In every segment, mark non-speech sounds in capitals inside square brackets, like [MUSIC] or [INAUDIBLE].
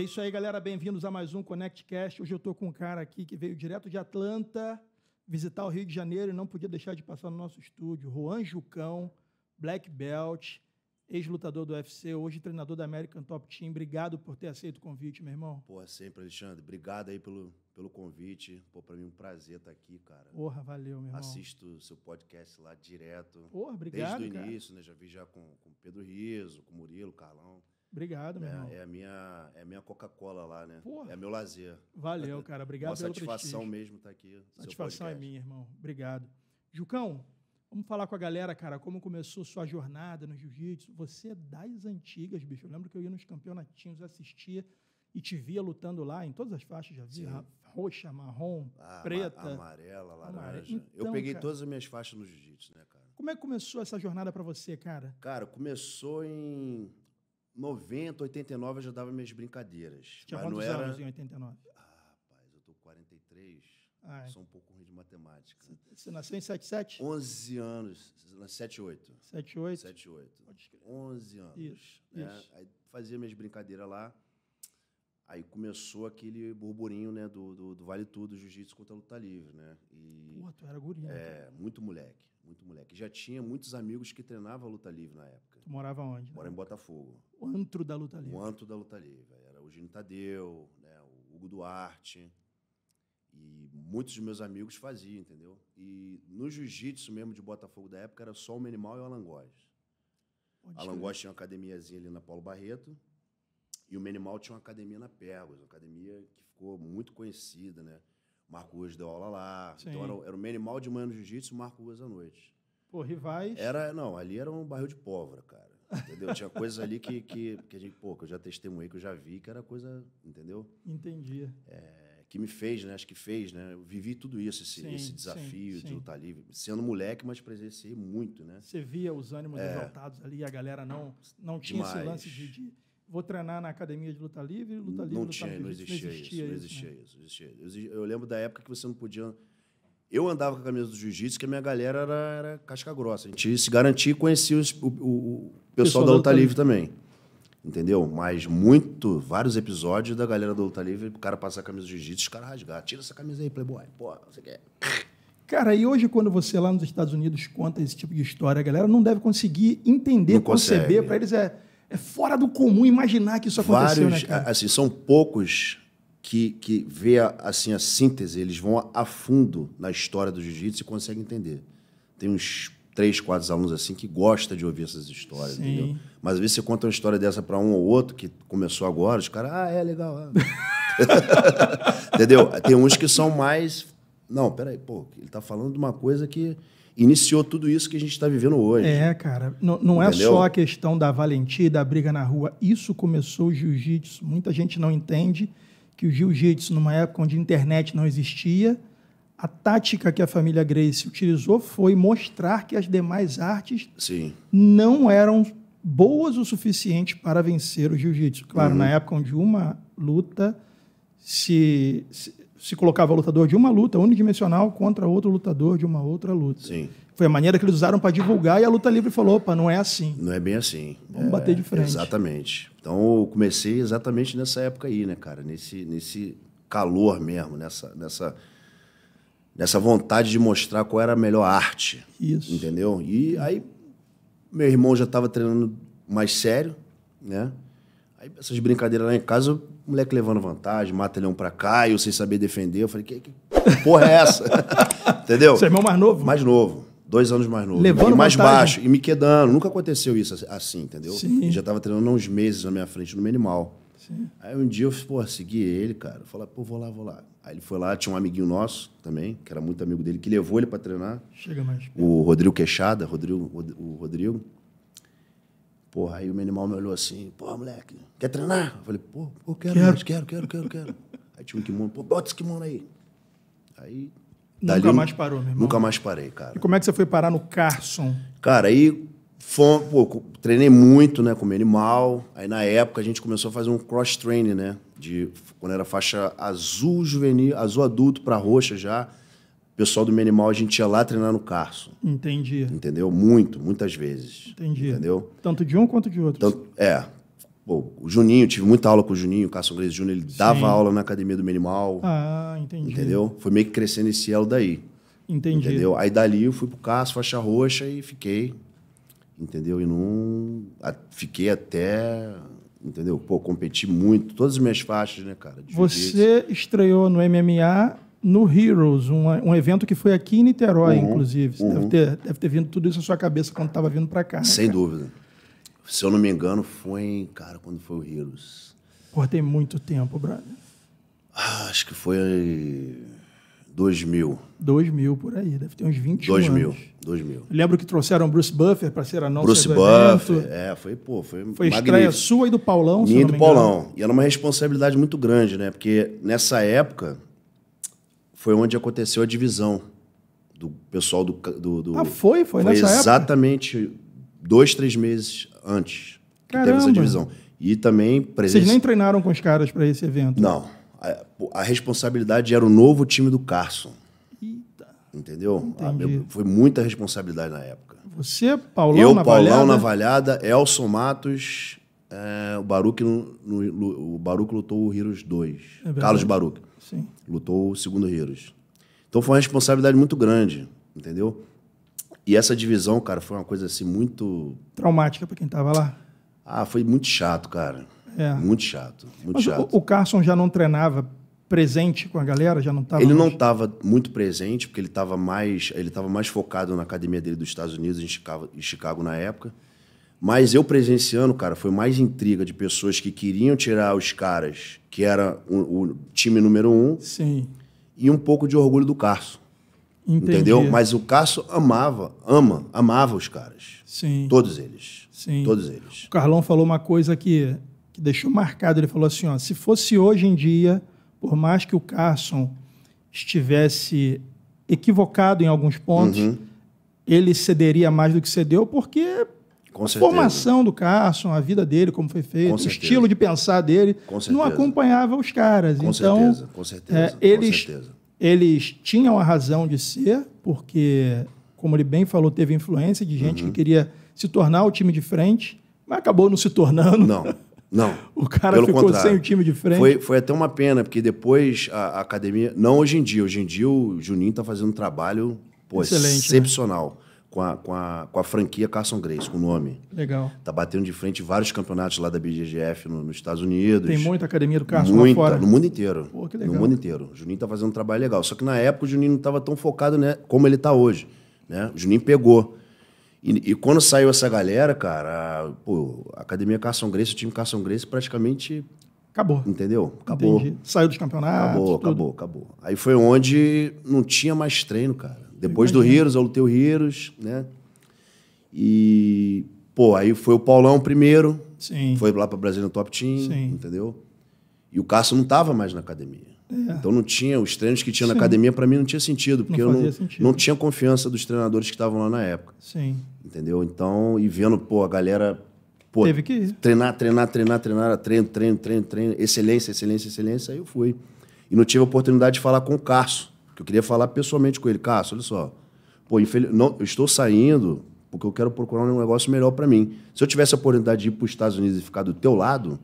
É isso aí, galera. Bem-vindos a mais um ConnectCast. Hoje eu estou com um cara aqui que veio direto de Atlanta visitar o Rio de Janeiro e não podia deixar de passar no nosso estúdio. Juan Jucão, Black Belt, ex-lutador do UFC, hoje treinador da American Top Team. Obrigado por ter aceito o convite, meu irmão. Pô, sempre, Alexandre. Obrigado aí pelo, pelo convite. Pô, para mim é um prazer estar aqui, cara. Porra, valeu, meu irmão. Assisto seu podcast lá direto. Porra, obrigado, Desde o início, cara. né? Já vi já com, com Pedro Riso, com Murilo, Carlão. Obrigado, meu é, irmão. É a minha, é minha Coca-Cola lá, né? Porra. É meu lazer. Valeu, cara. Obrigado Uma [LAUGHS] pelo satisfação prestígio. mesmo estar tá aqui. Satisfação é minha, irmão. Obrigado. Jucão, vamos falar com a galera, cara, como começou sua jornada no jiu-jitsu. Você é das antigas, bicho. Eu lembro que eu ia nos campeonatinhos, assistia e te via lutando lá em todas as faixas, já via roxa, marrom, ah, a, preta. Amarela, laranja. Então, eu peguei cara, todas as minhas faixas no jiu-jitsu, né, cara? Como é que começou essa jornada para você, cara? Cara, começou em 90, 89 eu já dava minhas brincadeiras. Tinha mas quantos não era... anos em 89? Ah, rapaz, eu tô com 43. Ai. Sou um pouco ruim de matemática. Você nasceu em 77? 11 anos. 78. 78? 78. Pode escrever. 11 anos. Isso, né? isso. Aí fazia minhas brincadeiras lá. Aí começou aquele burburinho, né, do, do, do Vale Tudo, Jiu-Jitsu contra a Luta Livre, né? E, Pô, tu era guria. Né, é, muito moleque muito moleque. Já tinha muitos amigos que treinavam luta livre na época. Tu morava onde? Né? Morava em Botafogo. O antro da luta livre. O antro da luta livre. É. Era o Gino Tadeu, né, o Hugo Duarte. E muitos dos meus amigos faziam, entendeu? E no jiu-jitsu mesmo de Botafogo da época era só o Minimal e o Alan Góes. Alan Góes tinha uma academiazinha ali na Paulo Barreto. E o Minimal tinha uma academia na Pérgolas, uma academia que ficou muito conhecida, né? Marco Ruas deu aula lá. Então, sim. Então era, era o Menimal de manhã no jiu-jitsu, Marco Ruas à noite. Pô, rivais. Era, não, ali era um barril de pólvora, cara. Entendeu? Tinha coisas ali que, que, que a gente, pô, que eu já testemunhei, que eu já vi, que era coisa, entendeu? Entendi. É, que me fez, né? Acho que fez, né? Eu vivi tudo isso, esse, sim, esse desafio sim, de lutar ali, Sendo moleque, mas presenciei muito, né? Você via os ânimos é, exaltados ali, a galera não, não tinha Demais. esse lance de... de vou treinar na academia de luta livre, luta livre, não luta tinha, livre. Não existia, não existia isso, né? existia isso, não existia, isso, existia Eu lembro da época que você não podia... Eu andava com a camisa do jiu-jitsu, que a minha galera era, era, casca grossa. A gente se garantia e conhecia os, o, o, pessoal, pessoal da luta, luta livre também. Entendeu? Mas muito, vários episódios da galera da luta livre, o cara passar a camisa do jiu-jitsu, os caras rasgar. Tira essa camisa aí, playboy. Pô, você quer... Cara, e hoje, quando você é lá nos Estados Unidos conta esse tipo de história, a galera não deve conseguir entender, não conceber. Para eles é é fora do comum imaginar que isso aconteceu, Vários, né, cara? Assim, são poucos que, que vê a, assim, a síntese, eles vão a, a fundo na história do jiu-jitsu e conseguem entender. Tem uns três, quatro alunos assim que gosta de ouvir essas histórias, Sim. entendeu? Mas às vezes você conta uma história dessa para um ou outro que começou agora, os caras, ah, é legal. É. [LAUGHS] entendeu? Tem uns que são mais. Não, peraí, pô, ele tá falando de uma coisa que iniciou tudo isso que a gente está vivendo hoje. É, cara. Não, é só a questão da valentia, da briga na rua. Isso começou o jiu-jitsu. Muita gente não entende que o jiu-jitsu, numa época onde a internet não existia, a tática que a família Grace utilizou foi mostrar que as demais artes Sim. não eram boas o suficiente para vencer o jiu-jitsu. Claro, uhum. na época onde uma luta se, se, se colocava lutador de uma luta unidimensional contra outro lutador de uma outra luta. Sim. Foi a maneira que eles usaram para divulgar e a luta livre falou: opa, não é assim. Não é bem assim. Vamos é, bater de frente. Exatamente. Então eu comecei exatamente nessa época aí, né, cara? Nesse, nesse calor mesmo, nessa, nessa, nessa vontade de mostrar qual era a melhor arte. Isso. Entendeu? E aí meu irmão já estava treinando mais sério, né? Aí essas brincadeiras lá em casa, o moleque levando vantagem, mata leão pra cá, eu sem saber defender. Eu falei, que, que porra é essa? [LAUGHS] Entendeu? Seu irmão mais novo? Mais novo. Dois anos mais novo. Levando e mais vantagem. baixo. E me quedando. Nunca aconteceu isso assim, entendeu? Sim. E já tava treinando uns meses na minha frente no Minimal. Sim. Aí um dia eu, pô, segui ele, cara. Falei, pô, vou lá, vou lá. Aí ele foi lá, tinha um amiguinho nosso também, que era muito amigo dele, que levou ele para treinar. Chega mais. O Rodrigo Queixada, Rodrigo, o Rodrigo. Porra, aí o Minimal me olhou assim, pô, moleque, quer treinar? Eu falei, pô, pô quero, quero. Mas, quero, quero, quero, quero. aí tinha um kimono, pô, bota esse kimono aí. Aí. Nunca mais parou, meu irmão. Nunca mais parei, cara. E como é que você foi parar no Carson? Cara, aí fom, pô, treinei muito, né, com o Minimal. Aí na época a gente começou a fazer um cross training, né, de quando era faixa azul juvenil, azul adulto para roxa já pessoal do Minimal, a gente ia lá treinar no Carso. Entendi. Entendeu? Muito, muitas vezes. Entendi. Entendeu? Tanto de um quanto de outro. Tanto, é. Pô, o Juninho, tive muita aula com o Juninho, o Carson Grace Júnior, ele Sim. dava aula na academia do Minimal. Ah, entendi. Entendeu? Foi meio que crescendo esse elo daí. Entendi. Entendeu? Aí dali eu fui pro Carso, faixa roxa e fiquei. Entendeu? E não. Fiquei até entendeu? Pô, competi muito, todas as minhas faixas, né, cara? Você estreou no MMA no Heroes, um evento que foi aqui em Niterói, uhum, inclusive. Uhum. Deve, ter, deve ter vindo tudo isso na sua cabeça quando estava vindo para cá. Né, Sem cara? dúvida. Se eu não me engano, foi, em, cara, quando foi o Heroes? Pô, tem muito tempo, brother. Ah, acho que foi 2000. 2000, por aí. Deve ter uns 20 2000, anos. 2000. Lembro que trouxeram Bruce Buffer para ser a nossa Bruce Buffer, é. Foi, pô, foi Foi magnífico. estreia sua e do Paulão, Minha e do Paulão. E era uma responsabilidade muito grande, né? Porque nessa época foi onde aconteceu a divisão do pessoal do. do, do ah, foi? Foi, foi nessa Exatamente época? dois, três meses antes que Caramba. teve essa divisão. E também presença... Vocês nem treinaram com os caras para esse evento? Não. A, a, responsabilidade era o novo time do Carson. Eita. Entendeu? foi muita responsabilidade na época. Você, Paulão Eu, Navalhada. Paulão Valhada, Elson Matos, é, o Baruque o lutou o Heroes 2. É Carlos Baruque. Sim. Lutou segundo Heroes. Então foi uma responsabilidade muito grande, entendeu? E essa divisão, cara, foi uma coisa assim muito. Traumática para quem tava lá? Ah, foi muito chato, cara. É. Muito chato. Muito Mas chato. O, o Carson já não treinava presente com a galera? Já não estava. Ele mais... não estava muito presente, porque ele estava mais, ele tava mais focado na academia dele dos Estados Unidos, em Chicago, em Chicago na época. Mas eu presenciando, cara, foi mais intriga de pessoas que queriam tirar os caras, que era o, o time número um. Sim. E um pouco de orgulho do Carso. Entendeu? Mas o Carso amava, ama, amava os caras. Sim. Todos eles. Sim. Todos eles. O Carlão falou uma coisa que, que deixou marcado. Ele falou assim: ó, se fosse hoje em dia, por mais que o Carson estivesse equivocado em alguns pontos, uhum. ele cederia mais do que cedeu, porque com certeza. Formação do Carson, a vida dele, como foi feito, o estilo de pensar dele, não acompanhava os caras. Com então, certeza, com certeza. É, eles, com certeza. eles tinham a razão de ser, porque, como ele bem falou, teve influência de gente uhum. que queria se tornar o time de frente, mas acabou não se tornando. Não. Não. [LAUGHS] O cara pelo ficou contrário. sem o time de frente. Foi, foi até uma pena, porque depois a, a academia. Não hoje em dia. Hoje em dia o Juninho está fazendo um trabalho pô, Excelente, né? excepcional. Né? com a, com a, com a franquia Carson Grace, com o nome. Legal. Tá batendo de frente vários campeonatos lá da BGGF no, nos Estados Unidos. Tem muita academia do Carson muita, fora. No mundo inteiro. Pô, que legal. No mundo inteiro. O Juninho tá fazendo um trabalho legal. Só que na época o Juninho não estava tão focado né, como ele tá hoje. Né? O Juninho pegou. E, e quando saiu essa galera, cara, a, pô, a academia Carson Grace, o time Carson Grace praticamente Acabou. Entendeu? Acabou. Entendi. Saiu dos campeonatos. Acabou, tudo. acabou, acabou. Aí foi onde não tinha mais treino, cara. Depois do Heroes, eu é lutei o Heroes, né? E, pô, aí foi o Paulão primeiro. Sim. Foi lá para Brasília no Top Team, Sim. entendeu? E o Cássio não tava mais na academia. É. Então não tinha, os treinos que tinha Sim. na academia para mim não tinha sentido, porque não eu não, sentido. não tinha confiança dos treinadores que estavam lá na época. Sim. Entendeu? Então, e vendo, pô, a galera pô, teve que ir. treinar, treinar, treinar, treinar, treino, treino, treino, treino, excelência, excelência, excelência, aí eu fui. E não tive a oportunidade de falar com o Carso, eu queria falar pessoalmente com ele. Cássio, olha só. Pô, infeliz... não, eu estou saindo porque eu quero procurar um negócio melhor para mim. Se eu tivesse a oportunidade de ir para os Estados Unidos e ficar do teu lado,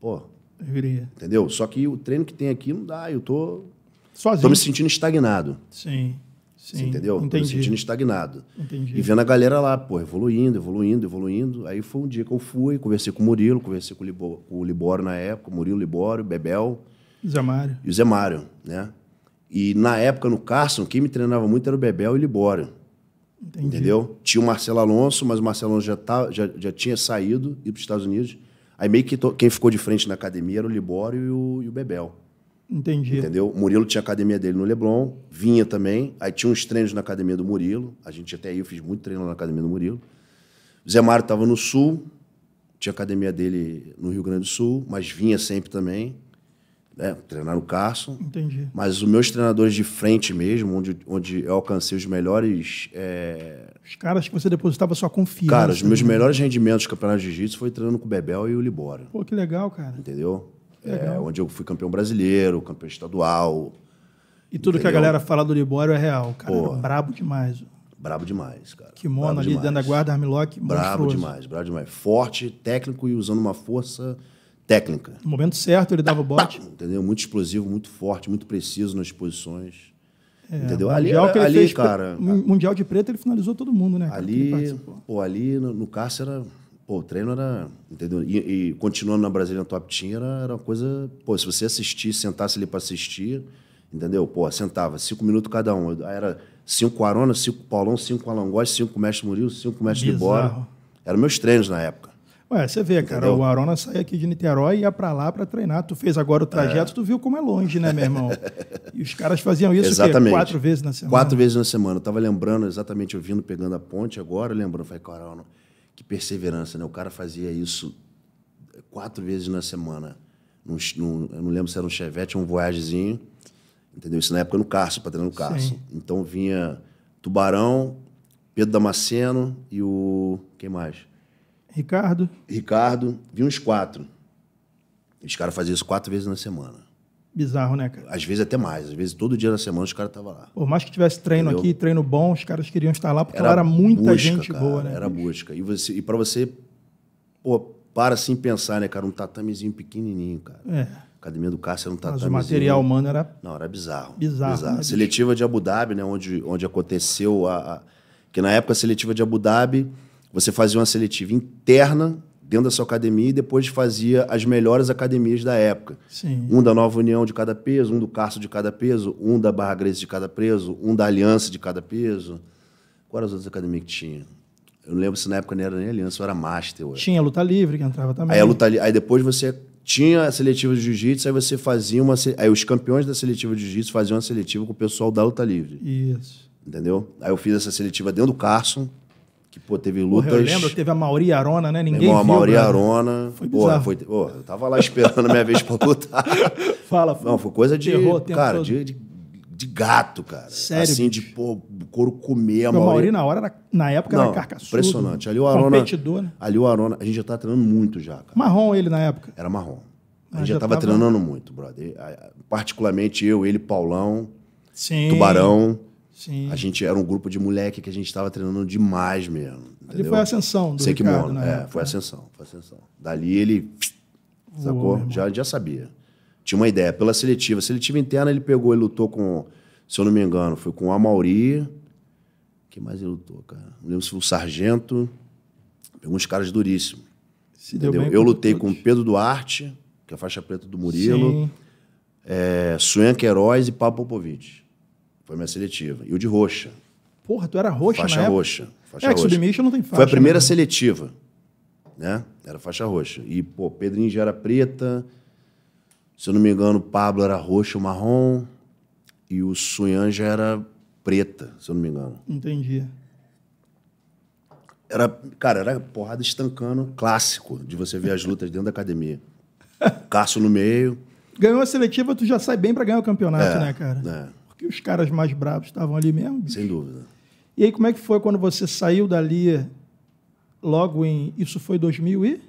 pô. Eu iria. Entendeu? Só que o treino que tem aqui não dá. Eu tô. Sozinho. Tô me sentindo estagnado. Sim. Sim, Você entendeu? Entendi. Tô me sentindo estagnado. Entendi. E vendo a galera lá, pô, evoluindo, evoluindo, evoluindo. Aí foi um dia que eu fui, conversei com o Murilo, conversei com o Libório, na época, Murilo Libório, Bebel. Zé Mário. E o Zé Mário, né? E na época no Carson, quem me treinava muito era o Bebel e o Libório. Entendi. Entendeu? Tinha o Marcelo Alonso, mas o Marcelo Alonso já, tá, já, já tinha saído, ido para os Estados Unidos. Aí meio que to, quem ficou de frente na academia era o Libório e o, e o Bebel. Entendi. Entendeu? O Murilo tinha a academia dele no Leblon, vinha também. Aí tinha uns treinos na academia do Murilo. A gente até aí, eu fiz muito treino na academia do Murilo. O Zé Mário estava no Sul, tinha a academia dele no Rio Grande do Sul, mas vinha sempre também né, treinar o Carson. Entendi. Mas os meus treinadores de frente mesmo, onde, onde eu alcancei os melhores. É... Os caras que você depositava sua confiança. Cara, os meus melhores rendimentos do Campeonato de Jiu-Jitsu foi treinando com o Bebel e o Libório. Pô, que legal, cara. Entendeu? É, onde eu fui campeão brasileiro, campeão estadual. E tudo entendeu? que a galera fala do Libório é real, cara. Pô, brabo demais. Brabo demais, cara. Que mono ali demais. dentro da guarda, armlock, Brabo monstruoso. demais, brabo demais. Forte, técnico e usando uma força técnica. No momento certo, ele dava o bote. [COUGHS] Entendeu? Muito explosivo, muito forte, muito preciso nas posições. É, entendeu? Ali, mundial era, ali fez, cara. Mundial de preto, ele finalizou todo mundo, né? ali, pô, ali no, no Cássio era. Pô, o treino era. Entendeu? E, e continuando na Brasília Top Team era, era uma coisa. Pô, se você assistisse, sentasse ali para assistir, entendeu? Pô, sentava cinco minutos cada um. Aí era cinco Arona, cinco Paulão, cinco Alangóis, cinco Mestre Murilo, cinco Mestre Bizarro. Libora. Eram meus treinos na época. Ué, você vê, cara, Entendeu? o Arona saía aqui de Niterói e ia para lá para treinar. Tu fez agora o trajeto, é. tu viu como é longe, né, meu irmão? e os caras faziam isso quatro vezes na semana. Quatro vezes na semana. Eu tava lembrando exatamente, eu vindo pegando a ponte agora, lembrando, falei, cara, que perseverança, né? O cara fazia isso quatro vezes na semana. Num, num, eu não lembro se era um Chevette ou um Voyagezinho. Entendeu? Isso na época no Carso, para treinar no Carso. Sim. Então vinha Tubarão, Pedro Damasceno e o. Quem mais? Ricardo? Ricardo, vi uns quatro. Os caras faziam isso quatro vezes na semana. Bizarro, né, cara? Às vezes até mais. Às vezes todo dia na semana os caras estavam lá. Por mais que tivesse treino Entendeu? aqui, treino bom, os caras queriam estar lá porque era, lá era muita busca, gente cara, boa, né? Era busca. E, você, e pra você, pô, para assim pensar, né, cara? Um tatamezinho pequenininho, cara. É. Academia do Cássio era um tatamezinho. Mas o material humano era... Não, era bizarro. Bizarro. Né, bizarro. Né, seletiva de Abu Dhabi, né? Onde, onde aconteceu a... a... Que na época a seletiva de Abu Dhabi você fazia uma seletiva interna dentro da sua academia e depois fazia as melhores academias da época. Sim. Um da Nova União de cada peso, um do Carso de cada peso, um da Barra Grace de cada peso, um da Aliança de cada peso. Quais eram as outras academias que tinha? Eu não lembro se na época não era nem Aliança, era Master. Ué. Tinha a Luta Livre que entrava também. Aí, a luta, aí depois você tinha a seletiva de jiu-jitsu, aí você fazia uma. Aí os campeões da seletiva de jiu-jitsu faziam uma seletiva com o pessoal da Luta Livre. Isso. Entendeu? Aí eu fiz essa seletiva dentro do Carson que, pô, teve lutas. Porra, eu lembro que teve a Mauri Arona, né? Ninguém irmão, viu. A Mauri né? Arona. Foi porra, foi, porra, eu tava lá esperando a minha vez pra lutar. [LAUGHS] Fala, foi. Não, foi coisa de. Terror, cara, de, de, de, gato, cara. Sério. Assim, de pô, couro comer a Mauri. A Mauri na hora, era, na época, Não, era carcaçudo. Impressionante. Ali o Arona. Competidor, né? Ali o Arona. A gente já tava treinando muito já, cara. Marrom ele na época. Era marrom. A ah, gente já, já tava, tava treinando muito, brother. Particularmente eu, ele, Paulão, Sim. Tubarão. Sim. A gente era um grupo de moleque que a gente estava treinando demais mesmo. Entendeu? Ali foi a ascensão do Sei Ricardo, que né? é, foi ascensão, foi ascensão. Dali ele sacou, Uou, já, já sabia. Tinha uma ideia pela seletiva, seletiva interna ele pegou ele lutou com, se eu não me engano, foi com a Mauri. Que mais ele lutou, cara? Não lembro se foi o Sargento, pegou uns caras duríssimos. Se entendeu? Eu lutei todos. com Pedro Duarte, que é a faixa preta do Murilo, Sim. é, Suenca e Pablo Popovic. Foi minha seletiva. E o de roxa. Porra, tu era roxa, Faixa na roxa. Faixa é, roxa. Submission não tem faixa. Foi a primeira né? seletiva. Né? Era faixa roxa. E, pô, Pedrinho já era preta. Se eu não me engano, Pablo era roxo, marrom. E o Sunhan já era preta, se eu não me engano. Entendi. Era, cara, era porrada estancando clássico de você ver as lutas dentro da academia. [LAUGHS] Caço no meio. Ganhou a seletiva, tu já sai bem para ganhar o campeonato, é, né, cara? É porque os caras mais bravos estavam ali mesmo. Bicho. Sem dúvida. E aí, como é que foi quando você saiu dali logo em. Isso foi 2000 e?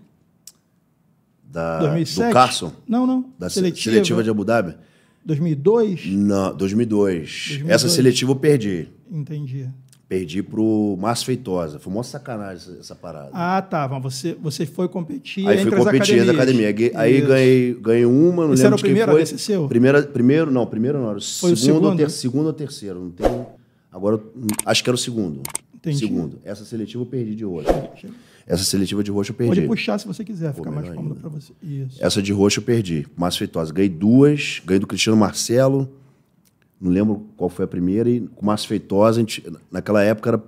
Da, 2007? Do Carson? Não, não. Da seletiva, seletiva de Abu Dhabi? 2002? Não, 2002. 2002. Essa seletiva eu perdi. Entendi. Perdi pro Márcio Feitosa. Foi uma sacanagem essa, parada. Ah, tá. Mas você, você foi competir aí entre fui competir da academia. Aí ganhei, ganhei uma, não Esse lembro era o primeiro foi. seu? Primeira, primeiro, não, primeiro não. Era o foi segundo, o segundo? Ou segundo ou terceiro. Não tem. Agora, acho que era o segundo. Entendi. Segundo. Essa seletiva eu perdi de roxo. Essa seletiva de roxo eu perdi. Pode puxar se você quiser, fica mais cômodo para você. Isso. Essa de roxo eu perdi. Márcio Feitosa. Ganhei duas. Ganhei do Cristiano Marcelo não lembro qual foi a primeira, e com o Márcio Feitosa, a gente, naquela época era,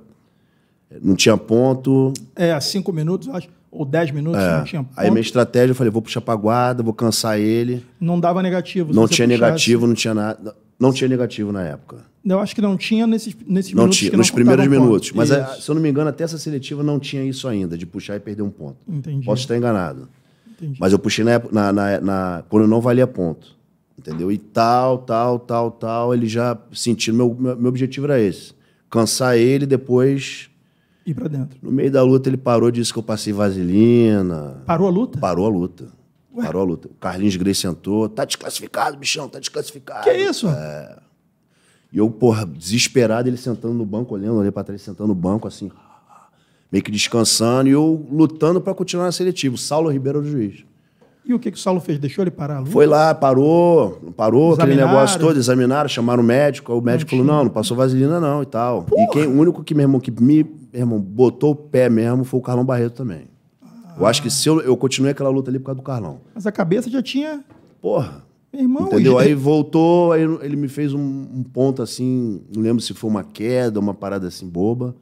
não tinha ponto. É, cinco minutos, acho, ou dez minutos, é. não tinha ponto. Aí minha estratégia, eu falei, vou puxar pra guarda, vou cansar ele. Não dava negativo. Não tinha puxasse. negativo, não tinha nada. Não tinha negativo na época. Eu acho que não tinha nesses, nesses não minutos. Tinha, nos primeiros minutos. Mas, a, é, se eu não me engano, até essa seletiva não tinha isso ainda, de puxar e perder um ponto. Entendi. Posso estar enganado. Entendi. Mas eu puxei na, na, na, na quando não valia ponto entendeu? E tal, tal, tal, tal, ele já sentiu. Meu, meu objetivo era esse. Cansar ele depois. Ir pra dentro. No meio da luta, ele parou, disse que eu passei vaselina. Parou a luta? Parou a luta. Ué? Parou a luta. O Carlinhos Grey sentou. Tá desclassificado, bichão, tá desclassificado. Que é isso? É. E eu, porra, desesperado, ele sentando no banco, olhando, olhei pra trás, sentando no banco, assim, meio que descansando, e eu lutando para continuar na seletiva. Saulo Ribeiro era o juiz. E o que, que o Saulo fez? Deixou ele parar a luta? Foi lá, parou, parou, examinaram. aquele negócio todo, examinaram, chamaram o médico, o médico não falou, não, não passou vaselina não e tal. Porra. E quem, o único que, meu irmão, que me, irmão, botou o pé mesmo foi o Carlão Barreto também. Ah. Eu acho que se eu, eu continuei aquela luta ali por causa do Carlão. Mas a cabeça já tinha... Porra. Meu irmão... Entendeu? Aí voltou, aí ele me fez um, um ponto assim, não lembro se foi uma queda, uma parada assim boba.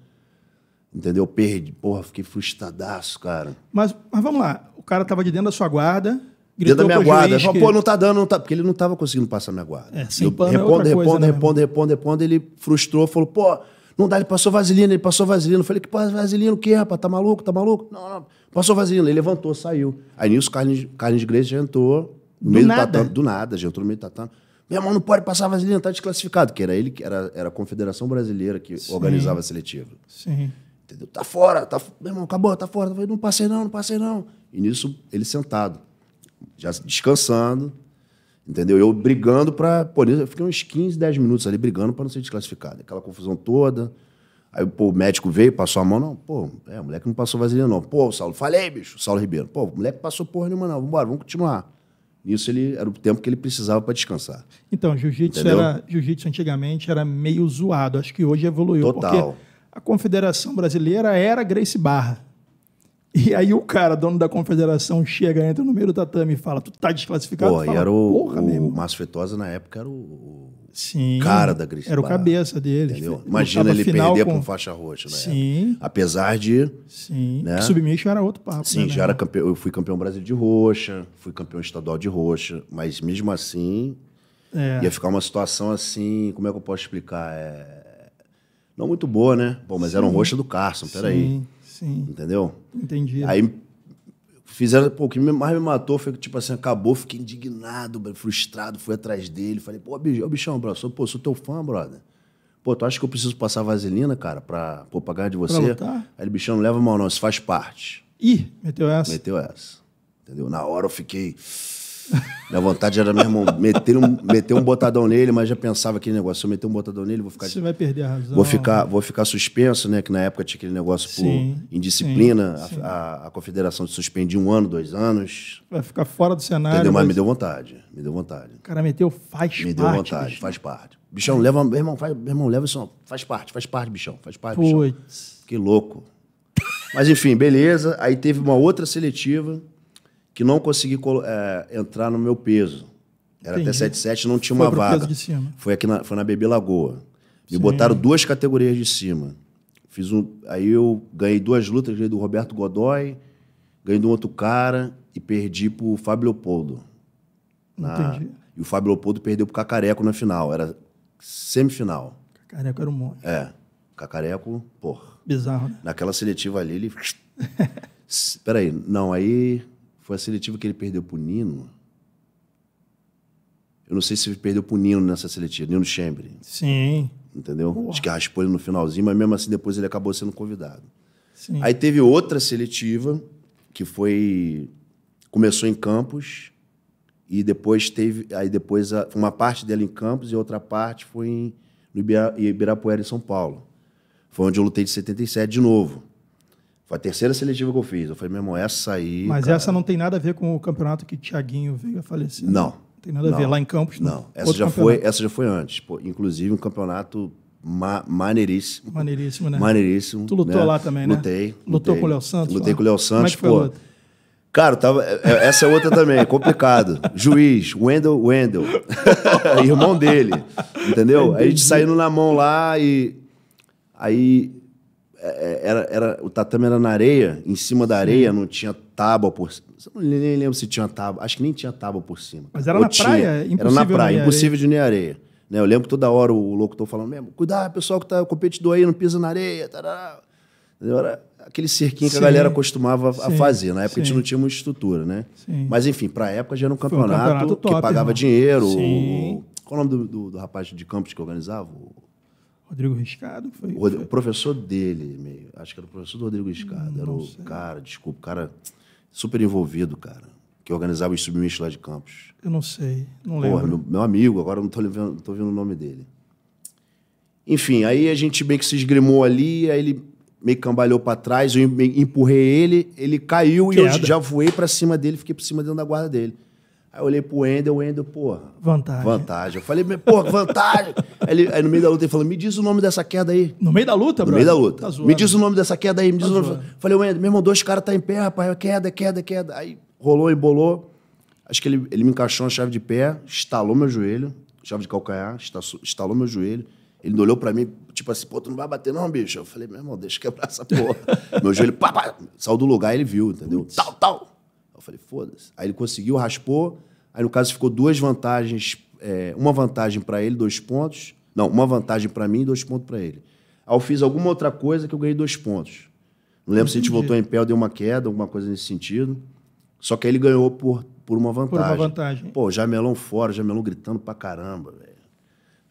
Entendeu? Perdi. Porra, fiquei frustradaço, cara. Mas, mas vamos lá cara tava de dentro da sua guarda. Dentro da minha guarda. Falou, pô, não tá dando, não tá. Porque ele não tava conseguindo passar minha guarda. É, sem eu, pano respondo, é outra coisa, né, Ele frustrou, falou, pô, não dá, ele passou vaselina, ele passou vaselina. Eu falei, que passa vaselina o quê, rapaz? Tá maluco, tá maluco? Não, não. Passou vaselina. Ele levantou, saiu. Aí nisso, o Carlinhos de igreja entrou no meio nada. do tatame. Do nada, já entrou no meio do tatame. Meu irmão não pode passar vaselina, tá desclassificado. Que era ele, que era, era a Confederação Brasileira que Sim. organizava a seletiva. Sim. Entendeu? Tá fora, tá, meu irmão, acabou, tá fora. Eu falei, não passei não, não passei não. E nisso, ele sentado, já descansando, entendeu? Eu brigando para. Pô, eu fiquei uns 15, 10 minutos ali brigando para não ser desclassificado. Aquela confusão toda. Aí pô, o médico veio, passou a mão, não. Pô, é, o moleque não passou vaselina, não. Pô, Saulo, falei, bicho, Saulo Ribeiro. Pô, o moleque passou porra nenhuma, não. Vambora, vamos continuar. Nisso ele era o tempo que ele precisava para descansar. Então, jiu-jitsu era jiu-jitsu antigamente era meio zoado, acho que hoje evoluiu Total. porque a Confederação Brasileira era Grace Barra. E aí o cara, dono da confederação, chega, entra no meio do tatame e fala, tu tá desclassificado? Pô, fala, e era o, o Márcio Feitosa, na época, era o, o Sim, cara da Gris. Era o cabeça dele. Entendeu? Imagina ele perder com... pra faixa roxa, Sim. Época. Apesar de... Sim, né? submission era outro papo. Sim, né? já era campeão, eu fui campeão brasileiro de roxa, fui campeão estadual de roxa, mas mesmo assim... É. Ia ficar uma situação assim, como é que eu posso explicar? É... Não muito boa, né? Bom, mas Sim. era um roxo do Carson, peraí. Sim. Sim. Entendeu? Entendi. Aí fizeram, pô, o que mais me matou foi que, tipo assim, acabou, fiquei indignado, frustrado, fui atrás dele, falei, pô, bichão, bichão bro, sou, pô, sou teu fã, brother. Pô, tu acha que eu preciso passar vaselina, cara, pra pô, pagar de você? Aí ele, bichão, não leva mal não, isso faz parte. Ih, meteu essa. Meteu essa. Entendeu? Na hora eu fiquei minha vontade era irmão meter um, meter um botadão nele, mas já pensava aquele negócio, se eu meter um botadão nele, vou ficar... Você vai perder a razão. Vou ficar, vou ficar suspenso, né? Que na época tinha aquele negócio por indisciplina. Sim, a, a, a, confederação te suspendia um ano, dois anos. Vai ficar fora do cenário. Entendeu? Mas, mas... me deu vontade, me deu vontade. O cara meteu faz me parte. Me deu vontade, bicho. faz parte. Bichão, leva... Meu irmão, faz, meu irmão, leva isso. Faz parte, faz parte, bichão. Faz parte, bichão. Que louco. Mas enfim, beleza. Aí teve uma outra seletiva que não consegui é, entrar no meu peso. Era Entendi. até 77, não tinha foi uma vaga. Foi aqui na, foi na Bebê Lagoa. Me Sim. botaram duas categorias de cima. Fiz um, aí eu ganhei duas lutas, ganhei do Roberto Godoy, ganhei de um outro cara e perdi pro Fábio Leopoldo. Na, Entendi. E o Fábio Leopoldo perdeu pro Cacareco na final, era semifinal. Cacareco era um monte. É. Cacareco, porra. Bizarro, né? Naquela seletiva ali, ele. [LAUGHS] Peraí, não, aí foi a seletiva que ele perdeu pro Nino. Eu não sei se ele perdeu pro Nino nessa seletiva, Nino Chembre. Sim. Entendeu? Porra. Acho que raspou ele no finalzinho, mas mesmo assim depois ele acabou sendo convidado. Sim. Aí teve outra seletiva que foi começou em Campos e depois teve aí depois a, uma parte dela em Campos e outra parte foi em, no Ibirapuera em São Paulo. Foi onde eu lutei de 77 de novo. Foi a terceira seletiva que eu fiz. Eu falei, meu irmão, essa aí. Mas cara... essa não tem nada a ver com o campeonato que Thiaguinho veio a falecer. Não. Não tem nada a ver. Lá em Campos, não. não. Essa, já foi, essa já foi antes. Pô, inclusive, um campeonato ma maneiríssimo. Maneiríssimo, né? Maneiríssimo. Tu lutou né? lá também, né? Lutei. Lutou lutei. com o Léo Santos? Lutei lá. com o Léo Santos, Como é que pô. Cara, tava, é, é, essa é outra também, é complicado. [LAUGHS] Juiz, Wendel, Wendel. [LAUGHS] Irmão dele. Entendeu? a gente saindo na mão lá e. Aí é, é, era, era, o tatame era na areia, em cima da areia Sim. não tinha tábua por cima. Eu nem lembro se tinha tábua, acho que nem tinha tábua por cima. Mas era Ou na tinha. praia? Impossível era na praia, impossível de nem areia. Né? Eu lembro toda hora o locutor falando mesmo, cuidado, pessoal que tá competidor aí, não pisa na areia. Era aquele cerquinho Sim. que a galera costumava Sim. a fazer. Na época a gente não tinha muita estrutura, né? Mas enfim, pra época já era um campeonato, um campeonato top, que pagava irmão. dinheiro. O... Qual o nome do, do, do, rapaz de campos que organizava? O... Rodrigo Riscado? Foi, o, foi... o professor dele, meio, acho que era o professor do Rodrigo Riscado. Não era o sei. cara, desculpa, cara super envolvido, cara, que organizava os submissos lá de Campos. Eu não sei, não lembro. Porra, meu, meu amigo, agora não estou vendo, vendo o nome dele. Enfim, aí a gente meio que se esgrimou ali, aí ele meio que cambalhou para trás, eu empurrei ele, ele caiu Queda. e eu já voei para cima dele, fiquei por cima dentro da guarda dele. Aí eu olhei pro Wendel, o Wendel, porra. Vantagem. Vantagem. Eu falei, porra, vantagem. aí, [LAUGHS] ele, aí no meio da luta ele falou, me diz o nome dessa queda aí. No meio da luta, bro? No meio da luta. Tá me diz o nome dessa queda aí, me diz tá o nome. Falei, Wendel, meu irmão, dois caras tá em pé, rapaz. Queda, queda, queda. Aí rolou, embolou. Acho que ele, ele me encaixou na chave de pé, estalou meu joelho, chave de calcanhar, estalou meu joelho. Ele olhou pra mim, tipo assim, pô, tu não vai bater não, bicho? Eu falei, meu irmão, deixa quebrar essa porra. [LAUGHS] meu joelho, pá, pá, saiu do lugar, ele viu, entendeu? Putz. Tal, tal falei, foda-se. Aí ele conseguiu, raspou. Aí, no caso, ficou duas vantagens. É, uma vantagem para ele, dois pontos. Não, uma vantagem para mim e dois pontos para ele. Aí eu fiz alguma outra coisa que eu ganhei dois pontos. Não lembro Entendi. se a gente voltou em pé ou deu uma queda, alguma coisa nesse sentido. Só que aí ele ganhou por, por uma vantagem. Por uma vantagem. Pô, Jamelão fora, Jamelão gritando pra caramba, velho.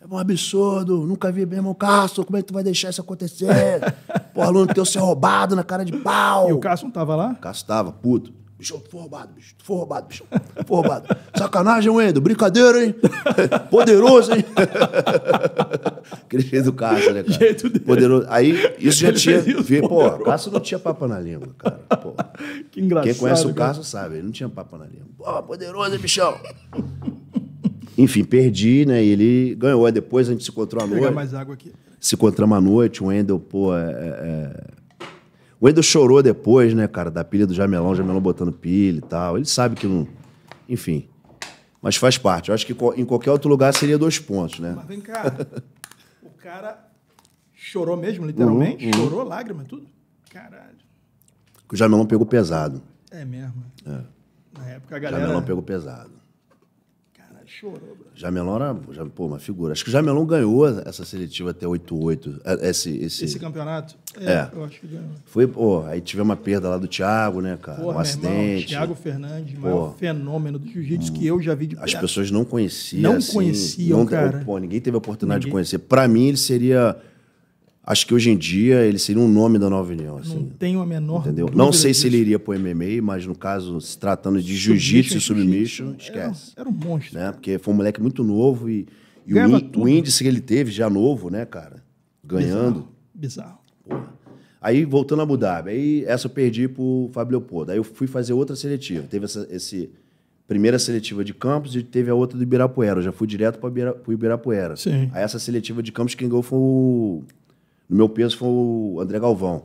É um absurdo, nunca vi mesmo. Castro, como é que tu vai deixar isso acontecer? [LAUGHS] Pô, aluno teu ser é roubado na cara de pau. E o Castro não tava lá? O Castro tava, puto. Bichão, tu foi roubado, bicho. Tu foi roubado, bicho. Tu foi roubado. [LAUGHS] Sacanagem, Wendel. Brincadeira, hein? [LAUGHS] Poderoso, hein? [LAUGHS] Aquele jeito do Cássio, né, cara? Jeito dele. Poderoso. Aí, isso já tinha... Vi, pô, Cássio não tinha papo na língua, cara. Pô. Que engraçado. Quem conhece o Cássio sabe, ele não tinha papo na língua. Pô, poderoso, hein, bichão? Enfim, perdi, né? E ele ganhou. Aí depois a gente se encontrou à noite. Vou pegar mais água aqui. Se encontramos à noite, o Wendel, pô, é, é, é o Wendel chorou depois, né, cara, da pilha do Jamelão, Jamelão botando pilha e tal. Ele sabe que não. Enfim. Mas faz parte. Eu acho que em qualquer outro lugar seria dois pontos, né? Mas vem cá. o cara chorou mesmo, literalmente? Uhum, uhum. Chorou lágrima, tudo? Caralho. O Jamelão pegou pesado. É mesmo. É. Na época a galera. Jamelão pegou pesado chorou, bro. Jamelão era já, pô, uma figura. Acho que o Jamelão ganhou essa seletiva até 8-8. É, esse, esse... esse campeonato? É, é. Eu acho que ganhou. Foi, pô, aí tivemos uma perda lá do Thiago, né, cara? Pô, um acidente. Irmão, Thiago Fernandes, pô. maior fenômeno do jiu-jitsu hum. que eu já vi de perto. As pessoas não conheciam. Não assim, conheciam, não, cara. Pô, ninguém teve a oportunidade ninguém. de conhecer. Pra mim, ele seria Acho que hoje em dia ele seria um nome da nova união. Assim, não tenho a menor entendeu? Não sei disso. se ele iria para o MMA, mas no caso, se tratando de jiu-jitsu e submission, esquece. Era, era, um monstro. Né? Porque foi um moleque muito novo e, e o, in, o, índice que ele teve já novo, né, cara? Ganhando. Bizarro. Bizarro. Aí, voltando a Abu Dhabi, aí essa eu perdi pro Fábio Leopoldo. Aí eu fui fazer outra seletiva. Teve essa esse, primeira seletiva de Campos e teve a outra do Ibirapuera. Eu já fui direto para o Ibirapuera. Sim. Aí essa seletiva de Campos quem ganhou foi o no meu peso foi o André Galvão.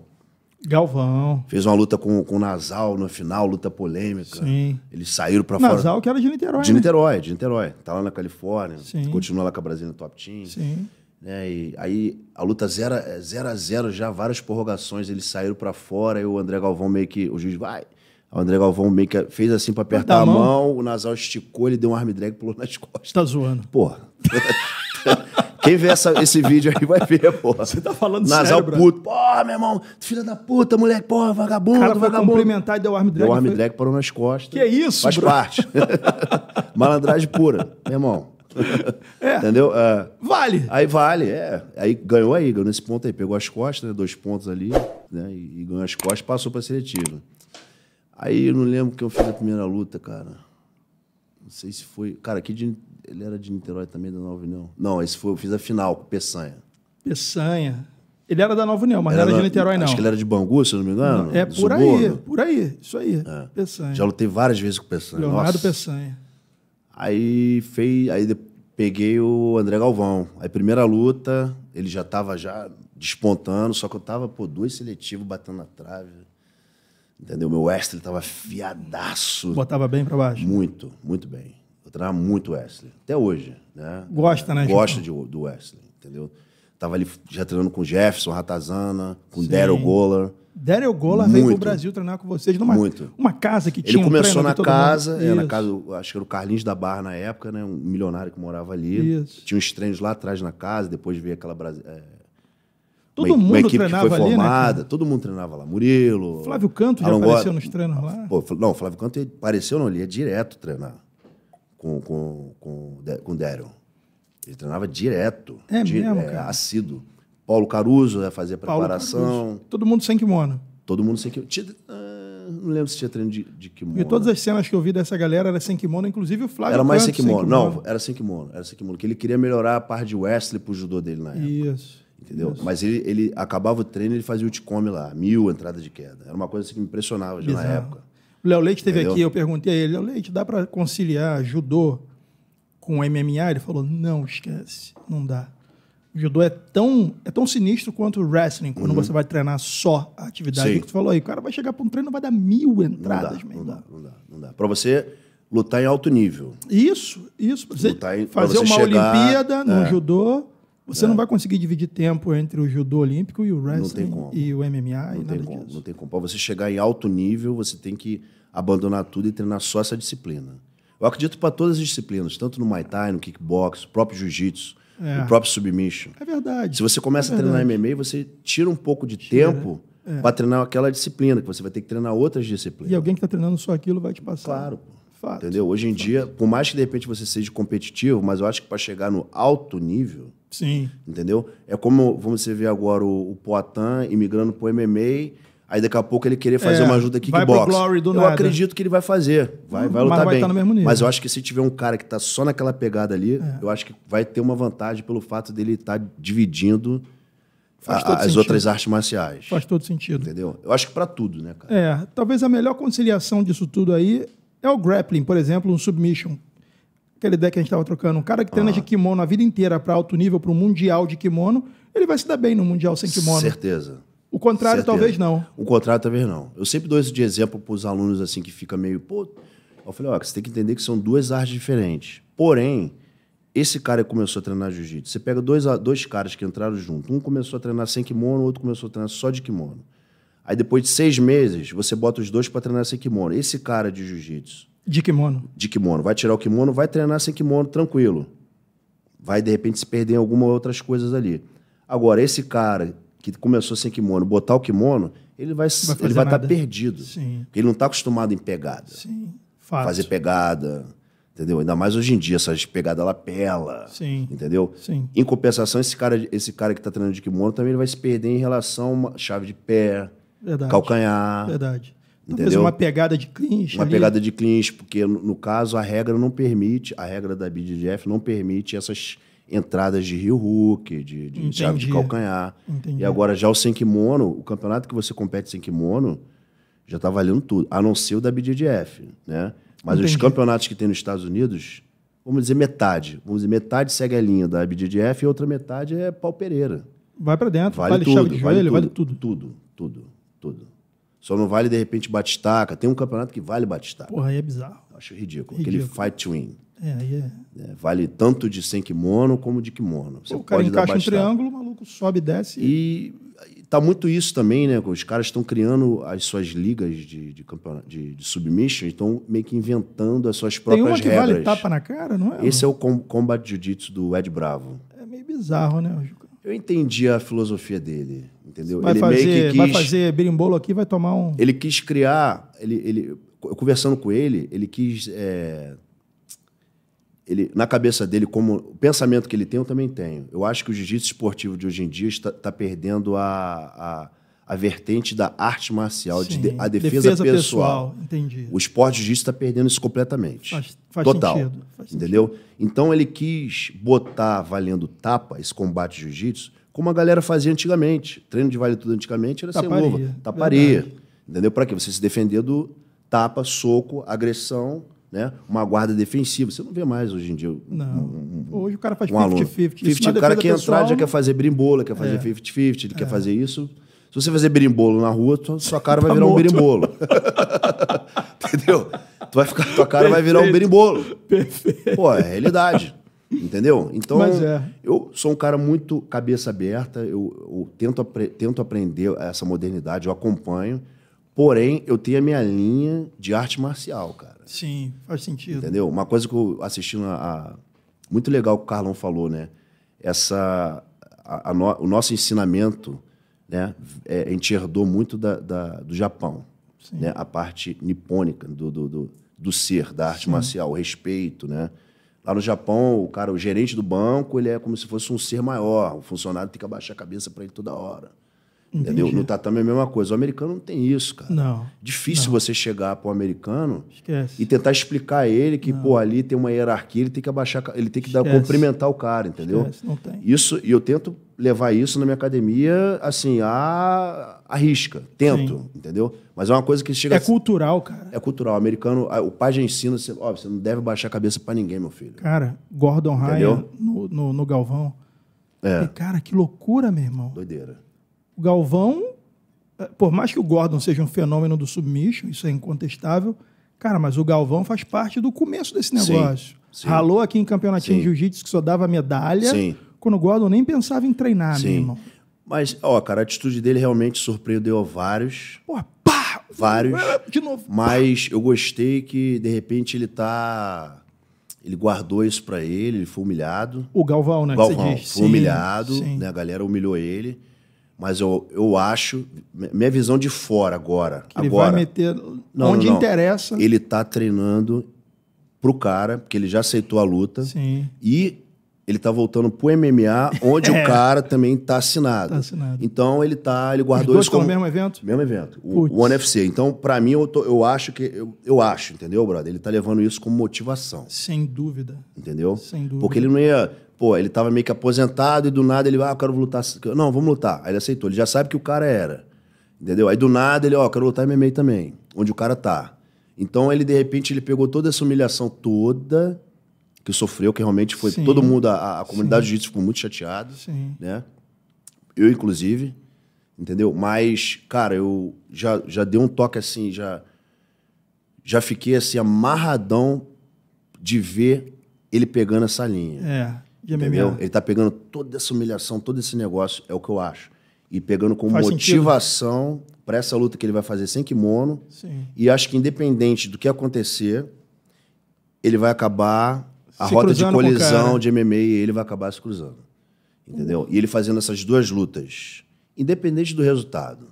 Galvão. Fez uma luta com, com o Nasal no final, luta polêmica. Sim. Eles saíram pra Nasal, fora. Nasal que era de Niterói. De né? Niterói, de Niterói. Tá lá na Califórnia. Sim. Continua lá com a Brasília Top Team. Sim. Né, e aí a luta 0 zero, zero 0 já várias prorrogações, eles saíram para fora e o André Galvão meio que. O juiz vai. O André Galvão meio que fez assim pra apertar tá a mão. mão, o Nasal esticou, ele deu um arm drag e pulou nas [LAUGHS] costas. Tá zoando. Porra. [LAUGHS] [LAUGHS] Quem vê essa, esse vídeo aí vai ver, pô. Você tá falando Nasal sério, puto. Porra, meu irmão, filha da puta, moleque, porra, vagabundo, cara vagabundo. Foi cumprimentar e deu arm drag. Deu arm foi... drag, parou nas costas. Que isso, Faz bro? parte. [LAUGHS] Malandragem pura, meu irmão. [LAUGHS] É. Entendeu? É. Vale. Aí vale, é. Aí ganhou aí, ganhou nesse ponto aí. Pegou as costas, né? Dois pontos ali, né? E, e ganhou as costas passou pra seletiva. Aí eu não lembro que eu fiz a primeira luta, cara. Não sei se foi. Cara, aqui de ele era de Niterói também, da Nova União. Não, esse foi, eu fiz a final com Peçanha. Peçanha. Ele era da Nova União, mas não era, de Niterói, não. Acho que ele era de Bangu, se eu não me engano. Não, é, por aí, por aí. Isso aí, é. Peçanha. Já lutei várias vezes com Peçanha. Leonardo Nossa. Peçanha. Aí, fei, aí peguei o André Galvão. Aí, primeira luta, ele já estava já despontando, só que eu tava, pô, dois seletivos batendo na trave. Entendeu? Meu Wesley tava fiadaço. Botava bem para baixo? Muito, muito bem. Eu treinava muito Wesley, até hoje. Né? Gosta, né? Gosta de, do Wesley, entendeu? Tava ali já treinando com Jefferson, Ratazana, com Sim. Daryl Goller. Daryl Goller veio pro Brasil treinar com vocês numa muito. uma casa que Ele tinha Ele começou um na casa, é, na casa, acho que era o Carlinhos da Barra na época, né? Um milionário que morava ali. Isso. Tinha uns treinos lá atrás na casa, depois veio aquela É... Todo uma, mundo uma equipe treinava que foi ali, né, formada, né? todo mundo treinava lá. Murilo. Flávio Canto já Alan apareceu Gola... nos treinos lá. Pô, não, Flávio Canto apareceu não, ele ia direto treinar com, com, com, com Ele treinava direto. É di mesmo, é, Assíduo. Paulo Caruso ia né, fazer preparação. Todo mundo sem kimono. Todo mundo sem kimono. Tinha, ah, não lembro se tinha treino de, de, kimono. E todas as cenas que eu vi dessa galera era sem kimono, inclusive o Flávio Era mais sem, kimono. sem kimono. Não, era sem kimono. Era sem kimono. Porque ele queria melhorar a parte de Wesley pro judô dele na época. Isso. Entendeu? Isso. Mas ele, ele acabava o treino ele fazia o ticome lá. Mil entradas de queda. Era uma coisa assim, que me impressionava já na época. O Léo Leite esteve aqui, eu perguntei a ele, Léo Leite, dá para conciliar judô com MMA? Ele falou, não, esquece, não dá. O judô é tão, é tão sinistro quanto o wrestling, quando uhum. você vai treinar só a atividade. O que tu falou aí, o cara vai chegar para um treino e vai dar mil entradas. Não dá, não dá, não dá. dá. Para você lutar em alto nível. Isso, isso. Você lutar em, fazer uma chegar, Olimpíada é. no judô você é. não vai conseguir dividir tempo entre o judô olímpico e o wrestling e o MMA não e tem como, disso. Não tem como. Para você chegar em alto nível, você tem que abandonar tudo e treinar só essa disciplina. Eu acredito para todas as disciplinas, tanto no Muay Thai, no kickbox, o próprio jiu-jitsu, é. o próprio submission. É verdade. Se você começa é a treinar MMA, você tira um pouco de tira. tempo é. para treinar aquela disciplina, que você vai ter que treinar outras disciplinas. E alguém que está treinando só aquilo vai te passar. Claro. Fato. Entendeu? Hoje em Fato. dia, por mais que de repente você seja competitivo, mas eu acho que para chegar no alto nível, Sim. Entendeu? É como você vê agora o, o Poitin imigrando pro MMA, aí daqui a pouco ele querer fazer é, uma ajuda kickbox. Vai pro glory do eu nada. acredito que ele vai fazer, vai, vai lutar vai bem. no mesmo nível. Mas eu acho que se tiver um cara que tá só naquela pegada ali, é. eu acho que vai ter uma vantagem pelo fato dele estar tá dividindo a, as sentido. outras artes marciais. Faz todo sentido. Entendeu? Eu acho que para tudo, né, cara? É, talvez a melhor conciliação disso tudo aí é o grappling, por exemplo, um submission aquela ideia que a gente estava trocando, um cara que treina uhum. de ah. kimono a vida inteira para alto nível, para um mundial de kimono, ele vai se dar bem no mundial sem kimono. Certeza. O contrário Certeza. talvez não. O contrário talvez não. Eu sempre dou isso de exemplo para os alunos assim que fica meio, pô, eu falei, ó, você tem que entender que são duas artes diferentes. Porém, esse cara que começou a treinar jiu-jitsu, você pega dois, dois caras que entraram junto, um começou a treinar sem kimono, o outro começou a treinar só de kimono. Aí depois de seis meses, você bota os dois para treinar sem kimono. Esse cara de jiu-jitsu de kimono. De kimono. Vai tirar o kimono, vai treinar sem kimono, tranquilo. Vai, de repente, se perder em algumas outras coisas ali. Agora, esse cara que começou sem kimono, botar o kimono, ele vai estar ele vai tá perdido. Sim. Porque ele não está acostumado em pegada. Sim. Fato. Fazer pegada. Entendeu? Ainda mais hoje em dia, essas pegadas lapela. Sim. Entendeu? Sim. Em compensação, esse cara, esse cara que está treinando de kimono também ele vai se perder em relação a uma chave de pé, Verdade. calcanhar. Verdade uma pegada de clinch. Uma ali. pegada de clinch, porque no, no caso a regra não permite, a regra da BDF não permite essas entradas de Rio Hook, de, de chave de calcanhar. Entendi. E agora já o Senkimono, o campeonato que você compete sem kimono, já está valendo tudo, a não ser o da BDF, né? Mas Entendi. os campeonatos que tem nos Estados Unidos, vamos dizer metade, vamos dizer metade segue a linha da BDF e outra metade é pau Pereira. Vai para dentro, vale, vale tudo, chave de joelho, vale tudo. Vale tudo, tudo, tudo. tudo. Só não vale, de repente, batistaca. Tem um campeonato que vale batistaca. Porra, aí é bizarro. Acho ridículo. ridículo. Aquele fight win. É, aí é. é. Vale tanto de sem kimono como de kimono. Você Pô, o cara pode encaixa um triângulo, o maluco sobe, desce. E, está tá muito isso também, né? Os caras estão criando as suas ligas de, de, campeonato, de, de submission, estão meio que inventando as suas próprias regras. Tem uma que regras. vale tapa na cara, não é? Esse é o com Combat Jiu-Jitsu do Ed Bravo. É meio bizarro, né? Eu entendi a filosofia dele entendeu? Vai ele fazer, meio que quis, vai fazer berimbolo aqui, vai tomar um. Ele quis criar, ele, ele conversando com ele, ele quis é, ele na cabeça dele como o pensamento que ele tem eu também tenho. Eu acho que o jiu-jitsu esportivo de hoje em dia está, está perdendo a, a a vertente da arte marcial, Sim, de, a defesa, defesa pessoal. pessoal. Entendi. O esporte jiu-jitsu está perdendo isso completamente. Faz, faz Total. Sentido, faz entendeu? Sentido. Então ele quis botar valendo tapa esse combate jiu-jitsu como a galera fazia antigamente. Treino de vale tudo antigamente era taparia, sem luva, taparia. Verdade. Entendeu? Para quê? Você se defender do tapa, soco, agressão, né? Uma guarda defensiva. Você não vê mais hoje em dia. Não. Um, um, hoje o cara faz 50-50. Um o cara que pessoal... entrar já quer fazer brimbola, quer fazer 50-50, é. ele é. quer fazer isso. Se você fazer berimbolo na rua, tua, sua cara [LAUGHS] tá vai virar morto. um berimbolo. [LAUGHS] [LAUGHS] Entendeu? Tu vai ficar, tua cara Perfeito. vai virar um berimbolo. Perfeito. Pô, é realidade. Entendeu? Então, é. eu sou um cara muito cabeça aberta, eu, eu tento, apre, tento aprender essa modernidade, eu acompanho, porém, eu tenho a minha linha de arte marcial, cara. Sim, faz sentido. Entendeu? Uma coisa que eu assistindo a. a muito legal que o Carlão falou, né? Essa, a, a no, o nosso ensinamento, né? É, a gente herdou muito da, da do Japão, Sim. né? A parte nipônica do, do, do, do ser, da arte Sim. marcial, o respeito, né? Lá no Japão, o cara, o gerente do banco, ele é como se fosse um ser maior. O funcionário tem que abaixar a cabeça para ele toda hora. Entendi. Entendeu? No tatame é a mesma coisa. O americano não tem isso, cara. Não. Difícil não. você chegar para o americano Esquece. e tentar explicar a ele que, não. pô, ali tem uma hierarquia, ele tem que abaixar, ele tem que dar, cumprimentar o cara, entendeu? Esquece. Não tem. Isso, e eu tento levar isso na minha academia, assim, a, a risca. Tento, Sim. entendeu? Mas é uma coisa que chega. É a... cultural, cara. É cultural. O americano, o pai já ensina, você, ó, você não deve baixar a cabeça para ninguém, meu filho. Cara, Gordon Ryan no, no, no, Galvão. É. E, cara, que loucura, meu irmão. Doideira. O Galvão, eh, por mais que o Gordon seja um fenômeno do submission, isso é incontestável. Cara, mas o Galvão faz parte do começo desse negócio. Sim, sim. Ralou aqui em campeonatinho de jiu-jitsu que só dava medalha. Sim quando o Gordon nem pensava em treinar, Sim. meu irmão. Mas, ó, cara, a atitude dele realmente surpreendeu vários. Pô, pá! Vários. É, de novo. Pá. Mas eu gostei que, de repente, ele tá. Ele guardou isso para ele, ele foi humilhado. O Galvão, né? Galvão foi sim, humilhado, sim. né? A galera humilhou ele. Mas eu, eu acho, minha visão de fora agora. Que ele agora, vai meter não, onde não, não. interessa. Ele tá treinando pro cara, porque ele já aceitou a luta. Sim. E ele tá voltando pro MMA, onde [LAUGHS] é. o cara também tá assinado. Tá assinado. Então ele tá, ele guardou Os dois isso como... mesmo evento? Mesmo evento, o, o Então, para mim, eu, tô, eu acho que, eu, eu, acho, entendeu, brother? Ele tá levando isso como motivação. Sem dúvida. Entendeu? Sem dúvida. Porque ele não ia, pô, ele tava meio que aposentado e do nada ele, ah, eu quero lutar, não, vamos lutar. Aí ele aceitou, ele já sabe que o cara era, entendeu? Aí do nada ele, ó, oh, quero lutar MMA também, onde o cara tá. Então ele, de repente, ele pegou toda essa humilhação toda que sofreu, que realmente foi Sim. todo mundo, a, a comunidade Sim. jiu-jitsu ficou muito chateada, né? Eu, inclusive, entendeu? Mas, cara, eu já, já dei um toque assim, já, já fiquei assim, amarradão de ver ele pegando essa linha. É, e entendeu? Ele tá pegando toda essa humilhação, todo esse negócio, é o que eu acho. E pegando como Faz motivação para essa luta que ele vai fazer sem kimono. Sim. E acho que independente do que acontecer, ele vai acabar a se rota de colisão de MMA e ele vai acabar se cruzando. Entendeu? Uhum. E ele fazendo essas duas lutas, independente do resultado.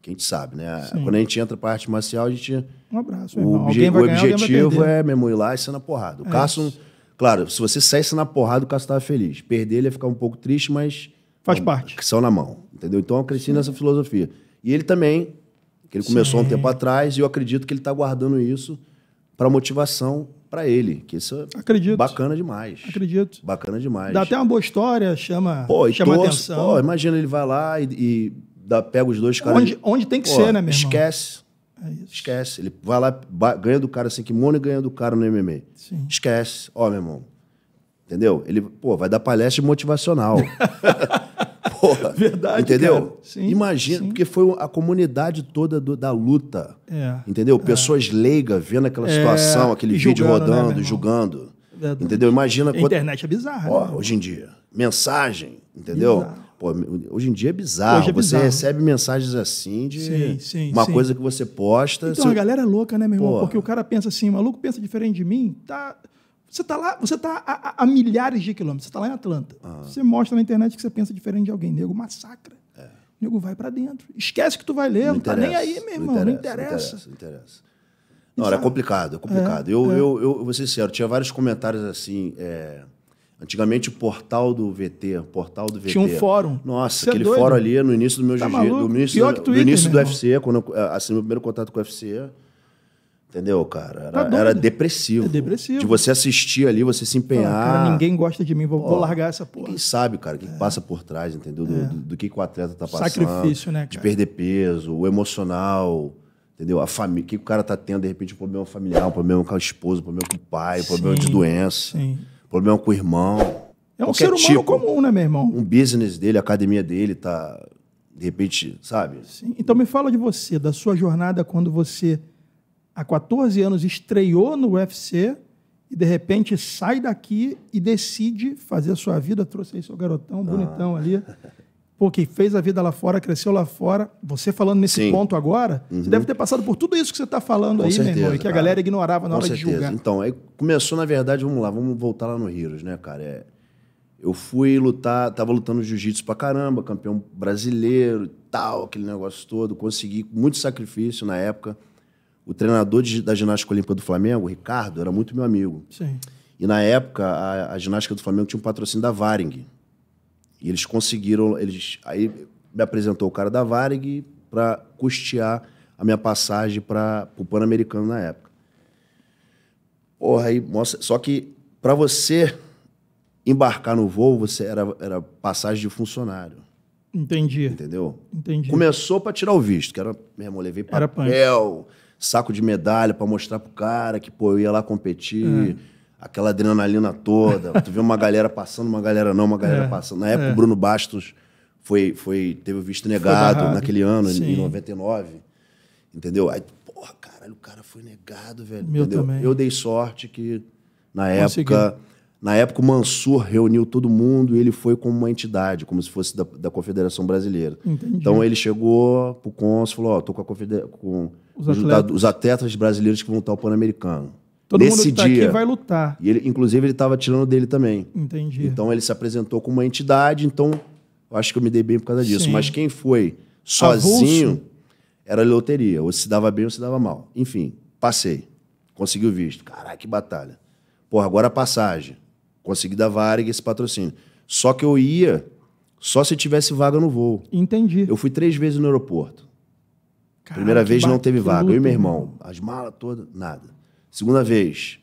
Que a gente sabe, né? Sim. Quando a gente entra para arte marcial, a gente. Um abraço. O, obje o ganhar, objetivo é mesmo ir lá e ser na porrada. O é Carson, isso. claro, se você saísse na porrada, o Carson estava feliz. Perder, ele ia ficar um pouco triste, mas. Faz parte. Que são na mão. Entendeu? Então eu cresci Sim. nessa filosofia. E ele também, que ele começou Sim. um tempo atrás, e eu acredito que ele está guardando isso para motivação para ele, que isso é Acredito. bacana demais. Acredito. Bacana demais. Dá até uma boa história, chama, pô, chama torce, atenção. Pô, imagina ele vai lá e, e dá, pega os dois caras. Onde, onde tem que pô, ser, né, meu Esquece. É esquece. Ele vai lá, ganha do cara assim, que Mone ganha do cara no MMA. Sim. Esquece. Ó, meu irmão. Entendeu? Ele, pô, vai dar palestra motivacional. [LAUGHS] Porra. [LAUGHS] Verdade. Entendeu? Imagina, sim. porque foi a comunidade toda do, da luta. É, entendeu? É. Pessoas leigas vendo aquela é, situação, aquele vídeo julgando, né, rodando, né, julgando. Verdade. Entendeu? Imagina. A internet é bizarra. Ó, né? Hoje em dia. Mensagem, entendeu? Pô, hoje em dia é bizarro. Hoje é bizarro. Você recebe mensagens assim de sim, sim, uma sim. coisa que você posta. Então, você... a galera é louca, né, meu irmão? Porque o cara pensa assim, o maluco pensa diferente de mim, tá. Você está lá, você está a, a, a, milhares de quilômetros, você está lá em Atlanta. Ah. Você mostra na internet que você pensa diferente de alguém. Nego massacra. É. Nego vai para dentro. Esquece que tu vai ler, não, não tá nem aí, meu irmão. Não interessa. Não interessa. Não interessa. Não, era complicado, é complicado. É, eu, é. eu, eu, eu vou ser sincero, tinha vários comentários assim. É... Antigamente o portal do VT, portal do VT. Tinha um fórum. Nossa, é aquele é fórum ali no início do meu tá jiu-jitsu, do início, Pior do, Twitter, do, início do UFC, quando eu é, assinei o primeiro contato com o UFC. Entendeu, cara? Era, tá era depressivo. É depressivo. De você assistir ali, você se empenhar. Ah, cara, ninguém gosta de mim, vou, largar essa porra. quem sabe, cara, o que, é. passa por trás, entendeu? Do, é. do, do, que, o atleta tá passando. Sacrifício, né, cara? De perder peso, o emocional, entendeu? A família, o que o cara tá tendo, de repente, um problema familiar, um problema com a esposa, um problema com o pai, um problema de doença, sim. problema com o irmão. É um ser humano tipo, comum, né, meu irmão? Um business dele, a academia dele tá, de repente, sabe? Sim. Então me fala de você, da sua jornada quando você há 14 anos estreou no UFC e de repente sai daqui e decide fazer a sua vida. Trouxe aí seu garotão ah. bonitão ah. ali. Porque fez a vida lá fora, cresceu lá fora. Você falando nesse Sim. ponto agora, uhum. você deve ter passado por tudo isso que você está falando Com aí, certeza. meu irmão, e que a galera ignorava na Com hora certeza. de julgar. Então, aí começou, na verdade, vamos lá, vamos voltar lá no Heroes, né, cara? É, eu fui lutar, tava lutando jiu-jitsu pra caramba, campeão brasileiro e tal, aquele negócio todo. Consegui muito sacrifício na época o treinador de, da ginástica olímpica do Flamengo, o Ricardo, era muito meu amigo. Sim. E na época, a, a, ginástica do Flamengo tinha um patrocínio da Varing. E eles conseguiram. Eles, aí me apresentou o cara da Varing para custear a minha passagem para o Pan-Americano na época. Porra, aí mostra. Só que para você embarcar no voo, você era, era passagem de funcionário. Entendi. Entendeu? Entendi. Começou para tirar o visto, que era, meu irmão, levei papel, era saco de medalha para mostrar pro cara que, pô, eu ia lá competir. Hum. Aquela adrenalina toda. [LAUGHS] tu vê uma galera passando, uma galera não, uma galera é, passando. Na época, é. o Bruno Bastos foi, foi, teve o visto negado naquele ano, Sim. em 99. Entendeu? Aí, porra, caralho, o cara foi negado, velho. Meu entendeu? Também. Eu dei sorte que, na Consegui. época... Na época, o Mansur reuniu todo mundo e ele foi como uma entidade, como se fosse da, da Confederação Brasileira. Entendi. Então, ele chegou pro cônsul e falou, ó, oh, tô com a, Confederação os, atletas. os atletas brasileiros que vão estar ao Pan-Americano. Todo Nesse mundo que tá dia. aqui vai lutar. E ele, inclusive, ele estava tirando dele também. Entendi. Então ele se apresentou como uma entidade, então eu acho que eu me dei bem por causa disso. Sim. Mas quem foi sozinho era loteria. Ou se dava bem ou se dava mal. Enfim, passei. Consegui o visto. Caraca, que batalha. Porra, agora a passagem. Consegui da Varig esse patrocínio. Só que eu ia só se tivesse vaga no voo. Entendi. Eu fui três vezes no aeroporto. Caraca, Primeira vez não teve vaga. Eu e meu irmão, as malas todas, nada. Segunda vez,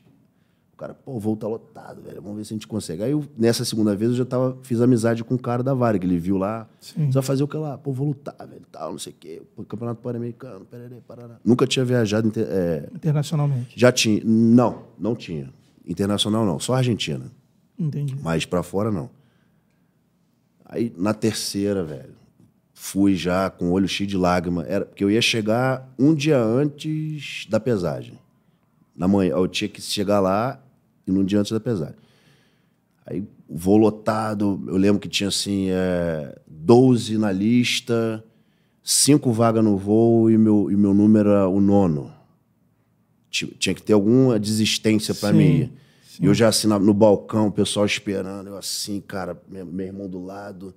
o cara, pô, vou tá lotado, velho. Vamos ver se a gente consegue. Aí, eu, nessa segunda vez, eu já tava, fiz amizade com o um cara da Varg, ele viu lá. Só fazer o que lá? Pô, vou lutar, velho, tal, não sei o quê. Campeonato Pan-Americano, pererê, parará. Nunca tinha viajado. Inter, é... Internacionalmente? Já tinha. Não, não tinha. Internacional não, só Argentina. Entendi. Mas para fora não. Aí na terceira, velho, fui já com o olho cheio de lágrima. Era porque eu ia chegar um dia antes da pesagem. Na manhã, eu tinha que chegar lá e num dia antes da pesagem. Aí, voo lotado, eu lembro que tinha assim, é, 12 na lista, cinco vagas no voo e meu, e meu número era o nono. Tinha que ter alguma desistência para mim E eu já assim, no balcão, o pessoal esperando, eu assim, cara, meu irmão do lado.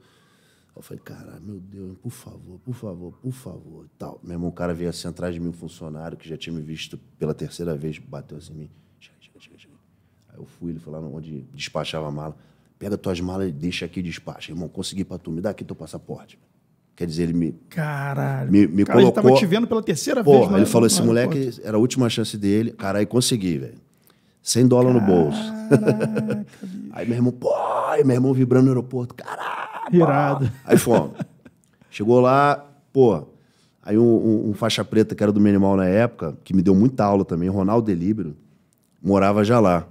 Eu falei, cara, meu Deus, por favor, por favor, por favor. Tal. Meu irmão, o cara veio assim atrás de mim, um funcionário que já tinha me visto pela terceira vez, bateu assim em mim. Chega, chega, chega, chega. Aí eu fui, ele foi lá onde despachava a mala. Pega tuas malas e deixa aqui despacha. Irmão, consegui pra tu, me dá aqui teu passaporte. Quer dizer, ele me. Caralho. Me, me cara, colocou. Ele tava te vendo pela terceira Porra, vez, Ele falou: esse moleque era a última chance dele. Caralho, consegui, velho. 100 dólares no bolso. aí meu irmão, pô, aí meu irmão vibrando no aeroporto. Caralho Irado. Aí fomos. Chegou lá, pô. Aí um, um, um, faixa preta que era do Minimal na época, que me deu muita aula também, Ronaldo Delibro morava já lá.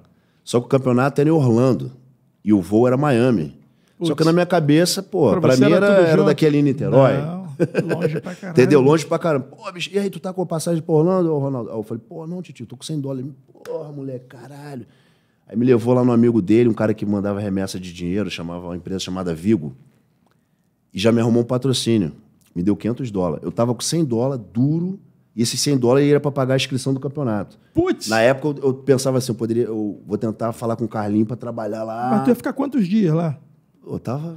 Só que o campeonato era em Orlando. E o voo era Miami. Putz. Só que na minha cabeça, pô, pra, pra mim era, era, era daqui ali em Niterói. Não, longe pra [LAUGHS] caramba. Entendeu? Longe pra caramba. Pô, bicho, e aí, tu tá com a passagem pra Orlando, Ronaldo? Aí eu falei, pô, não, tio, tô com 100 dólares. Porra, moleque, caralho. Aí me levou lá no amigo dele, um cara que mandava remessa de dinheiro, chamava uma empresa chamada Vigo e já me arrumou um patrocínio. Me deu 500 dólares. Eu tava com 100 dólares duro e esses 100 dólares era para pagar a inscrição do campeonato. Putz! Na época eu, eu, pensava assim, eu poderia, eu vou tentar falar com o Carlinho para trabalhar lá. Mas tu ia ficar quantos dias lá? Eu tava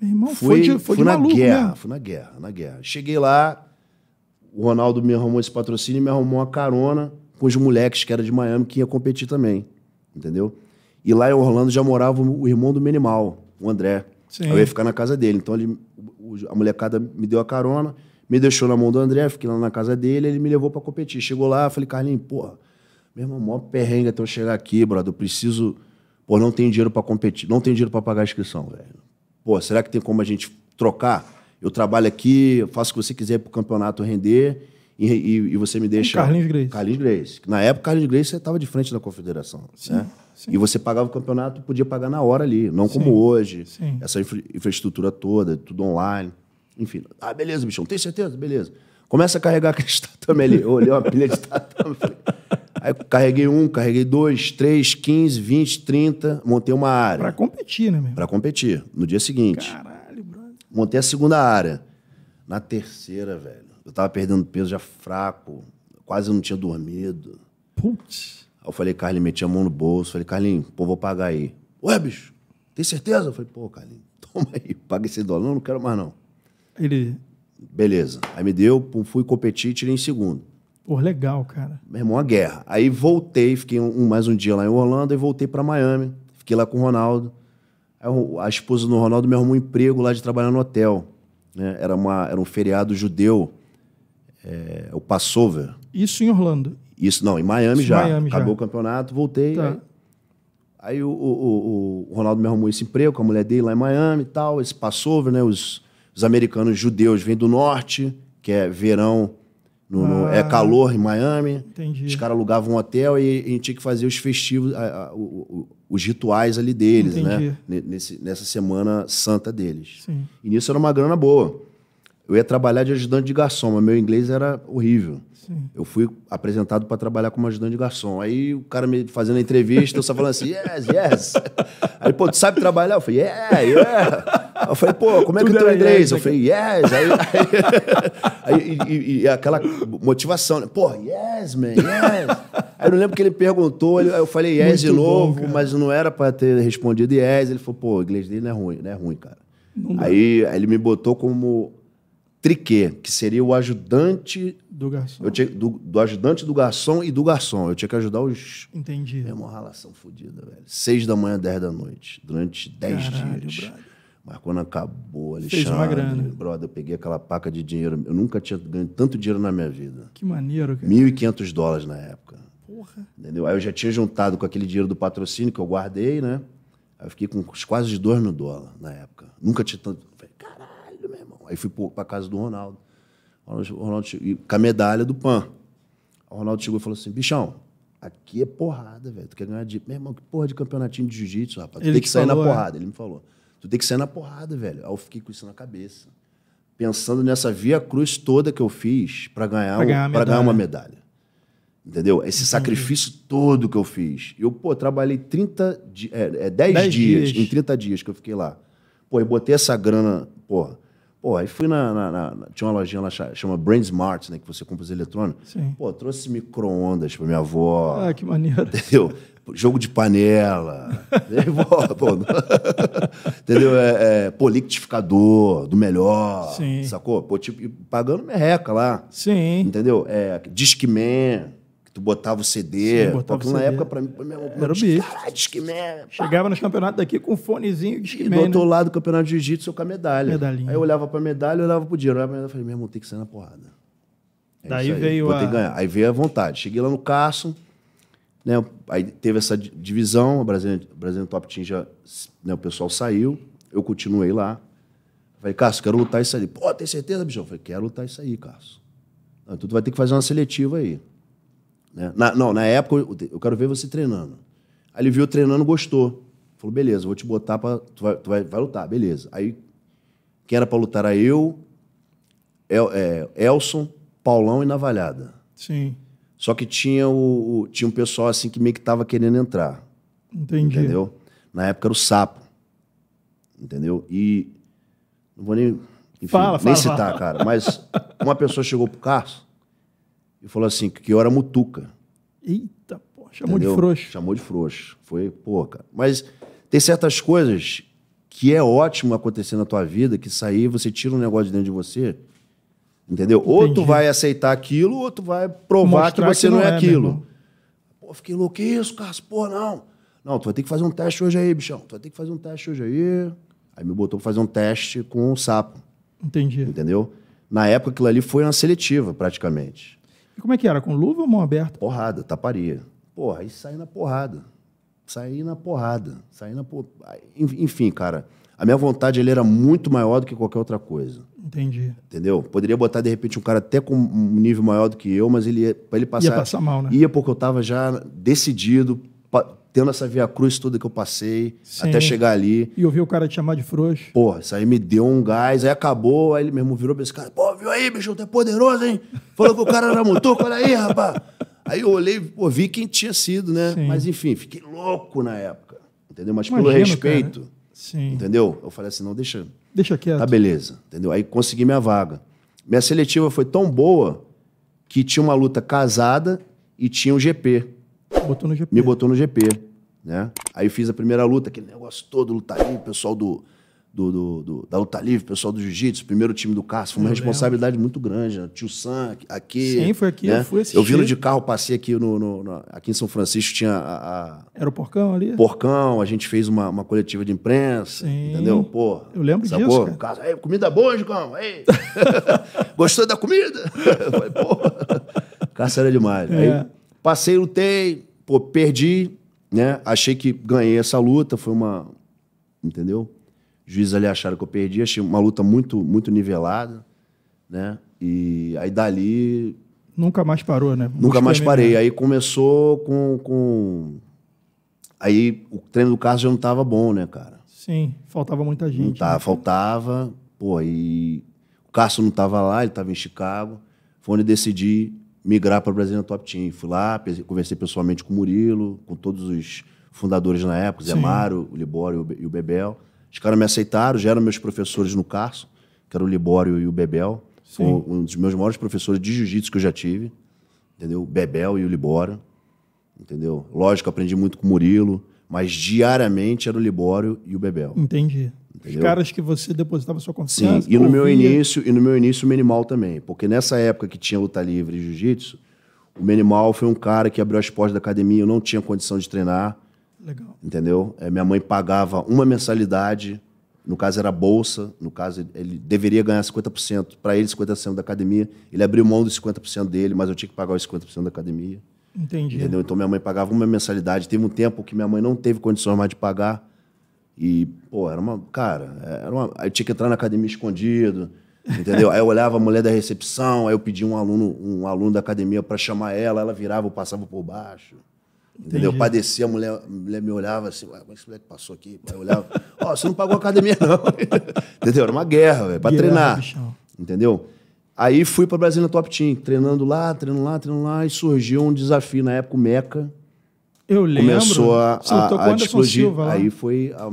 Meu irmão, fui, foi de, foi fui de na maluco guerra, mesmo. fui na guerra, na guerra. Cheguei lá, o Ronaldo me arrumou esse patrocínio e me arrumou uma carona com os moleques que era de Miami que ia competir também, entendeu? E lá em Orlando já morava o irmão do Minimal, o André. Sim. Eu ia ficar na casa dele. Então ele, a molecada me deu a carona, me deixou na mão do André, fiquei lá na casa dele, ele me levou para competir. Chegou lá, falei, Carlinhos, porra, meu irmão, maior perrengue até eu chegar aqui, brother. Eu preciso. Pô, não tem dinheiro para competir, não tem dinheiro para pagar a inscrição, velho. Pô, será que tem como a gente trocar? Eu trabalho aqui, faço o que você quiser pro campeonato render e, e, e você me deixa. Carlinhos Grace. Carlinhos Grace. Na época, Carlinhos Grace você estava de frente da confederação. Sim, né? sim. E você pagava o campeonato, podia pagar na hora ali, não como hoje. Sim. Essa infra infraestrutura toda, tudo online. Enfim. Ah, beleza, bichão, tem certeza? Beleza. Começa a carregar aquele [LAUGHS] tatame ali. Eu olhei uma pilha de tatame. Aí carreguei um, carreguei dois, três, quinze, vinte, trinta. Montei uma área. Pra competir, né, meu? Pra competir. No dia seguinte. Caralho, brother. Montei a segunda área. Na terceira, velho. Eu tava perdendo peso já fraco, quase não tinha dormido. Putz. Aí eu falei, Carlinhos, meti a mão no bolso. Falei, Carlinhos, pô, vou pagar aí. Ué, bicho, tem certeza? Eu falei, pô, Carlinhos, [LAUGHS] toma aí, paga esse dólar. Não, não quero mais não. Ele. Beleza. Aí me deu, fui competir, e tirei em segundo. Pô, legal, cara. Meu irmão, a guerra. Aí voltei, fiquei um, mais um dia lá em Orlando e voltei para Miami. Fiquei lá com o Ronaldo. Aí a esposa do Ronaldo me arrumou um emprego lá de trabalhar no hotel. Né? Era, uma, era um feriado judeu é, o Passover. Isso em Orlando. Isso não, em Miami Isso já. Miami Acabou já. o campeonato, voltei. Tá. Aí, aí o, o, o, Ronaldo me arrumou esse emprego com a mulher dele lá em Miami e tal, esse Passover, né? Os, os americanos judeus vêm do norte, que é verão, no, ah, no, é ah. calor em Miami. Entendi. Os caras alugavam um hotel e, a gente tinha que fazer os festivos, a, a, o, os rituais ali deles, né? entendi. né? Nesse, nessa semana santa deles. Sim. E nisso era uma grana boa. Eu ia trabalhar de ajudante de garçom, mas meu inglês era horrível. Sim. Eu fui apresentado para trabalhar como ajudante de garçom. Aí o cara me fazendo a entrevista, eu só falando assim, yes, yes. Aí, pô, tu sabe trabalhar? Eu falei, yeah, yeah. Eu falei, pô, como é Tudo que o teu inglês? Yes, eu né, falei, yes. Aí, [LAUGHS] aí, aí e, e, aquela motivação, né? Pô, yes, man, yes. Aí eu não lembro que ele perguntou, aí eu falei yes Muito de novo, bom, mas não era para ter respondido yes. Ele falou, pô, o inglês dele não é ruim, não é ruim, cara. Aí, aí ele me botou como triquet, que seria o ajudante do garçom. Eu tinha, do, do, ajudante do garçom e do garçom. Eu tinha que ajudar os. Entendi. É uma relação fodida, velho. Seis da manhã, dez da noite, durante dez Caralho, dias. Brother. Mas quando acabou, Alexandre, Fez uma grana. brother, eu peguei aquela paca de dinheiro. Eu nunca tinha ganho tanto dinheiro na minha vida. Que maneiro, cara. 1.500 dólares na época. Porra. Entendeu? Aí eu já tinha juntado com aquele dinheiro do patrocínio que eu guardei, né? Aí eu fiquei com quase 2 mil dólares na época. Nunca tinha tanto. Aí fui para casa do Ronaldo. O Ronaldo, o Ronaldo chegou, com a medalha do PAN. O Ronaldo chegou e falou assim: bichão, aqui é porrada, velho. Tu quer ganhar de. Meu irmão, que porra de campeonatinho de jiu-jitsu, rapaz. Tu Ele tem que, sair falou, na é. porrada. É? Ele me falou. Tu tem que sair na porrada, velho. Aí eu fiquei com isso na cabeça. Pensando nessa via cruz toda que eu fiz para ganhar, ganhar, ganhar uma medalha. Entendeu? Esse Entendi. sacrifício todo que eu fiz. Eu, pô, trabalhei 30 di é, é 10, 10 dias, dias, em 30 dias que eu fiquei lá. Pô, e botei essa grana, pô, Pô, aí fui na, na, na, Tinha uma lojinha lá chama Brain Smart, né? Que você compra os eletrônicos. Sim. Pô, trouxe micro-ondas pra minha avó. Ah, que maneiro. Entendeu? Jogo de panela. [LAUGHS] [LAUGHS] entendeu? É, é, pô, liquidificador do melhor. Sim. Sacou? Pô, tipo, pagando merreca lá. Sim. Entendeu? É, Discman. Tu botava o CD. Sim, botava na época, pra mim, meu, meu, era o bicho. Né, Chegava nos campeonatos daqui com um fonezinho de E do né? outro né? lado do campeonato de jiu-jitsu, eu com a medalha. Medalhinha. Aí eu olhava pra medalha, eu olhava pro dinheiro. Eu olhava e falei, meu irmão, tem que sair na porrada. É Daí aí, veio a... ganhar. Aí veio a vontade. Cheguei lá no Carson, né? Aí teve essa divisão, o Brasil, brasileiro Top Team já... Né, o pessoal saiu, eu continuei lá. Falei, Carson, quero lutar isso aí. Pô, tem certeza, bichão? Falei, quero lutar isso aí, Carson. Então tu vai ter que fazer uma seletiva aí. Né? Na, não, na época, eu, eu quero ver você treinando. Aí ele viu treinando, gostou. Falou, beleza, vou te botar para tu, vai, tu vai, vai lutar, beleza. Aí, quem era para lutar era eu, El, é, Elson, Paulão e Navalhada. Sim. Só que tinha, o, o, tinha um pessoal assim que meio que tava querendo entrar. Entendi. Entendeu? Na época era o Sapo. Entendeu? E. Não vou nem. Enfim, fala, nem citar, fala. cara. Mas uma pessoa chegou pro Carlos e falou assim: que eu era mutuca. Eita, pô, chamou Entendeu? de frouxo. Chamou de frouxo. Foi, pô, cara. Mas tem certas coisas que é ótimo acontecer na tua vida, que sair, você tira um negócio de dentro de você. Entendeu? Entendi. Ou tu vai aceitar aquilo, ou tu vai provar Mostrar que você que não, não, é, é aquilo. Pô, fiquei louco, que isso, Cássio? Pô, não. Não, tu vai ter que fazer um teste hoje aí, bichão. Tu vai ter que fazer um teste hoje aí. Aí me botou pra fazer um teste com um sapo. Entendi. Entendeu? Na época, aquilo ali foi uma seletiva, praticamente. E como é que era? Com luva ou mão aberta? Porrada, taparia. Porra, aí saí na porrada. Saí na porrada. Saí na porrada. Enfim, cara, a minha vontade ele era muito maior do que qualquer outra coisa. Entendi. Entendeu? Poderia botar, de repente, um cara até com um nível maior do que eu, mas ele ia, pra ele passar. Ia passar mal, né? Ia porque eu tava já decidido, tendo essa via cruz toda que eu passei, Sim. até chegar ali. E ouvir o cara te chamar de frouxo. Porra, isso aí me deu um gás, aí acabou, aí ele mesmo virou pra esse cara, pô, viu aí, bicho, tu é poderoso, hein? Falou que o cara era mutuco, olha aí, rapaz. Aí eu olhei, pô, vi quem tinha sido, né? Sim. Mas enfim, fiquei louco na época, entendeu? Mas Imagino, pelo respeito, Sim. entendeu? Eu falei assim, não, deixa... Deixa quieto. Tá beleza, entendeu? Aí consegui minha vaga. Minha seletiva foi tão boa que tinha uma luta casada e tinha um GP. Botou no GP. Me botou no GP né? Aí eu fiz a primeira luta, aquele negócio todo, luta livre, pessoal do, do, do, do da luta livre, pessoal do jiu-jitsu, primeiro time do Cássio, foi uma eu responsabilidade lembro. muito grande. Né? Tio Sam, aqui. Sim, foi aqui, né? eu fui assistir. Eu vindo de carro, passei aqui no, no, no aqui em São Francisco, tinha a, a, Era o Porcão ali? Porcão, a gente fez uma, uma coletiva de imprensa, Sim. entendeu? Pô, eu lembro sacou? disso, cara. Caso, Ei, comida boa, Jucão, Ei. [LAUGHS] Gostou da comida? [LAUGHS] Falei, pô, [LAUGHS] Cássio era demais. É. Aí passei, lutei, pô, perdi, né? Achei que ganhei essa luta, foi uma. Entendeu? juízes ali acharam que eu perdi, achei uma luta muito, muito nivelada, né? E aí dali. Nunca mais parou, né? Nunca mais parei. Aí começou com, com. Aí o treino do Carlos já não estava bom, né, cara? Sim, faltava muita gente. Não tava, né? Faltava, pô, e o Carlos não estava lá, ele estava em Chicago. Foi onde decidi migrar para o Brasil Top Team. Fui lá, conversei pessoalmente com o Murilo, com todos os fundadores na época, o Zé Mário, o Libório e o Bebel. Os caras me aceitaram, já eram meus professores no Carso, que era o Libório e o Bebel. Sim. Um dos meus maiores professores de jiu-jitsu que eu já tive, entendeu? O Bebel e o Libório, entendeu? Lógico, aprendi muito com o Murilo, mas diariamente era o Libório e o Bebel. Entendi. Entendeu? caras que você depositava sua confiança. Sim, e no meu início, e no meu início o Minimal também, porque nessa época que tinha luta livre e jiu-jitsu, o Minimal foi um cara que abriu as portas da academia, eu não tinha condição de treinar. Legal. Entendeu? É, minha mãe pagava uma mensalidade, no caso era bolsa, no caso ele deveria ganhar 50%, para ele 50% da academia. Ele abriu mão dos 50% dele, mas eu tinha que pagar os 50% da academia. Entendi. Entendeu? Então minha mãe pagava uma mensalidade. Teve um tempo que minha mãe não teve condições mais de pagar. E, pô, era uma. Cara, era uma, eu tinha que entrar na academia escondido, entendeu? aí eu olhava a mulher da recepção, aí eu pedia um aluno, um aluno da academia para chamar ela, ela virava, eu passava por baixo. Entendeu? Entendi. Eu padecia, a mulher, a mulher me olhava assim, ué, como é esse moleque passou aqui? Aí eu olhava, ó, oh, você não pagou a academia, não. [LAUGHS] entendeu? Era uma guerra, velho, pra guerra, treinar. Bichão. Entendeu? Aí fui pra Brasília Top Team, treinando lá, treinando lá, treinando lá, e surgiu um desafio na época, o Meca. Eu lembro. Começou a, a, a explodir. Silva, aí foi a,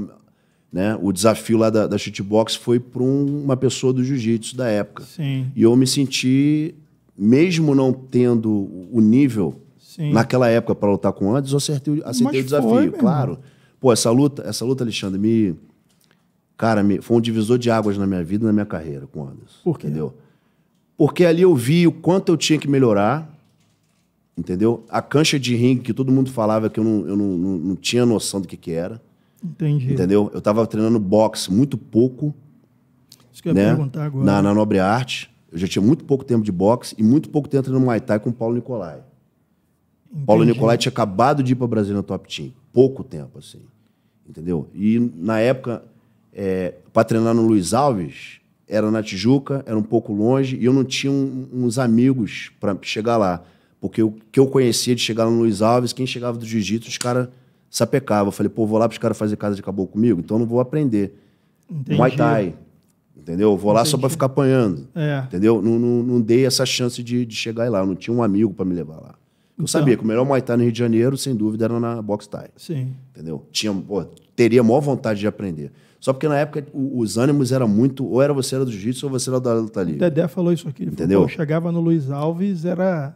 né, o desafio lá da, da shootbox foi para um, uma pessoa do jiu-jitsu da época. Sim. E eu me senti, mesmo não tendo o nível Sim. naquela época para lutar com o Andes, eu acertei, acertei o desafio, foi, claro. Pô, essa luta, essa luta, Alexandre, me. Cara, me, foi um divisor de águas na minha vida e na minha carreira com o Anderson. Por quê? Entendeu? Porque ali eu vi o quanto eu tinha que melhorar Entendeu? A cancha de ringue que todo mundo falava que eu não, eu não, não, não tinha noção do que, que era. Entendi. Entendeu? Eu estava treinando boxe muito pouco. Isso que eu ia né, perguntar agora. Na, na Nobre Arte. Eu já tinha muito pouco tempo de boxe e muito pouco tempo treinando Muay Thai com o Paulo Nicolai. Entendi. Paulo Nicolai tinha acabado de ir para Brasília no Top Team. Pouco tempo, assim. Entendeu? E na época, é, para treinar no Luiz Alves, era na Tijuca, era um pouco longe e eu não tinha um, uns amigos para chegar lá. Porque o que eu conhecia de chegar no Luiz Alves, quem chegava do jiu-jitsu, os caras sapecavam. Eu falei, pô, vou lá para os caras fazer casa de caboclo comigo, então não vou aprender. Entendi. Muay Thai. Entendeu? Eu vou Entendi. lá só para ficar apanhando. É. Entendeu? Não, não, não, dei essa chance de, de chegar lá. Eu não tinha um amigo para me levar lá. Eu então. sabia que o melhor Muay Thai no Rio de Janeiro, sem dúvida, era na Box Thai. Sim. Entendeu? Tinha, pô, teria a maior vontade de aprender. Só porque na época os ânimos eram muito. Ou era você era do jiu-jitsu ou você era da luta livre. O Dedé falou isso aqui. Entendeu? Falou, chegava no Luiz Alves, era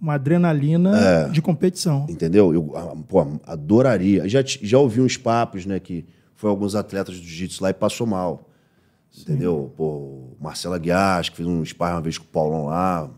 uma adrenalina é, de competição. Entendeu? Eu pô, adoraria. Já, já ouvi uns papos, né, que foi alguns atletas do jiu-jitsu lá e passou mal. Sim. Entendeu? Pô, Marcela Guiar, que fez um sparring uma vez com o Paulão lá.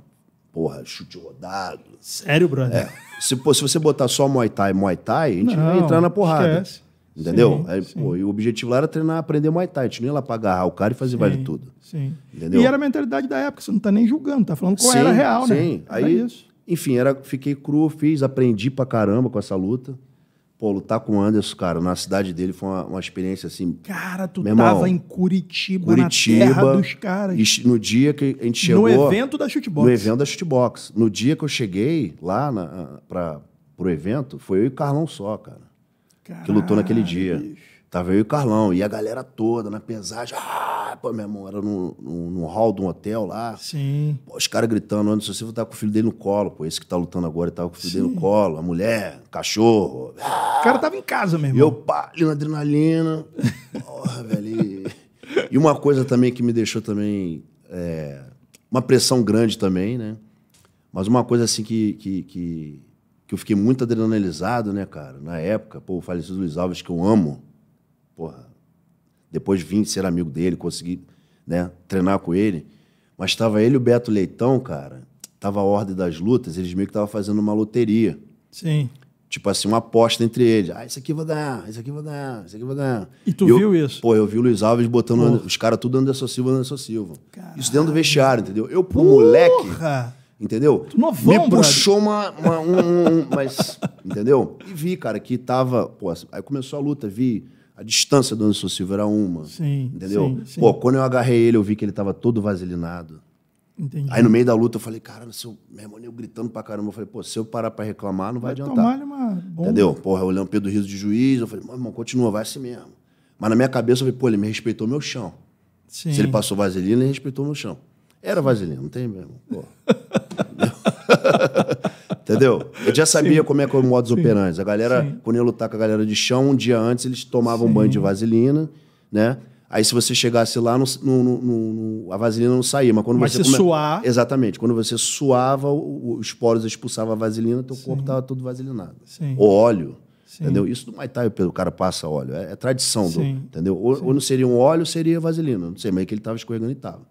Porra, chute rodado. Sério, brother? É. Se, pô, se você botar só Muay Thai, Muay Thai, a gente Não, vai entrar na porrada. Esquece. Entendeu? Sim, Aí, é, sim. Pô, e o objetivo lá era treinar, aprender Muay Thai. A gente não ia lá pra agarrar o cara e fazer sim, vale tudo. Sim. Entendeu? E era a mentalidade da época. Você não tá nem julgando, tá falando qual era real, né? Sim. Aí, enfim, era, fiquei cru, fiz, aprendi pra caramba com essa luta. Pô, lutar com o Anderson, cara, na cidade dele foi uma, uma experiência assim. Cara, tu tava irmão, em Curitiba, Curitiba, na terra dos caras. E, no dia que a gente chegou. No evento da shootbox. No evento da shootbox. No dia que eu cheguei lá na, pra, pro evento, foi eu e o Carlão só, cara. Caralho. Que lutou naquele dia. Tava eu e o Carlão, e a galera toda na né, pesagem. Ah! Ah, pô, meu irmão, era no, no, no hall de um hotel lá. Sim. Pô, os caras gritando, Anderson Silva tá com o filho dele no colo, pô. Esse que tá lutando agora tava tá com o filho Sim. dele no colo, a mulher, o cachorro. Ah, o cara tava em casa, meu irmão. Eu, pá, ali na adrenalina. Porra, [LAUGHS] velho. E uma coisa também que me deixou também. É, uma pressão grande também, né? Mas uma coisa assim que, que, que, que eu fiquei muito adrenalizado, né, cara? Na época, pô, o falecido Luiz Alves, que eu amo. Porra, depois vim ser amigo dele, consegui né, treinar com ele. Mas estava ele e o Beto Leitão, cara. Tava a ordem das lutas, eles meio que estavam fazendo uma loteria. Sim. Tipo assim, uma aposta entre eles. Ah, isso aqui vou dar, isso aqui vou dar, isso aqui vou dar. E tu e eu, viu isso? Pô, eu vi o Luiz Alves botando Porra. os caras tudo Anderson Silva, Anderson Silva. Caralho. Isso dentro do vestiário, entendeu? Eu, pro Porra. moleque entendeu? Novão, é Me puxou uma, uma um, um, um, mas, entendeu? E vi, cara, que tava, pô, aí começou a luta, vi a distância do Anderson Silva era uma. Sim. Entendeu? Sim, sim. Pô, quando eu agarrei ele, eu vi que ele tava todo vaselinado. Entendi. Aí no meio da luta eu falei, cara, meu irmão, eu gritando pra caramba, eu falei, pô, se eu parar pra reclamar, não vai, vai adiantar. Uma bomba. Entendeu? Porra, olhando Pedro Riso de juiz, eu falei, irmão, continua, vai assim mesmo. Mas na minha cabeça eu falei, pô, ele me respeitou meu chão. Sim. Se ele passou vaselina, ele respeitou meu chão. Era vaselina, não tem mesmo. Pô. [LAUGHS] Entendeu? Eu já sabia Sim. como é que é o modus Sim. operandi. A galera, Sim. quando ia lutar com a galera de chão, um dia antes eles tomavam um banho de vaselina, né? Aí se você chegasse lá, a vaselina não saía. Mas quando mas você come... suar. Exatamente. Quando você suava, os poros expulsavam a vaselina, teu corpo estava todo vaselinado. Sim. óleo. Sim. Entendeu? Isso do Muay o cara passa óleo. É, é tradição, do, entendeu? Ou, ou, não seria um óleo, seria vaselina. Não sei, mas é que ele estava escorregando e estava.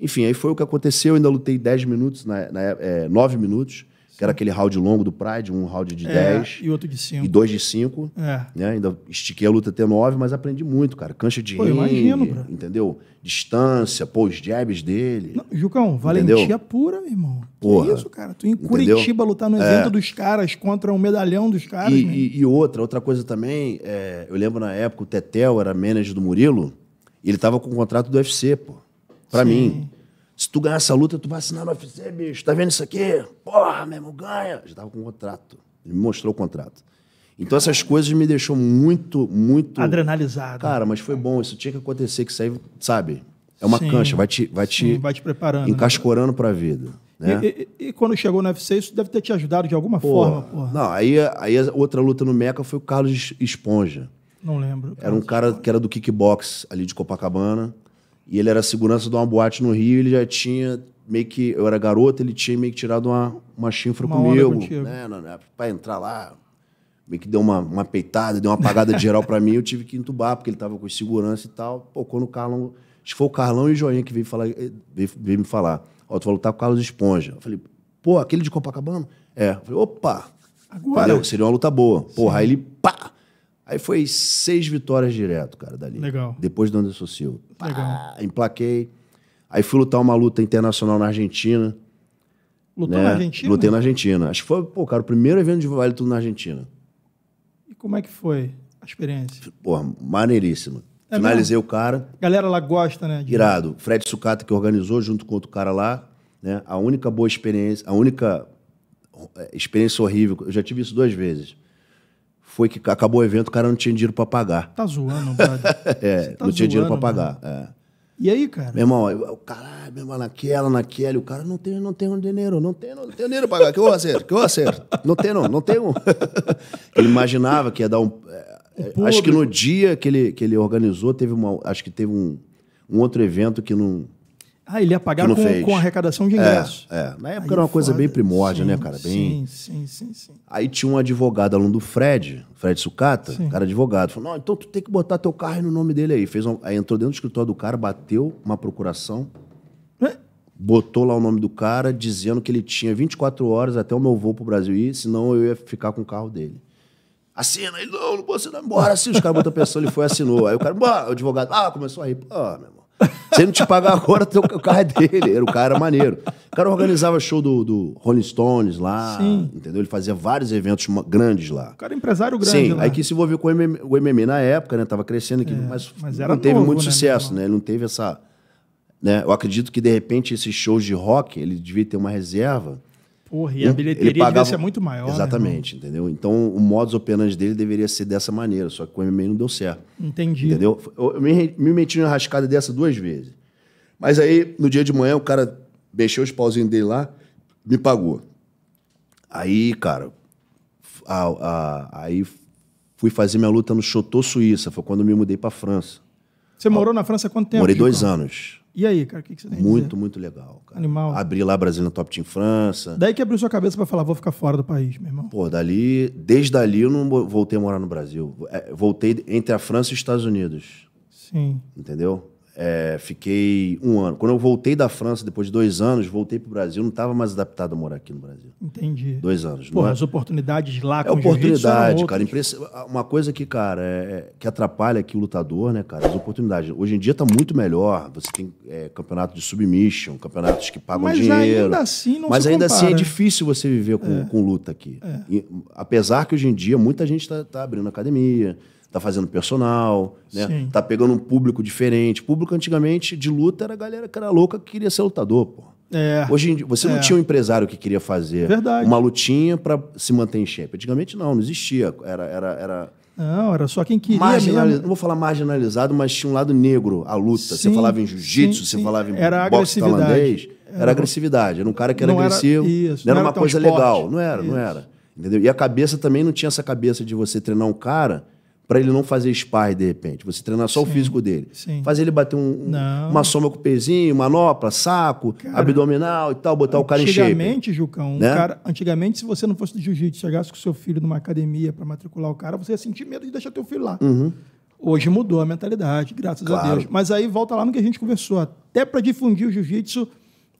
Enfim, aí foi o que aconteceu. Eu ainda lutei 10 minutos, na, na, é, 9 minutos. Sim. que era aquele round longo do Pride, um round de 10. É, e outro de 5. E dois de 5. É. Né? Ainda estiquei a luta até 9, mas aprendi muito, cara. Cancha de pô, ringue, entendeu? Distância, pô, os jabs dele. Não, Jucão, valentia pura, meu irmão. Porra. Que isso, cara. Tu em Curitiba lutar no é. evento é. dos caras contra um medalhão dos caras. E, e, e outra, outra coisa também, é, eu lembro na época o Tetel era manager do Murilo, e ele tava com o contrato do UFC, pô. Pra Sim. mim. Se tu ganhar essa luta, tu vai assinar no UFC, bicho. Tá vendo isso aqui? Porra, mesmo, ganha. Já tava com um contrato. Ele me mostrou o contrato. Então essas coisas me deixou muito, muito. Adrenalizado. Cara, mas foi bom, isso tinha que acontecer, que isso aí, sabe? É uma Sim. cancha, vai te, vai Sim, te, vai te preparando, né? encascorando né? para a vida. Né? E, e, e, quando chegou no UFC, isso deve ter te ajudado de alguma porra, forma, porra. Não, aí, aí outra luta no Meca foi o Carlos Esponja. Não lembro. Era um cara que era do kickbox ali de Copacabana. E ele era segurança de uma boate no Rio, ele já tinha meio que. Eu era garoto, ele tinha meio que tirado uma, uma chinfra uma comigo. Né? É pra entrar lá. Meio que deu uma, uma peitada, deu uma apagada de geral para [LAUGHS] mim, eu tive que entubar, porque ele tava com segurança e tal. Pô, quando o Carlão. Acho que foi o Carlão e o Joinha que veio, falar, eh, veio, veio me falar. Ó, tu falou, tá com o Carlos Esponja. Eu falei, pô, aquele de Copacabana? É. Eu falei, opa! Agora. Valeu, seria uma luta boa. Porra, Sim. aí ele, pá! Aí foi seis vitórias direto, cara, dali. Legal. Depois do Anderson Silva. Pá, Legal. Emplaquei. Aí fui lutar uma luta internacional na Argentina. Lutou né? na Argentina? Lutei na Argentina. Acho que foi, pô, cara, o primeiro evento de Vale Tudo na Argentina. E como é que foi a experiência? Pô, maneiríssima. É Finalizei mesmo? o cara. galera lá gosta, né? De... Irado. Fred Sucata que organizou junto com outro cara lá. Né? A única boa experiência, a única é, experiência horrível, eu já tive isso duas vezes foi que acabou o evento, o cara não tinha dinheiro para pagar. Tá zoando, brother. [LAUGHS] é, tá não tinha zoando, dinheiro né? para pagar. É. E aí, cara? Meu irmão, o caralho, meu irmão, naquela, naquela, o cara não tem, não tem um dinheiro, não tem, não tem dinheiro para pagar, que eu vou fazer, que eu vou fazer. Não tem, não, não tem um. [LAUGHS] ele imaginava que ia dar um. É, é acho que no dia que ele, que ele organizou, teve uma. Acho que teve um, um outro evento que não ah, ele ia pagar com, arrecadação de ingressos. É, é. Na época Aí era uma coisa bem primórdia, né, sim, né, cara? Bem... Sim, sim, sim, sim, Aí tinha um advogado, aluno do Fred, Fred Sucata, sim. cara advogado. Falou: não, então tu tem que botar teu carro no nome dele aí. Fez um... Aí entrou dentro do escritório do cara, bateu uma procuração, é? botou lá o nome do cara, dizendo que ele tinha 24 horas até o meu voo pro Brasil ir, senão eu ia ficar com o carro dele. Assina, ele, não, não vou assinar, bora. Assim, Os caras botaram a pessoa, ele foi assinou. Aí o cara, o advogado, ah, começou a rir. Ah, meu irmão. Se ele não te pagar agora, teu, o carro é dele. Era, o cara era maneiro. O cara organizava show do, do Rolling Stones lá, Sim. entendeu? Ele fazia vários eventos grandes lá. O cara é empresário grande Sim, lá. aí que se envolveu com o MMA, na época, né? Tava crescendo aqui, é, mas, mas não teve novo, muito né, sucesso, né? Ele não teve essa... Né? Eu acredito que, de repente, esses shows de rock, ele devia ter uma reserva Porra, e a bilheteria ele pagava... devia ser muito maior. Né? Exatamente, né, entendeu? Então o modus operandi dele deveria ser dessa maneira, só que com o MMA não deu certo. Entendi. Entendeu? Eu, me, me meti na rascada dessa duas vezes. Mas aí, no dia de manhã, o cara mexeu os pauzinhos dele lá, me pagou. Aí, cara, a, a, aí fui fazer minha luta no Chotô, Suíça. Foi quando me mudei para França. Você morou na França há quanto tempo? Morei dois anos. E aí, cara, o que, que você tem Muito, muito legal. Cara. Animal. Abri lá Brasil na Top Team França. Daí que abriu sua cabeça para falar, vou ficar fora do país, meu irmão. Pô, dali, desde ali eu não voltei a morar no Brasil. É, voltei entre a França e os Estados Unidos. Sim. Entendeu? É, fiquei um ano. Quando eu voltei da França, depois de dois anos, voltei para o Brasil, não estava mais adaptado a morar aqui no Brasil. Entendi. Dois anos. Pô, não é... as oportunidades lá é com É oportunidade, cara. Uma coisa que, cara, é, é... que atrapalha aqui o lutador, né, cara? As oportunidades. Hoje em dia está muito melhor. Você tem é, campeonato de submission, campeonatos que pagam Mas dinheiro. Ainda assim não Mas ainda compara. assim é difícil você viver com, é. com luta aqui. E, apesar que hoje em dia muita gente está tá abrindo academia tá fazendo personal, né? Sim. Tá pegando um público diferente. O público antigamente de luta era a galera que era louca que queria ser lutador, pô. É. Hoje em dia, você é. não tinha um empresário que queria fazer Verdade. uma lutinha para se manter em shape. Antigamente não, não existia. Era era, era não, era só quem queria. Marginaliz... Não vou falar marginalizado, mas tinha um lado negro a luta. Sim, você falava em jiu-jitsu, você falava em era boxe tailandês. Era, era agressividade. Era um cara que era não agressivo. Era, isso, não era, era uma coisa esporte. legal. Não era, isso. não era. Entendeu? E a cabeça também não tinha essa cabeça de você treinar um cara para ele não fazer spar de repente. Você treinar só sim, o físico dele. Sim. Fazer ele bater um, um, uma soma com o pezinho, manopla, saco, cara, abdominal e tal, botar o cara em shape. Antigamente, Jucão, né? um cara, antigamente, se você não fosse do jiu-jitsu, chegasse com seu filho numa academia para matricular o cara, você ia sentir medo de deixar teu filho lá. Uhum. Hoje mudou a mentalidade, graças claro. a Deus. Mas aí volta lá no que a gente conversou. Até para difundir o jiu-jitsu,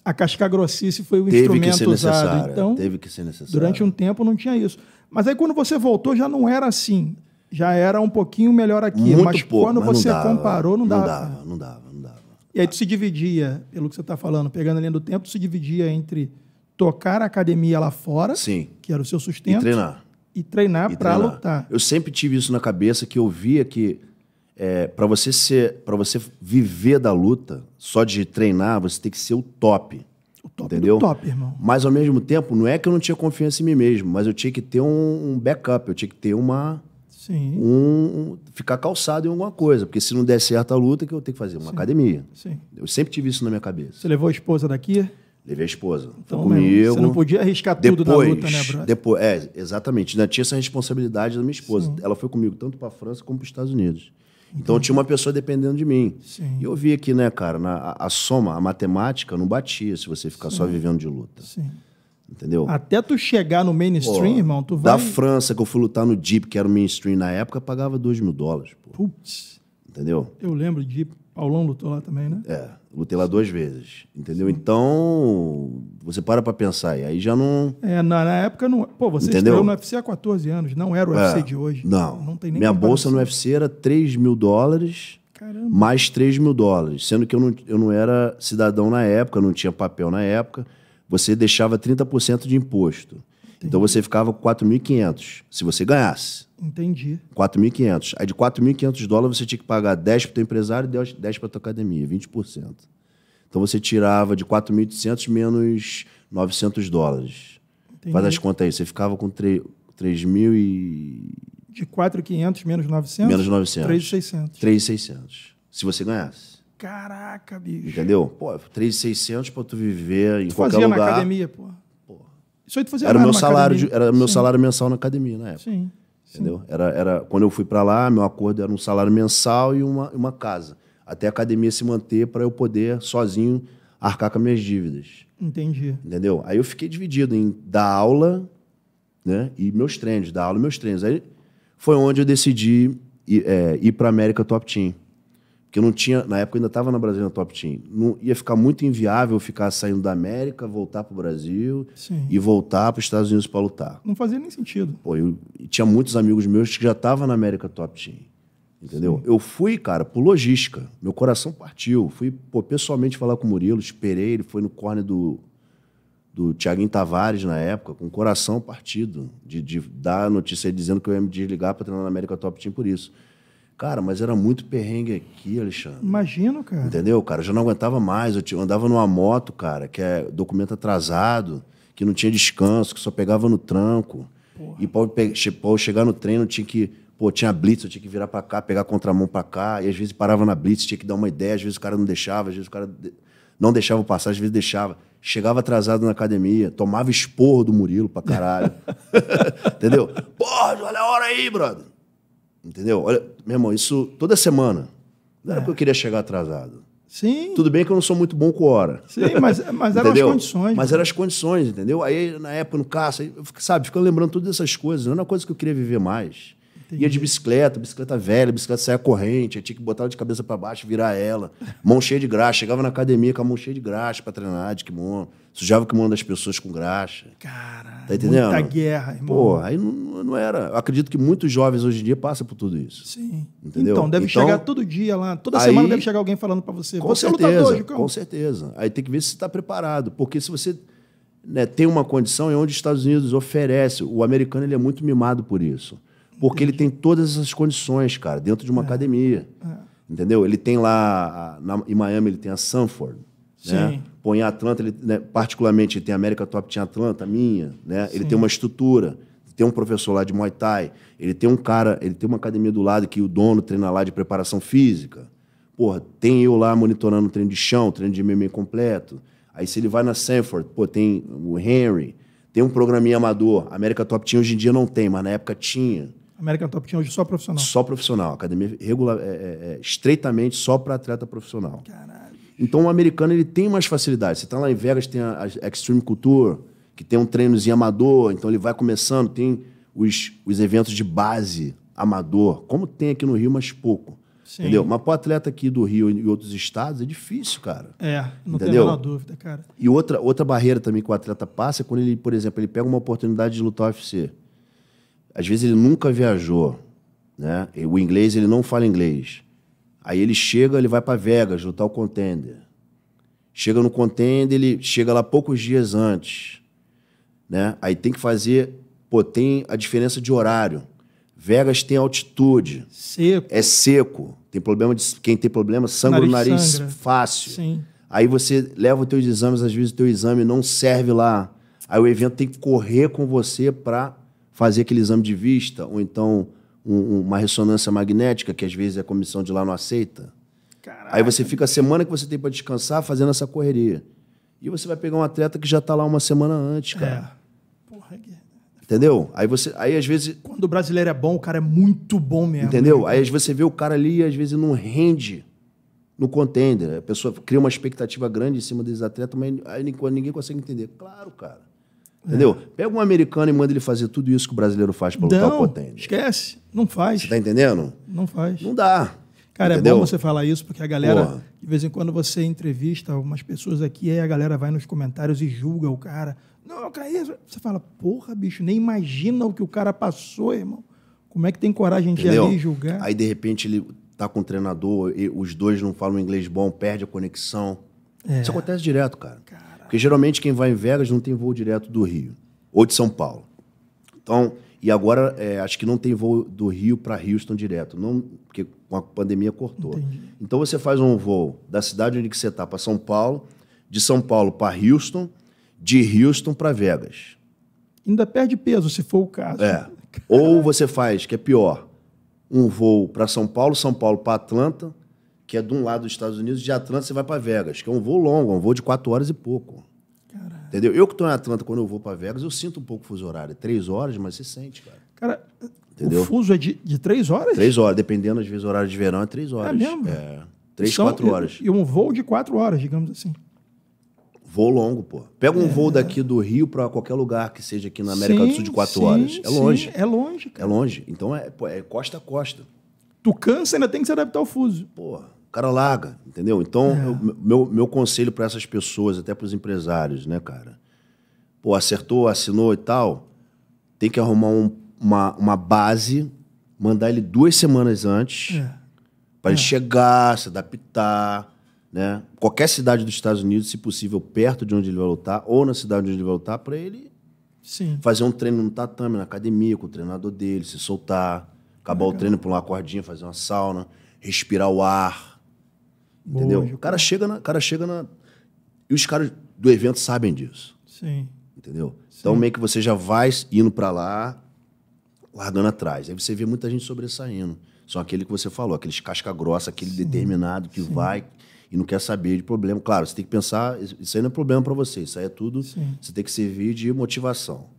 a casca grossice foi o teve instrumento usado. Então, teve que ser necessário. Durante um tempo não tinha isso. Mas aí quando você voltou já não era assim já era um pouquinho melhor aqui. Muito mas pouco, quando mas você não dava, comparou, não dava. Não dava, não dava, não dava. E aí tu se dividia, pelo que você está falando, pegando a linha do tempo, tu se dividia entre tocar a academia lá fora, Sim. que era o seu sustento. E treinar. E treinar para lutar. Eu sempre tive isso na cabeça, que eu via que é, para você ser, para você viver da luta, só de treinar, você tem que ser o top. O top entendeu? top, irmão. Mas ao mesmo tempo, não é que eu não tinha confiança em mim mesmo, mas eu tinha que ter um, um backup, eu tinha que ter uma Sim. Um, um, ficar calçado em alguma coisa. Porque se não der certo a luta, é que eu tenho que fazer? Uma Sim. academia. Sim. Eu sempre tive isso na minha cabeça. Você levou a esposa daqui? Levei a esposa. Então, né, comigo. Você não podia arriscar depois, tudo na luta, né, Bruno? Depois, é, exatamente. Ainda tinha essa responsabilidade da minha esposa. Sim. Ela foi comigo tanto para a França como para os Estados Unidos. Então, Entendi. Então tinha uma pessoa dependendo de mim. Sim. E eu vi aqui, né, cara, na, a, a, soma, a matemática não batia se você ficar Sim. só vivendo de luta. Sim. Entendeu? Até tu chegar no mainstream, pô, irmão, tu vai. Da França, que eu fui lutar no Jeep, que era o mainstream na época, pagava 2 mil dólares. Putz. Entendeu? Eu lembro de Paulão lutou lá também, né? É, lutei lá duas vezes. Entendeu? Sim. Então, você para pra pensar. E aí já não. É, na, na época não. Pô, você entendeu? estreou no UFC há 14 anos, não era o é, UFC de hoje. Não. não tem nem Minha bolsa no UFC era 3 mil dólares. Caramba. Mais 3 mil dólares. Sendo que eu não, eu não era cidadão na época, não tinha papel na época você deixava 30% de imposto. Então Entendi. Então você ficava com 4.500, se você ganhasse. Entendi. 4.500. Aí de 4.500 dólares você tinha que pagar 10 para o teu empresário e 10 para a tua academia, 20%. Então você tirava de 4.800 menos 900 dólares. Entendi. Faz as contas aí, você ficava com 3, 3 e... De 4.500 menos 900? Menos 900. 3.600. 3.600, se você ganhasse. Caraca, bicho. Entendeu? Pô, 3,600 pra tu viver em tu qualquer lugar. fazia na academia, pô. pô. Isso aí tu fazia era meu salário de, Era Sim. meu salário mensal na academia na né? época. Sim. Entendeu? Sim. Era, era, quando eu fui para lá, meu acordo era um salário mensal e uma, uma casa. Até a academia se manter para eu poder, sozinho, arcar com as minhas dívidas. Entendi. Entendeu? Aí eu fiquei dividido em dar aula né, e meus treinos, dar aula e meus treinos. Aí foi onde eu decidi ir, é, ir para América Top Team que não tinha, na época eu ainda estava na Brasília Top Team, não, ia ficar muito inviável ficar saindo da América, voltar para o Brasil Sim. e voltar para os Estados Unidos para lutar. Não fazia nem sentido. Pô, eu, tinha muitos amigos meus que já estavam na América Top Team, entendeu? Sim. Eu fui, cara, por logística, meu coração partiu, fui pô, pessoalmente falar com o Murilo, esperei, ele foi no córneo do, do Tiaguinho Tavares na época, com o coração partido, de, de dar a notícia dizendo que eu ia me desligar para treinar na América Top Team por isso. Cara, mas era muito perrengue aqui, Alexandre. Imagino, cara. Entendeu, cara? Eu já não aguentava mais. Eu andava numa moto, cara, que é documento atrasado, que não tinha descanso, que só pegava no tranco. Porra. E para eu chegar no treino, tinha que. Pô, tinha blitz, eu tinha que virar para cá, pegar contramão para cá. E às vezes parava na blitz, tinha que dar uma ideia. Às vezes o cara não deixava, às vezes o cara não deixava passar, às vezes deixava. Chegava atrasado na academia, tomava esporro do Murilo pra caralho. [LAUGHS] [LAUGHS] Entendeu? Porra, olha a hora aí, brother. Entendeu? Olha, meu irmão, isso toda semana. Não era é. porque eu queria chegar atrasado. Sim. Tudo bem que eu não sou muito bom com hora. Sim, mas, mas eram as condições. Mas né? eram as condições, entendeu? Aí, na época, no caça, eu, sabe, ficando lembrando todas essas coisas. Não era uma coisa que eu queria viver mais. Entendi. Ia de bicicleta, bicicleta velha, bicicleta saia corrente, eu tinha que botar ela de cabeça para baixo, virar ela, mão cheia de graxa. Chegava na academia com a mão cheia de graxa para treinar de kimono sujava que mão das pessoas com graxa. Cara, tá entendendo? muita guerra, irmão. Pô, aí não, não era. Eu acredito que muitos jovens hoje em dia passam por tudo isso. Sim. Entendeu? Então, deve então, chegar todo dia lá, toda aí, semana deve chegar alguém falando para você, com você é certeza, é lutador, Gicão. Com certeza. Aí tem que ver se está preparado, porque se você né, tem uma condição é onde os Estados Unidos oferece, o americano ele é muito mimado por isso. Porque Entendi. ele tem todas essas condições, cara, dentro de uma é. academia. É. Entendeu? Ele tem lá, na, em Miami, ele tem a Sanford. Né? Sim. Né? Põe a Atlanta, ele, né, particularmente, ele tem América Top Team Atlanta, minha, né? Sim. Ele tem uma estrutura, tem um professor lá de Muay Thai, ele tem um cara, ele tem uma academia do lado que o dono treina lá de preparação física. Porra, tem eu lá monitorando o treino de chão, treino de MMA completo. Aí se ele vai na Sanford, pô, tem o Henry, tem um programinha amador. América Top Team hoje em dia não tem, mas na época tinha. América Top Team hoje só profissional? Só profissional. Academia regular, é, é, é estreitamente só para atleta profissional. Caralho. Então o americano ele tem mais facilidade. Você está lá em Vegas, tem a, a Extreme Culture, que tem um treinozinho amador, então ele vai começando, tem os, os eventos de base amador, como tem aqui no Rio, mas pouco. Sim. Entendeu? Mas atleta aqui do Rio e outros estados é difícil, cara. É, não tem a dúvida, cara. E outra, outra barreira também que o atleta passa é quando ele, por exemplo, ele pega uma oportunidade de lutar UFC. Às vezes ele nunca viajou, né? O inglês, ele não fala inglês. Aí ele chega, ele vai para Vegas lutar o contender. Chega no contender, ele chega lá poucos dias antes. Né? Aí tem que fazer. Pô, tem a diferença de horário. Vegas tem altitude. Seco. É seco. Tem problema de. Quem tem problema, sangra nariz no nariz sangra. fácil. Sim. Aí você leva os teus exames, às vezes o teu exame não serve lá. Aí o evento tem que correr com você para fazer aquele exame de vista, ou então um, uma ressonância magnética que às vezes é a comissão de lá não aceita. Caraca. Aí você fica a semana que você tem para descansar fazendo essa correria. E você vai pegar um atleta que já está lá uma semana antes, é. cara. É. Porra, Entendeu? Aí você. Aí às vezes. Quando o brasileiro é bom, o cara é muito bom mesmo. Entendeu? Né? Aí às vezes você vê o cara ali e às vezes não rende no contender. A pessoa cria uma expectativa grande em cima desses atletas, mas aí ninguém consegue entender. Claro, cara. Entendeu? Pega um americano e manda ele fazer tudo isso que o brasileiro faz para lutar o potente. Esquece, não faz. Você tá entendendo? Não faz. Não dá. Cara, Entendeu? é bom você falar isso, porque a galera, Porra. de vez em quando você entrevista umas pessoas aqui, aí a galera vai nos comentários e julga o cara. Não, cara, Você fala, porra, bicho, nem imagina o que o cara passou, irmão. Como é que tem coragem de ir ali julgar? Aí, de repente, ele tá com o treinador, os dois não falam inglês bom, perde a conexão. É. Isso acontece direto, cara. cara porque geralmente quem vai em Vegas não tem voo direto do Rio ou de São Paulo. Então, e agora é, acho que não tem voo do Rio para Houston direto, não, porque com a pandemia cortou. Entendi. Então você faz um voo da cidade onde você está para São Paulo, de São Paulo para Houston, de Houston para Vegas. Ainda perde peso, se for o caso. É. [LAUGHS] Ou você faz, que é pior, um voo para São Paulo, São Paulo para Atlanta, que é de um lado dos Estados Unidos, de Atlanta você vai para Vegas, que é um voo longo, é um voo de quatro horas e pouco. Caralho. Entendeu? Eu que estou em Atlanta, quando eu vou para Vegas, eu sinto um pouco o fuso horário. Três horas, mas você sente, cara. Cara, Entendeu? o fuso é de, de três horas? Três horas, dependendo, às vezes, horário de verão é três horas. É mesmo? É. Três, São, então, quatro horas. E, e um voo de quatro horas, digamos assim. Voo longo, pô. Pega um é. voo daqui do Rio para qualquer lugar que seja aqui na América sim, do Sul de quatro sim, horas. É longe. Sim, é longe, cara. É longe. Então é, pô, é costa a costa tu cansa ainda tem que se adaptar ao fuso. Porra, o cara larga, entendeu? Então, é. eu, meu, meu conselho para essas pessoas, até para os empresários, né, cara? Pô, acertou, assinou e tal, tem que arrumar um, uma, uma base, mandar ele duas semanas antes, é. para é. ele chegar, se adaptar, né? Qualquer cidade dos Estados Unidos, se possível, perto de onde ele vai lutar, ou na cidade onde ele vai lutar, para ele Sim. fazer um treino no tatame, na academia, com o treinador dele, se soltar Acabar Legal. o treino, pular uma cordinha, fazer uma sauna, respirar o ar. entendeu? O cara chega na. Cara chega na... E os caras do evento sabem disso. Sim. Entendeu? Sim. Então meio que você já vai indo para lá, largando atrás. Aí você vê muita gente sobressaindo. São aquele que você falou, aqueles casca grossa, aquele Sim. determinado que Sim. vai e não quer saber de problema. Claro, você tem que pensar, isso aí não é problema para você, isso aí é tudo, Sim. você tem que servir de motivação.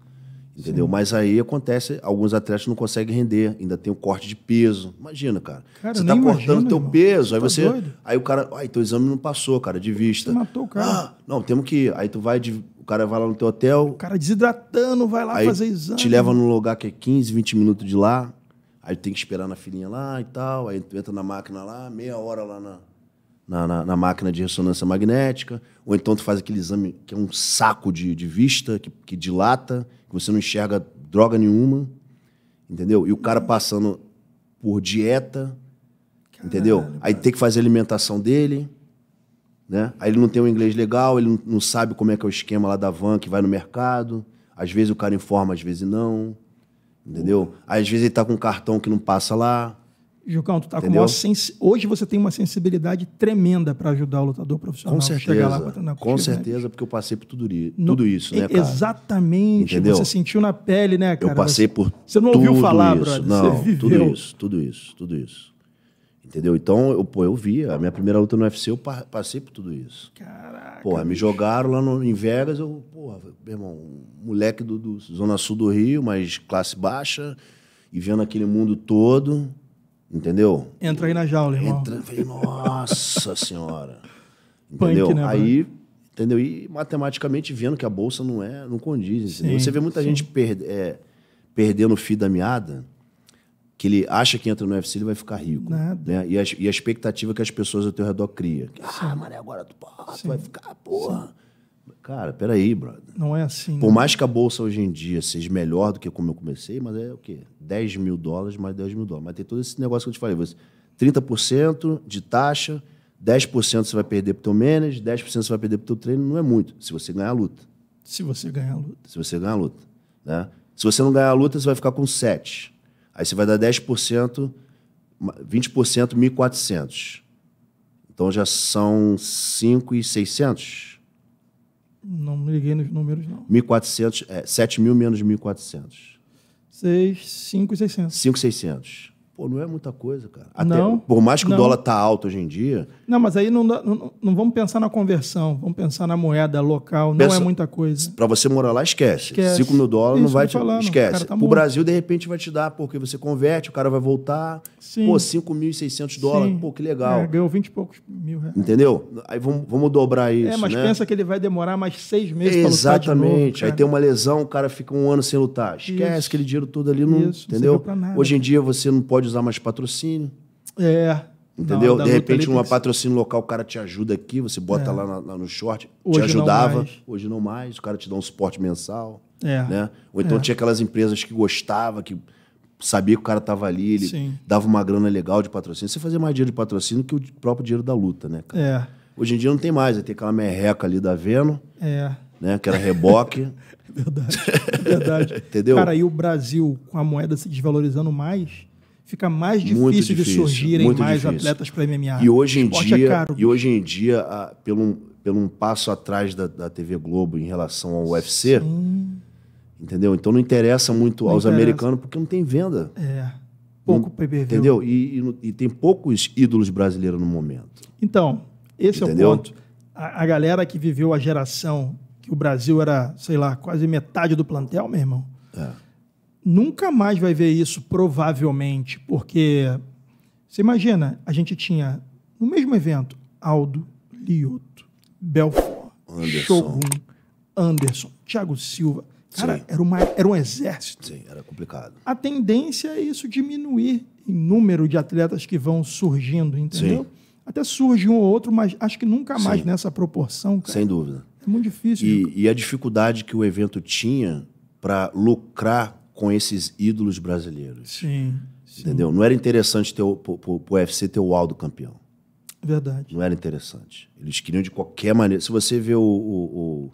Entendeu? Sim. Mas aí acontece, alguns atletas não conseguem render, ainda tem o um corte de peso. Imagina, cara. cara você tá cortando o teu irmão. peso, aí tá você. Doido? Aí o cara. Ai, teu exame não passou, cara, de vista. Você matou o cara. Ah, não, temos que ir. Aí tu vai de, O cara vai lá no teu hotel. O cara desidratando, vai lá fazer exame. Te leva num lugar que é 15, 20 minutos de lá. Aí tu tem que esperar na filinha lá e tal. Aí tu entra na máquina lá, meia hora lá na, na, na, na, máquina de ressonância magnética, ou então tu faz aquele exame que é um saco de, de vista, que, que dilata, você não enxerga droga nenhuma, entendeu? E o cara uhum. passando por dieta, Caralho, entendeu? Cara. Aí tem que fazer a alimentação dele, né? Aí ele não tem um inglês legal, ele não sabe como é que é o esquema lá da van que vai no mercado. Às vezes o cara informa, às vezes não, entendeu? Aí, às vezes ele tá com um cartão que não passa lá. Jucão, tu tá com sens... Hoje você tem uma sensibilidade tremenda para ajudar o lutador profissional. Com certeza. Lá com, com certeza, porque eu passei por tudo, tudo isso, né, cara? Exatamente. Entendeu? Você sentiu na pele, né, cara? Eu passei por Você não ouviu falar, isso. brother. Não, tudo isso, tudo isso, tudo isso. Entendeu? Então, eu, pô, eu vi. A minha primeira luta no UFC, eu passei por tudo isso. Caraca. Pô, me jogaram lá no, em Vegas, eu, pô, meu irmão, moleque do, do Zona Sul do Rio, mas classe baixa, e vendo aquele mundo todo Entendeu? Entra aí na jaula, irmão. Entra, falei, nossa [LAUGHS] senhora. Entendeu? Punk, né, aí, entendeu? E matematicamente vendo que a bolsa não é, não condiz, sim, Você vê muita sim. gente perde, é, perdendo o fio da meada, que ele acha que entra no UFC ele vai ficar rico. Nada. Né? E a, e, a, expectativa que as pessoas ao teu redor criam. Ah, mano, agora tu, pô, tu vai ficar, porra Cara, peraí, brother. Não é assim. Por né? mais que a bolsa hoje em dia seja melhor do que como eu comecei, mas é o quê? 10 mil dólares mais 10 mil dólares. Mas tem todo esse negócio que eu te falei. Você, 30% de taxa, 10% você vai perder para o teu manager, 10% você vai perder para o teu treino. Não é muito, se você ganhar a luta. Se você ganhar a luta. Se você ganhar a luta. Né? Se você não ganhar a luta, você vai ficar com 7. Aí você vai dar 10%, 20%, 1.400. Então já são 5.600 não me liguei nos números, não. 1.400, é, 7 mil menos 1.400. 6, 5.600. 600. Pô, não é muita coisa, cara. Até, não, por mais que não. o dólar tá alto hoje em dia. Não, mas aí não, não, não vamos pensar na conversão, vamos pensar na moeda local, Pensa, não é muita coisa. Para você morar lá, esquece. 5 mil dólares não vai te. Falando, esquece. Tá o Brasil, de repente, vai te dar, porque você converte, o cara vai voltar. Sim. Pô, 5.600 dólares, Sim. pô, que legal. É, ganhou 20 e poucos mil reais. Entendeu? Aí vamos, vamos dobrar é, isso. É, mas né? pensa que ele vai demorar mais seis meses Exatamente. Pra lutar de novo, Aí tem uma lesão, o cara fica um ano sem lutar. Esquece isso. aquele dinheiro todo ali, não, isso, entendeu? Não nada, Hoje em dia você não pode pode usar mais patrocínio. É. Entendeu? Não, de repente, numa patrocínio local, o cara te ajuda aqui, você bota é. lá, lá, no short, Hoje te ajudava. Não Hoje não mais, o cara te dá um suporte mensal. É. Né? Ou então é. tinha aquelas empresas que gostava, que sabia que o cara estava ali, ele Sim. dava uma grana legal de patrocínio. Você fazia mais dinheiro de patrocínio que o próprio dinheiro da luta, né, cara? É. Hoje em dia não tem mais, tem aquela merreca ali da Veno, é. né? Que era reboque. [LAUGHS] verdade, verdade. [LAUGHS] Entendeu? Cara, e o Brasil, com a moeda se desvalorizando mais, fica mais difícil, difícil de surgirem mais difícil. atletas para MMA. É e hoje em dia, é e hoje em dia a, pelo, pelo um passo atrás da, da TV Globo em relação ao UFC, Sim. entendeu? Então não interessa muito não aos interessa. americanos porque não tem venda. É. Pouco não, PPV. Entendeu? E, e, e, tem poucos ídolos brasileiros no momento. Então, esse entendeu? é o ponto. A, a galera que viveu a geração que o Brasil era, sei lá, quase metade do plantel, meu irmão. É nunca mais vai ver isso, provavelmente, porque você imagina, a gente tinha no mesmo evento Aldo, Lioto, Belfort, Anderson. Shogun, Anderson, Thiago Silva. Cara, era, uma, era um exército. Sim, era complicado. A tendência é isso diminuir em número de atletas que vão surgindo, entendeu? Sim. Até surge um ou outro, mas acho que nunca mais Sim. nessa proporção. Cara. Sem dúvida. É muito difícil. E, e a dificuldade que o evento tinha para lucrar com esses ídolos brasileiros. Sim. Entendeu? Sim. Não era interessante ter o, UFC ter o Aldo campeão. Verdade. Não era interessante. Eles queriam de qualquer maneira. Se você vê o, o, o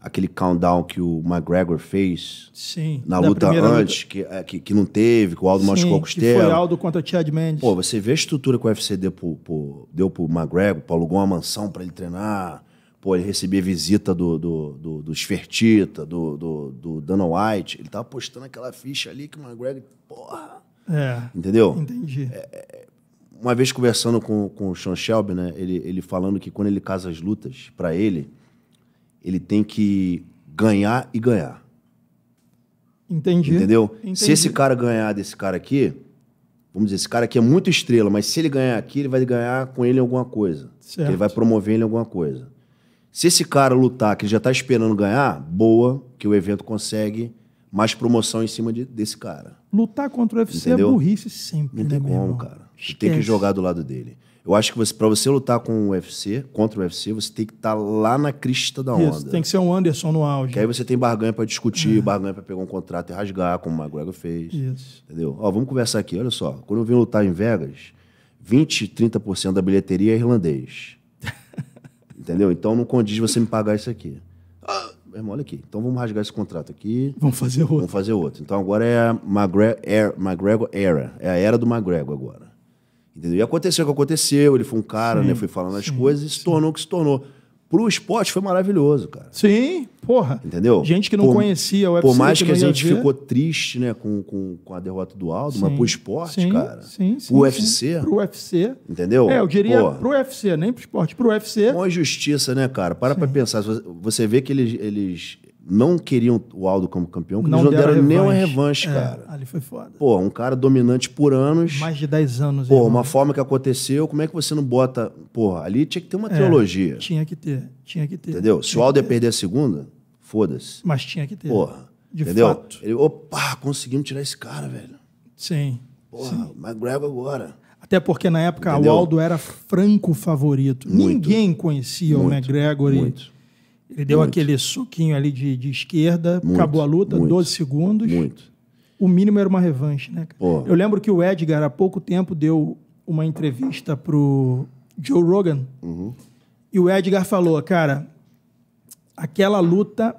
aquele countdown que o McGregor fez Sim, na luta antes, luta. Que, é, que, que, não teve, que o Aldo Sim, machucou a costela. foi Aldo contra Chad Mendes. Pô, você vê a estrutura que o UFC deu pro, pro, deu pro McGregor, pô, alugou uma mansão para ele treinar. Pô, ele recebia visita do, do, do, do Sfertita, do, do, do Dana White. Ele tava postando aquela ficha ali que o McGregor, porra. É. Entendeu? Entendi. É, é uma vez conversando com, com o Sean Shelby, né? Ele, ele falando que quando ele casa as lutas, para ele, ele tem que ganhar e ganhar. Entendi. Entendeu? Entendi. Se esse cara ganhar desse cara aqui, vamos dizer, esse cara aqui é muito estrela, mas se ele ganhar aqui, ele vai ganhar com ele alguma coisa. Ele vai promover ele alguma coisa. Se esse cara lutar, que ele já está esperando ganhar, boa, que o evento consegue mais promoção em cima de, desse cara. Lutar contra o UFC é Entendeu? é burrice sempre. Não né, tem como, cara. Tem que jogar do lado dele. Eu acho que você, para você lutar com o UFC, contra o UFC, você tem que estar tá lá na crista da onda. Isso, tem que ser um Anderson no auge. Que aí você tem barganha para discutir, é. barganha para pegar um contrato e rasgar, como o McGregor fez. Isso. Entendeu? Ó, vamos conversar aqui, olha só. Quando eu vim lutar em Vegas, 20, 30% da bilheteria é irlandês. Entendeu? Então não condiz você me pagar isso aqui. Ah, irmão, olha aqui. Então vamos rasgar esse contrato aqui. Vamos fazer outro. Vamos fazer outro. Então agora é a McGregor é era, McGregor era. É a era do McGregor agora. Entendeu? E aconteceu o que aconteceu. Ele foi um cara, né, sim, né? Foi falando sim, as coisas e se tornou o que se tornou pro esporte foi maravilhoso, cara. Sim, porra. Entendeu? Gente que não por, conhecia o UFC. Por mais que, que a gente ver. ficou triste, né, com, com, com a derrota do Aldo, sim, mas pro esporte, sim, cara. Sim, sim. Pro UFC. Sim, pro UFC. Entendeu? É, eu diria Pô. pro UFC, nem pro esporte, pro UFC. Com a justiça, né, cara? Para sim. pra pensar. Você vê que eles, eles não queriam o Aldo como campeão, porque não eles não deram, deram nem uma revanche, é, cara. Ali foi foda. Pô, um cara dominante por anos. Mais de 10 anos. Pô, irmão. uma forma que aconteceu, como é que você não bota... Porra, ali tinha que ter uma é, trilogia. Tinha que ter, tinha que ter. Entendeu? Tinha Se o Aldo ia perder a segunda, foda-se. Mas tinha que ter. Porra, de entendeu? Fato. Ele, opa, conseguimos tirar esse cara, velho. Sim. Porra, sim. McGregor agora. Até porque na época Entendeu? o Aldo era franco favorito. Muito. Ninguém conhecia muito, o McGregor. Muito. E ele deu muito. aquele suquinho ali de, de esquerda, muito, acabou a luta, muito, 12 segundos. Muito. O mínimo era uma revanche, né? Eu lembro que o Edgar, há pouco tempo, deu uma entrevista pro Joe Rogan. Uhum. E o Edgar falou, cara, aquela luta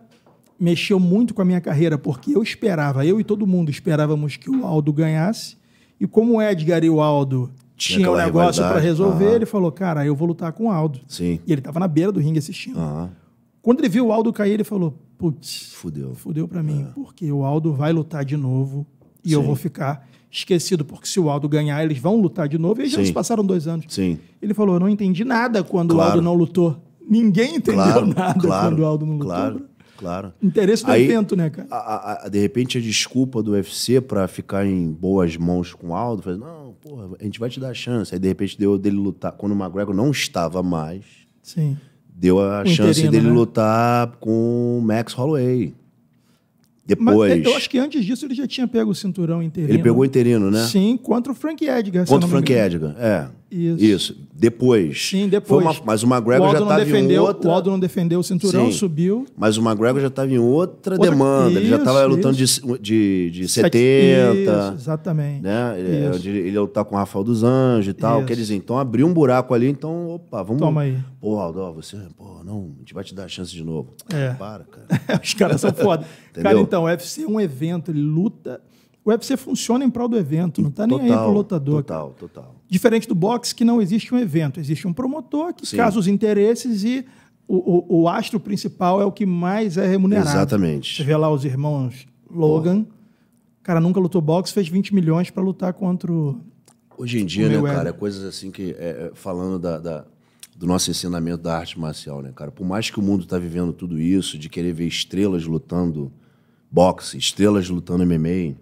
mexeu muito com a minha carreira, porque eu esperava, eu e todo mundo esperávamos que o Aldo ganhasse. E como o Edgar e o Aldo tinham um negócio para resolver, uhum. ele falou: Cara, eu vou lutar com o Aldo. Sim. E ele estava na beira do ringue assistindo. Uhum. Quando ele viu o Aldo cair, ele falou: putz, fudeu. Fudeu para mim, é. porque o Aldo vai lutar de novo e Sim. eu vou ficar esquecido, porque se o Aldo ganhar, eles vão lutar de novo. E já se passaram dois anos. Sim. Ele falou: eu não entendi nada quando claro. o Aldo não lutou. Ninguém entendeu claro, nada claro, quando o Aldo não lutou. Claro, claro. Interesse do Aí, evento, né, cara? A, a, de repente, a desculpa do UFC para ficar em boas mãos com o Aldo, não, porra, a gente vai te dar a chance. Aí, de repente, deu dele lutar. Quando o McGregor não estava mais. Sim deu a o chance dele né? lutar com o Max Holloway. Depois. Mas eu acho que antes disso ele já tinha pego o cinturão interino. Ele pegou o interino, né? Sim, contra o Frank Edgar. Contra o Frank Edgar, é. Isso. Isso. Depois. Sim, depois. Uma, mas o McGregor o já estava em outra. O Aldo não defendeu o cinturão, Sim. subiu. Mas o McGregor já estava em outra, outra... demanda. Isso, ele já estava lutando de, de, de 70. Isso, exatamente. Né? É, isso. Ele, ele lutar com o Rafael dos Anjos e tal. Quer dizer, então abriu um buraco ali, então, opa, vamos. Toma aí. Pô, Aldo, você, pô, não, a gente vai te dar a chance de novo. É. Para, cara. [LAUGHS] Os caras são foda. [LAUGHS] cara, então, o UFC é um evento, ele luta. O UFC funciona em prol do evento, não está nem aí pro lutador. Total, cara. total. Diferente do boxe, que não existe um evento, existe um promotor que Sim. casa os interesses e o, o, o, astro principal é o que mais é remunerado. Exatamente. Você vê lá os irmãos Logan, oh. cara nunca lutou boxe, fez 20 milhões para lutar contra o. Hoje em dia, né, Weber. cara, é coisas assim que. É, é, falando da, da, do nosso ensinamento da arte marcial, né, cara? Por mais que o mundo está vivendo tudo isso, de querer ver estrelas lutando boxe, estrelas lutando MMA,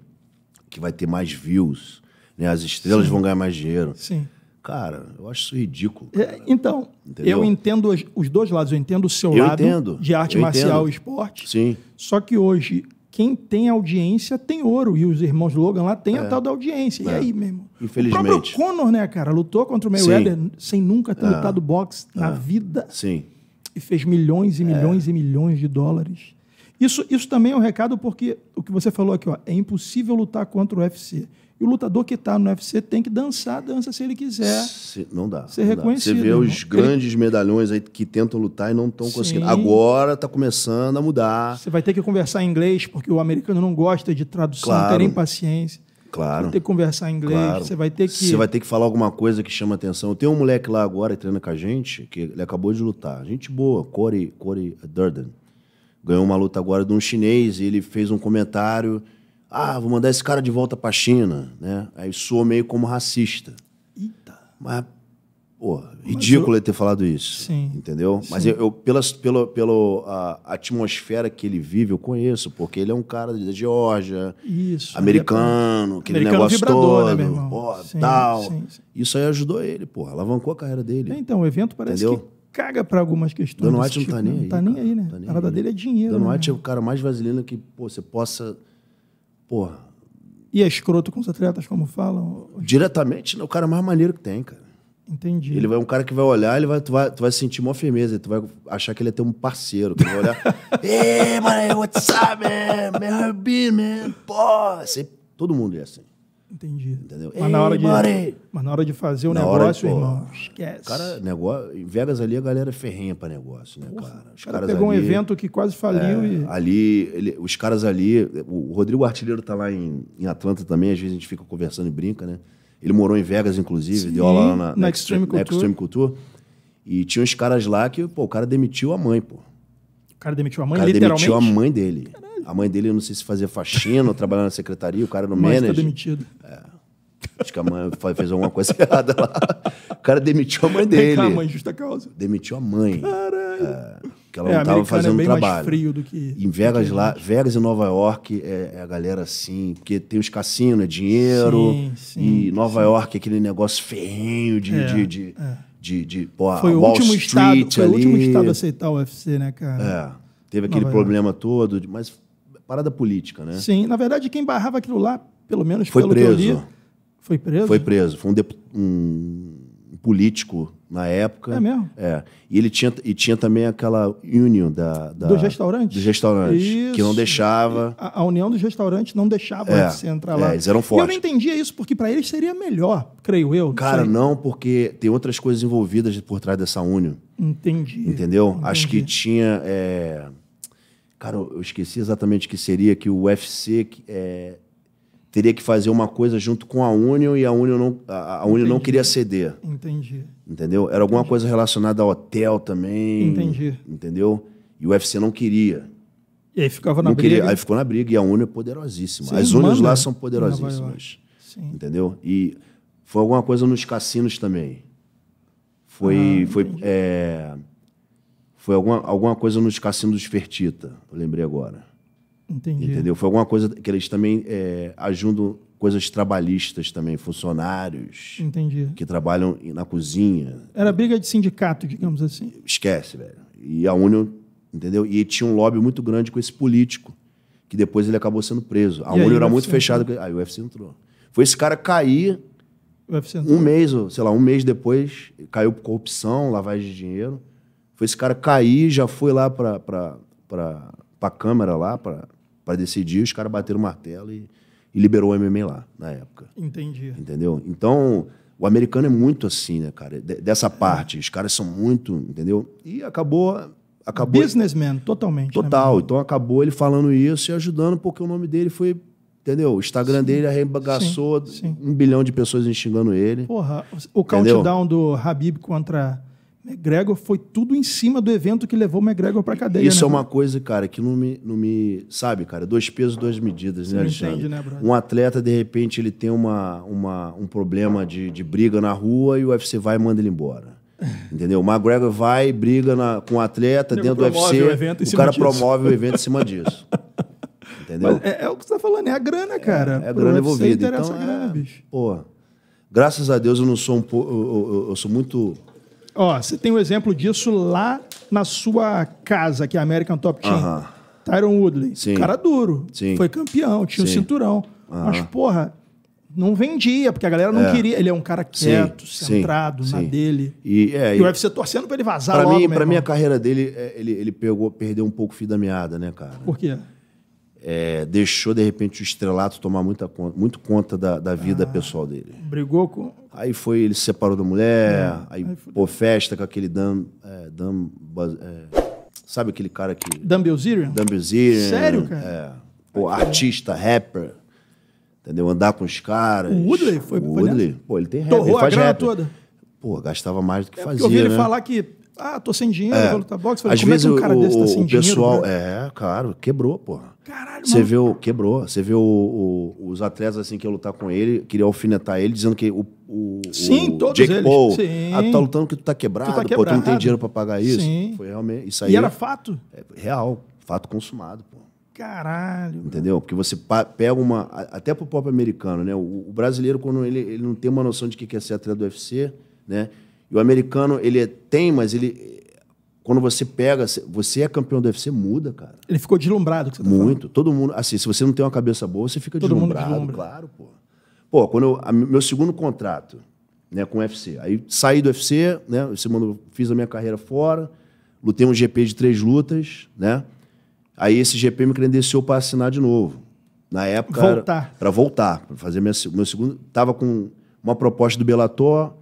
que vai ter mais views né? As estrelas Sim. vão ganhar mais dinheiro. Sim. Cara, eu acho isso ridículo. É, então, Entendeu? eu entendo os, dois lados. Eu entendo o seu eu lado entendo. de arte eu marcial entendo. e esporte. Sim. Só que hoje, quem tem audiência tem ouro. E os irmãos Logan lá têm é. a tal da audiência. É. E aí, mesmo. Infelizmente. O próprio Conor, né, cara, lutou contra o Mayweather sem nunca ter é. lutado boxe na é. vida. Sim. E fez milhões e é. milhões e milhões de dólares. Isso, isso também é um recado, porque o que você falou aqui, ó, é impossível lutar contra o UFC. E o lutador que está no UFC tem que dançar dança se ele quiser. Se, não dá. Ser não reconhecido. Dá. Você vê irmão. Né? os grandes medalhões aí que tentam lutar e não estão conseguindo. Agora está começando a mudar. Você vai ter que conversar em inglês, porque o americano não gosta de tradução, claro. terem paciência. Claro. Você vai ter que conversar em inglês, claro. você vai ter que. Você vai ter que falar alguma coisa que chama atenção. Eu tenho um moleque lá agora treinando treina com a gente, que ele acabou de lutar. Gente boa, Corey, Corey Durden. Ganhou uma luta agora de um chinês e ele fez um comentário ah, vou mandar esse cara de volta pra China, né? Aí soa meio como racista. Eita. Mas, pô, ridículo eu... ele ter falado isso. Sim. Entendeu? Sim. Mas eu, eu pelas, pela, pelo a atmosfera que ele vive, eu conheço, porque ele é um cara da Geórgia, isso, é americano, é... aquele americano negócio vibrador, né, todo. Né, meu irmão? Pô, sim, tal. Sim, isso aí ajudou ele, pô, alavancou a carreira dele. É, então, o evento parece entendeu? que caga para algumas questões. Dano White não está tipo, né? tá nem aí. Não tá nem aí, né? Tá nem a parada aí, dele é dinheiro. Dano né? White é o cara mais vaselina que pô, você possa Porra. E é escroto com os atletas, como falam? Diretamente, né? o cara é mais maneiro que tem, cara. Entendi. Ele vai um cara que vai olhar, ele vai, tu, vai, tu vai sentir uma firmeza, tu vai achar que ele é teu um parceiro. Tu vai olhar. Ei, [LAUGHS] mano, what's up, man? Man, been, man? Pô, assim, todo mundo é assim. Entendi. Entendeu? Mas, Ei, na hora de, mas na hora de fazer o na negócio, de, pô, irmão, esquece. Cara, negócio, em Vegas ali a galera é ferrenha para negócio, né, Porra, cara? Os cara caras pegou ali, um evento que quase faliu é, e... Ali, ele, os caras ali... O Rodrigo Artilheiro tá lá em, em Atlanta também, às vezes a gente fica conversando e brinca, né? Ele morou em Vegas, inclusive, Sim, deu aula lá na, na, Extreme, Culture. na Extreme Culture. E tinha uns caras lá que, pô, o cara demitiu a mãe, pô. O cara demitiu a mãe, o cara demitiu a mãe dele. A mãe dele, não sei se fazia faxina ou trabalhava na secretaria, o cara no tá manager. Tá demitido. É. Acho que a mãe fez alguma coisa [LAUGHS] errada lá. O cara demitiu a mãe dele. Cá, mãe, justa causa. Demitiu a mãe. Caralho. É, que ela é, não estava é fazendo é bem trabalho. Mais frio do que, em Vegas, que lá, Vegas e Nova York é, é, a galera assim, porque tem os cassinos, é dinheiro. Sim, sim, e Nova sim. York, é aquele negócio ferrenho de. É, de, de, é. de, de pô, foi Wall o último Street estado, foi ali. Foi o último estado a aceitar o UFC, né, cara? É. Teve aquele Nova problema York. todo, mas parada política, né? Sim, na verdade, quem barrava aquilo lá, pelo menos foi pelo preso. Li, foi preso? Foi preso. Foi um, um, político na época. É mesmo? É. E ele tinha, e tinha também aquela união da, da... Dos restaurantes? Dos restaurantes. Isso. Que não deixava... A, a união dos restaurantes não deixava é, você entrar lá. É, eles eram fortes. E eu não entendia isso, porque para eles seria melhor, creio eu. Cara, sei. não, porque tem outras coisas envolvidas por trás dessa união. Entendi. Entendeu? Entendi. Acho que tinha... É Cara, eu esqueci exatamente o que seria que o UFC é, teria que fazer uma coisa junto com a Union e a Union não, a, a Union não queria ceder. Entendi. Entendeu? Era alguma coisa relacionada a hotel também. Entendi. Entendeu? E o UFC não queria. E aí ficava na não briga. Queria, aí ficou na briga e a Union é poderosíssima. Sim, As Unions lá são poderosíssimas. Entendeu? E foi alguma coisa nos cassinos também. Foi. Ah, foi é, foi alguma, alguma coisa nos cassinos dos Fertita, eu lembrei agora. Entendi. Entendeu? Foi alguma coisa que eles também é, ajudam coisas trabalhistas também, funcionários. Entendi. Que trabalham na cozinha. Era briga de sindicato, digamos assim. Esquece, velho. E a Union, entendeu? E tinha um lobby muito grande com esse político, que depois ele acabou sendo preso. A e Union era UFC muito fechada. Aí o UFC entrou. Foi esse cara cair um mês, sei lá, um mês depois, caiu por corrupção, lavagem de dinheiro. Foi esse cara cair, já foi lá para pra, pra, pra câmara lá, para decidir, os caras bateram o martelo e, e liberou o MMA lá, na época. Entendi. Entendeu? Então, o americano é muito assim, né, cara? dessa parte, os caras são muito, entendeu? E acabou... acabou Businessman, totalmente. Né, Total. Né, então, acabou ele falando isso e ajudando, porque o nome dele foi Entendeu? O Instagram sim, dele arrebagaçou sim, sim. um bilhão de pessoas xingando ele. Porra, o entendeu? countdown do Habib contra McGregor foi tudo em cima do evento que levou o McGregor pra cadeia. Isso né, é uma cara? coisa, cara, que não me, não me. Sabe, cara? Dois pesos, duas medidas, Você né, Alexandre? Entende, né, um atleta, de repente, ele tem uma, uma, um problema de, de briga na rua e o UFC vai e manda ele embora. [LAUGHS] Entendeu? O McGregor vai, briga na, com o um atleta Ele dentro do UFC. O, o cara disso. promove o evento em cima disso. [LAUGHS] Entendeu? É, é, o que você tá falando, é a grana, é, cara. É, é a grana envolvida. Então, grana, é, bicho. Pô, graças a Deus eu não sou um pouco. Eu, eu, eu, sou muito Ó, você tem um exemplo disso lá na sua casa, que é a American Top Team. Aham. Tyron Woodley. Sim. Cara duro. Sim. Foi campeão, tinha o cinturão. Mas, porra, não vendia, porque a galera não É. queria. Ele é um cara quieto, Sim, centrado, na sim. dele. E, é, E o UFC torcendo pra ele vazar pra logo, mim, pra mim, a carreira dele, é, ele, ele pegou, perdeu um pouco o fio da meada, né, cara? Por quê? é, deixou, de repente, o estrelato tomar muita conta, muito conta da, da vida ah, pessoal dele. Brigou com. Aí foi, ele se separou da mulher, é, aí, aí pô, festa com aquele Dan. É, Dan é, sabe aquele cara que. Dan Bilzerian? Dan Bilzerian. Sério, cara? É. Pô, artista, rapper. Entendeu? Andar com os caras. O Woodley foi O Woodley. Pô, ele tem rap. Torrou ele faz a grana toda. Pô, gastava mais do que é fazia. Eu ouvi ele né? falar que ah, tô sem dinheiro, é. vou lutar boxe. Falei, Às é vezes é um cara o, desse tá sem o dinheiro, pessoal, né? é, claro, quebrou, porra. Caralho, Você mano. quebrou. Você viu o, o, os atletas assim que iam lutar com ele, queria alfinetar ele, dizendo que o, o, Sim, o todos Jake eles. Paul, ah, Sim. Ah, tá lutando que tu tá quebrado, tu tá quebrado. pô, tu não tem dinheiro pra pagar isso. Sim. Foi realmente, isso aí. E era fato? É, real, fato consumado, pô. Caralho. Entendeu? Porque você pega uma. Até pro próprio americano, né? O, o brasileiro, quando ele, ele não tem uma noção de que quer ser atleta do UFC, né? E o americano, ele é, tem, mas ele. Quando você pega, você é campeão do UFC, muda, cara. Ele ficou deslumbrado que você tá Muito. Falando. Todo mundo. Assim, se você não tem uma cabeça boa, você fica Todo deslumbrado. Mundo deslumbra. Claro, pô. Pô, quando eu, a, meu segundo contrato né, com o UFC. Aí saí do UFC, né? Você fiz a minha carreira fora, lutei um GP de três lutas, né? Aí esse GP me credenciou para assinar de novo. Na época. Voltar. Para voltar, para fazer minha, meu segundo. Tava com uma proposta do Bellator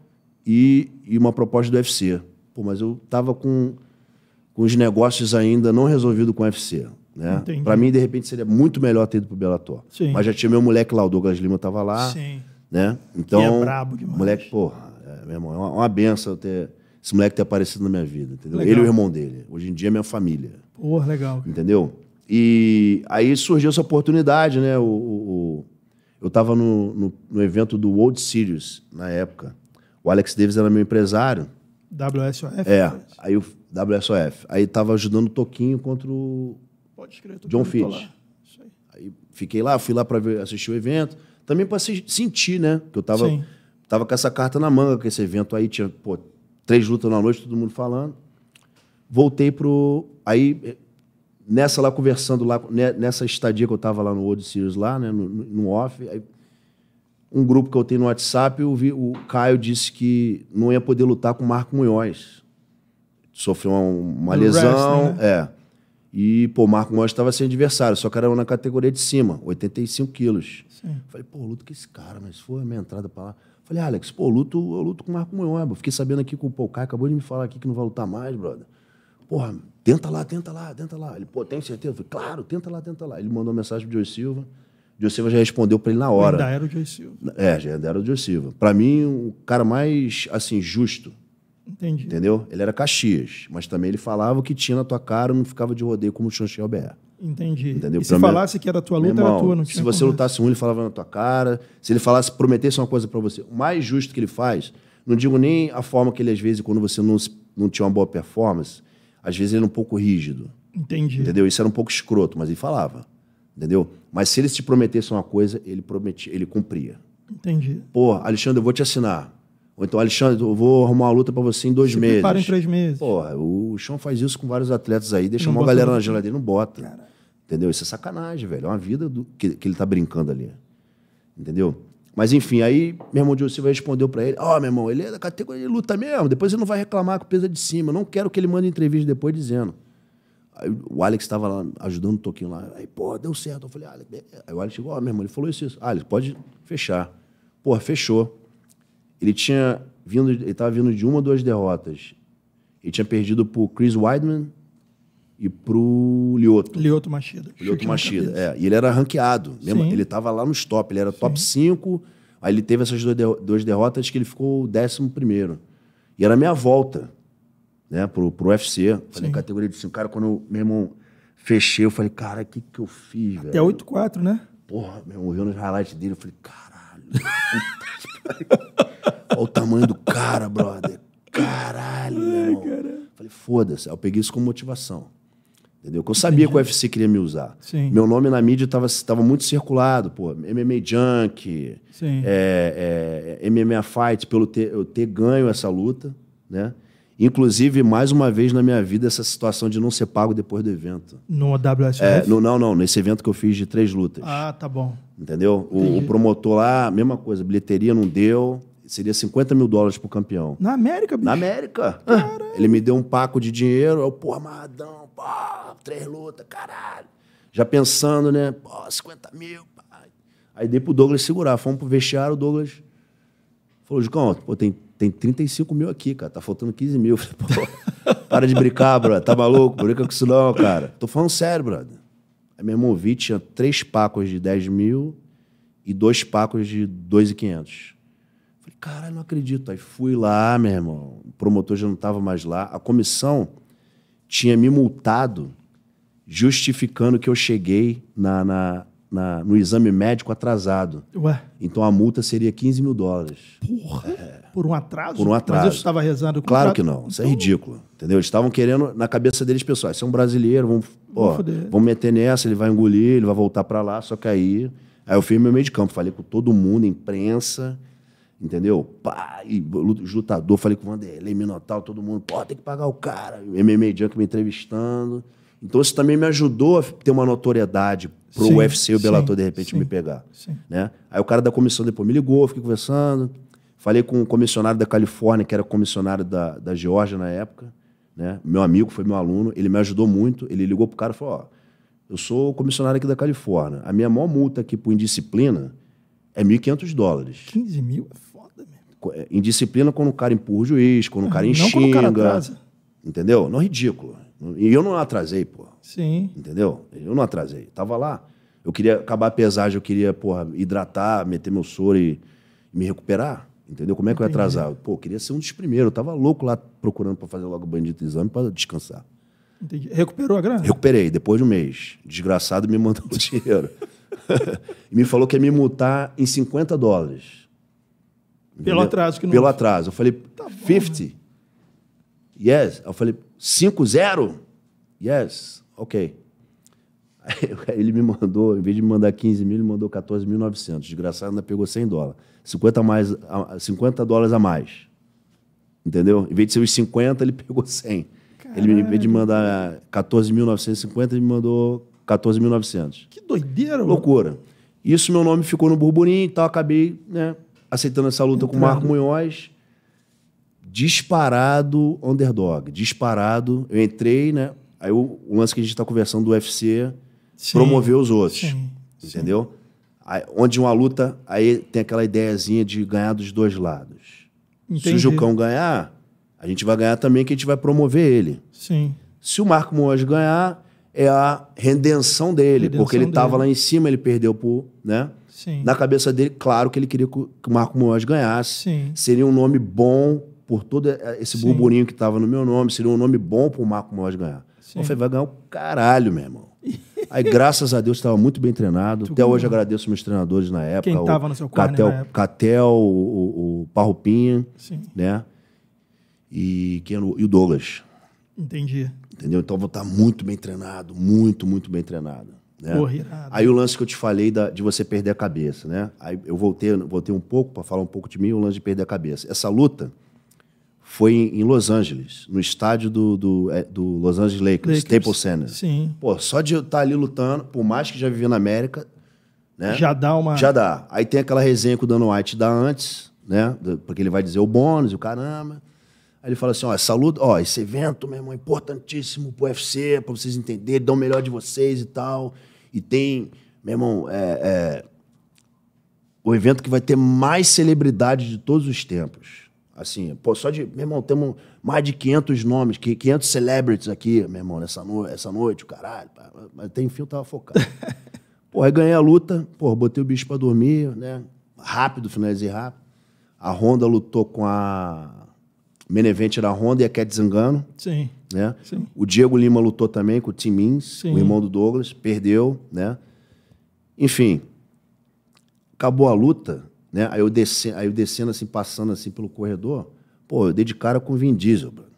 e e uma proposta do UFC. Pô, mas eu tava com, com os negócios ainda não resolvido com o UFC. Né? Para mim, de repente, seria muito melhor ter ido pro Bellator. Sim. Mas já tinha meu moleque lá, o Douglas Lima tava lá. Sim. Né? Então, e é brabo demais. Moleque, porra, é, meu irmão, é uma, uma benção ter esse moleque ter aparecido na minha vida, entendeu? Ele e o irmão dele. Hoje em dia é minha família. Porra, legal. Cara. Entendeu? E aí surgiu essa oportunidade, né? O, o, o eu tava no, no, no, evento do World Series na época. O Alex Davis era meu empresário. WSOF? É, né? aí o WSOF. Aí tava ajudando o Toquinho contra o Pode escrever, John tá Fitch. Aí. aí. fiquei lá, fui lá para assistir o evento. Também para sentir, né? Que eu tava, tava com essa carta na manga, que esse evento aí tinha, pô, três lutas na noite, todo mundo falando. Voltei pro. Aí, eh, nessa lá, conversando lá, né, nessa estadia que eu tava lá no World Series, lá, né? No, no off, aí um grupo que eu tenho no WhatsApp, eu vi, o Caio disse que não ia poder lutar com o Marco Munhoz. Sofreu uma, uma lesão. Né? É. E, pô, o Marco Munhoz estava sem adversário, só que era na categoria de cima, 85 quilos. Sim. Falei, pô, luto com esse cara, mas foi a minha entrada para lá. Falei, Alex, pô, eu luto, eu luto com o Marco Munhoz. Fiquei sabendo aqui que o, pô, Caio acabou de me falar aqui que não vai lutar mais, brother. Porra, tenta lá, tenta lá, tenta lá. Ele, pô, tem certeza? Eu falei, claro, tenta lá, tenta lá. Ele mandou mensagem pro Joe Silva. Joe Silva já respondeu para ele na hora. Ainda era o Joe Silva. É, já era o Joe Silva. Para mim, o cara mais, assim, justo. Entendi. Entendeu? Ele era Caxias, mas também ele falava o que tinha na tua cara, não ficava de rodeio como o Chanchel BR. Entendi. Entendeu? E se pra falasse que era tua luta, irmão, era tua, não tinha Se você conversa. lutasse um, ele falava na tua cara. Se ele falasse, prometesse uma coisa para você. O mais justo que ele faz, não digo nem a forma que ele, às vezes, quando você não, não tinha uma boa performance, às vezes ele era um pouco rígido. Entendi. Entendeu? Isso era um pouco escroto, mas ele falava. Entendeu? Mas se ele te prometesse uma coisa, ele prometia, ele cumpria. Entendi. Pô, Alexandre, eu vou te assinar. Ou então, Alexandre, eu vou arrumar uma luta para você em dois Se meses. Para em três meses. Pô, o Chão faz isso com vários atletas aí, deixa uma galera na geladeira não bota. Cara. Entendeu? Isso é sacanagem, velho. É uma vida do, que, que ele tá brincando ali. Entendeu? Mas enfim, aí meu irmão Diogo vai respondeu para ele: Ó, oh, meu irmão, ele é da categoria de luta mesmo, depois ele não vai reclamar com o peso de cima. Eu não quero que ele mande entrevista depois dizendo. Aí o Alex estava lá ajudando o Toquinho lá. Aí, pô, deu certo. Eu falei, ah, Alex. Aí o Alex chegou, ó, oh, meu irmão, ele falou isso, isso. Ah, Alex, pode fechar. Pô, fechou. Ele tinha vindo, ele estava vindo de uma ou duas derrotas. Ele tinha perdido pro Chris Weidman e pro Lioto. Lioto Machida. Lioto Machida, é. E ele era ranqueado. Lembra? Sim. Ele estava lá nos top, ele era Sim. top 5. Aí ele teve essas duas derrotas que ele ficou o décimo primeiro. E era a minha volta né, pro, pro UFC. Falei, Sim. categoria de cinco Cara, quando eu, meu irmão, fechei, eu falei, cara, o que que eu fiz, Até velho? Até 8-4, né? Porra, meu irmão, eu nos highlights dele, eu falei, caralho. [LAUGHS] Olha o tamanho do cara, brother. Caralho, meu Cara. Falei, foda-se. Eu peguei isso como motivação. Entendeu? Porque eu sabia Entendi. que o UFC queria me usar. Sim. Meu nome na mídia estava muito circulado, pô. MMA Junk, é, é, MMA Fight, pelo ter, eu ter ganho essa luta, né? Inclusive, mais uma vez na minha vida, essa situação de não ser pago depois do evento. No WSF? É, no, não, não, nesse evento que eu fiz de três lutas. Ah, tá bom. Entendeu? O, o promotor lá, mesma coisa, bilheteria não deu, seria 50 mil dólares pro campeão. Na América, bicho? Na América. Caralho. Ele me deu um paco de dinheiro, eu, porra, amarradão, pô, três lutas, caralho. Já pensando, né? Pô, 50 mil, pai. Aí dei pro Douglas segurar, fomos pro vestiário, o Douglas falou, Jucão, pô, tem tem 35 mil aqui, cara. Tá faltando 15 mil. [LAUGHS] pô, para de brincar, brother. Tá maluco? Brinca com isso não, cara. Tô falando sério, brother. Aí meu irmão Vi tinha três pacos de 10 mil e dois pacos de 2,500. Falei, caralho, não acredito. Aí fui lá, meu irmão. O promotor já não tava mais lá. A comissão tinha me multado justificando que eu cheguei na, na, na, no exame médico atrasado. Ué. Então a multa seria 15 mil dólares. Porra! É. Por um atraso? Por um atraso. Mas eu estava rezando. Claro que não. Isso é então- ridículo. Entendeu? Eles estavam querendo, na cabeça deles, pessoal, isso é um brasileiro, vamos, ó, vamos meter nessa, ele vai engolir, ele vai voltar para lá, só que aí... Aí eu fui meu meio de campo, falei com todo mundo, imprensa, entendeu? Pá, e lutador, falei com o Vanderlei, Minotauro, todo mundo, pô, tem que pagar o cara. MMA Junk me entrevistando. Então isso também me ajudou a ter uma notoriedade pro sim, UFC e o Bellator de repente sim, me pegar, sim. né? Aí o cara da comissão depois me ligou, fiquei conversando, falei com o comissionário da Califórnia, que era comissionário da, da Geórgia na época, né? Meu amigo, foi meu aluno, ele me ajudou muito, ele ligou pro cara e falou, ó, eu sou comissionário aqui da Califórnia, a minha maior multa aqui por indisciplina é 1.500 dólares. 15 mil é foda mesmo. É, indisciplina quando o cara empurra o juiz, quando o cara enxinga. Não quando o cara atrasa. Entendeu? Não é ridículo. E eu não atrasei, pô. Sim. Entendeu? Eu não atrasei. Tava lá. Eu queria acabar a pesagem, eu queria, porra, hidratar, meter meu soro e, e me recuperar. Entendeu? Como é que eu ia atrasar? Pô, eu queria ser um dos primeiros. Eu tava louco lá procurando para fazer logo o bandido exame para descansar. Entendi. Recuperou a grana? Recuperei, depois de um mês. Desgraçado me mandou o [LAUGHS] dinheiro. e me falou que ia me multar em 50 dólares. Pelo atraso que não. Pelo atraso. Eu falei, tá bom, 50? Né? Yes. Eu falei, 5-0? Yes, ok. [LAUGHS] ele me mandou, em vez de me mandar 15 mil, ele mandou 14.900. Desgraçado, ainda pegou 100 dólares. 50, mais, 50 dólares a mais. Entendeu? Em vez de ser os 50, ele [LAUGHS] pegou 100. Ele, em vez de mandar 14.950, ele me mandou 14.900. Que doideira, mano. Loucura. Isso, meu nome ficou no burburinho e tal. Acabei né, aceitando essa luta Entrando. com o Marco Munhoz disparado underdog, disparado. Eu entrei, né? Aí o, o lance que a gente está conversando do UFC sim, os outros. Sim, entendeu? Sim. Aí, onde uma luta, aí tem aquela ideiazinha de ganhar dos dois lados. Entendi. Se o Jucão ganhar, a gente vai ganhar também, que a gente vai promover ele. Sim. Se o Marco Moas ganhar, é a redenção dele, redenção porque ele estava lá em cima, ele perdeu por. Né? Sim. Na cabeça dele, claro que ele queria que o Marco Moas ganhasse. Sim. Seria um nome bom por todo esse Sim. burburinho que tava no meu nome, seria um nome bom pro Marco Moraes ganhar. Sim. Eu falei, vai ganhar o caralho, meu irmão. [LAUGHS] Aí, graças a Deus, estava muito bem treinado. Até bom. hoje agradeço meus treinadores na época. Quem estava no seu quarto né, Catel o, o, Parrupinha, Sim. né? E, quem, e o Douglas. Entendi. Entendeu? Então, vou estar tá muito bem treinado, muito, muito bem treinado. Né? Aí o lance que eu te falei da, de você perder a cabeça, né? Aí eu voltei, voltei um pouco para falar um pouco de mim, o lance de perder a cabeça. Essa luta, foi em Los Angeles, no estádio do, do, é, do Los Angeles Lakers, Lakers, Staples Center. Sim. Pô, só de estar tá ali lutando, por mais que já vivi na América, né? Já dá uma... Já dá. Aí tem aquela resenha que o Dan White dá antes, né? Porque ele vai dizer o bônus, o caramba. Aí ele fala assim, ó, essa luta, ó, esse evento, meu irmão, é importantíssimo pro UFC, pra vocês entenderem, dão o melhor de vocês e tal. E tem, meu irmão, é, é o evento que vai ter mais celebridade de todos os tempos. Assim, pô, só de. Meu irmão, temos mais de 500 nomes, 500 celebrities aqui, meu irmão, essa, no, essa noite, o caralho. Pá, mas até enfim eu tava focado. [LAUGHS] pô, aí ganhei a luta, pô, botei o bicho pra dormir, né? Rápido, finalizei rápido. A Honda lutou com a Menevente da Honda e a Cat Zingano. Sim. Né? Sim. O Diego Lima lutou também com o Tim Mins, o irmão do Douglas, perdeu, né? Enfim, acabou a luta né? Aí, eu descendo, aí eu descendo, assim, passando assim pelo corredor, pô, eu dei de cara com o Vin Diesel, brother.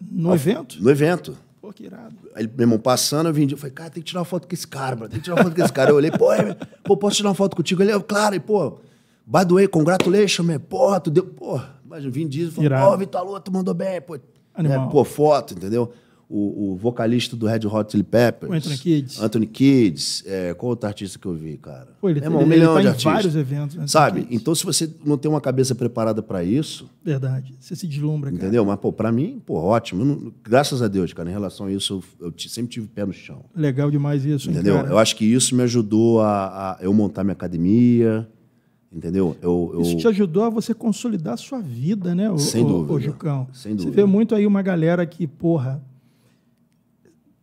No evento? No evento. Pô, que irado. Aí, meu irmão, passando, eu vim de. Eu falei, cara, tem que tirar uma foto com esse cara, mano. Tem que tirar uma foto com esse cara. Eu olhei, pô, é, pô, posso tirar uma foto contigo? Ele, é, claro, e, pô, by the way, congratulations, man. Porra, tu deu. Pô, mas o Vin Diesel falou, pô, Vitor Alô, tu mandou bem, pô. Animal. É, pô, foto, entendeu? o, o, vocalista do Red Hot Chili Peppers. O Anthony Kids. Anthony Kids. É, qual outro artista que eu vi, cara? Pô, ele, é, um ele, milhão tá de artistas. vários eventos. Né? Anthony Sabe? Kids. Então, se você não tem uma cabeça preparada para isso... Verdade. Você se deslumbra, cara. Entendeu? Mas, pô, pra mim, pô, ótimo. Não, graças a Deus, cara. Em relação a isso, eu, eu sempre tive pé no chão. Legal demais isso, Entendeu? eu acho que isso me ajudou a, a eu montar minha academia... Entendeu? Eu, eu... Isso te ajudou a você consolidar a sua vida, né, o, Sem dúvida. O, o Jucão. Sem dúvida. Você vê muito aí uma galera que, porra,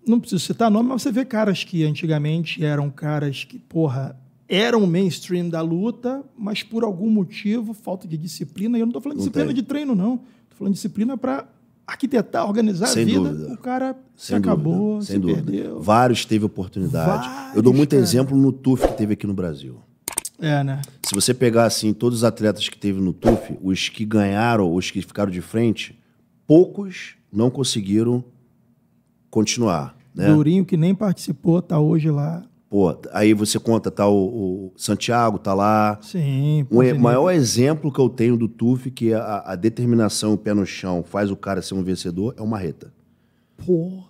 não preciso citar nome, mas você vê caras que antigamente eram caras que, porra, eram mainstream da luta, mas por algum motivo, falta de disciplina, e eu não estou falando disciplina tem. de treino, não. Estou falando disciplina para arquitetar, organizar Sem a vida. Dúvida. O cara Sem se acabou, dúvida. se Sem dúvida. perdeu. Vários teve oportunidade. Vários, eu dou muito cara. exemplo no TUF que teve aqui no Brasil. É, né? Se você pegar, assim, todos os atletas que teve no TUF, os que ganharam, os que ficaram de frente, poucos não conseguiram continuar. Né? Durinho, que nem participou, tá hoje lá. Pô, aí você conta, tá o, o Santiago, tá lá. Sim. O um, maior exemplo que eu tenho do Tuf, que é a, a determinação, o pé no chão, faz o cara ser um vencedor, é o Marreta. Porra.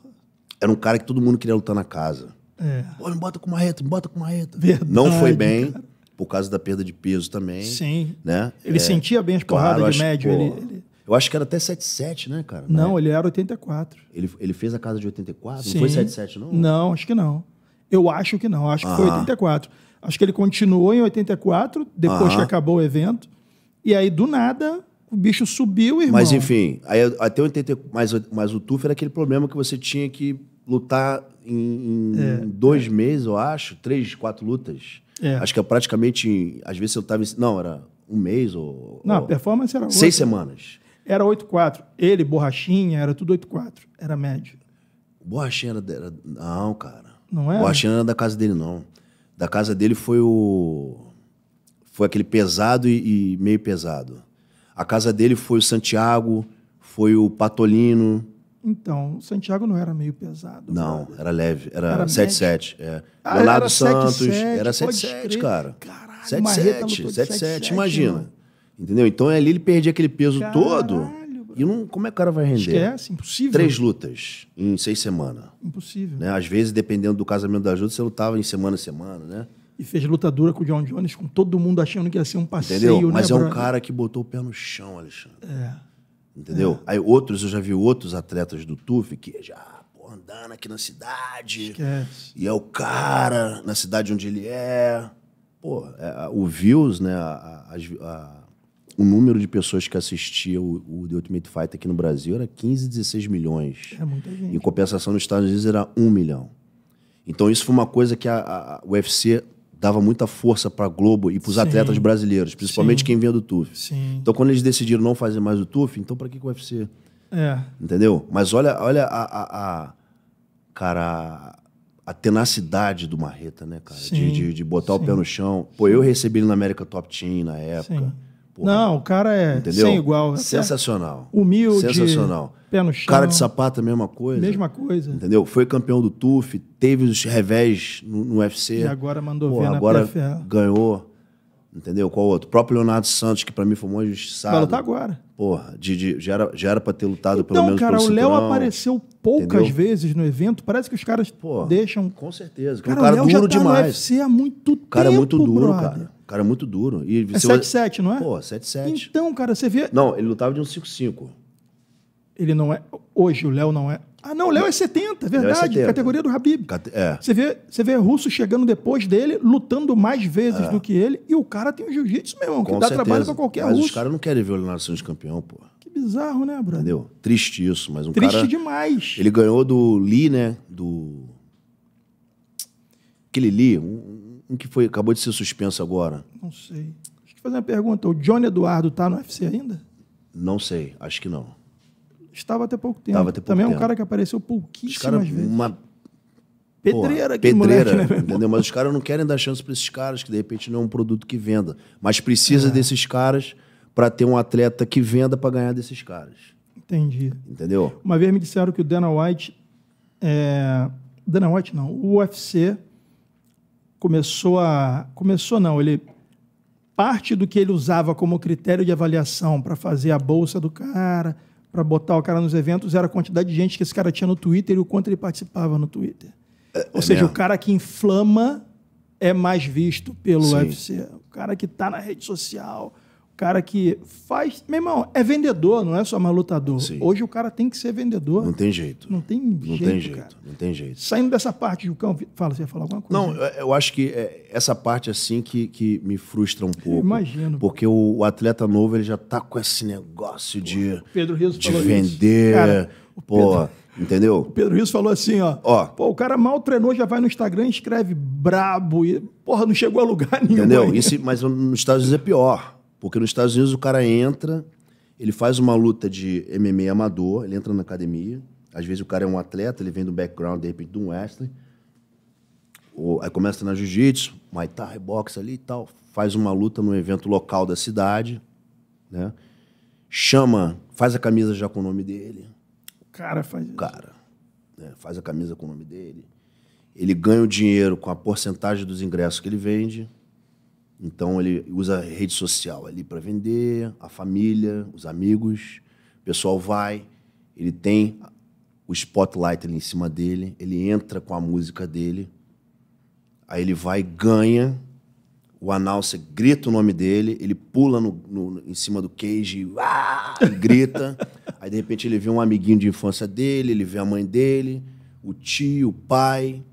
Era um cara que todo mundo queria lutar na casa. É. Pô, me bota com Marreta, me bota com Marreta. Verdade, Não foi bem. Cara por causa da perda de peso também. Sim. Né? Ele é, sentia bem as porradas claro, de médio. ele, ele, eu acho que era até 77, né, cara? Não, ele era 84. Ele, ele fez a casa de 84? Sim. Não foi 77, não? Não, acho que não. Eu acho que não. Acho ah. que foi 84. Ah. Acho que ele continuou em 84, depois ah. que acabou o evento. E aí, do nada, o bicho subiu, irmão. Mas, enfim, aí, até 80, mas, mas o TUF era aquele problema que você tinha que lutar em, em é, é. dois é. meses, eu acho, três, quatro lutas. É. Acho que é praticamente, às vezes eu estava... Não, era um mês ou... Não, ou, a performance era outra. Seis semanas. Era 8,4. Ele, borrachinha, era tudo 8,4. Era médio. Borrachinha era, era. Não, cara. Não era? Borrachinha não era da casa dele, não. Da casa dele foi o. Foi aquele pesado e, e meio pesado. A casa dele foi o Santiago, foi o Patolino. Então, o Santiago não era meio pesado. Não, cara. era leve. Era 7-7. É. Ah, Leonardo Santos. 7, era 7-7, cara. Caralho, 7-7. 7-7, imagina. Entendeu? Então ali ele perdia aquele peso Caralho, todo. E não, como é que o cara vai render? Esquece, impossível. Três lutas em seis semanas. Impossível. Né? Às vezes, dependendo do casamento da ajuda, você lutava em semana a semana, né? E fez luta dura com o John Jones, com todo mundo achando que ia ser um passeio. Entendeu? Né, Mas né, é um cara que botou o pé no chão, Alexandre. É. Entendeu? É. Aí outros, eu já vi outros atletas do TUF que já pô, andando aqui na cidade. Esquece. E é o cara na cidade onde ele é. Pô, é, o views, né? A, a, a o número de pessoas que assistia o, o The Ultimate Fight aqui no Brasil era 15, 16 milhões. É muita gente. Em compensação, nos Estados Unidos era 1 milhão. Então, isso foi uma coisa que a, a UFC dava muita força para a Globo e para os atletas brasileiros, principalmente Sim. quem vinha do TUF. Sim. Então, quando eles decidiram não fazer mais o TUF, então para que, que o UFC... É. Entendeu? Mas olha, olha a, a, a cara, a tenacidade do Marreta, né, cara? de, de, de, botar sim. o pé no chão. Pô, eu recebi ele na América Top Team na época. Sim porra. Não, o cara é Entendeu? sem igual. Né? Sensacional. Humilde. Sensacional. Pé no chão. Cara de sapato, a mesma coisa. Mesma coisa. Entendeu? Foi campeão do TUF, teve os revés no, no UFC. E agora mandou porra, ver na agora PFL. ganhou Entendeu? Qual outro? O próprio Leonardo Santos, que para mim foi um injustiçado. Vai lutar agora. Porra, de, de, já, era, já era pra ter lutado então, pelo menos cara, pelo o Léo apareceu poucas entendeu? vezes no evento. Parece que os caras Porra, deixam... Com certeza. Cara, é um cara o Léo duro já tá demais. No UFC há muito tempo, O cara é muito duro, brother. cara. O cara é muito duro. E é 7-7, não é? Pô, 7-7. Então, cara, você vê... Não, ele lutava de um 5-5. Ele não é... Hoje o Léo não é... Ah, não, Léo é 70, é é verdade. É 70. Categoria do Habib. Cate é. Você vê, você vê russo chegando depois dele, lutando mais vezes é. do que ele, e o cara tem o jiu-jitsu, meu irmão, Com que dá trabalho pra qualquer Mas russo. Mas os caras não querem ver o Leonardo Santos campeão, pô. Que bizarro, né, Bruno? Entendeu? Triste isso, mas um Triste cara... Triste demais. Ele ganhou do Lee, né, do... Aquele Lee, um, um, que foi, acabou de ser suspenso agora. Não sei. Deixa eu fazer uma pergunta. O Johnny Eduardo tá no UFC ainda? Não sei, acho que não. Estava até pouco tempo. Até pouco Também tempo. é um cara que apareceu pouquíssimas cara, vezes. Uma... Pedreira aqui, pedreira, moleque, né, entendeu? Mas os caras não querem dar chance para esses caras, que de repente não é um produto que venda. Mas precisa é. desses caras para ter um atleta que venda para ganhar desses caras. Entendi. Entendeu? Uma vez me disseram que o Dana White. É... Dana White não, o UFC começou a. Começou não, ele. Parte do que ele usava como critério de avaliação para fazer a bolsa do cara, para botar o cara nos eventos era a quantidade de gente que esse cara tinha no Twitter e o quanto ele participava no Twitter. É, Ou é seja, mesmo? o cara que inflama é mais visto pelo Sim. UFC. O cara que está na rede social cara que faz. Meu irmão, é vendedor, não é só mais lutador. Sim. Hoje o cara tem que ser vendedor. Não tem jeito. Não tem não jeito. Tem jeito cara. Não tem jeito. Saindo dessa parte, Jucão, fala, você ia falar alguma coisa? Não, eu acho que é essa parte assim que, que me frustra um pouco. Eu imagino. Porque o, o, atleta novo ele já tá com esse negócio de. Pedro Rizzo De vender. Cara, pô. Pedro... Entendeu? O Pedro Rios falou assim, ó, ó. Pô, o cara mal treinou, já vai no Instagram, escreve brabo e, porra, não chegou a lugar nenhum. Entendeu? Isso, mas nos Estados Unidos é pior. Porque nos Estados Unidos o cara entra, ele faz uma luta de MMA amador, ele entra na academia. Às vezes o cara é um atleta, ele vem do background, de repente, de um wrestling. Ou, aí começa na jiu-jitsu, muay thai, boxe ali e tal. Faz uma luta num evento local da cidade, né? Chama, faz a camisa já com o nome dele. O cara faz isso. O cara. Né? Faz a camisa com o nome dele. Ele ganha o dinheiro com a porcentagem dos ingressos que ele vende. Então ele usa rede social ali para vender, a família, os amigos, o pessoal vai, ele tem o spotlight ali em cima dele, ele entra com a música dele, aí ele vai, ganha, o announcer grita o nome dele, ele pula no, no em cima do cage, e grita, [LAUGHS] aí de repente ele vê um amiguinho de infância dele, ele vê a mãe dele, o tio, o pai,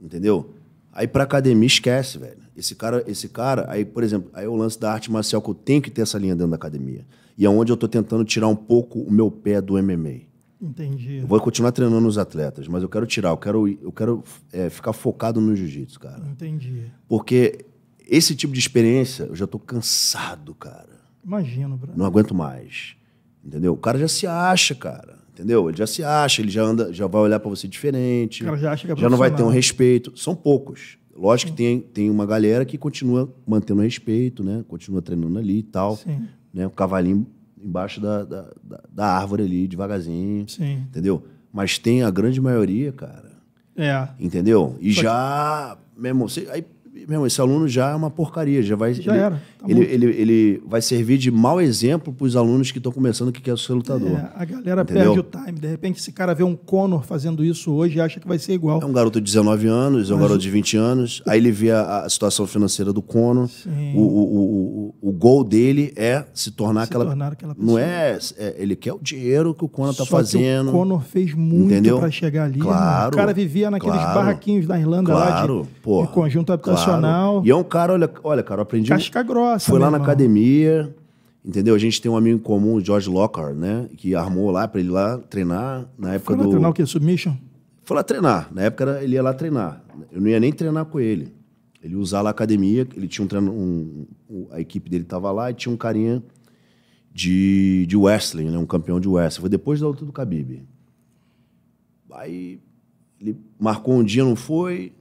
entendeu? Aí pra academia esquece, velho. Esse cara, esse cara, aí, por exemplo, aí é o lance da arte marcial que eu tenho que ter essa linha dentro da academia. E é onde eu estou tentando tirar um pouco o meu pé do MMA. Entendi. Eu vou continuar treinando os atletas, mas eu quero tirar, eu quero, eu quero é, ficar focado no jiu-jitsu, cara. Entendi. Porque esse tipo de experiência, eu já estou cansado, cara. Imagino, Bruno. Não aguento mais. Entendeu? O cara já se acha, cara. Entendeu? Ele já se acha, ele já anda, já vai olhar para você diferente. O cara já acha que é Já não vai ter um respeito. São poucos. Lógico que tem, tem uma galera que continua mantendo respeito, né? Continua treinando ali e tal. Sim. Né? O cavalinho embaixo da, da, da, da árvore ali, devagarzinho. Sim. Entendeu? Mas tem a grande maioria, cara. É. Entendeu? E já. meu irmão, você, aí meu, esse aluno já é uma porcaria, já vai. Já ele, era. Tá ele, ele, ele, vai servir de mau exemplo para os alunos que estão começando que quer ser lutador. É, a galera entendeu? perde o time. De repente, esse cara vê um Conor fazendo isso hoje e acha que vai ser igual. É um garoto de 19 anos, é um garoto de 20 anos. Aí ele vê a, a situação financeira do Conor. O, o, o, o, gol dele é se tornar, se aquela, tornar aquela pessoa. Não é, é, Ele quer o dinheiro que o Conor está fazendo. o Conor fez muito para chegar ali. Claro, né? O cara vivia naqueles claro, barraquinhos da Irlanda claro, lá de, de conjunto habitacional. Claro profissional. E é um cara, olha, olha cara, eu aprendi. Casca grossa. Foi lá irmão. na academia, entendeu? A gente tem um amigo em comum, George Lockhart, né? Que armou lá para ele lá treinar na época foi lá do. treinar o quê? Submission? Foi lá treinar. Na época era, ele ia lá treinar. Eu não ia nem treinar com ele. Ele usava lá a academia, ele tinha um treino. Um, a equipe dele tava lá e tinha um carinha de, de wrestling, né? Um campeão de wrestling. Foi depois da luta do Khabib. Aí ele marcou um dia, não foi.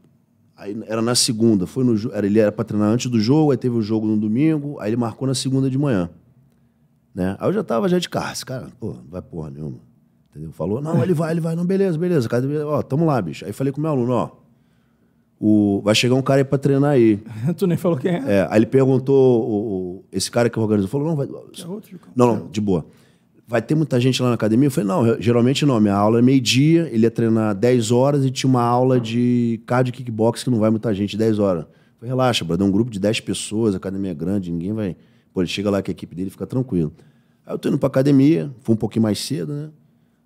Aí era na segunda, foi no era, ele era para treinar antes do jogo, aí teve o jogo no domingo, aí ele marcou na segunda de manhã. Né? Aí eu já tava já de carro, cara, pô, não vai porra nenhuma. Entendeu? Falou, não, ele vai, ele vai, não, beleza, beleza, cara, ó, tamo lá, bicho. Aí falei com o meu aluno, ó, o, vai chegar um cara aí pra treinar aí. [LAUGHS] tu nem falou quem é. é aí ele perguntou, o, o, esse cara que organizou, falou, não, vai... É outro, não, não, de boa vai ter muita gente lá na academia? Eu falei, não, geralmente não. Minha aula é meio-dia, ele ia treinar 10 horas e tinha uma aula de cardio kickbox que não vai muita gente, 10 horas. Eu falei, relaxa, brother, é um grupo de 10 pessoas, a academia é grande, ninguém vai. Pô, ele chega lá com a equipe dele fica tranquilo. Aí eu tô indo pra academia, foi um pouquinho mais cedo, né?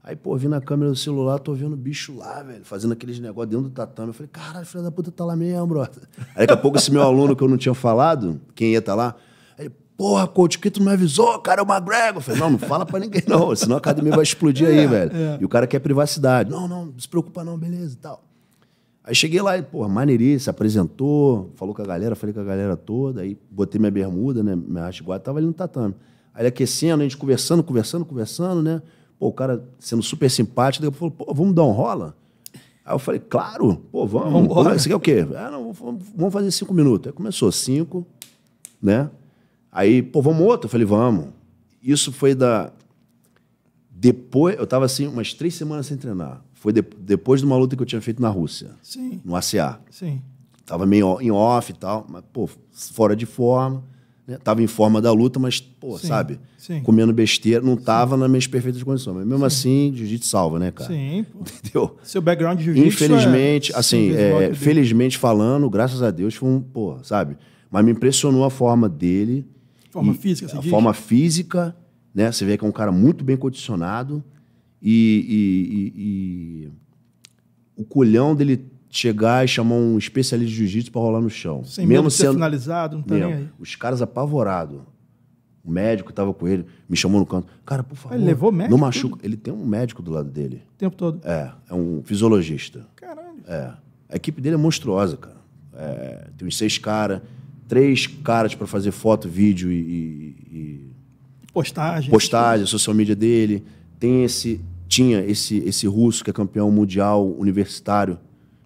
Aí, pô, vi na câmera do celular, tô vendo o bicho lá, velho, fazendo aqueles negócios dentro do tatame. Eu falei, caralho, filho da puta tá lá mesmo, brother. Aí daqui a pouco esse meu aluno que eu não tinha falado, quem ia tá lá, porra, coach, que tu não avisou, cara, é o McGregor. Eu falei, não, não fala pra ninguém não, [LAUGHS] senão a academia vai explodir é, aí, velho. É. E o cara quer privacidade. Não, não, não se preocupa não, beleza e tal. Aí cheguei lá e, porra, maneirinho, se apresentou, falou com a galera, falei com a galera toda, aí botei minha bermuda, né, minha rastiguada, tava ali no tatame. Aí aquecendo, a gente conversando, conversando, conversando, né? Pô, o cara sendo super simpático, ele falou, pô, vamos dar um rola? Aí eu falei, claro, pô, vamos. vamos você quer o quê? Ah, não, vamos fazer cinco minutos. Aí começou cinco, né? Aí, pô, vamos outro? Eu falei, vamos. Isso foi da. Depois, eu tava assim, umas três semanas sem treinar. Foi de... depois de uma luta que eu tinha feito na Rússia. Sim. No ACA. Sim. Tava meio em off e tal, mas, pô, fora de forma. Né? Tava em forma da luta, mas, pô, Sim. sabe? Sim. Comendo besteira, não tava Sim. nas minhas perfeitas condições. Mas mesmo assim, jiu-jitsu salva, né, cara? Sim, pô. Entendeu? Seu background de jiu-jitsu. É Infelizmente, assim, é... assim, é, felizmente falando, graças a Deus, foi um, pô, sabe? Mas me impressionou a forma dele Forma e, física, você a diz? Forma física, né? Você vê que é um cara muito bem condicionado e, e, e o colhão dele chegar e chamar um especialista de jiu-jitsu para rolar no chão. Sem mesmo ser sendo finalizado, não tá mesmo. nem aí. Os caras apavorados. O médico estava com ele, me chamou no canto. Cara, por favor. Ele levou médico? Não machuca. Ele tem um médico do lado dele. O tempo todo? É, é um fisiologista. Caralho. É. A equipe dele é monstruosa, cara. É, tem uns seis caras três caras para fazer foto, vídeo e, e postagem, postagem, social media dele. Tem esse tinha esse esse russo que é campeão mundial universitário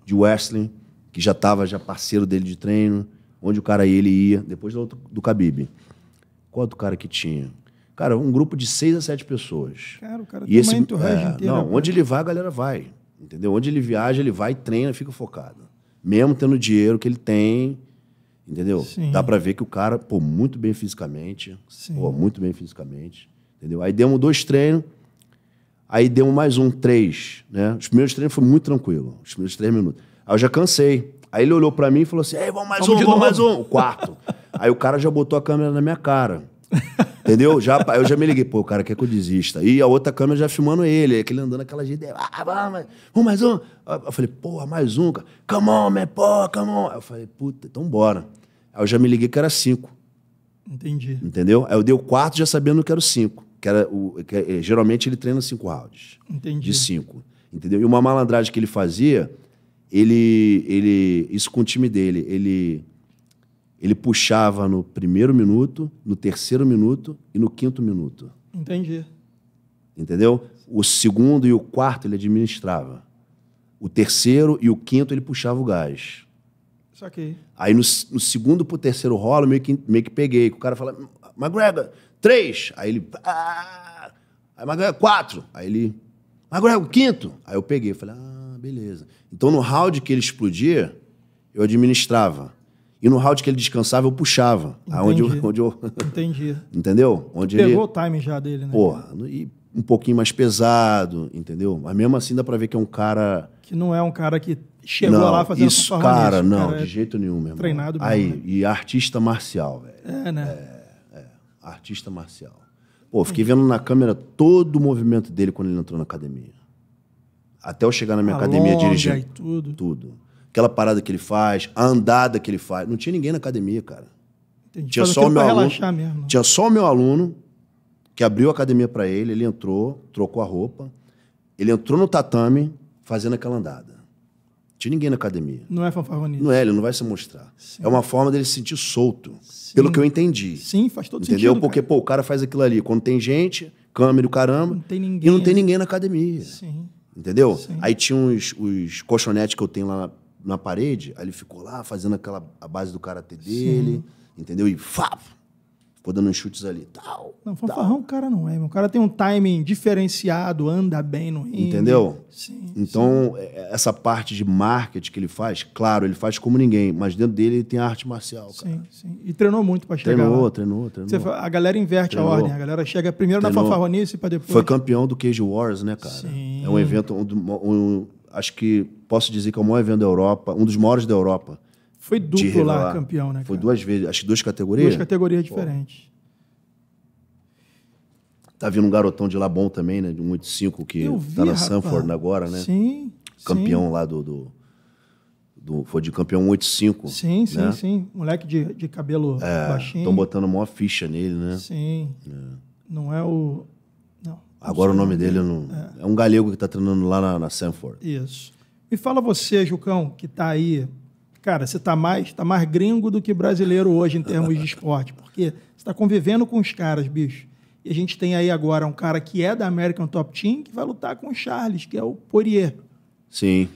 de wrestling, que já estava já parceiro dele de treino, onde o cara ele ia depois do outro, do Khabib. Qual é do cara que tinha? Cara, um grupo de seis a sete pessoas. Cara, o cara e tem esse, uma é, inteira, Não, onde ele vai, a galera vai. Entendeu? Onde ele viaja, ele vai, treina, fica focado. Mesmo tendo o dinheiro que ele tem, Entendeu? Sim. Dá para ver que o cara, pô, muito bem fisicamente. Sim. Pô, muito bem fisicamente. Entendeu? Aí demos dois treinos. Aí demos mais um, três, né? Os primeiros treinos foi muito tranquilo. Os primeiros três minutos. Aí eu já cansei. Aí ele olhou para mim e falou assim: Ei, vamos mais vamos um, vamos mais um. O quarto. [LAUGHS] Aí o cara já botou a câmera na minha cara. Entendeu? Já, eu já me liguei, pô, o cara quer que eu desista. E a outra câmera já filmando ele, aquele andando aquela gente, ah, vamos, vamos mais um. Eu falei, pô, mais um, cara. Come on, man, pô, come on. Eu falei, puta, então bora. Aí eu já me liguei que era cinco. Entendi. Entendeu? Aí eu dei o quarto já sabendo que era o cinco. Que era o, que, eh, geralmente ele treina cinco rounds. Entendi. De cinco. Entendeu? E uma malandragem que ele fazia, ele. ele isso com o time dele. Ele, ele puxava no primeiro minuto, no terceiro minuto e no quinto minuto. Entendi. Entendeu? O segundo e o quarto ele administrava. O terceiro e o quinto ele puxava o gás. Saquei. Aí no, no segundo pro terceiro rolo, meio que, meio que peguei. O cara fala, McGregor, três. Aí ele. Ah! Aí McGregor, quatro. Aí ele. McGregor, quinto. Aí eu peguei. Falei, ah, beleza. Então no round que ele explodia, eu administrava. E no round que ele descansava, eu puxava. Entendi. Aonde eu, onde eu... Entendi. [LAUGHS] Entendeu? Onde Pegou ele... o time já dele, né? Porra, e um pouquinho mais pesado, entendeu? Mas mesmo assim dá pra ver que é um cara. Que não é um cara que chegou não, lá fazendo isso, cara, não, cara, é de jeito nenhum, mesmo. Treinado mesmo. Aí, né? e artista marcial, velho. É, né? É, é, artista marcial. Pô, fiquei vendo na câmera todo o movimento dele quando ele entrou na academia. Até eu chegar na minha a academia dirigindo. tudo. Tudo. Aquela parada que ele faz, a andada que ele faz. Não tinha ninguém na academia, cara. Entendi. Tinha só o meu aluno. Mesmo, né? tinha só o meu aluno que abriu a academia para ele, ele entrou, trocou a roupa. Ele entrou no tatame fazendo aquela andada. Tinha ninguém na academia. Não é fanfarronismo. Não é, ele não vai se mostrar. Sim. É uma forma dele se sentir solto, Sim. pelo que eu entendi. Sim, faz todo Entendeu? sentido. Porque, cara. pô, o cara faz aquilo ali. Quando tem gente, câmera, o caramba. Não tem ninguém. E não tem ninguém na academia. Sim. Entendeu? Sim. Aí tinha uns, os colchonetes que eu tenho lá na, na, parede, aí ele ficou lá fazendo aquela a base do karatê dele, entendeu? E fá, Ficou dando uns chutes ali. Tal, não, fanfarrão o cara não é, meu. O cara tem um timing diferenciado, anda bem no ringue. Entendeu? Sim. Então, sim. É, é, essa parte de marketing que ele faz, claro, ele faz como ninguém, mas dentro dele ele tem a arte marcial, cara. Sim, sim. E treinou muito pra chegar treinou, lá. Treinou, treinou, treinou. a galera inverte treinou. a ordem. A galera chega primeiro treinou. na fanfarronice pra depois... Foi campeão do Cage Wars, né, cara? Sim. É um evento... Um, um, acho que posso dizer que é o maior evento da Europa, um dos maiores da Europa. Foi duplo lá, campeão, né? Foi duas vezes, acho que duas categorias? Duas categorias diferentes. Pô. Tá vindo um garotão de lá bom também, né? De 185 que Eu vi, tá na rapaz. Sanford agora, né? Sim. Campeão sim. lá do, do, do, Foi de campeão 185. Sim, sim, né? sim. Moleque de, de cabelo é, baixinho. Estão botando maior ficha nele, né? Sim. É. Não é o. Não. Agora o nome dele não. É. um galego que tá treinando lá na, na Sanford. Isso. Me fala você, Jucão, que tá aí Cara, você está mais, tá mais gringo do que brasileiro hoje em termos de esporte, porque você está convivendo com os caras, bicho. E a gente tem aí agora um cara que é da American Top Team que vai lutar com o Charles, que é o Poirier. Sim.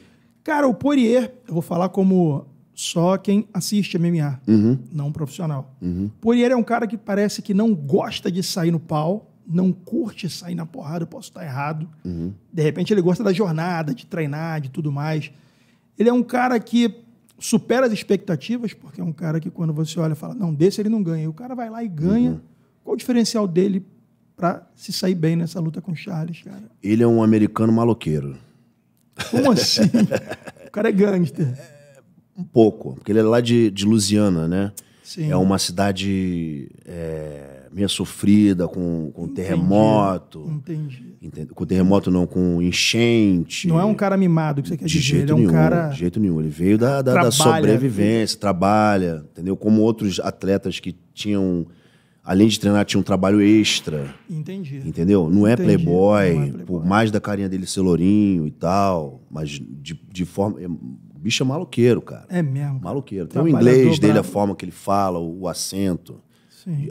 Cara, o Poirier, eu vou falar como só quem assiste MMA, uhum. não um profissional. Uhum. Poirier é um cara que parece que não gosta de sair no pau, não curte sair na porrada, eu posso estar errado. Uhum. De repente ele gosta da jornada, de treinar, de tudo mais. Ele é um cara que supera as expectativas, porque é um cara que quando você olha fala, não, desse ele não ganha. E o cara vai lá e ganha. Uhum. Qual o diferencial dele para se sair bem nessa luta com o Charles, cara? Ele é um americano maloqueiro. Como [LAUGHS] assim? o cara é gangster. É, um pouco, porque ele é lá de, de Lusiana, né? Sim. É uma cidade é, minha sofrida com, com entendi, terremoto. Entendi. Com terremoto não, com enchente. Não é um cara mimado é que você quer de dizer, jeito ele é nenhum, um cara... De jeito nenhum, ele veio da, da, da sobrevivência, né? trabalha, entendeu? Como outros atletas que tinham... Além de treinar, tinha um trabalho extra. Entendi. Entendeu? Não é, entendi, playboy, não é playboy, por mais da carinha dele ser lourinho e tal, mas de, de forma é, bicho é maloqueiro, cara. É mesmo. Maluqueiro. Tem o inglês dele, bravo. a forma que ele fala, o, o acento.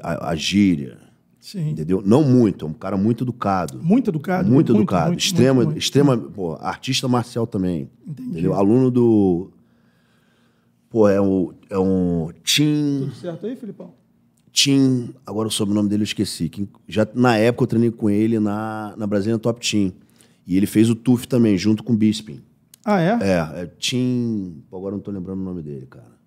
A, a gíria. Sim. Entendeu? Não muito, é um cara muito educado. Muito educado? Muito, muito educado. Muito, extrema, muito, extrema, pô, artista marcial também. Entendi. Entendeu? Aluno do. Pô, é um. É um Tim. Tudo certo aí, Filipão? Tim, agora o sobrenome dele eu esqueci. Que já, na época eu treinei com ele na, na Brasília Top Team. E ele fez o TUF também, junto com o Bisping. Ah, é? É, é Tim. Agora eu não tô lembrando o nome dele, cara.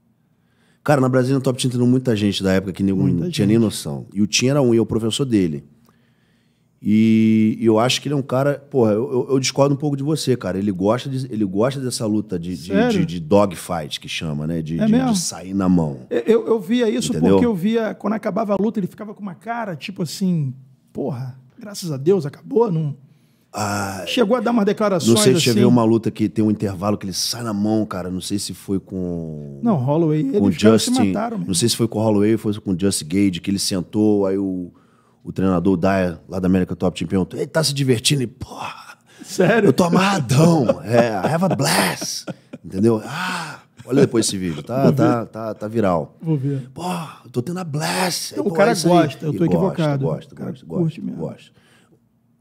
Cara, na Brasília no Top tinha treinou muita gente da época que ninguém muita tinha gente. nem noção. E o Tim era um, e eu, o professor dele. E, e eu acho que ele é um cara. Porra, eu, eu, discordo um pouco de você, cara. Ele gosta, de, ele gosta dessa luta de, de, de, de dogfight, que chama, né? De, é de, de, sair na mão. Eu, eu via isso Entendeu? porque eu via. Quando acabava a luta, ele ficava com uma cara tipo assim: porra, graças a Deus acabou, não. Ah, Chegou a dar umas declarações. Não sei se assim. uma luta que tem um intervalo que ele sai na mão, cara. Não sei se foi com. Não, Holloway. Com eles Justin. Se mataram, não sei se foi com Holloway, foi com o Justin Gage, que ele sentou, aí o, o treinador Dyer, lá da América Top Team, perguntou: ele tá se divertindo? E, porra. Sério? Eu tô amarradão. é, I have a blast. Entendeu? Ah. Olha depois esse vídeo, tá, tá, tá, tá viral. Vou ver. Pô, eu tô tendo a blast. Então, o cara gosta, aí. eu tô e equivocado. Gosta, gosta, gosta, gosta, gosta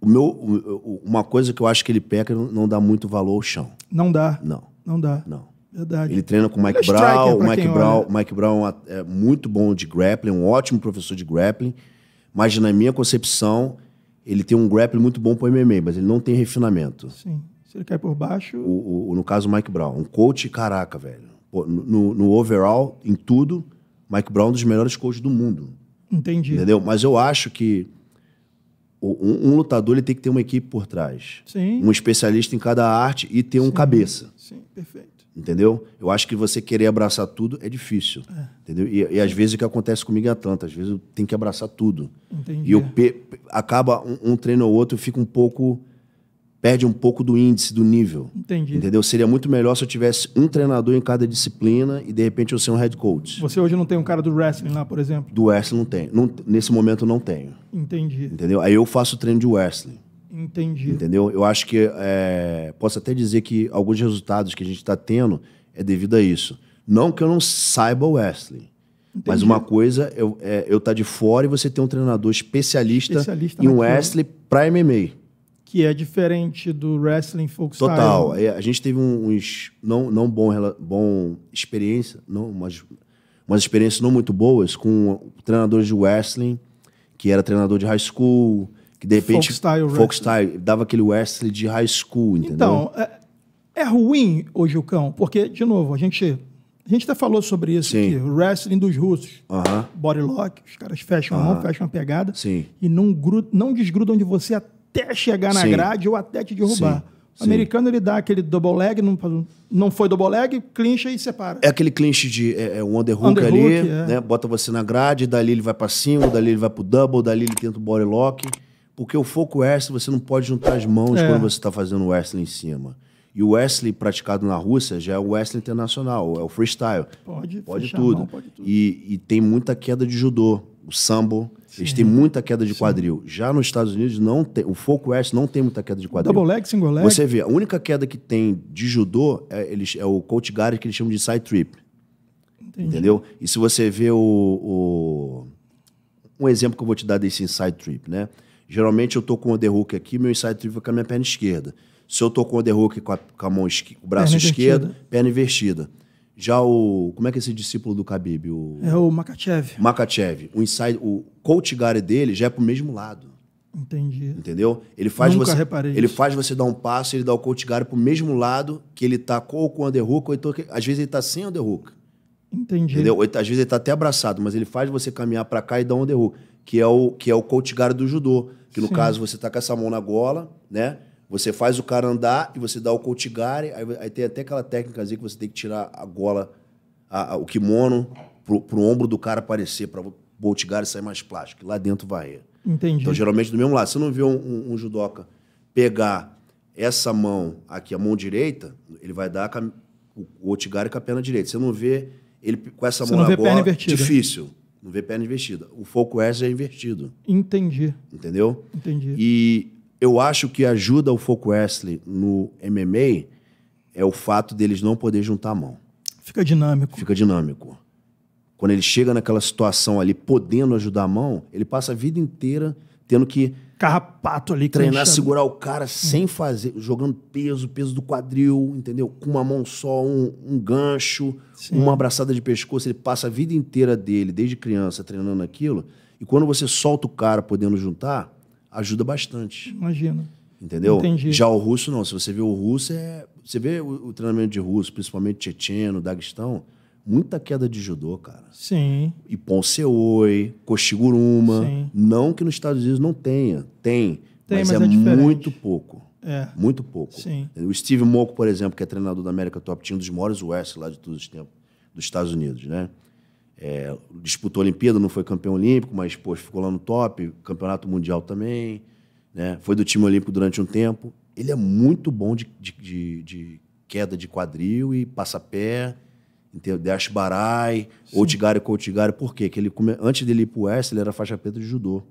o meu, uma coisa que eu acho que ele peca é não dá muito valor ao chão. Não dá. Não. Não dá. Não. Verdade. Ele treina com é o Mike Brown. O Mike Brown, Mike Brown é muito bom de grappling, um ótimo professor de grappling. Mas na minha concepção, ele tem um grappling muito bom para MMA, mas ele não tem refinamento. Sim. Se ele cai por baixo. O, o no caso, o Mike Brown. Um coach, caraca, velho. no, no, overall, em tudo, Mike Brown é um dos melhores coaches do mundo. Entendi. Entendeu? Mas eu acho que um, um, lutador ele tem que ter uma equipe por trás. Sim. Um especialista em cada arte e ter um cabeça. Sim, perfeito. Entendeu? Eu acho que você querer abraçar tudo é difícil. É. Entendeu? E, e, às vezes o que acontece comigo é tanto. Às vezes eu tenho que abraçar tudo. Entendi. E eu acaba um, um treino ou outro, eu fico um pouco perde um pouco do índice, do nível. Entendi. Entendeu? Seria muito melhor se eu tivesse um treinador em cada disciplina e de repente eu ser um head coach. Você hoje não tem um cara do wrestling lá, por exemplo? Do wrestling não tem, Não, nesse momento não tenho. Entendi. Entendeu? Aí eu faço treino de wrestling. Entendi. Entendeu? Eu acho que é, posso até dizer que alguns resultados que a gente está tendo é devido a isso. Não que eu não saiba wrestling. Entendi. Mas uma coisa, eu é, eu tá de fora e você tem um treinador especialista, especialista em wrestling para MMA que é diferente do wrestling folkstyle. Total. É, a gente teve uns não não bom bom experiência, não, umas, umas experiências não muito boas com treinadores de wrestling, que era treinador de high school, que de repente folkstyle, style dava aquele wrestling de high school, entendeu? Então, é, é ruim hoje o cão, porque de novo, a gente a gente até falou sobre isso Sim. aqui, o wrestling dos russos. Uh -huh. Bodylock, os caras fecham uh -huh. a mão, ah. fecham a pegada Sim. e não, grudam, não desgrudam de você até até chegar na Sim. grade ou até te derrubar. O americano ele dá aquele double leg, não, não foi double leg, clincha e separa. É aquele clinch de é, é um underhook, underhook ali, é. né? Bota você na grade, dali ele vai para cima, dali ele vai pro double, dali ele tenta o body lock. Porque o foco wrestling, você não pode juntar as mãos é. quando você está fazendo o wrestling em cima. E o wrestling praticado na Rússia já é o wrestling internacional, é o freestyle. Pode, pode, tudo. Mão, pode tudo. E, e tem muita queda de judô, o sambo eles têm muita queda de Sim. quadril. Já nos Estados Unidos, não tem, o foco west não tem muita queda de quadril. Double leg, single leg. Você vê, a única queda que tem de judô é, eles, é o coach guard que eles chamam de side trip. Entendi. Entendeu? E se você vê o, o, Um exemplo que eu vou te dar desse inside trip, né? Geralmente eu tô com o underhook aqui, meu inside trip vai com a minha perna esquerda. Se eu tô com o underhook com, a, com a mão, esquerda, o braço perna esquerdo, perna invertida. Já o. Como é que é esse discípulo do Khabib? O, é o Makachev. Makachev. O, inside, o coach guard dele já é pro mesmo lado. Entendi. Entendeu? Ele faz Nunca você. Reparei ele isso. faz você dar um passo, ele dá o coach guard pro mesmo lado que ele tá com com o underhook, ou então, às vezes ele tá sem underhook. Entendi. Entendeu? Ou, às vezes ele tá até abraçado, mas ele faz você caminhar para cá e dar um underhook, que é o que é o coach guard do judô, que no Sim. caso você tá com essa mão na gola, né? Você faz o cara andar e você dá o coltigare, aí, aí tem até aquela técnica que você tem que tirar a gola, a, a, o kimono, para o ombro do cara aparecer, para o coltigare sair mais plástico. Lá dentro vai. Entendi. Então, geralmente, do mesmo lado. Você não vê um, um, um judoca pegar essa mão aqui, a mão direita, ele vai dar o, o com a perna direita. Você não vê ele com essa Você mão na bola, difícil. Não vê perna invertida. O foco S é invertido. Entendi. Entendeu? Entendi. E eu acho que ajuda o Foco Wesley no MMA é o fato deles não poder juntar a mão. Fica dinâmico. Fica dinâmico. Quando ele chega naquela situação ali, podendo ajudar a mão, ele passa a vida inteira tendo que carrapato ali treinar, canchando. segurar o cara sem fazer, jogando peso, peso do quadril, entendeu? Com uma mão só, um, um gancho, Sim. uma abraçada de pescoço, ele passa a vida inteira dele, desde criança, treinando aquilo. E quando você solta o cara podendo juntar, ajuda bastante. Imagino. Entendeu? Entendi. Já o russo, não. Se você vê o russo, é... você vê o, o treinamento de russo, principalmente tcheteno, daguestão, muita queda de judô, cara. Sim. E Ponceoi, Koshiguruma. Sim. Não que nos Estados Unidos não tenha. Tem, Tem mas, mas, é, é muito pouco. É. Muito pouco. Sim. O Steve Moco, por exemplo, que é treinador da América Top Team, um dos maiores West lá de todos os tempos, dos Estados Unidos, né? É, disputou a Olimpíada, não foi campeão olímpico, mas pô, ficou lá no top, campeonato mundial também, né? foi do time olímpico durante um tempo. Ele é muito bom de, de, de, de queda de quadril e passapé, entendeu? Dash Barai, Outigari Coutigari, por quê? Porque ele, antes dele ir pro West, ele era faixa preta de judô.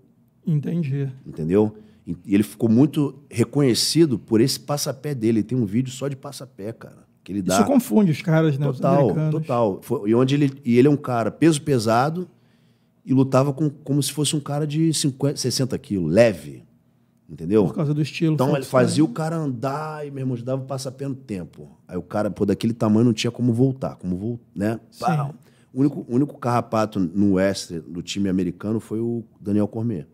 Entendi. Entendeu? E ele ficou muito reconhecido por esse passapé dele. tem um vídeo só de passapé, cara que ele dá. Isso confunde os caras, né? Total, total. Foi, e, onde ele, e ele é um cara peso pesado e lutava com, como se fosse um cara de 50, 60 quilos, leve. Entendeu? Por causa do estilo. Então ele fazia né? o cara andar e, meu irmão, dava um no tempo. Aí o cara, pô, daquele tamanho não tinha como voltar, como voltar, né? Pá. O único, o único carrapato no West do time americano foi o Daniel Cormier.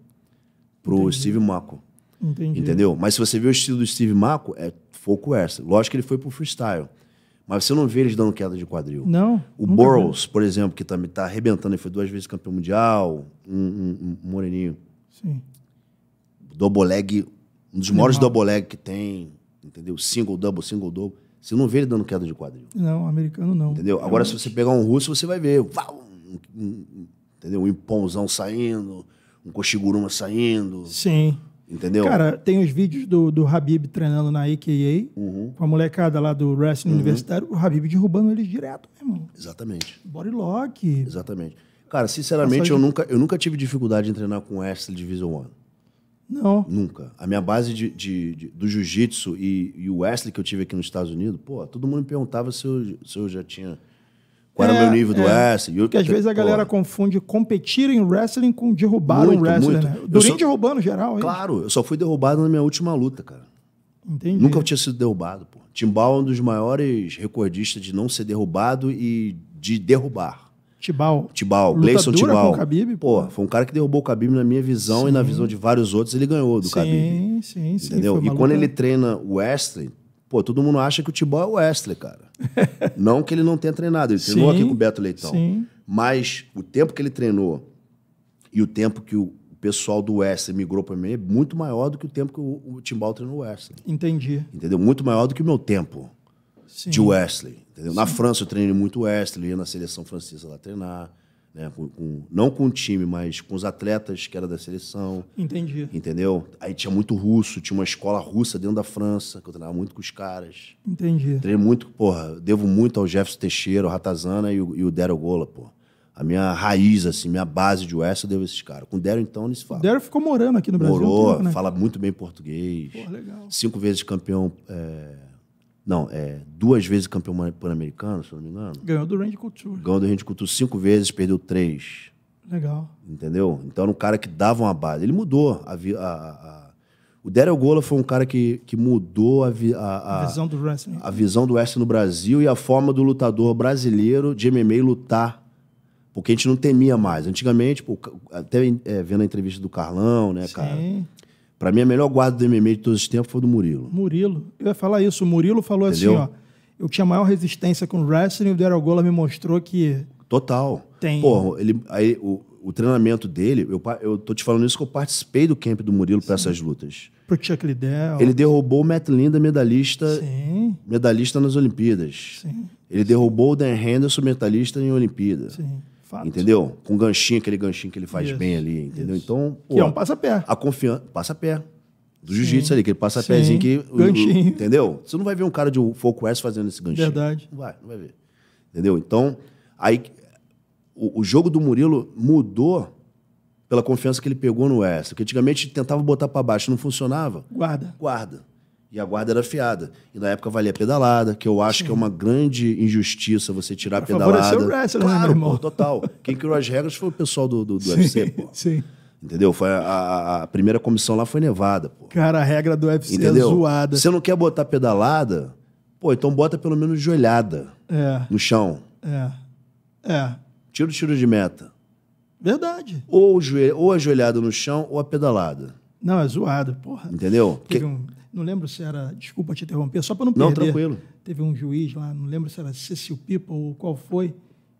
Pro Entendi. Steve Mako. Entendi. Entendeu? Mas se você vê o estilo do Steve Mako, é foco extra. Lógico que ele foi pro freestyle. Mas você não vê eles dando queda de quadril. Não. O Burroughs, por exemplo, que também está arrebentando, ele foi duas vezes campeão mundial, um, um, um moreninho. Sim. Doboleg, um dos Animal. maiores é doboleg que tem, entendeu? Single, double, single, double. Você não vê ele dando queda de quadril. Não, americano não. Entendeu? Realmente. É Agora, se você pegar um russo, você vai ver. um, entendeu? Um saindo, um coxiguruma saindo. Sim. Entendeu? Cara, tem os vídeos do, do Habib treinando na AKA, uhum. com a molecada lá do wrestling uhum. universitário, o Habib derrubando eles direto, meu irmão. Exatamente. Body lock. Exatamente. Cara, sinceramente, eu, de... nunca, eu nunca tive dificuldade em treinar com wrestling Division One. Não. Nunca. A minha base de, de, de do jiu-jitsu e, e o wrestling que eu tive aqui nos Estados Unidos, pô, todo mundo me perguntava se eu, se eu já tinha qual é, era o meu é, nível do é. wrestling. Porque às vezes a porra. galera confunde competir em wrestling com derrubar muito, um wrestling, muito. né? Durinho só... derrubando geral, hein? Claro, eu só fui derrubado na minha última luta, cara. Entendi. Nunca tinha sido derrubado, pô. Timbal é um dos maiores recordistas de não ser derrubado e de derrubar. Tibau. Tibau. Gleison Tibau, Com o Khabib, pô. pô, foi um cara que derrubou o Khabib na minha visão sim. e na visão de vários outros, ele ganhou do sim, Khabib. Sim, sim, sim. Entendeu? E quando ele treina o wrestling, pô, todo mundo acha que o Tibau é o wrestling, cara. [LAUGHS] não que ele não tenha treinado, ele sim, treinou aqui com o Beto Leitão. Sim. Mas o tempo que ele treinou e o tempo que o pessoal do Wesley migrou para mim é muito maior do que o tempo que o, Timbal treinou o Wesley. Entendi. Entendeu? Muito maior do que o meu tempo sim. de Wesley. Na França eu treinei muito Wesley, ia na seleção francesa lá treinar né? Com, com, não com o time, mas com os atletas que era da seleção. Entendi. Entendeu? Aí tinha muito russo, tinha uma escola russa dentro da França, que eu treinava muito com os caras. Entendi. Treinei muito, porra, devo muito ao Jefferson Teixeira, o Ratazana e o, e o Daryl Gola, pô. A minha raiz, assim, minha base de West eu devo a esses caras. Com o Daryl, então, nem se fala. Daryl ficou morando aqui no Morou, Brasil. Morou, né? fala muito bem português. Porra, legal. Cinco vezes campeão é, não, é duas vezes campeão pan-americano, se não me engano. Ganhou do Randy Couture. Ganhou do Randy Couture cinco vezes, perdeu três. Legal. Entendeu? Então era um cara que dava uma base. Ele mudou a, a, a o Daryl Gola foi um cara que, que mudou a, vi, a, a, visão do wrestling. a visão do wrestling no Brasil e a forma do lutador brasileiro de MMA lutar. Porque a gente não temia mais. Antigamente, pô, até é, vendo a entrevista do Carlão, né, Sim. cara? Para mim, a melhor guarda do MMA de todos os tempos foi do Murilo. Murilo. Eu ia falar isso. O Murilo falou assim, Entendeu? assim, ó. Eu tinha maior resistência com o wrestling e o Daryl Gola me mostrou que... Total. Tem. Porra, ele, aí, o, o treinamento dele... Eu, eu tô te falando isso que eu participei do camp do Murilo para essas lutas. Pro Chuck Liddell. Ele derrubou o Matt Linda, medalhista... Sim. Medalhista nas Olimpíadas. Sim. Ele derrubou o Dan Henderson, medalhista em Olimpíadas. Sim. Fato. Entendeu? Com ganchinho, aquele ganchinho que ele faz isso, bem ali, entendeu? Isso. Então, pô, que é um passa-pé. A confiança, passa-pé. Do jiu-jitsu ali, aquele passa-pézinho que ganchinho. entendeu? Você não vai ver um cara de foco s fazendo esse ganchinho. Verdade. Não vai, não vai ver. Entendeu? Então, aí o, o jogo do Murilo mudou pela confiança que ele pegou no s porque antigamente tentava botar para baixo, não funcionava. Guarda. Guarda. E a guarda era fiada. E na época valia pedalada, que eu acho que é uma grande injustiça você tirar Mas é pedalada. O wrestler, né, claro, né, pô, total. Quem criou as regras foi o pessoal do, do, do [LAUGHS] sim, UFC, pô. Sim. Entendeu? Foi a, a, primeira comissão lá foi nevada, pô. Cara, a regra do UFC é Entendeu? é zoada. Você não quer botar pedalada? Pô, então bota pelo menos joelhada. É. No chão. É. É. Tira o tiro de meta. Verdade. Ou, joelho, ou joelhada no chão ou a pedalada. Não, é zoada porra. Entendeu? Porque... Um não lembro se era, desculpa te interromper, só para não perder. Não, tranquilo. Teve um juiz lá, não lembro se era Cecil Pipa ou qual foi,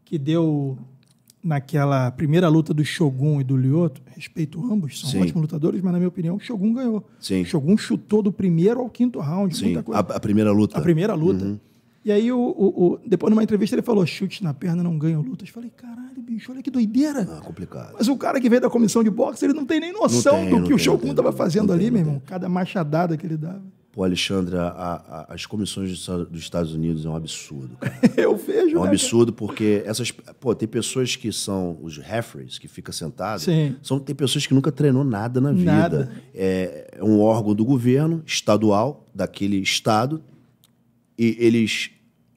que deu naquela primeira luta do Shogun e do Lyoto, respeito ambos, são Sim. ótimos lutadores, mas na minha opinião o Shogun ganhou. Sim. O Shogun chutou do primeiro ao quinto round, Sim. A, a, primeira luta. A primeira luta. Uhum. E aí, o, o, o, depois, numa entrevista, ele falou: chute na perna não ganha lutas. Falei, caralho, bicho, olha que doideira. Ah, complicado. Mas o cara que veio da comissão de boxe, ele não tem nem noção tem, do que tem, o Shogun estava fazendo ali, meu irmão. Cada machadada que ele dava. Pô, Alexandre, a, a, as comissões dos Estados Unidos é um absurdo, cara. [LAUGHS] Eu vejo. É um né, absurdo cara? porque essas. Pô, tem pessoas que são os referees, que fica sentado. Sim. São, tem pessoas que nunca treinou nada na vida. Nada. É, é um órgão do governo estadual, daquele estado, e eles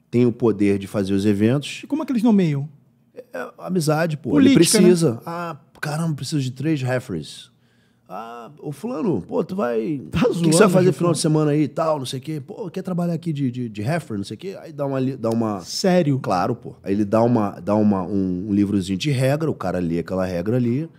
tem o poder de fazer os eventos. E como é que eles nomeiam? É, é amizade, pô. Política, Ele né? precisa. Né? Ah, caramba, preciso de três referees. Ah, o fulano, pô, tu vai. Tá o que, que você vai fazer final de semana aí e tal, não sei o quê? Pô, quer trabalhar aqui de, de, de referee, não sei o quê? Aí dá uma, dá uma. Sério? Claro, pô. Aí ele dá, uma, dá uma, um, um livrozinho de regra, o cara lê aquela regra ali.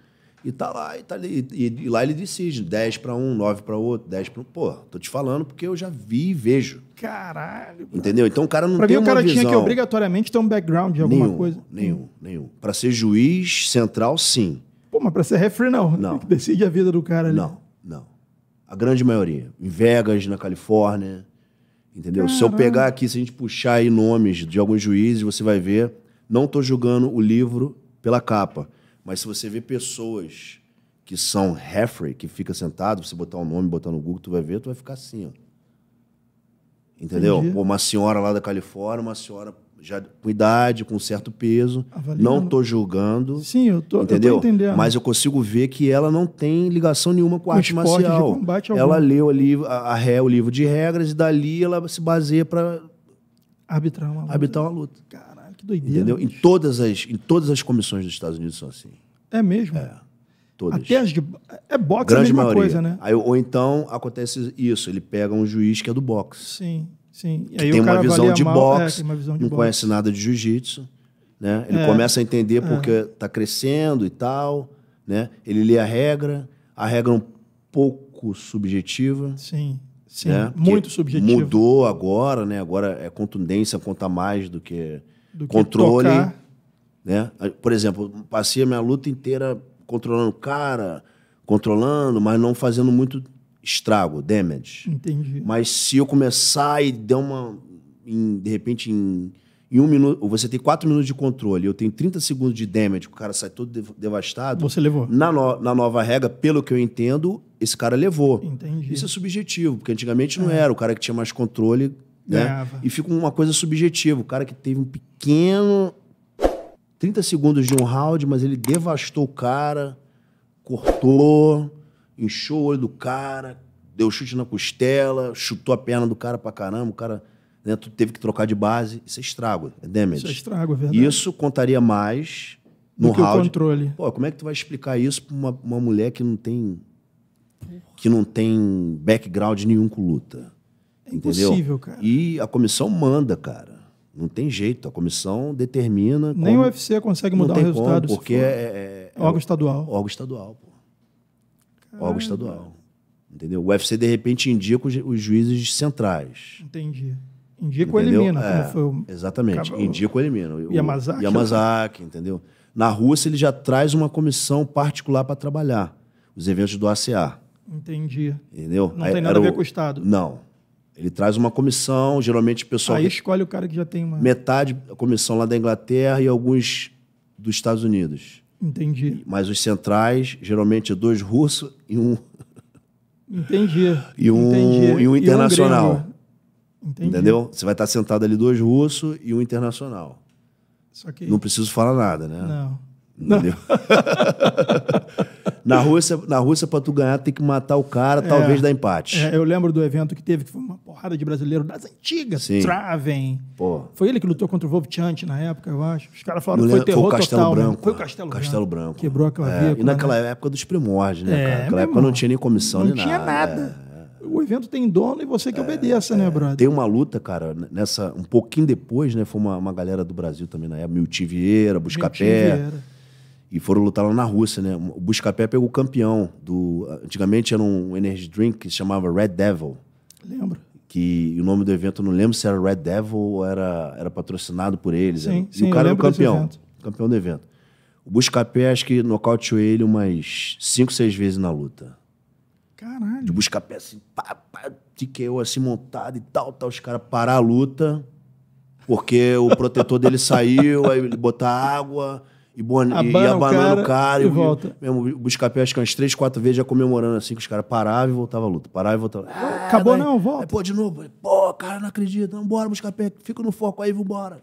E tá lá, e tá ali. E, e lá ele decide: 10 para um, 9 para outro, 10 para um. Pô, tô te falando porque eu já vi e vejo. Caralho. Entendeu? Então o cara não pra tem mim, uma visão. o cara tinha que obrigatoriamente ter um background de alguma nenhum, coisa. Nenhum, nenhum. Para ser juiz central, sim. Pô, mas para ser refri, não. Não. Que [LAUGHS] decide a vida do cara ali. Não, não. A grande maioria. Em Vegas, na Califórnia. Entendeu? Caralho. Se eu pegar aqui, se a gente puxar aí nomes de alguns juízes, você vai ver. Não tô julgando o livro pela capa mas se você vê pessoas que são referee, que fica sentado, você botar o um nome, botar no Google, tu vai ver, tu vai ficar assim, ó. Entendeu? Uma senhora lá da Califórnia, uma senhora já com idade, com certo peso. Avaliando. Não tô julgando. Sim, eu tô, entendeu? Eu tô entendendo. Mas eu consigo ver que ela não tem ligação nenhuma com a arte marcial. ela leu ali a, a, o livro de regras e dali ela se baseia para arbitrar uma luta. Arbitrar uma luta. Cara doideira. Entendeu? Em todas, as, em todas as comissões dos Estados Unidos são assim. É mesmo? É. Todas. Até as de. É boxe é Grande a mesma maioria. coisa, né? Aí, ou então acontece isso: ele pega um juiz que é do boxe. Sim, sim. E aí tem, uma visão de mal, é, boxe, é, uma visão de não boxe. conhece nada de jiu-jitsu. Né? Ele é. começa a entender é. porque está é. crescendo e tal. Né? Ele lê a regra, a regra é um pouco subjetiva. Sim, sim. Né? Muito subjetiva. Mudou agora, né? agora é contundência, conta mais do que controle. Né? Por exemplo, passei a minha luta inteira controlando o cara, controlando, mas não fazendo muito estrago, damage. Entendi. Mas se eu começar e der uma. Em, de repente, em, em um minuto. Você tem quatro minutos de controle, eu tenho 30 segundos de damage, o cara sai todo dev devastado. Você levou. Na, no, na nova regra, pelo que eu entendo, esse cara levou. Entendi. Isso é subjetivo, porque antigamente não é. era. O cara que tinha mais controle né? E fica uma coisa subjetiva. O cara que teve um pequeno. 30 segundos de um round, mas ele devastou o cara, cortou, inchou o olho do cara, deu chute na costela, chutou a perna do cara pra caramba, o cara né, teve que trocar de base. Isso é estrago, é damage. Isso é estrago, é verdade. Isso contaria mais no do que round. O controle. Pô, como é que tu vai explicar isso pra uma, uma mulher que não tem. que não tem background nenhum com luta? É impossível, cara. E a comissão manda, cara. Não tem jeito, a comissão determina. Nem como... o UFC consegue mudar o resultado. Como, porque é, é, é, órgão estadual. Órgão estadual, pô. Caralho. Órgão estadual. Entendeu? O UFC, de repente, indica os, os juízes centrais. Entendi. Indica ou elimina. É, como foi o... Exatamente. Cabo... Indica ou elimina. O, Yamazaki. Né? Yamazaki, entendeu? Na Rússia, ele já traz uma comissão particular para trabalhar os eventos do ACA. Entendi. Entendeu? Não Aí, tem nada a ver o... com o Estado. Não. Ele traz uma comissão, geralmente o pessoal. Aí escolhe o cara que já tem uma. Metade da comissão lá da Inglaterra e alguns dos Estados Unidos. Entendi. Mas os centrais, geralmente, é dois russos e um. Entendi. [LAUGHS] e um, Entendi. E um internacional. E um Entendeu? Você vai estar sentado ali dois russos e um internacional. Só que... Não preciso falar nada, né? Não. Entendeu? Não. [LAUGHS] [LAUGHS] Na Rússia, na Rússia para tu ganhar, tem que matar o cara, é, talvez dar empate. É, eu lembro do evento que teve, que foi uma porrada de brasileiro das antigas, Sim. Traven. Pô. Foi ele que lutou contra o Volchanti na época, eu acho. Os caras falaram que foi terror foi o Castelo total, né? Branco. Né? Foi o Castelo, Castelo Branco. Branco. Quebrou a clavícula. É, e naquela né? época dos primórdios, né, é, cara? Naquela é época não tinha nem comissão, não nem nada. Não tinha nada. O evento tem dono e você que obedeça, né, brother? Tem uma luta, cara, nessa um pouquinho depois, né? Foi uma, uma galera do Brasil também na época, Milti Vieira, Buscapé. Milti Vieira. E foram lutar lá na Rússia, né? O Buscapé pegou o campeão do. Antigamente era um energy drink que se chamava Red Devil. Lembro. Que o nome do evento, não lembro se era Red Devil ou era, era patrocinado por eles. Sim, era, sim, e o cara era o campeão. Campeão do evento. O Buscapé, acho que nocauteou ele umas 5, 6 vezes na luta. Caralho. De Buscapé, assim, pá, pá, TKO assim montado e tal, tal. Os caras parar a luta, porque o protetor dele saiu, aí ele botar água e, bon... abana e abanando o cara, o cara e, volta. E, mesmo, Buscapé, acho que umas três, quatro vezes já comemorando assim, que os caras paravam e voltavam a luta. Paravam e voltava Ah, Acabou daí, não, volta. Aí, pô, de novo. Pô, cara, não acredito. Vambora, Buscapé, fica no foco aí, vambora.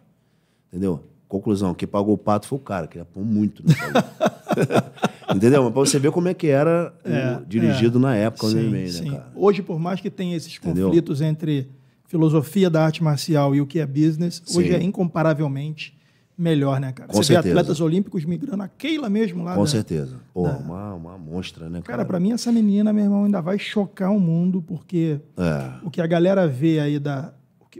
Entendeu? Conclusão, quem pagou o pato foi o cara, que ia apanhou muito. [LAUGHS] Entendeu? Mas pra você ver como é que era é, o, dirigido é. na época né, sim, o MMA, né, sim. né, cara? Hoje, por mais que tenha esses Entendeu? conflitos entre filosofia da arte marcial e o que é business, sim. hoje é incomparavelmente melhor, né, cara? Com Você certeza. vê atletas olímpicos migrando, a Keila mesmo lá. Com da, certeza. Pô, da... uma, uma monstra, né, cara? Cara, pra mim essa menina, meu irmão, ainda vai chocar o mundo, porque é. o que a galera vê aí da...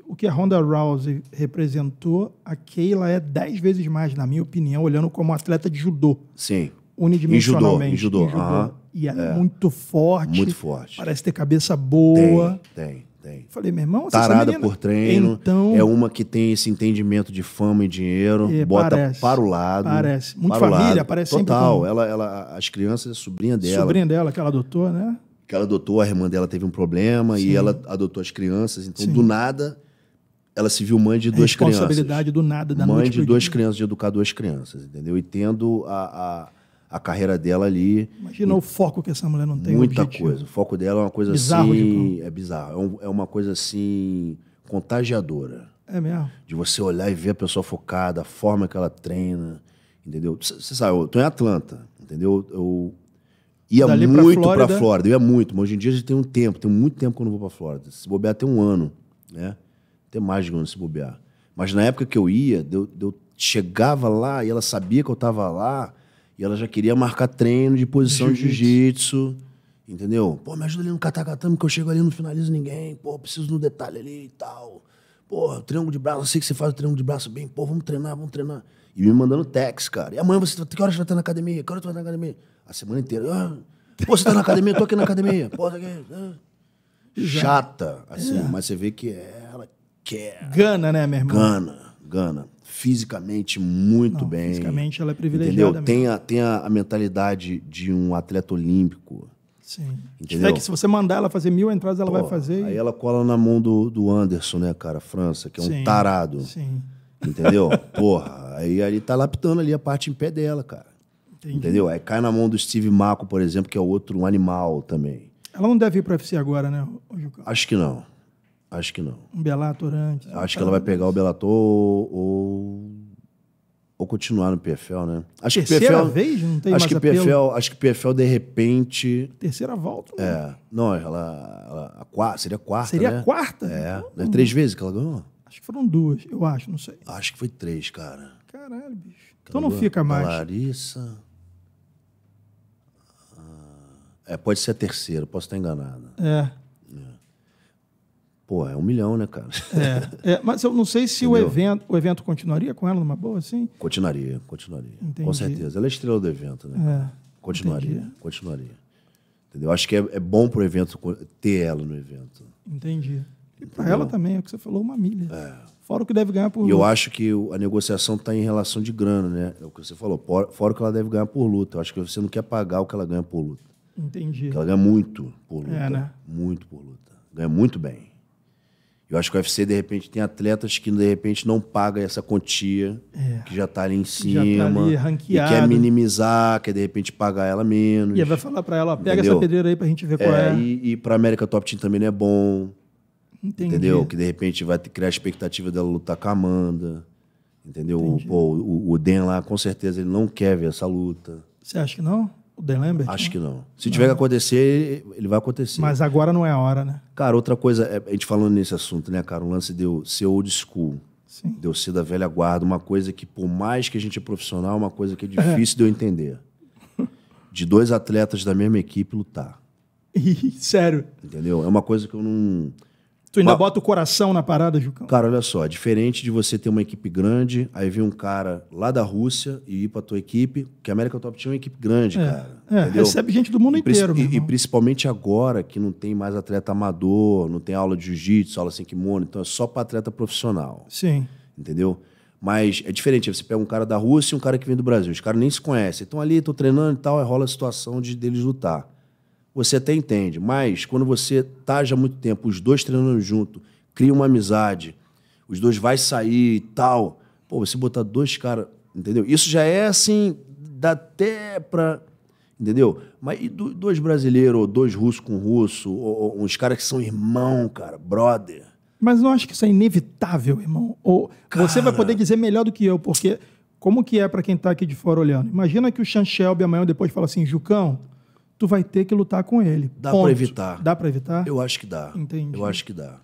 O que, a Ronda Rousey representou, a Keila é dez vezes mais, na minha opinião, olhando como atleta de judô. Sim. Unidimensionalmente. Em judô, em judô. Em judô. Uhum. E é, é, muito forte. Muito forte. Parece ter cabeça boa. Tem, tem. Tem. Falei, meu irmão, é tarada por treino. Então, é uma que tem esse entendimento de fama e dinheiro, bota parece, para o lado. Parece. Muito família, parece Total. ela, ela, as crianças, a sobrinha dela. Sobrinha dela, que ela adotou, né? Que ela adotou, a irmã dela teve um problema Sim. e ela adotou as crianças. Então, Sim. do nada, ela se viu mãe de duas crianças. Responsabilidade do nada, da Mãe de duas crianças, de educar duas crianças, entendeu? E tendo a, a a carreira dela ali. Imagina e, o foco que essa mulher não tem. Muita objetivo. coisa. O foco dela é uma coisa bizarro assim. É bizarro. É, um, é uma coisa assim contagiadora. É mesmo. De você olhar e ver a pessoa focada, a forma que ela treina, entendeu? Você sabe, eu tô em Atlanta, entendeu? Eu ia Dali muito para Flórida. Flórida, eu ia muito, mas hoje em dia a gente tem um tempo, tem muito tempo que eu não vou para Flórida. Se bobear, tem um ano, né? Tem mais de um ano se bobear. Mas na época que eu ia, eu, eu chegava lá e ela sabia que eu estava lá, e ela já queria marcar treino de posição jiu de jiu-jitsu. Entendeu? Pô, me ajuda ali no katakatame que eu chego ali e não finalizo ninguém. Pô, preciso no detalhe ali e tal. Pô, triângulo de braço, eu sei que você faz o triângulo de braço bem. Pô, vamos treinar, vamos treinar. E me mandando text, cara. E amanhã você tá, que horas você vai estar na academia? Que horas você vai estar na academia? A semana inteira. Ah, pô, você tá na academia? Eu tô aqui na academia. Pô, tá aqui. Ah. Chata, assim. É. Mas você vê que ela quer. Gana, né, meu irmão? Gana. Gana, fisicamente muito Não, bem. Fisicamente ela é privilegiada. Entendeu? Tem, a, tem a, a, mentalidade de um atleta olímpico. Sim. Entendeu? Que se você mandar ela fazer mil entradas, ela Pô, vai fazer. Aí e... ela cola na mão do, do Anderson, né, cara? França, que é sim, um tarado. Sim. Entendeu? [LAUGHS] Porra, aí ele tá lapidando ali a parte em pé dela, cara. Entendi. Entendeu? Aí cai na mão do Steve Mako, por exemplo, que é outro um animal também. Ela não deve ir para UFC agora, né, Juca? Acho que não. Acho que não. Um Bellator antes. Acho que ela vai pegar o Bellator ou, ou, ou continuar no PFL, né? Acho Terceira que PFL, vez? Não tem acho mais que PFL, Acho que PFL, de repente... Terceira volta. Né? É. Não, ela... ela seria a quarta, Seria né? a quarta? É. Não. é. Três vezes que ela ganhou? Acho que foram duas, eu acho, não sei. Acho que foi três, cara. Caralho, bicho. então não ganhou. fica mais. Larissa... Ah, é, pode ser a terceira, posso estar enganado. É pô, é um milhão, né, cara? É, é mas eu não sei se o evento, o evento continuaria com ela numa boa, assim? Continuaria, continuaria. Entendi. Com certeza. Ela é estrela do evento, né? É. Continuaria, Entendi. continuaria. Entendeu? Acho que é, é bom pro evento ter ela no evento. Entendi. E para ela também, é o que você falou, uma milha. É. Fora o que deve ganhar por luta. E eu acho que a negociação está em relação de grana, né? É o que você falou. Fora o que ela deve ganhar por luta. Eu acho que você não quer pagar o que ela ganha por luta. Entendi. Porque ela ganha muito por é, luta. É, né? Muito por luta. Ganha muito bem. Eu acho que o UFC, de repente, tem atletas que, de repente, não paga essa quantia, é. que já está ali em cima. Já tá ali e quer minimizar, quer, de repente, pagar ela menos. E vai falar para ela, pega entendeu? essa pedreira aí para a gente ver é, qual é. E, e para América Top Team também não é bom. Entendi. Entendeu? Que, de repente, vai criar a expectativa dela lutar com a Amanda. Entendeu? Pô, o, o Den lá, com certeza, ele não quer ver essa luta. Você acha que não? O The Lambert? Acho que não. Se não. tiver que acontecer, ele vai acontecer. Mas agora não é a hora, né? Cara, outra coisa, é, a gente falando nesse assunto, né, cara? O lance deu ser old school. Sim. Deu ser da velha guarda. Uma coisa que, por mais que a gente é profissional, uma coisa que é [LAUGHS] difícil é. de eu entender. De dois atletas da mesma equipe lutar. [LAUGHS] Sério. Entendeu? É uma coisa que eu não. Tu ainda Mas... bota o coração na parada, Jucão? Cara, olha só, diferente de você ter uma equipe grande, aí vir um cara lá da Rússia e ir pra tua equipe, que a América Top tinha uma equipe grande, é, cara. É, recebe gente do mundo e, inteiro. E, e, principalmente agora, que não tem mais atleta amador, não tem aula de jiu-jitsu, aula sem kimono, então é só pra atleta profissional. Sim. Entendeu? Mas é diferente, você pega um cara da Rússia e um cara que vem do Brasil. Os caras nem se conhecem. Estão ali, estão treinando e tal, aí rola a situação de deles lutar você até entende. Mas quando você tá já há muito tempo, os dois treinando junto, cria uma amizade, os dois vai sair e tal. Pô, você botar dois caras, entendeu? Isso já é assim, dá até pra. Entendeu? Mas e dois brasileiros, ou dois russos com russo, ou, ou uns caras que são irmão, cara, brother. Mas não acho que isso é inevitável, irmão. Ou cara... você vai poder dizer melhor do que eu, porque como que é para quem tá aqui de fora olhando? Imagina que o Sean Shelby amanhã depois fala assim, Jucão, tu vai ter que lutar com ele. Dá para evitar. Dá para evitar? Eu acho que dá. Entendi. Eu acho que dá.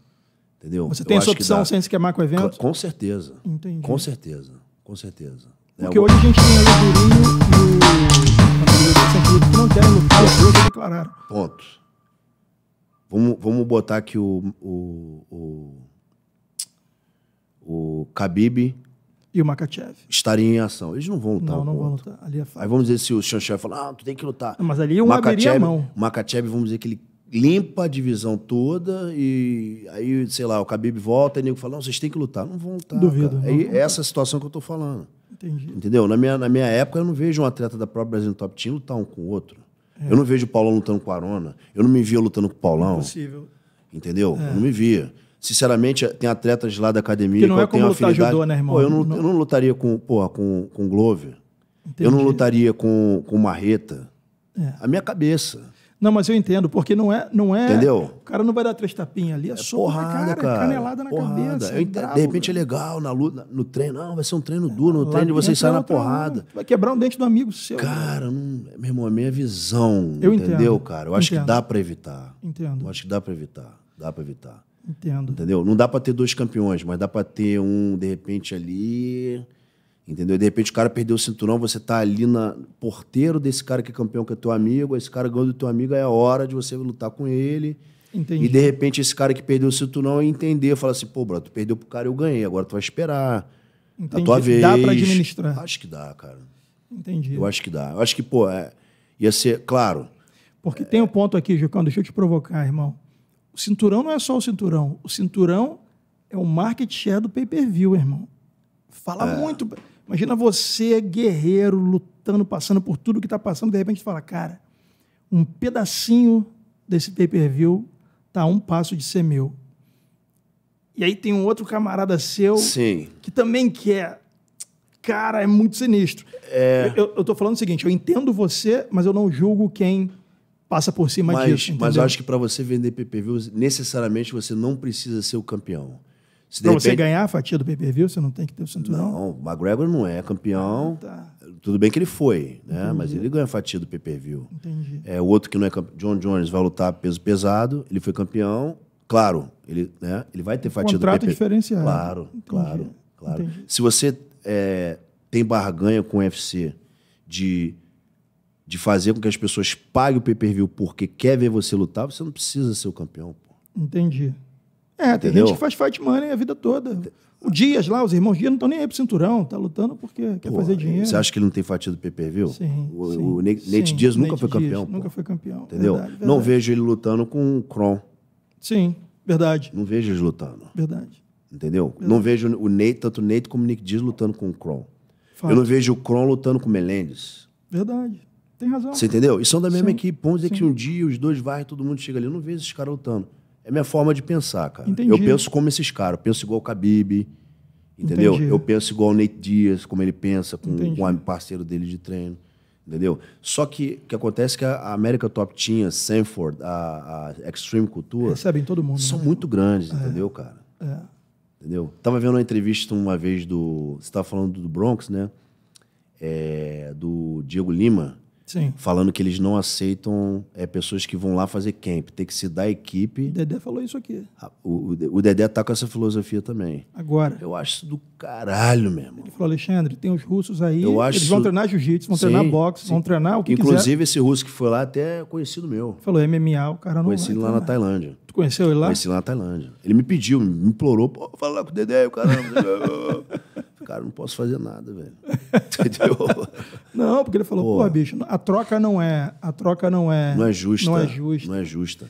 Entendeu? Você tem eu essa opção sem se queimar com o evento? Com certeza. Entendi. Com certeza. Com certeza. É Porque é hoje a gente tem ali o Durinho e o que não querem lutar, os dois declararam. Ponto. Vamos, vamos botar que o, o, o, o Khabib e o Makachev. Estarem em ação. Eles não vão lutar. Não, não vão lutar. Ali é Aí vamos dizer se o Xanchev falar, ah, tu tem que lutar. Mas ali um Makachev, abriria a mão. Makachev, vamos dizer que ele limpa a divisão toda e aí, sei lá, o Khabib volta e o nego fala, não, vocês têm que lutar. Não vão lutar, Duvido. Não é essa situação que eu estou falando. Entendi. Entendeu? Na minha, na minha época, eu não vejo um atleta da própria Brasil Top Team lutar um com o outro. É. Eu não vejo o Paulão lutando com a Arona. Eu não me via lutando com o Paulão. Impossível. Entendeu? É. Eu não me via. Sinceramente, tem atletas lá da academia que, não é como lutar judô, né, irmão? Pô, eu, não, não... eu, não, lutaria com, porra, com, com Glove. Entendi. Eu não lutaria com, com marreta. É. A minha cabeça. Não, mas eu entendo, porque não é. Não é Entendeu? O cara não vai dar três tapinhas ali, é, é porrada, cara, é cara, canelada na cabeça. É bravo, de repente cara. é legal na luta, no treino. Não, vai ser um treino duro, no Lá treino você sai é na porrada. vai quebrar um dente do amigo seu. Né? Cara, não, meu irmão, a é minha visão. Eu entendeu, entendo. cara? Eu acho que dá para evitar. Entendo. Eu acho que dá para evitar. Dá para evitar. Entendo. Entendeu? Não dá para ter dois campeões, mas dá para ter um, de repente, ali. Entendeu? De repente o cara perdeu o cinturão, você tá ali na porteiro desse cara que é campeão, que é teu amigo, esse cara ganhou do teu amigo, é a hora de você lutar com ele. Entendi. E de repente esse cara que perdeu o cinturão entender, falar assim, pô, bro, tu perdeu pro cara, eu ganhei, agora tu vai esperar. Tá Entendi. A tua vez. Dá pra administrar. Acho que dá, cara. Entendi. Eu acho que dá. Eu acho que, pô, é... ia ser, claro. Porque é... tem um ponto aqui, Jucão, deixa eu te provocar, irmão. O cinturão não é só o cinturão. O cinturão é o market share do pay-per-view, irmão. Fala é. muito. Imagina você, guerreiro, lutando, passando por tudo que está passando, de repente fala, cara, um pedacinho desse pay-per-view está a um passo de ser meu. E aí tem um outro camarada seu Sim. que também quer. Cara, é muito sinistro. É... Eu, estou falando o seguinte: eu entendo você, mas eu não julgo quem passa por cima mas, disso. Entendeu? Mas eu acho que para você vender PPV, necessariamente você não precisa ser o campeão. Se para repente... você ganhar a fatia do PPV, você não tem que ter o cinturão? Não, o McGregor não é campeão. Ah, tá. Tudo bem que ele foi, né? Entendi. mas ele ganha a fatia do PPV. Entendi. É, o outro que não é campeão, John Jones, vai lutar peso pesado, ele foi campeão. Claro, ele, né? ele vai ter fatia Contrato do PPV. diferenciado. Claro, Entendi. claro, claro. Entendi. Se você é, tem barganha com o UFC de de fazer com que as pessoas paguem o pay-per-view porque quer ver você lutar, você não precisa ser o campeão. Pô. Entendi. É, Entendeu? tem gente que faz fight money a vida toda. O Dias lá, os irmãos Dias não estão nem aí pro cinturão, tá lutando porque pô, quer fazer dinheiro. Você acha que ele não tem fatia do pay-per-view? Sim. O, sim, o Nate, sim, Dias nunca Nate foi campeão. Dias, nunca foi campeão. Entendeu? Verdade, verdade. Não vejo ele lutando com o Kron. Sim, verdade. Não vejo eles lutando. Verdade. Entendeu? Verdade. Não vejo o Nate, tanto o Nate como o Nick Dias lutando com o Kron. Fato. Eu não vejo o Kron lutando com o Melendez. Verdade. Tem razão. Você entendeu? E são da mesma Sim. equipe. Vamos dizer Sim. que um dia os dois vai, todo mundo chega ali. Eu não vejo esses caras lutando. É minha forma de pensar, cara. Entendi. Eu penso como esses caras. Eu penso igual o Khabib, entendeu? Entendi. Eu penso igual o Nate Diaz, como ele pensa com, com o parceiro dele de treino, entendeu? Só que o que acontece é que a América Top tinha a Sanford, a, a Extreme Cultura... Recebem todo mundo. São né? muito grandes, é. entendeu, cara? É. Entendeu? Tava vendo uma entrevista uma vez do... Você estava falando do Bronx, né? É, do Diego Lima Sim. Falando que eles não aceitam é, pessoas que vão lá fazer camp. Tem que se dar equipe. O Dedé falou isso aqui. Ah, o, o, Dedé tá com essa filosofia também. Agora. Eu acho isso do caralho, mesmo Ele falou, Alexandre, tem os russos aí. Eu acho... Eles vão treinar jiu-jitsu, vão sim, treinar boxe, sim. vão treinar o que Inclusive, quiser. esse russo que foi lá até é conhecido meu. Falou MMA, o cara não Conheci lá na Tailândia. Tu conheceu ele lá? Conheci lá na Tailândia. Ele me pediu, me implorou, pô, fala lá com o Dedé, o caramba. [LAUGHS] Cara, não posso fazer nada, velho. [LAUGHS] Entendeu? Não, porque ele falou, pô, bicho, a troca não é. A troca não é. Não é justa. Não é justa. Não é justa.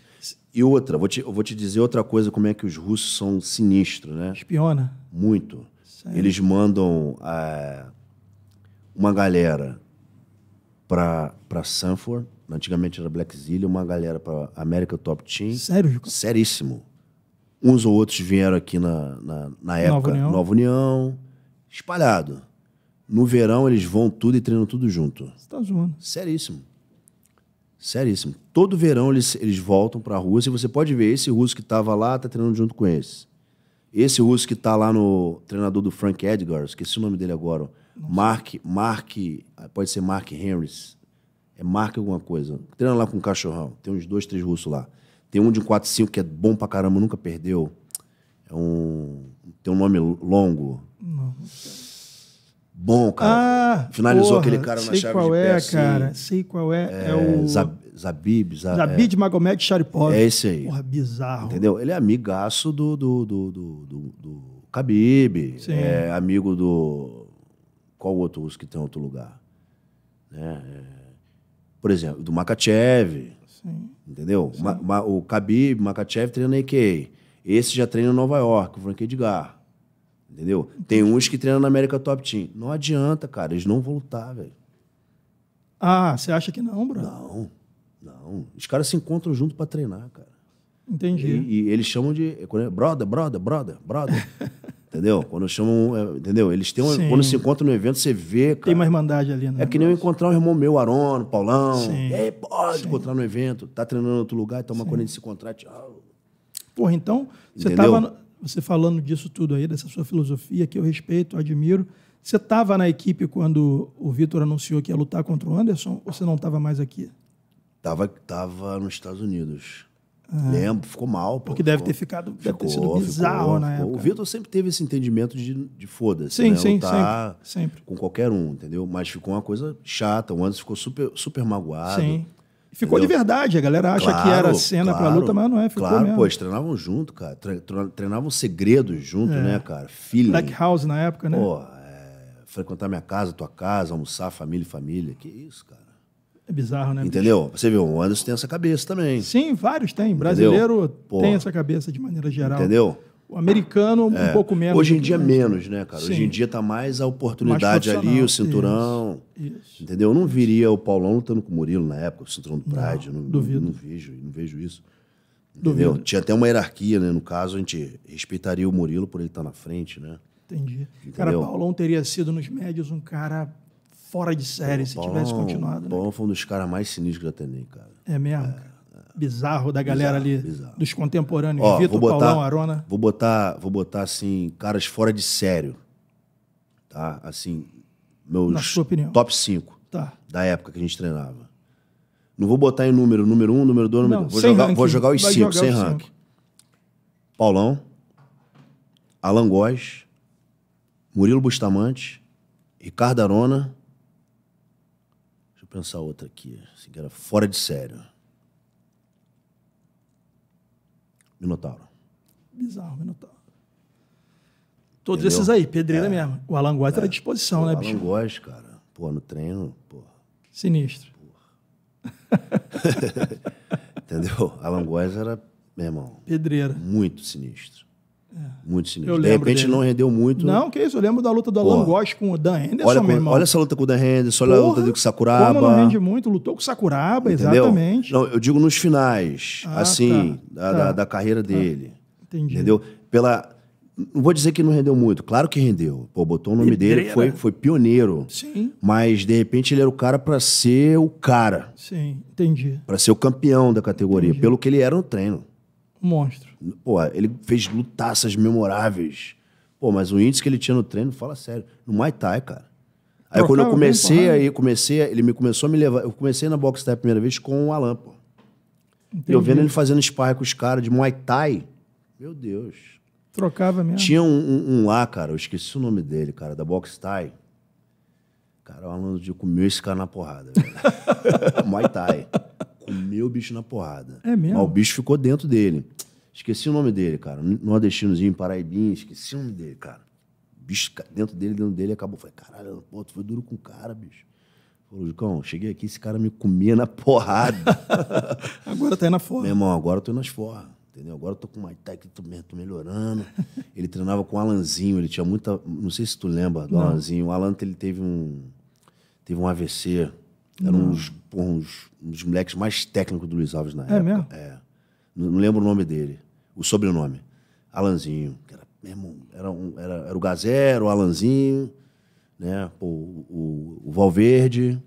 E outra, vou te, eu vou te dizer outra coisa, como é que os russos são sinistros, né? Espiona. Muito. Sério? Eles mandam é, uma galera para Sanford, antigamente era Black Zillion, uma galera para América Top Team. Sério, Juca? Seríssimo. Uns ou outros vieram aqui na, na, na época Nova União. Nova União espalhado. No verão eles vão tudo e treinam tudo junto. Você tá zoando. Seríssimo. Seríssimo. Todo verão eles, eles voltam para a Rússia e você pode ver esse russo que estava lá tá treinando junto com esse. Esse russo que tá lá no treinador do Frank Edgar, esqueci o nome dele agora. Nossa. Mark, Mark, pode ser Mark Henry, É Mark alguma coisa. Treina lá com um cachorrão. Tem uns dois, três russos lá. Tem um de um 4-5 que é bom pra caramba, nunca perdeu. É um. Tem um nome longo irmão? Bom, cara. Ah, Finalizou porra, aquele cara na chave qual de é, cara. Sei qual é. É, é o... Zabib. Zab, Zabib é. Magomed Sharipov. É esse aí. Porra, bizarro. Entendeu? Ele é amigaço do, do, do, do, do, do Khabib. Sim. É amigo do... Qual outro russo que tem outro lugar? Né? É, por exemplo, do Makachev. Sim. Entendeu? Sim. Ma, ma, o Khabib, Makachev treina na AK. Esse já treina em Nova York, o Frank Edgar. Entendeu? Tem uns que treinam na América Top Team. Não adianta, cara. Eles não vão lutar, velho. Ah, você acha que não, Bruno? Não, não. Os caras se encontram junto para treinar, cara. Entendi. E, e, eles chamam de. É, brother, brother, brother, brother. [LAUGHS] entendeu? Quando chamam. É, entendeu? Eles têm Quando se encontram no evento, você vê, cara. Tem uma irmandade ali, né? É que nem eu encontrar um irmão meu, Arono, Paulão. Sim. E aí, pode Sim. encontrar no evento. Tá treinando em outro lugar, então uma coisa de se encontrar, tchau. Porra, então, você Entendeu? tava. Você falando disso tudo aí, dessa sua filosofia, que eu respeito, admiro. Você estava na equipe quando o Vitor anunciou que ia lutar contra o Anderson ou você não estava mais aqui? Tava, tava nos Estados Unidos. Ah. Lembro, ficou mal. Pô, Porque deve ficou, ter ficado, deve ficou, ter sido bizarro ficou, na época. O Vitor sempre teve esse entendimento de, de foda-se, sim, né? Sim, sempre, sempre, Com qualquer um, entendeu? Mas ficou uma coisa chata. O Anderson ficou super, super magoado. Sim. Ficou Entendeu? de verdade, a galera acha claro, que era cena claro, pra luta, mas não é, ficou Claro, mesmo. pô, eles treinavam junto, cara. Treinavam segredos junto, é. né, cara? filha Black House na época, né? Pô, é... frequentar minha casa, tua casa, almoçar, família, família. Que isso, cara. É bizarro, né? Entendeu? Bicho? Você viu, o Anderson tem essa cabeça também. Sim, vários têm. Brasileiro Entendeu? tem Porra. essa cabeça de maneira geral. Entendeu? O americano, um é, pouco menos. Hoje em dia, menos, né, cara? Sim. Hoje em dia tá mais a oportunidade mais ali, o cinturão. Isso. Isso. Entendeu? Eu não viria o Paulão lutando com o Murilo na época, o cinturão do Pride. Não, não, duvido. Não, não vejo, não vejo isso. Entendeu? Duvido. Tinha até uma hierarquia, né? No caso, a gente respeitaria o Murilo por ele estar tá na frente, né? Entendi. Entendeu? Cara, Paulão teria sido nos médios um cara fora de série Pô, se Paulão, tivesse continuado. Né? Paulão né? foi um dos caras mais sinistros que eu atendi, cara. É mesmo, é. cara? bizarro da galera bizarro, ali, bizarro. dos contemporâneos, Vitor, Paulão, Arona. Vou botar, vou botar assim, caras fora de sério. Tá? Assim, meus top 5 tá. da época que a gente treinava. Não vou botar em número, número 1, um, número 2, número 3. dois. Vou, jogar, vou jogar os 5, sem ranking. Cinco. Paulão, Alan Góes, Murilo Bustamante, Ricardo Arona. Deixa eu pensar outra aqui, assim, que era fora de sério. Minotauro. Bizarro, Minotauro. Todos Entendeu? esses aí, pedreira é. mesmo. O Alan Góes é. era à disposição, pô, né, bicho? O Alan Góes, cara. Pô, no treino, pô. Sinistro. Porra. [LAUGHS] [LAUGHS] Entendeu? Alan Góes era, meu irmão... Pedreira. Muito sinistro. É. Muitos sinistros. De repente dele. não rendeu muito. Não, que isso. Eu lembro da luta do Alan Góes com o Dan Henderson, olha, meu irmão. Olha essa luta com o Dan Henderson, olha Porra, a luta dele com o Sakuraba. Como não rende muito, lutou com o Sakuraba, Entendeu? exatamente. Não, eu digo nos finais, ah, assim, tá, da, tá. Da, da, carreira ah, dele. entendi. Entendeu? Pela, não vou dizer que não rendeu muito, claro que rendeu. Pô, botou o nome Pedreira. dele, foi, foi pioneiro. Sim. Mas, de repente, ele era o cara para ser o cara. Sim, entendi. Para ser o campeão da categoria, entendi. pelo que ele era no treino. Monstro. Pô, ele fez lutaças memoráveis. Pô, mas o índice que ele tinha no treino, fala sério, no Muay Thai, cara. Aí quando cara, eu comecei, aí comecei, ele me começou a me levar. Eu comecei na boxe da primeira vez com o Alan, pô. Entendi. Eu vendo ele fazendo sparring com os caras de Muay Thai. Meu Deus. Trocava mesmo. Tinha um, um, um, lá, cara, eu esqueci o nome dele, cara, da Box Thai. Cara, o Alan comeu esse cara na porrada. [LAUGHS] Muay Thai. Comeu o bicho na porrada. É mesmo? Mas o bicho ficou dentro dele. Esqueci o nome dele, cara. Nordestinozinho, paraibinho, esqueci o nome dele, cara. Bicho, dentro dele, dentro dele, acabou. Falei, caralho, pô, tu foi duro com o cara, bicho. Falou, Lucão, cheguei aqui, esse cara me comia na porrada. [LAUGHS] agora tá indo na forra. Meu irmão, agora eu tô nas forras, entendeu? Agora eu tô com o Maitai que tô, melhorando. [LAUGHS] ele treinava com o Alanzinho, ele tinha muita... Não sei se tu lembra do Não. Alanzinho. O Alan, ele teve um... Teve um AVC. Era uns, dos uns, moleques mais técnicos do Luiz Alves na é época. Mesmo? É Não lembro o nome dele o sobrenome. Alanzinho, que era, irmão, era, um, era, era o Gazero, o Alanzinho, né? o, o, o Valverde.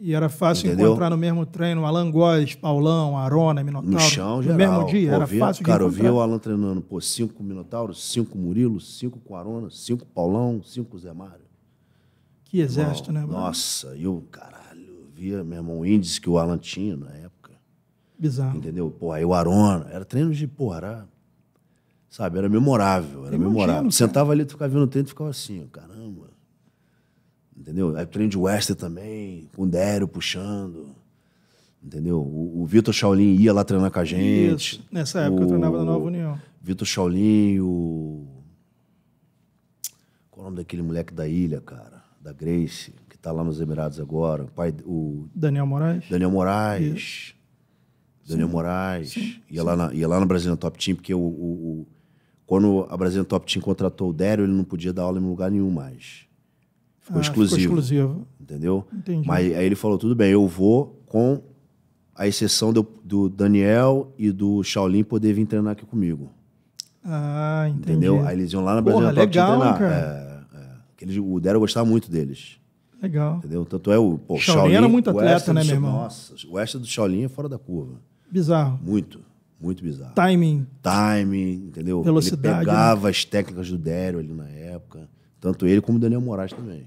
E era fácil Entendeu? encontrar no mesmo treino Alan Góes, Paulão, Arona, Minotauro. No chão, geral. No mesmo dia, era ouvia, fácil Cara, eu vi o Alan treinando, pô, cinco Minotauros, cinco Murilo, cinco Quarona, cinco Paulão, cinco Zé Mário. Que exército, né? Nossa, e o caralho, via, meu irmão, o índice que o Alan tinha na época Bizarro. Entendeu? Pô, aí o Arona. Era treino de, porra, era, sabe? Era memorável, era Imagino, memorável. Cara. Sentava ali, tu ficava vendo o treino, e ficava assim, caramba. Entendeu? Aí treino de Wester também, com o Dério puxando. Entendeu? O, o Vitor Shaolin ia lá treinar com a gente. Isso. Nessa época o, eu treinava na Nova União. Vitor Shaolin, o. Qual o nome daquele moleque da ilha, cara? Da Grace, que tá lá nos Emirados agora. O pai, o... Daniel Moraes. Daniel Moraes. Isso. Daniel Moraes, sim, ia, sim. Lá na, ia lá na Brasília Top Team, porque o, o, o, quando a Brasília Top Team contratou o Dério, ele não podia dar aula em lugar nenhum mais. Ficou ah, exclusivo. Ficou exclusivo. Entendeu? Entendi. Mas aí ele falou: tudo bem, eu vou com a exceção do, do Daniel e do Shaolin poder vir treinar aqui comigo. Ah, entendi. Entendeu? Aí eles iam lá na Brasília Top legal, Team treinar. É, é. o Dério gostava muito deles. Legal. Entendeu? Tanto é o. Pô, Shaolin, Shaolin era muito atleta, né, meu irmão? Nossa, o Oeste do Shaolin é fora da curva. Bizarro. Muito, muito bizarro. Timing. Timing, entendeu? Velocidade. Ele né? pegava né? as técnicas do Dério ali na época. Tanto ele como o Daniel Moraes também.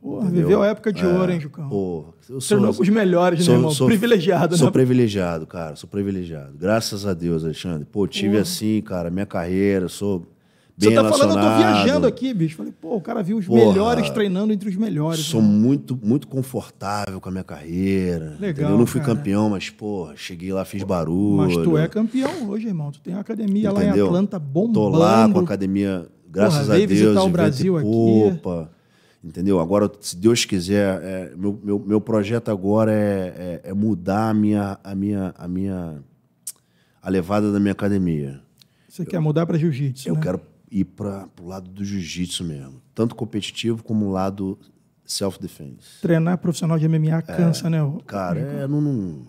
Porra, viveu a época de é, ouro, hein, Jucão? Porra. Eu é sou, os melhores, né, sou, né, irmão? Sou, privilegiado, Sou né? privilegiado, cara. Sou privilegiado. Graças a Deus, Alexandre. Pô, tive porra. assim, cara, minha carreira. Sou Bem Você tá falando, eu tô viajando aqui, bicho. Falei, pô, o cara viu os Porra, melhores treinando entre os melhores. Sou né? muito, muito confortável com a minha carreira. Legal. Eu não fui cara. campeão, mas, pô, cheguei lá, fiz barulho. Mas tu é campeão hoje, irmão. Tu tem uma academia Entendeu? lá em Atlanta bombando. Tô lá com a academia, graças Porra, a Deus. o Brasil aqui. Opa. Entendeu? Agora, se Deus quiser, é, meu, meu, meu, projeto agora é, é, é mudar a minha, a minha, a minha, a levada da minha academia. Você eu, quer mudar para jiu-jitsu? Eu né? quero ir para o lado do jiu-jitsu mesmo, tanto competitivo como o lado self-defense. Treinar profissional de MMA é, cansa, é, né? O... Cara, é, não, não,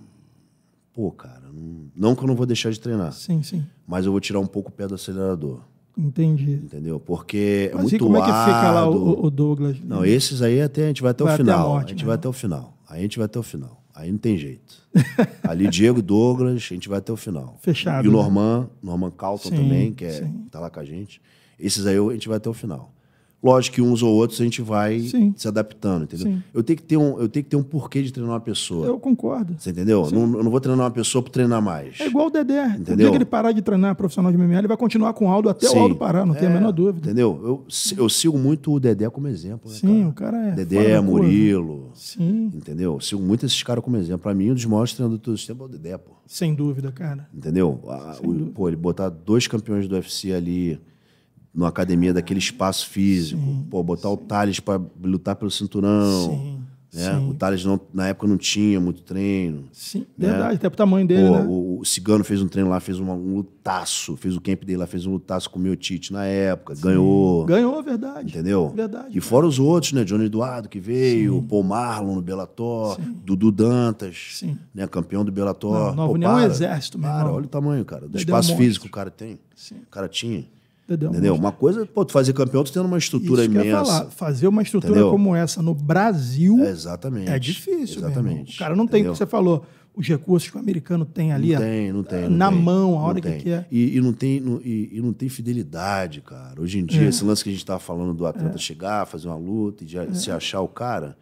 Pô, cara, não, não que eu não vou deixar de treinar. Sim, sim. Mas eu vou tirar um pouco o pé do acelerador. Entendi. Entendeu? Porque é Mas é muito e como é que fica lá o, o Douglas? Não, esses aí até, a gente vai até vai o final. Até a, morte, a gente né? vai até o final. Aí a gente vai até o final. Aí não tem jeito. [LAUGHS] Ali, Diego Douglas, a gente vai até o final. Fechado. E o né? Norman, Norman Calton também, que é, tá lá com a gente. Esses aí a gente vai até o final. Lógico que uns ou outros a gente vai Sim. se adaptando, entendeu? Sim. Eu, tenho que ter um, eu tenho que ter um porquê de treinar uma pessoa. Eu concordo. Você entendeu? Não, eu não vou treinar uma pessoa para treinar mais. É igual o Dedé. Entendeu? O dia que ele parar de treinar profissional de MMA, ele vai continuar com o Aldo até Sim. o Aldo parar, não é, tem a é, menor dúvida. Entendeu? Eu, eu sigo muito o Dedé como exemplo. Né, Sim, cara? o cara é. Dedé, Murilo. Coisa. Sim. Entendeu? Eu sigo muito esses caras como exemplo. Para mim, um dos maiores treinadores de todos é o Dedé, pô. Sem dúvida, cara. Entendeu? A, o, dúvida. Pô, ele botar dois campeões do UFC ali numa academia daquele espaço físico. Sim, Pô, botar sim. o Thales para lutar pelo cinturão. Sim, né? O Thales não, na época não tinha muito treino. Sim, né? verdade, até pro tamanho dele. Pô, né? o, o, Cigano fez um treino lá, fez um, um, lutaço, fez o camp dele lá, fez um lutaço com o meu Tite na época, ganhou. Ganhou, verdade. Entendeu? Verdade. E fora os outros, né? Johnny Eduardo que veio, Sim. Paul Marlon no Bellator, Dudu Dantas, né? campeão do Bellator. Não, Nova Pô, União é para, é um exército, mesmo. Cara, olha o tamanho, cara, do espaço um físico que o cara tem. O cara tinha. Entendeu? entendeu? Uma coisa, pô, tu fazer campeão, tu tendo uma estrutura Isso imensa. Falar, fazer uma estrutura entendeu? como essa no Brasil é, exatamente, é difícil. Exatamente. O cara não tem o que você falou. Os recursos que o americano tem ali não tem, não tem, eh, na mão, a hora que quer. É. E, e, não tem, não, e, e, não tem fidelidade, cara. Hoje em dia, é. esse lance que a gente estava falando do atleta é. chegar, fazer uma luta e é. se achar o cara,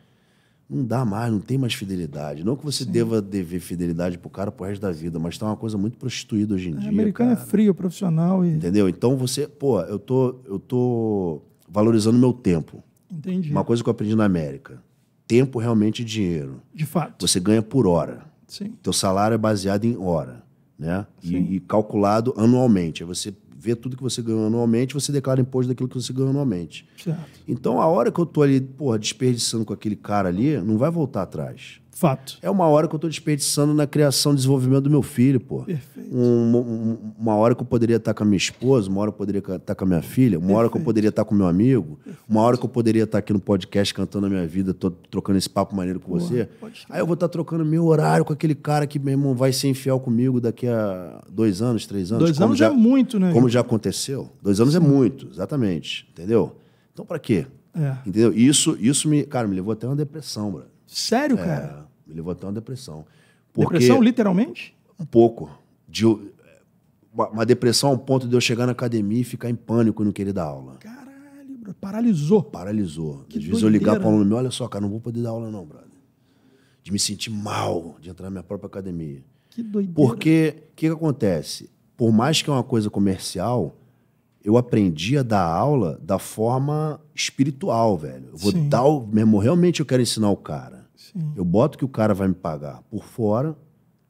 não dá mais, não tem mais fidelidade. Não que você Sim. deva dever fidelidade pro cara pro resto da vida, mas tá uma coisa muito prostituída hoje em é, dia. americano é cara. é frio, profissional. E... Entendeu? Então você, pô, eu tô, eu tô valorizando meu tempo. Entendi. Uma coisa que eu aprendi na América: tempo realmente é dinheiro. De fato. Você ganha por hora. Sim. Teu salário é baseado em hora, né? E, e, calculado anualmente. Aí você vê tudo que você ganhou anualmente, você declara imposto daquilo que você ganhou anualmente. Certo. Então, a hora que eu estou ali, porra, desperdiçando com aquele cara ali, não vai voltar atrás. Fato. É uma hora que eu estou desperdiçando na criação e desenvolvimento do meu filho, pô. Perfeito. Um, um, uma hora que eu poderia estar tá com a minha esposa, uma hora que eu poderia estar tá com a minha filha, uma Perfeito. hora que eu poderia estar tá com meu amigo, Perfeito. uma hora que eu poderia estar aqui no podcast cantando a minha vida, tô trocando esse papo maneiro com Boa, você. Aí eu vou estar trocando meu horário com aquele cara que, meu irmão, vai ser infiel comigo daqui a dois anos, três anos. Dois anos já, é muito, né? Como já aconteceu. Dois anos é Sim. é muito, exatamente. Entendeu? Então, para quê? É. Entendeu? Isso, isso me, cara, me levou até uma depressão, bro. Sério, é, cara? Me levou até uma depressão. Porque depressão, literalmente? Um pouco. De, uma depressão ao ponto de eu chegar na academia e ficar em pânico e não querer dar aula. Caralho, bro. Paralisou. Paralisou. Que Às vezes eu ligar para o aluno meu, olha só, cara, não vou poder dar aula não, brother. De me sentir mal de entrar na minha própria academia. Que doideira. Porque, o que, que acontece? Por mais que é uma coisa comercial, eu aprendi a dar aula da forma espiritual, velho. Eu vou Sim. dar o... Mesmo, realmente eu quero ensinar o cara. Sim. Eu boto que o cara vai me pagar por fora.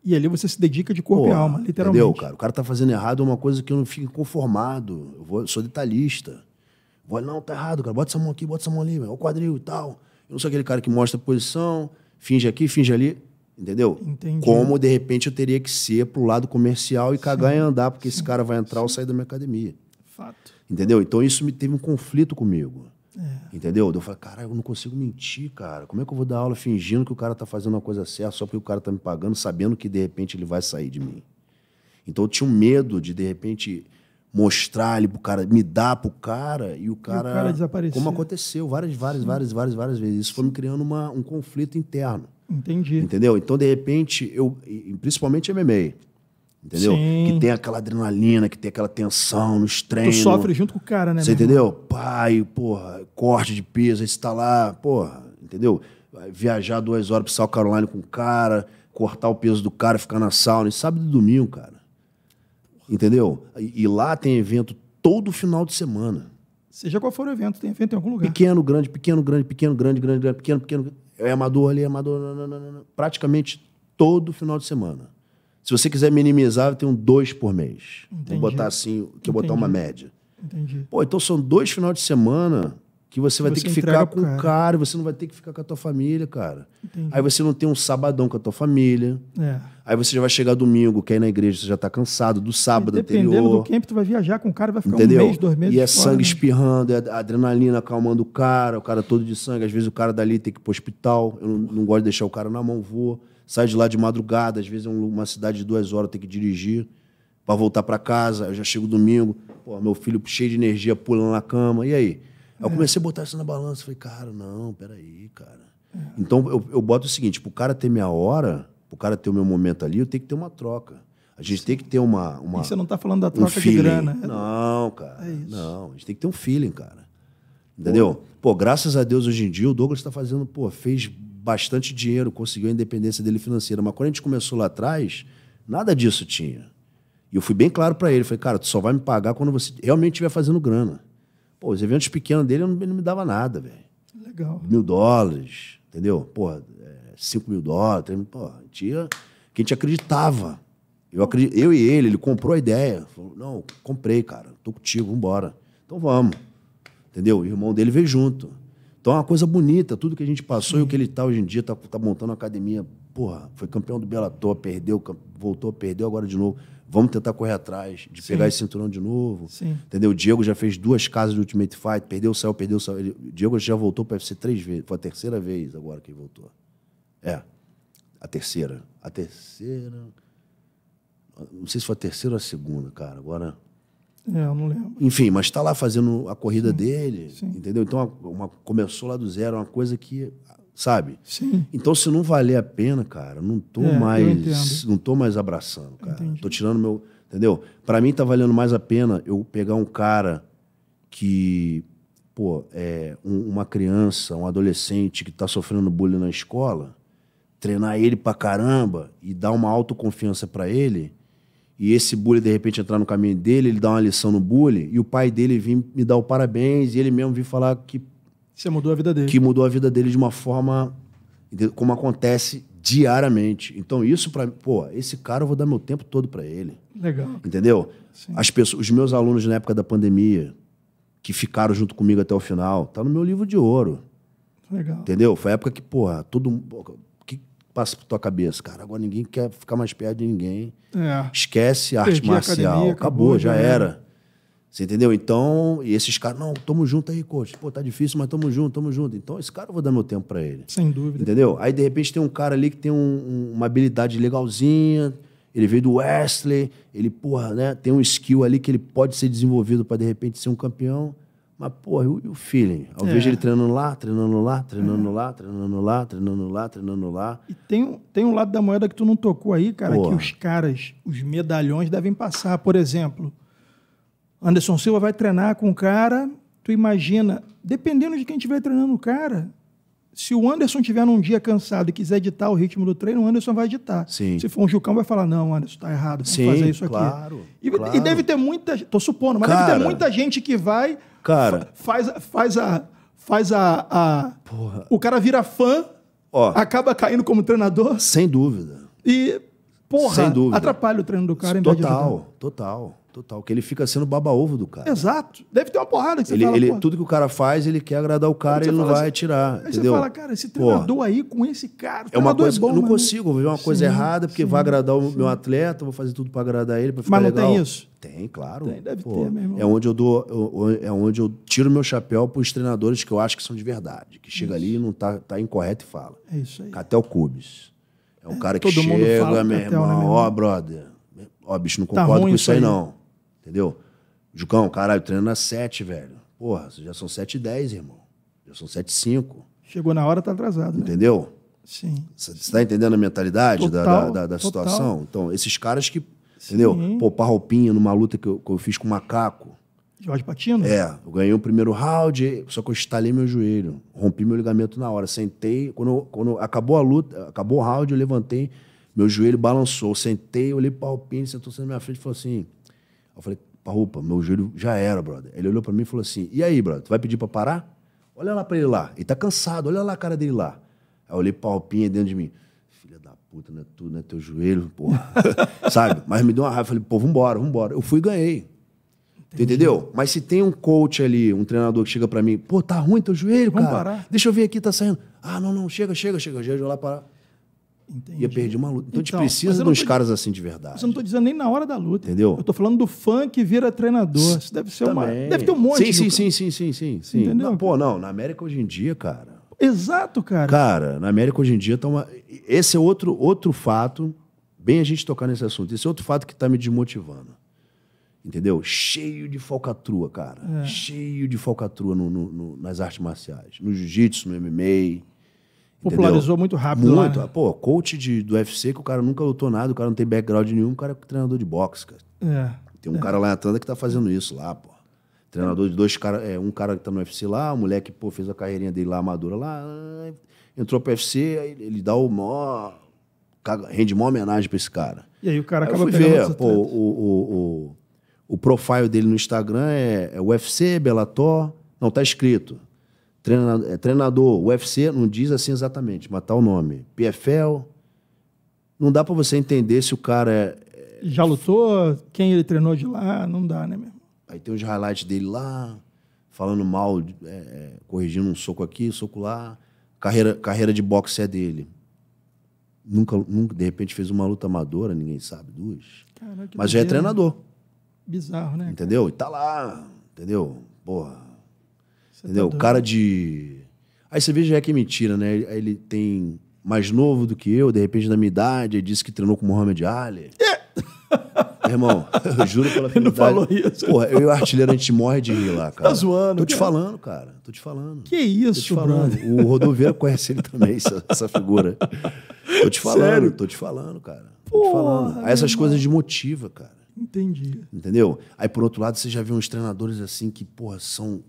E ali você se dedica de corpo Pô, e alma, literalmente. Entendeu, cara? O cara tá fazendo errado é uma coisa que eu não fico conformado. Eu vou, sou detalhista. Vou, não, tá errado, cara. Bota essa mão aqui, bota essa mão ali, é o quadril e tal. Eu não sou aquele cara que mostra a posição, finge aqui, finge ali. Entendeu? Entendi. Como de repente eu teria que ser pro lado comercial e Sim. cagar e andar, porque Sim. esse cara vai entrar Sim. ou sair da minha academia. Fato. Entendeu? Então isso me teve um conflito comigo. É. Entendeu? Eu falei, caralho, eu não consigo mentir, cara. Como é que eu vou dar aula fingindo que o cara tá fazendo uma coisa certa só porque o cara tá me pagando, sabendo que de repente ele vai sair de mim? Então eu tinha um medo de, de repente, mostrar ele pro cara, me dar pro cara e o cara. E o cara Como aconteceu várias, várias, Sim. várias, várias, várias vezes. Isso foi me criando uma, um conflito interno. Entendi. Entendeu? Então, de repente, eu. Principalmente MMA. Entendeu? Sim. Que tem aquela adrenalina, que tem aquela tensão nos treinos. Tu sofre junto com o cara, né? Você entendeu? Pai, porra, corte de peso, está tá lá, porra, entendeu? Viajar duas horas pro South Carolina com o cara, cortar o peso do cara, ficar na sauna, e sábado e domingo, cara. Entendeu? E, e lá tem evento todo final de semana. Seja qual for o evento, tem evento em algum lugar. Pequeno, grande, pequeno, grande, pequeno, grande, grande, grande pequeno, pequeno. É amador ali, é amador. Não, não, não, Praticamente todo final de semana. Se você quiser minimizar, tem um dois por mês. Entendi. Vou botar assim, que eu botar uma média. Entendi. Pô, então são dois finais de semana que você vai ter que ficar com o cara. cara, você não vai ter que ficar com a tua família, cara. Entendi. Aí você não tem um sabadão com a tua família. É. Aí você já vai chegar domingo, quer ir na igreja, você já tá cansado do sábado dependendo anterior. Dependendo do camp, tu vai viajar com o cara, vai ficar Entendeu? um mês, dois meses E é fora, sangue né? espirrando, é adrenalina acalmando o cara, o cara todo de sangue. Às vezes o cara dali tem que ir pro hospital. Eu não, não gosto de deixar o cara na mão, vou sai de lá de madrugada, às vezes é uma cidade de duas horas, tem que dirigir para voltar para casa. Eu já chego domingo, pô, meu filho cheio de energia pulando na cama, e aí? É. Eu comecei a botar isso na balança. Falei, cara, não, peraí, cara. É. Então eu, eu boto o seguinte: pro cara ter minha hora, pro cara ter o meu momento ali, eu tenho que ter uma troca. A gente Sim. tem que ter uma. uma e você não tá falando da troca um de grana. É não, cara. É não, a gente tem que ter um feeling, cara. Entendeu? Pô, pô graças a Deus hoje em dia o Douglas está fazendo, pô, fez bastante dinheiro, conseguiu a independência dele financeira. Mas quando a gente começou lá atrás, nada disso tinha. E eu fui bem claro para ele, falei, cara, tu só vai me pagar quando você realmente estiver fazendo grana. Pô, os eventos pequenos dele, não me dava nada, velho. Legal. Mil dólares, entendeu? Pô, é, cinco mil dólares, três pô, tinha, que a gente acreditava. Eu, acredito eu e ele, ele comprou a ideia. Falou, não, comprei, cara, tô contigo, vambora. Então vamos. Entendeu? O irmão dele veio junto. Então é uma coisa bonita, tudo que a gente passou Sim. e o que ele está hoje em dia, está tá montando uma academia. Porra, foi campeão do Bellator, perdeu, voltou, perdeu agora de novo. Vamos tentar correr atrás, de Sim. pegar esse cinturão de novo. Sim. Entendeu? O Diego já fez duas casas do Ultimate Fight, perdeu o céu, perdeu o céu. Ele, o Diego já voltou para UFC três vezes. Foi a terceira vez agora que ele voltou. É. A terceira. A terceira. Não sei se foi a terceira ou a segunda, cara. Agora. É, eu não lembro. Enfim, mas está lá fazendo a corrida sim, dele, sim. entendeu? Então uma, começou lá do zero, é uma coisa que, sabe? Sim. Então se não valer a pena, cara, não tô é, mais, não tô mais abraçando, cara. Entendi. Tô tirando meu, entendeu? Para mim tá valendo mais a pena eu pegar um cara que, pô, é um, uma criança, um adolescente que está sofrendo bullying na escola, treinar ele pra caramba e dar uma autoconfiança para ele e esse bully de repente entrar no caminho dele, ele dá uma lição no bully e o pai dele vir me dar o parabéns e ele mesmo vir falar que você mudou a vida dele. Que mudou a vida dele de uma forma como acontece diariamente. Então isso para pô, esse cara eu vou dar meu tempo todo para ele. Legal. Entendeu? Sim. As pessoas, os meus alunos na época da pandemia que ficaram junto comigo até o final, tá no meu livro de ouro. Legal. Entendeu? Foi a época que, porra, todo passa por tua cabeça, cara? Agora ninguém quer ficar mais perto de ninguém. É. Esquece arte Perdi marcial. Academia, acabou, acabou, já né? era. Você entendeu? Então, e esses caras, não, tamo junto aí, coach. Pô, tá difícil, mas tamo junto, tamo junto. Então, esse cara eu vou dar meu tempo para ele. Sem dúvida. Entendeu? Aí, de repente, tem um cara ali que tem um, uma habilidade legalzinha, ele veio do Wesley, ele, porra, né, tem um skill ali que ele pode ser desenvolvido para de repente ser um campeão. Mas, pô, e o feeling? Eu é. vejo ele treinando lá, treinando lá, treinando é. lá, treinando lá, treinando lá, treinando lá. E tem, tem um lado da moeda que tu não tocou aí, cara, que os caras, os medalhões devem passar. Por exemplo, Anderson Silva vai treinar com um cara, tu imagina, dependendo de quem estiver treinando o cara, se o Anderson tiver num dia cansado e quiser editar o ritmo do treino, o Anderson vai editar. Sim. Se for um Jucão, vai falar: não, Anderson, tá errado, vamos Sim, fazer isso claro, aqui. E, claro. e deve ter muita. Tô supondo, mas cara, deve ter muita gente que vai Cara. Faz, faz a. Faz a. a Porra. O cara vira fã, Ó, acaba caindo como treinador. sem dúvida. E porra, Sem dúvida. atrapalha o treino do cara em Total, total, total. Que ele fica sendo baba-ovo do cara. Exato. Deve ter uma porrada que você ele, fala, ele Tudo que o cara faz, ele quer agradar o cara e ele não vai assim, tirar. Aí entendeu? você fala, cara, esse treinador porra. aí com esse cara. É uma é coisa é bom, eu não consigo, ver uma coisa sim, errada, porque sim, vai agradar o sim. meu atleta, vou fazer tudo para agradar ele, para ficar Mas não legal. tem isso? Tem, claro. Tem, deve Pô, ter mesmo. É onde eu dou, eu, é onde eu tiro meu chapéu para os treinadores que eu acho que são de verdade, que chega isso. ali e não tá, tá incorreto e fala. É isso aí. Até o Cubes. É um cara que Todo chega, meu né, irmão, ó, oh, brother. Ó, oh, bicho, não tá concordo com isso aí, aí, não. Entendeu? Jucão, caralho, treino na 7, velho. Porra, já são 7 e 10, irmão. Já são 7 e 5. Chegou na hora, tá atrasado. Né? Entendeu? Né? Sim. Você está entendendo a mentalidade total, da, da, da situação? Então, esses caras que, entendeu? Sim. Poupar roupinha numa luta que eu, que eu fiz com o macaco. Jorge Patino? É, eu ganhei o primeiro round, só que eu estalei meu joelho. Rompi meu ligamento na hora. Sentei, quando, quando acabou a luta, acabou o round, eu levantei, meu joelho balançou. Sentei, olhei para o Alpine, sentou -se na minha frente e falou assim. Eu falei, Parrupa, meu joelho já era, brother. Ele olhou para mim e falou assim: E aí, brother, tu vai pedir para parar? Olha lá para ele lá. Ele tá cansado, olha lá a cara dele lá. Aí eu olhei pra dentro de mim. Filha da puta, não é tudo, não é teu joelho, porra. [LAUGHS] Sabe? Mas me deu uma raiva. Falei, pô, vambora, vambora. Eu fui e ganhei. Entendeu? Mas se tem um coach ali, um treinador que chega para mim, pô, tá ruim teu joelho, Vamos cara. Parar. Deixa eu ver aqui, tá saindo. Ah, não, não, chega, chega, chega. Já lá parar. Entendi. Ia perder uma luta. Então, então a gente então, precisa de uns caras assim de verdade. Mas eu não tô dizendo nem na hora da luta. Entendeu? Eu tô falando do fã que vira treinador. Isso deve ser Também. uma. Deve ter um monte sim, sim, Sim, sim, sim, sim, sim. Entendeu? Não, pô, não, na América hoje em dia, cara. Exato, cara. Cara, na América hoje em dia tá uma. Esse é outro, outro fato. Bem a gente tocar nesse assunto. Esse é outro fato que tá me desmotivando Entendeu? Cheio de falcatrua, cara. É. Cheio de falcatrua no, no, no, nas artes marciais. No jiu-jitsu, no MMA. Popularizou entendeu? muito rápido. Muito. Lá, né? Pô, coach de, do UFC que o cara nunca lutou nada, o cara não tem background nenhum, o cara é treinador de boxe, cara. É. Tem um é. cara lá na Atlanta que tá fazendo isso lá, pô. Treinador de dois caras, é, um cara que tá no UFC lá, um moleque, pô, fez a carreirinha dele lá, amadora lá, entrou pro UFC, aí ele dá o maior. rende maior homenagem pra esse cara. E aí o cara aí acaba eu fui ver, pô, o, o, o o profile dele no Instagram é, é UFC, Bellator. Não, tá escrito. Treinador, é, treinador, UFC, não diz assim exatamente, mas tá o nome. PFL. Não dá para você entender se o cara é, é. Já lutou? Quem ele treinou de lá? Não dá, né, mesmo? Aí tem os highlights dele lá, falando mal, é, é, corrigindo um soco aqui, soco lá. Carreira, carreira de boxe é dele. Nunca, nunca, de repente fez uma luta amadora, ninguém sabe, duas. Caraca, Mas já é né? treinador. Bizarro, né? Entendeu? E tá lá, entendeu? Porra. Tá entendeu? Tá o cara de. Aí você vê já é que é mentira, né? Ele tem mais novo do que eu, de repente na minha idade, ele disse que treinou com o Mohamed Ali. É. Irmão, [LAUGHS] eu juro pela ele Não falou isso. Porra, eu e o artilheiro, a gente morre de rir lá, tá cara. Tá zoando. Tô te falando, cara. Tô te falando. Que isso, Tô te falando. O Rodoveiro conhece ele também, essa, essa, figura. Tô te falando, Sério? tô te falando, cara. Tô Porra, te falando. Aí essas irmão. coisas motiva cara. Entendi. Entendeu? Aí, por outro lado, você já vê uns treinadores assim que, porra, são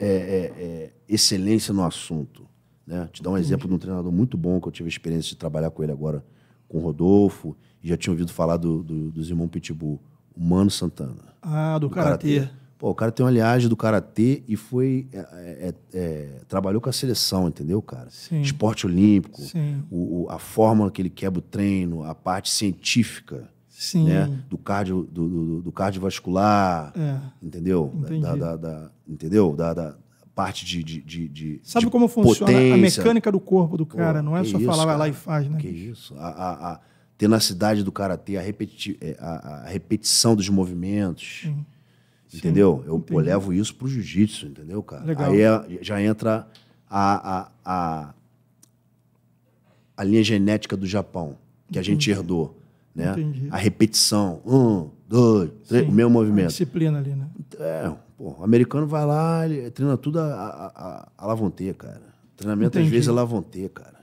é, é, é, excelência no assunto. Né? Te dar um Entendi. exemplo de um treinador muito bom que eu tive a experiência de trabalhar com ele agora, com o Rodolfo, e já tinha ouvido falar do, do, dos irmãos Pitbull, o Mano Santana. Ah, do, do Karatê. Pô, o cara tem uma liagem do Karatê e foi... É, é, é, trabalhou com a seleção, entendeu, cara? Sim. Esporte olímpico, Sim. O, o, a forma que ele quebra o treino, a parte científica, Sim. Né? Do, cardio, do, do, do cardiovascular, é. entendeu? Da, da, da, entendeu? Da, da parte de, de, de, Sabe de como potência. funciona a mecânica do corpo do cara? Pô, não é só isso, falar, vai lá e faz, né? Que isso. A, a, a tenacidade do ter a, repeti é, a, a, repetição dos movimentos. Sim. Entendeu? Sim, eu, eu, levo isso pro jiu-jitsu, entendeu, cara? Legal. Aí é, já entra a, a, a, a linha genética do Japão, que a gente herdou. Né? Entendi. A repetição. Um, dois, três, Sim, o mesmo movimento. disciplina ali, né? É, pô, o americano vai lá, ele treina tudo a, a, a, a cara. Treinamento, Entendi. às vezes, é lavonte, cara.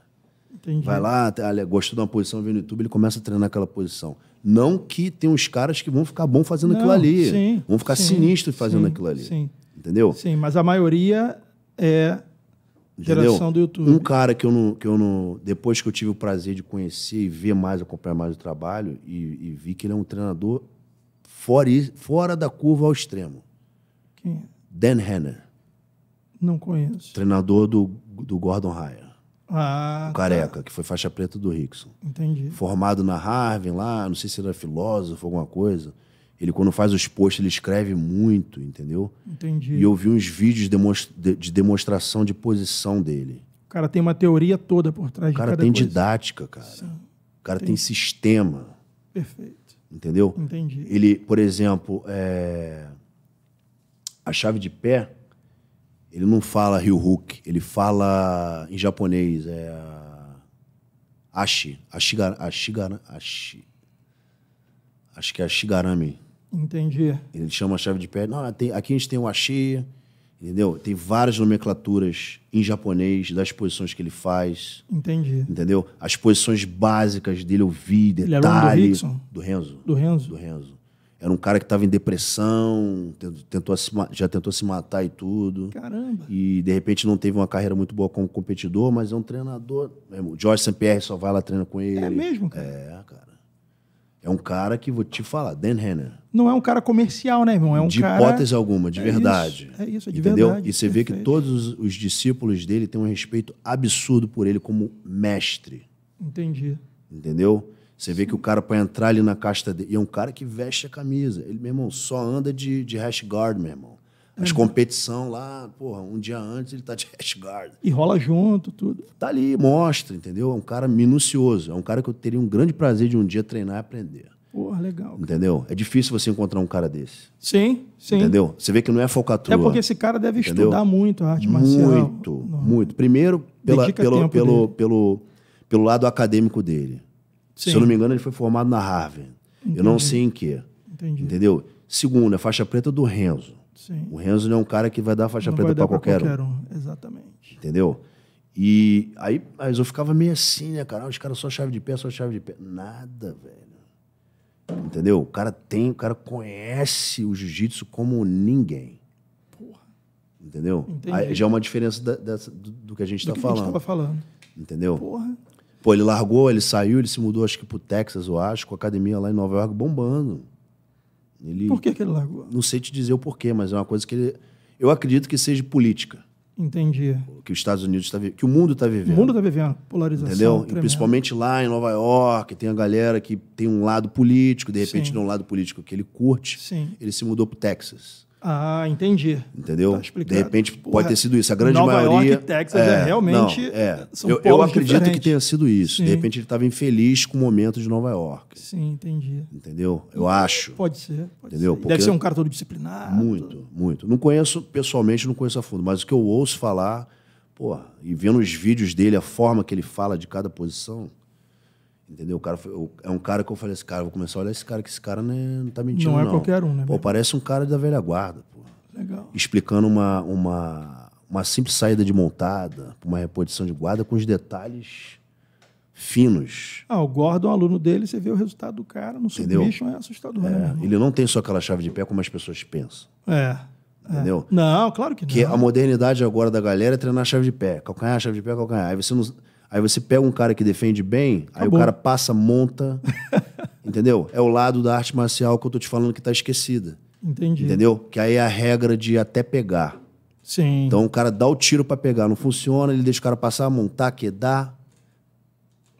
Entendi. Vai lá, tá, gostou de uma posição, vê no YouTube, ele começa a treinar aquela posição. Não que tem uns caras que vão ficar bom fazendo Não, aquilo ali. Sim, vão ficar sinistros fazendo sim, aquilo ali. Sim. Entendeu? Sim, mas a maioria é Entendeu? do YouTube. Um cara que eu, não, que eu não. Depois que eu tive o prazer de conhecer e ver mais, acompanhar mais o trabalho, e, e vi que ele é um treinador fora, fora da curva ao extremo. Quem é? Dan Henner. Não conheço. Treinador do, do Gordon Ryan. Ah, o tá. careca, tá. que foi faixa preta do Rickson. Entendi. Formado na Harvard lá, não sei se era filósofo, alguma coisa. Ele, quando faz os posts, ele escreve muito, entendeu? Entendi. E eu vi uns vídeos de demonstração de posição dele. O cara tem uma teoria toda por trás de cada coisa. O cara tem didática, cara. Sim. O cara Entendi. tem sistema. Perfeito. Entendeu? Entendi. Ele, por exemplo, é... a chave de pé, ele não fala Ryuhuk, ele fala em japonês, é Ashi, Ashigara, Ashigara, Ashi. Acho que é Ashigarami. Entendi. Ele chama a chave de pedra. Não, tem, aqui a gente tem o axê, entendeu? Tem várias nomenclaturas em japonês das posições que ele faz. Entendi. Entendeu? As posições básicas dele eu vi, detalhe. Ele era do, do Renzo. Do Renzo. Do Renzo. Era um cara que estava em depressão, tentou já tentou se matar e tudo. Caramba. E de repente não teve uma carreira muito boa como competidor, mas é um treinador. O Jorge Sampierre só vai lá treinar com é ele. É mesmo, cara? É, cara. É um cara que vou te falar, Dan Henner. Não é um cara comercial, né, irmão? É um de cara... hipótese alguma, de é verdade. Isso, é isso, é de entendeu? verdade. E você perfeito. vê que todos os discípulos dele têm um respeito absurdo por ele como mestre. Entendi. Entendeu? Você vê que o cara, para entrar ali na casta dele, e é um cara que veste a camisa. Ele, meu irmão, só anda de, de hash guard, meu irmão. As é. competição lá, porra, um dia antes ele tá de [LAUGHS] rash guard. E rola junto, tudo. Tá ali, mostra, entendeu? É um cara minucioso. É um cara que eu teria um grande prazer de um dia treinar e aprender. Porra, legal. Cara. Entendeu? É difícil você encontrar um cara desse. Sim, sim. Entendeu? Você vê que não é focatrua. É porque esse cara deve entendeu? estudar muito a arte marcial. Muito, muito. Primeiro, pela, pelo, pelo, pelo, pelo lado acadêmico dele. Sim. Se eu não me engano, ele foi formado na Harvard. Entendi. Eu não sei em quê. Entendi. Entendeu? Segundo, a faixa preta do Renzo. Sim. O Renzo não é um cara que vai dar faixa não preta para qualquer, qualquer um. um. Exatamente. Entendeu? E aí, mas eu ficava meio assim, né, cara? Ah, os caras só chave de pé, só chave de pé. Nada, velho. Entendeu? O cara tem, o cara conhece o jiu-jitsu como ninguém. Porra. Entendeu? Aí já é uma diferença da, dessa, do, do, que a gente está falando. A gente tava falando. Entendeu? Porra. Pô, ele largou, ele saiu, ele se mudou, acho que pro Texas, eu acho, com a academia lá em Nova York bombando. Ele, Por que, que ele largou? Não sei te dizer o porquê, mas é uma coisa que ele, eu acredito que seja política. Entendi. Que os Estados Unidos está que o mundo está vivendo. O mundo está vivendo polarização. Entendeu? E principalmente lá em Nova York, tem a galera que tem um lado político, de repente Sim. tem um lado político que ele curte. Sim. Ele se mudou para o Texas. Ah, entendi. Entendeu? Tá de repente Porra, pode ter sido isso. A grande Nova maioria. York, Texas é, é realmente. Não, é. São eu, eu acredito diferentes. que tenha sido isso. Sim. De repente ele estava infeliz com o momento de Nova York. Sim, entendi. Entendeu? Eu acho. Pode ser. Pode entendeu? Ser. Deve ser um cara todo disciplinado. Muito, muito. Não conheço, pessoalmente, não conheço a fundo, mas o que eu ouço falar, pô, e vendo os vídeos dele, a forma que ele fala de cada posição, Entendeu? O cara foi, eu, é um cara que eu falei, esse cara, vou começar a olhar esse cara, que esse cara né, não tá mentindo. Não é não. qualquer um, né? Pô, parece um cara da velha guarda, pô. Legal. Explicando uma, uma, uma simples saída de montada, uma reposição de guarda, com os detalhes finos. Ah, o Gordon, aluno dele, você vê o resultado do cara no Entendeu? submission, é assustador. Né, é, né, ele não tem só aquela chave de pé como as pessoas pensam. É. é. Entendeu? É. Não, claro que não. Que a modernidade agora da galera é treinar a chave de pé. Calcanhar, chave de pé, calcanhar. Aí você não Aí você pega um cara que defende bem, tá aí bom. o cara passa, monta. [LAUGHS] entendeu? É o lado da arte marcial que eu tô te falando que tá esquecida. Entendi. Entendeu? Que aí é a regra de até pegar. Sim. Então o cara dá o tiro para pegar, não funciona, ele deixa o cara passar, montar, quedar.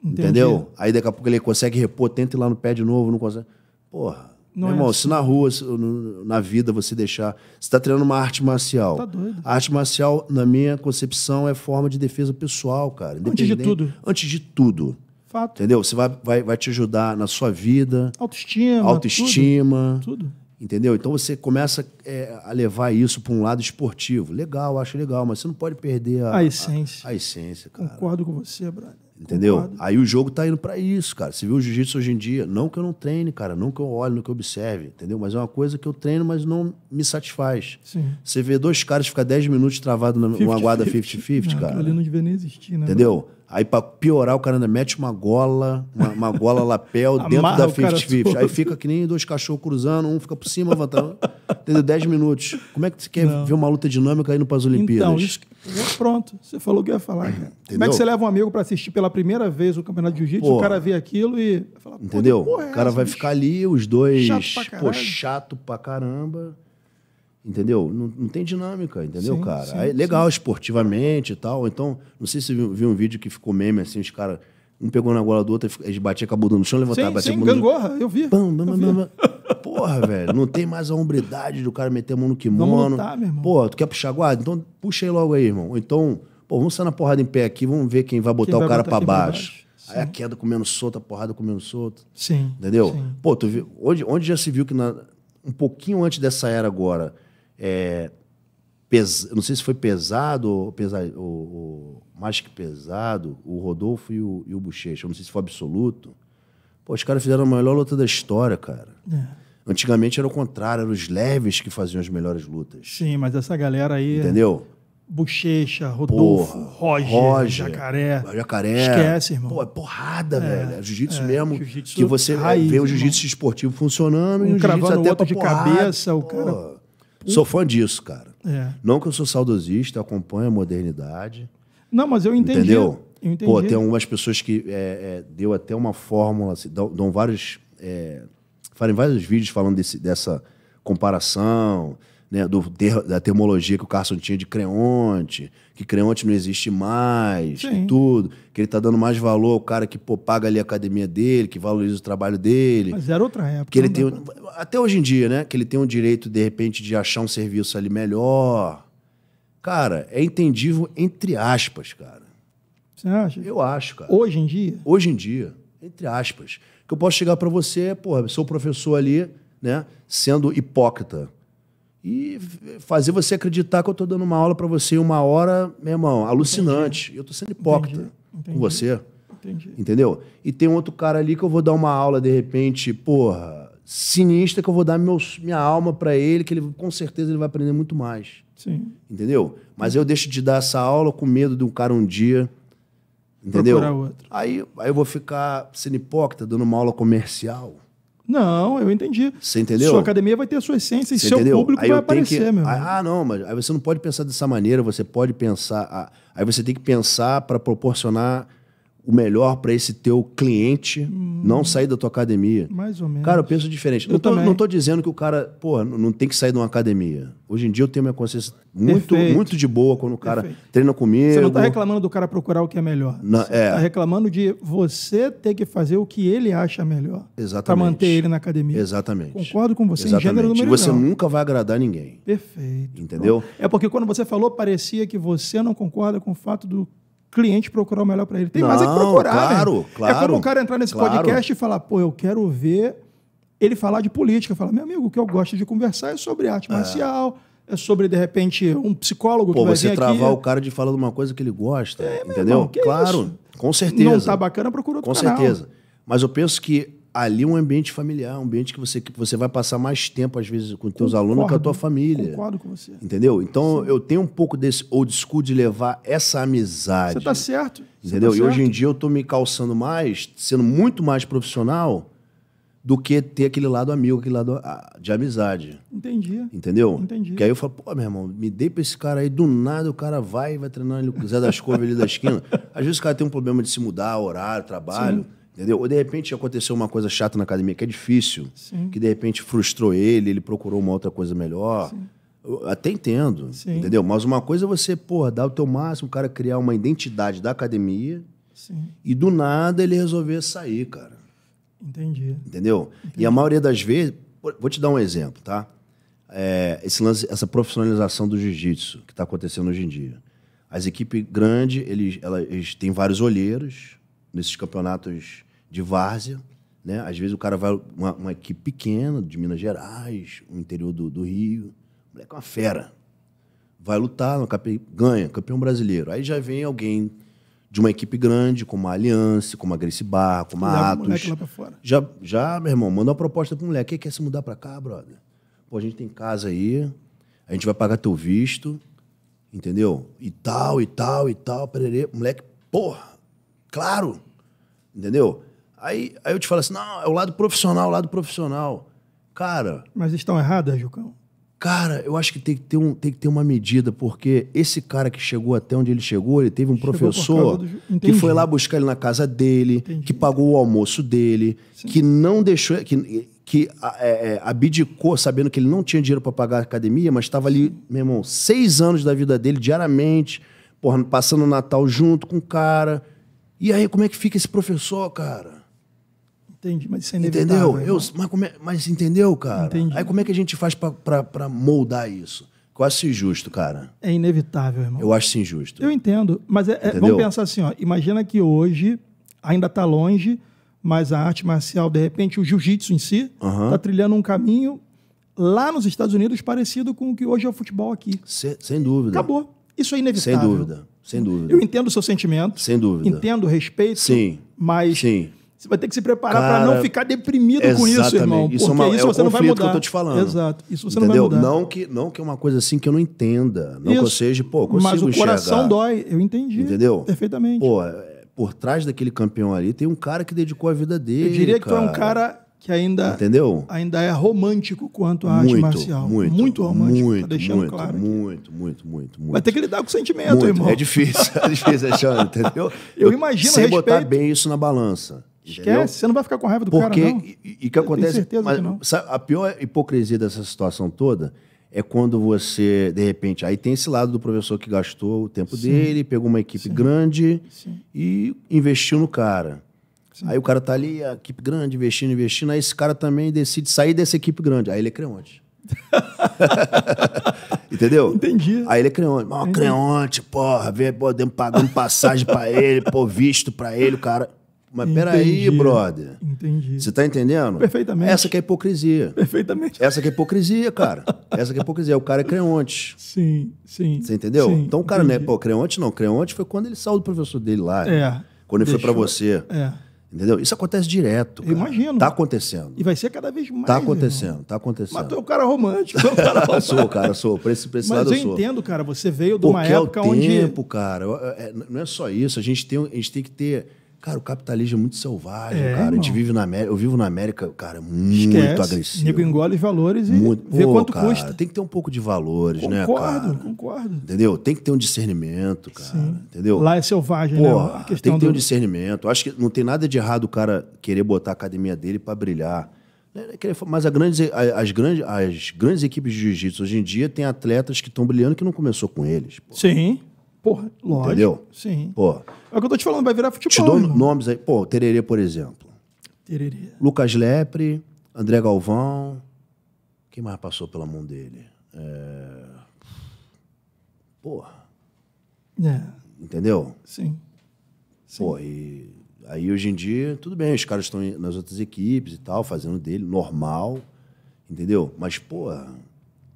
Entendi. Entendeu? Aí daqui a pouco ele consegue repor, tenta ir lá no pé de novo, não consegue. Porra. Não é irmão, é assim. se na rua, se, no, na vida, você deixar. Você está treinando uma arte marcial. Tá doido. A arte marcial, na minha concepção, é forma de defesa pessoal, cara. Antes de tudo. Antes de tudo. Fato. Entendeu? Você vai, vai, vai te ajudar na sua vida. Autoestima. Autoestima. Tudo. tudo. Entendeu? Então você começa é, a levar isso para um lado esportivo. Legal, acho legal, mas você não pode perder a, a essência. A, a, essência, cara. Concordo com você, Brian. Entendeu? Concordo. Aí o jogo tá indo para isso, cara. Você viu o jiu-jitsu hoje em dia? Não que eu não treine, cara. Não que eu olhe, não que eu observe, entendeu? Mas é uma coisa que eu treino, mas não me satisfaz. Sim. Você vê dois caras ficar 10 minutos travado numa guarda 50-50, cara. Ali não devia nem existir, né? Entendeu? Aí, pra piorar, o cara ainda mete uma gola, uma, uma gola lapel [LAUGHS] dentro da 50-50. Aí fica que nem dois cachorros cruzando, um fica por cima, levantando. Tá- Entendeu? dez minutos. Como é que você quer Não. ver uma luta dinâmica indo pras então, Olimpíadas? Então, isso... pronto. Você falou o que ia falar, cara. Entendeu? Como é que você leva um amigo para assistir pela primeira vez o campeonato de jiu-jitsu, o cara vê aquilo e fala, Entendeu? É o cara essa, vai bicho? ficar ali, os dois. Chato pra Pô, chato pra caramba. Entendeu? Não, não tem dinâmica, entendeu, sim, cara? Sim, Aí, legal, sim. esportivamente e tal. Então, não sei se viu um vídeo que ficou meme assim, os caras. Um pegou na gola do outro, eles batiam com a bunda no chão, levantava, batia sim, a bunda gangorra, eu vi. Bam, bam, eu bam, Porra, velho, não tem mais a hombridade do cara meter a mão no kimono. Vamos lutar, meu irmão. Pô, tu quer puxar a guarda? Então puxa aí logo aí, irmão. Então, pô, vamos sair na porrada em pé aqui, vamos ver quem vai botar quem o cara para baixo. baixo. Aí a queda comendo solta, a porrada comendo solta. Sim. Entendeu? Sim. Pô, tu viu, onde, onde já se viu que na, um pouquinho antes dessa era agora, é, pes... Não sei se foi pesado ou, pesa... ou, mais que pesado, o Rodolfo e o, e o Bochecha. Não sei se foi absoluto. Pô, os caras fizeram a melhor luta da história, cara. É. Antigamente era o contrário, eram os leves que faziam as melhores lutas. Sim, mas essa galera aí. É Entendeu? Bochecha, Rodolfo, Porra, Roger, Roger, Jacaré. Jacaré. Esquece, irmão. Pô, é porrada, é, velho. É jiu-jitsu é, mesmo. Jiu que você raiz, é, vê o jiu-jitsu esportivo funcionando um e o jiu-jitsu até outro de porrada. cabeça, o cara Sou fã disso, cara. É. Não que eu sou saudosista, acompanho a modernidade. Não, mas eu entendi. Entendeu? Eu entendi. Pô, tem algumas pessoas que é, é, deu até uma fórmula, assim, dão, dão vários. É, fazem vários vídeos falando desse, dessa comparação né, do ter, da termologia que o Carson tinha de Creonte, que Creonte não existe mais, tudo, que ele está dando mais valor ao cara que pô, paga ali a academia dele, que valoriza o trabalho dele. Mas era outra época. Que ele né, tem, até hoje em dia, né? Que ele tem um direito, de repente, de achar um serviço ali melhor. Cara, é entendível entre aspas, cara. Você acha? Eu acho, cara. Hoje em dia? Hoje em dia, entre aspas. Que eu posso chegar para você, é, porra, sou professor ali, né? Sendo hipócrita e fazer você acreditar que eu estou dando uma aula para você em uma hora, meu irmão, alucinante. Entendi. Eu estou sendo hipócrita Entendi. Entendi. com você. Entendeu? E tem um outro cara ali que eu vou dar uma aula, de repente, porra, sinistra, que eu vou dar minha alma para ele, que ele com certeza ele vai aprender muito mais. Sim. Entendeu? Mas eu deixo de dar essa aula com medo de um cara um dia. Entendeu? Aí, aí eu vou ficar sendo hipócrita, dando uma aula comercial. Não, eu entendi. Você entendeu? Sua academia vai ter a sua essência e você seu entendeu? público aí vai aparecer, que... meu. Ah, não, mas aí você não pode pensar dessa maneira, você pode pensar. Ah, aí você tem que pensar para proporcionar o melhor para esse teu cliente hum, não sair da tua academia. Mais ou menos. Cara, eu penso diferente. Eu não, tô, não tô dizendo que o cara, pô, não tem que sair de uma academia. Hoje em dia eu tenho minha consciência muito, muito de boa quando o cara Perfeito. treina comigo. Você não tá reclamando do cara procurar o que é melhor. Não, você tá é. tá reclamando de você ter que fazer o que ele acha melhor. Exatamente. Pra manter ele na academia. Exatamente. Concordo com você. Exatamente. Em gênero número e você não. nunca vai agradar ninguém. Perfeito. Entendeu? Bom. É porque quando você falou, parecia que você não concorda com o fato do cliente procurar o melhor para ele. Tem Não, mais é que procurar. Claro, né? claro. É como o cara entrar nesse claro. podcast e falar, pô, eu quero ver ele falar de política. Falar, meu amigo, o que eu gosto de conversar é sobre arte é. marcial, é sobre, de repente, um psicólogo pô, que vai você travar aqui. o cara de falar de uma coisa que ele gosta, é, entendeu? Irmão, claro, com certeza. Não tá bacana, procura outro Com canal. certeza. Mas eu penso que ali um ambiente familiar, um ambiente que você, que você vai passar mais tempo, às vezes, com os teus alunos que com a tua família. Concordo com você. Entendeu? Então, Sim. eu tenho um pouco desse old school de levar essa amizade. Você tá certo. Entendeu? Tá certo. e hoje em dia eu tô me calçando mais, sendo muito mais profissional do que ter aquele lado amigo, aquele lado ah, de amizade. Entendi. Entendeu? Entendi. Que aí eu falo, pô, meu irmão, me dei pra esse cara aí, do nada o cara vai vai treinar ali com o Zé das Covas ali da esquina. Às vezes o cara tem um problema de se mudar, horário, trabalho. Sim. Entendeu? Ou de repente aconteceu uma coisa chata na academia que é difícil, Sim. que de repente frustrou ele, ele procurou uma outra coisa melhor. Sim. Eu até entendo, Sim. entendeu? Mas uma coisa é você, porra, dar o teu máximo, o cara criar uma identidade da academia e do nada ele resolver sair, cara. Entendi. Entendeu? Entendi. E a maioria das vezes, vou te dar um exemplo, tá? É, esse lance, essa profissionalização do jiu-jitsu que está acontecendo hoje em dia. As equipes grandes, eles, elas, eles têm vários olheiros nesses campeonatos de várzea. Né? Às vezes o cara vai, uma, uma equipe pequena, de Minas Gerais, o interior do, do Rio. O moleque é uma fera. Vai lutar, campe... ganha, campeão brasileiro. Aí já vem alguém de uma equipe grande, como a Aliança, como a Grace Barra, como a Atos. Já, já, meu irmão, manda uma proposta pro moleque. Quem quer se mudar para cá, brother? Pô, a gente tem casa aí, a gente vai pagar teu visto, entendeu? E tal, e tal, e tal, pererê. Moleque, porra, claro, entendeu? Aí, aí eu te falo assim, não, é o lado profissional, o lado profissional. Cara... Mas estão erradas, Jucão? Cara, eu acho que tem que, ter um, tem que ter uma medida, porque esse cara que chegou até onde ele chegou, ele teve um chegou professor do... que foi lá buscar ele na casa dele, Entendi. que pagou o almoço dele, Sim. que não deixou, que, que é, é, abdicou sabendo que ele não tinha dinheiro para pagar a academia, mas estava ali, meu irmão, seis anos da vida dele diariamente, porra, passando o Natal junto com o cara. E aí, como é que fica esse professor, cara? Entendi, mas isso é Entendeu? Né, Eu, mas, como é, mas entendeu, cara? Entendi. Aí como é que a gente faz para moldar isso? Eu acho injusto, cara. É inevitável, irmão. Eu acho injusto. Eu entendo, mas é, é, vamos pensar assim, ó. Imagina que hoje ainda está longe, mas a arte marcial, de repente, o jiu-jitsu em si, está trilhando um caminho lá nos Estados Unidos parecido com o que hoje é o futebol aqui. Se, sem dúvida. Acabou. Isso é inevitável. Sem dúvida, sem dúvida. Eu entendo o seu sentimento. Sem dúvida. Entendo o respeito. Sim. Mas Sim. Você vai ter que se preparar para não ficar deprimido com isso, irmão. Isso é porque é uma, isso é você não vai mudar. que eu tô te falando. Exato. Isso você Entendeu? não vai mudar. Não que, não que é uma coisa assim que eu não entenda. Não isso. que eu seja, pô, consigo Mas o enxergar. coração dói. Eu entendi. Entendeu? Perfeitamente. Pô, é, por trás daquele campeão ali tem um cara que dedicou a vida dele. Eu diria que tu é um cara que ainda, Entendeu? ainda é romântico quanto a arte marcial. Muito, muito romântico, tá muito, tá deixando muito, claro. Muito, muito, muito, muito, Vai ter que lidar com o sentimento, muito. irmão. É difícil, é difícil, achando [LAUGHS] entendeu? Eu, eu imagino, sei respeito... botar bem isso na balança. Esquece, entendeu? você não vai ficar com raiva do Porque, cara, não. E, e que acontece. certeza mas, que não. Sabe, a pior hipocrisia dessa situação toda é quando você, de repente, aí tem esse lado do professor que gastou o tempo Sim. dele, pegou uma equipe Sim. grande Sim. e investiu no cara. Aí o cara tá ali, a equipe grande, investindo, investindo, aí esse cara também decide sair dessa equipe grande. Aí ele é creonte. [LAUGHS] Entendeu? Entendi. Aí ele é creonte. Mas, creonte, porra, vê, podemos pagando passagem pra ele, pô, visto pra ele, o cara. Mas peraí, brother. Entendi. Você tá entendendo? Perfeitamente. Essa que é hipocrisia. Perfeitamente. Essa que é hipocrisia, cara. Essa que é hipocrisia. O cara é creonte. Sim, sim. Você entendeu? Sim, então o cara entendi. não é pô, creonte, não. Creonte foi quando ele saiu do professor dele lá. É. Quando ele Deixou. foi para você. É. Entendeu? Isso acontece direto. Cara. Eu imagino. Tá acontecendo. E vai ser cada vez mais. Tá acontecendo, irmão. tá acontecendo. Mas tu é um cara romântico. É um cara [LAUGHS] sou, cara, sou. Pra esse, pra esse Mas lado eu, eu entendo, cara. Você veio de uma Porque época é o onde. tempo, cara. É, é, não é só isso. A gente tem, a gente tem que ter Cara, o capitalismo é muito selvagem, é, cara. A gente vive na América. Eu vivo na América, cara, muito Esquece. agressivo. Nego engole os valores e vê Pô, quanto cara, custa. Tem que ter um pouco de valores, né, concordo, né, cara? Concordo, concordo. Entendeu? Tem que ter um discernimento, cara. Sim. Entendeu? Lá é selvagem, né? É tem que ter do... um discernimento. Acho que não tem nada de errado o cara querer botar a academia dele para brilhar. Né, né, mas grandes, as, grandes, as grandes equipes de jiu-jitsu hoje em dia tem atletas que estão brilhando que não começou com eles. Pô. Sim. Porra, lógico. Entendeu? Sim. Porra. É o que eu tô te falando, vai virar futebol. Te dou irmão. nomes aí. Pô, Tererê, por exemplo. Tererê. Lucas Lepre, André Galvão. Quem mais passou pela mão dele? É... Porra. É. Entendeu? Sim. Sim. Pô, e aí hoje em dia, tudo bem, os caras estão nas outras equipes e tal, fazendo dele, normal. Entendeu? Mas, porra.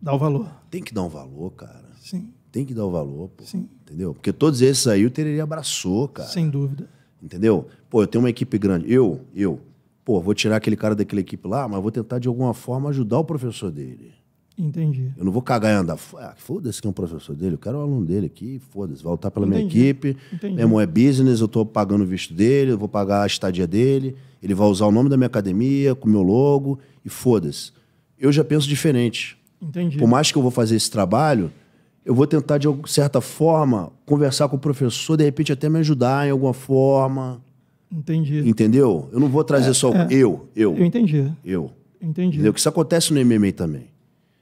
Dá o valor. Tem que dar um valor, cara. Sim tem que dar o valor, pô. Sim. Entendeu? Porque todos esses aí o Tererê abraçou, cara. Sem dúvida. Entendeu? Pô, eu tenho uma equipe grande. Eu, eu, pô, vou tirar aquele cara daquela equipe lá, mas vou tentar de alguma forma ajudar o professor dele. Entendi. Eu não vou cagar e andar. Ah, foda-se que é um professor dele, eu quero um aluno dele aqui, foda-se, voltar pela Entendi. minha equipe. Entendi. Meu irmão é business, eu tô pagando o visto dele, eu vou pagar a estadia dele, ele vai usar o nome da minha academia, com o meu logo, e foda-se. Eu já penso diferente. Entendi. Por mais que eu vou fazer esse trabalho, eu vou tentar, de certa forma, conversar com o professor, de repente até me ajudar em alguma forma. Entendi. Entendeu? Eu não vou trazer é, só é. eu, eu. Eu entendi. Eu. Entendi. Entendeu? Que isso acontece no MMA também.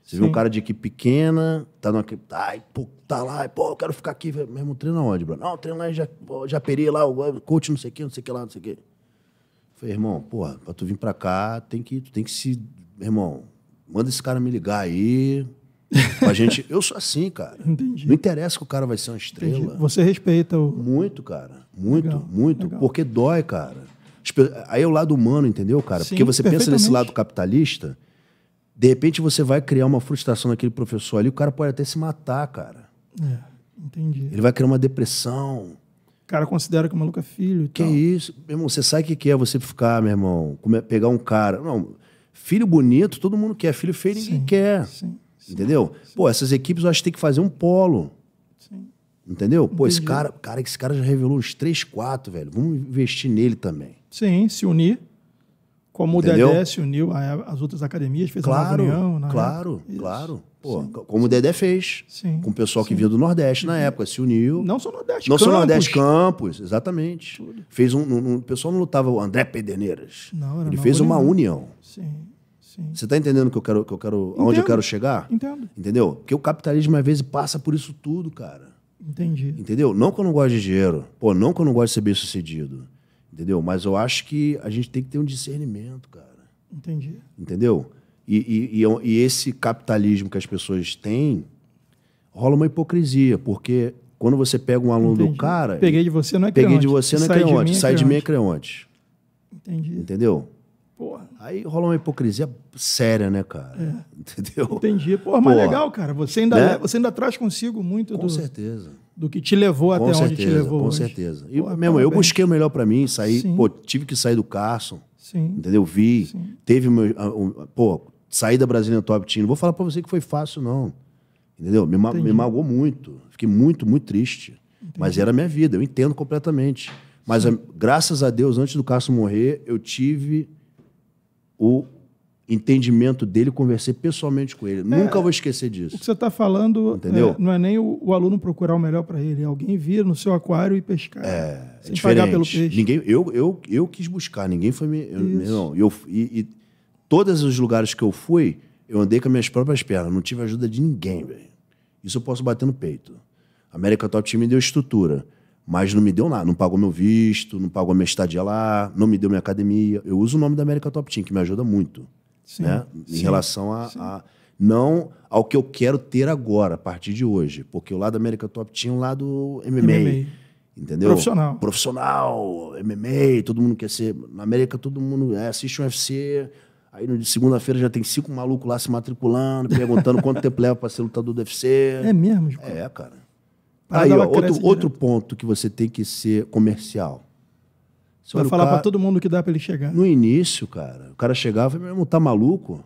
Você Sim. vê um cara de equipe pequena, tá numa equipe. Ai, pô, tá lá, pô, eu quero ficar aqui. Mesmo treino onde, bro? Não, treino lá já Japeri, lá, o coach não sei o que, não sei o que lá, não sei o que. Falei, irmão, porra, pra tu vir pra cá, tem que, tu tem que se. Irmão, manda esse cara me ligar aí. A gente, eu sou assim, cara. [LAUGHS] Entendi. Não interessa que o cara vai ser uma estrela. Entendi. Você respeita o. Muito, cara. Muito, legal, muito. Legal. Porque dói, cara. Aí é o lado humano, entendeu, cara? Sim, porque você pensa nesse lado capitalista, de repente você vai criar uma frustração naquele professor ali, o cara pode até se matar, cara. É, entendi. Ele vai criar uma depressão. O cara considera que o maluco é filho e que tal. Que isso? Meu irmão, você sabe o que é você ficar, meu irmão? Pegar um cara. Não, filho bonito, todo mundo quer. Filho feio, ninguém sim, quer. Sim. Sim, entendeu? Sim. Pô, essas equipes eu acho que tem que fazer um polo. Sim. Entendeu? Pô, Entendi. esse cara, cara, esse cara já revelou uns 3, 4, velho. Vamos investir nele também. Sim, se unir. Como Entendeu? o Dedé se uniu às outras academias, fez claro, uma reunião. Na né? claro, época. claro. Pô, como o Dedé fez. Sim, com o pessoal sim. que vinha do Nordeste na uhum. época, se uniu. Não só Nordeste, Não Campos. só Nordeste, Campos, exatamente. Tudo. Fez um, um, um, O pessoal não lutava o André Pederneiras. Não, era Ele fez uma união. Sim. Sim. Você está entendendo que eu quero, que eu quero, Entendo. aonde eu quero chegar? Entendo. Entendeu? Porque o capitalismo às vezes passa por isso tudo, cara. Entendi. Entendeu? Não que eu não gosto de dinheiro. Pô, não que eu não gosto de ser bem sucedido. Entendeu? Mas eu acho que a gente tem que ter um discernimento, cara. Entendi. Entendeu? E, e, e, é e esse capitalismo que as pessoas têm rola uma hipocrisia, porque quando você pega um aluno Entendi. do cara. Peguei de você, não é creonte. Peguei de você, não é creonte. É Sai de mim, é creonte. Entendi. Entendeu? Porra. Aí rola uma hipocrisia séria, né, cara? É. Entendeu? Entendi. Porra, mas legal, cara. Você ainda, né? você ainda traz consigo muito com do, certeza. do que te levou com até certeza, onde te levou. Com hoje. certeza. E, Porra, mesmo, eu busquei o melhor para mim, saí, pô, tive que sair do Carson. Sim. Entendeu? Vi. Sim. Teve meu. Pô, sair da Brasília Top Team. Não vou falar para você que foi fácil, não. Entendeu? Me, ma me magoou muito. Fiquei muito, muito triste. Entendi. Mas era a minha vida, eu entendo completamente. Mas, a, graças a Deus, antes do Carson morrer, eu tive o entendimento dele, conversei pessoalmente com ele. É, Nunca vou esquecer disso. O que você está falando Entendeu? É, não é nem o, o, aluno procurar o melhor para ele, é alguém vir no seu aquário e pescar. É, sem é pagar pelo peixe. Ninguém, eu, eu, eu quis buscar, ninguém foi me. Eu, não, eu, e, e todos os lugares que eu fui, eu andei com minhas próprias pernas, não tive ajuda de ninguém, velho. Isso eu posso bater no peito. A América Top Team me deu estrutura. Mas não me deu nada, não pagou meu visto, não pagou minha estadia lá, não me deu minha academia. Eu uso o nome da América Top Team, que me ajuda muito. Sim, né? Em sim, relação a, a, Não ao que eu quero ter agora, a partir de hoje. Porque o lado da América Top Team o é lado MMA. MMA. Entendeu? Profissional. Profissional, MMA, todo mundo quer ser. Na América, todo mundo é, assiste um UFC. Aí, de segunda-feira, já tem cinco malucos lá se matriculando, perguntando quanto [LAUGHS] tempo leva para ser lutador do UFC. É mesmo, É, cara. Aí, ó, outro, outro ponto que você tem que ser comercial. Você vai falar para todo mundo que dá para ele chegar. No início, cara, o cara chegava e meu irmão, tá maluco?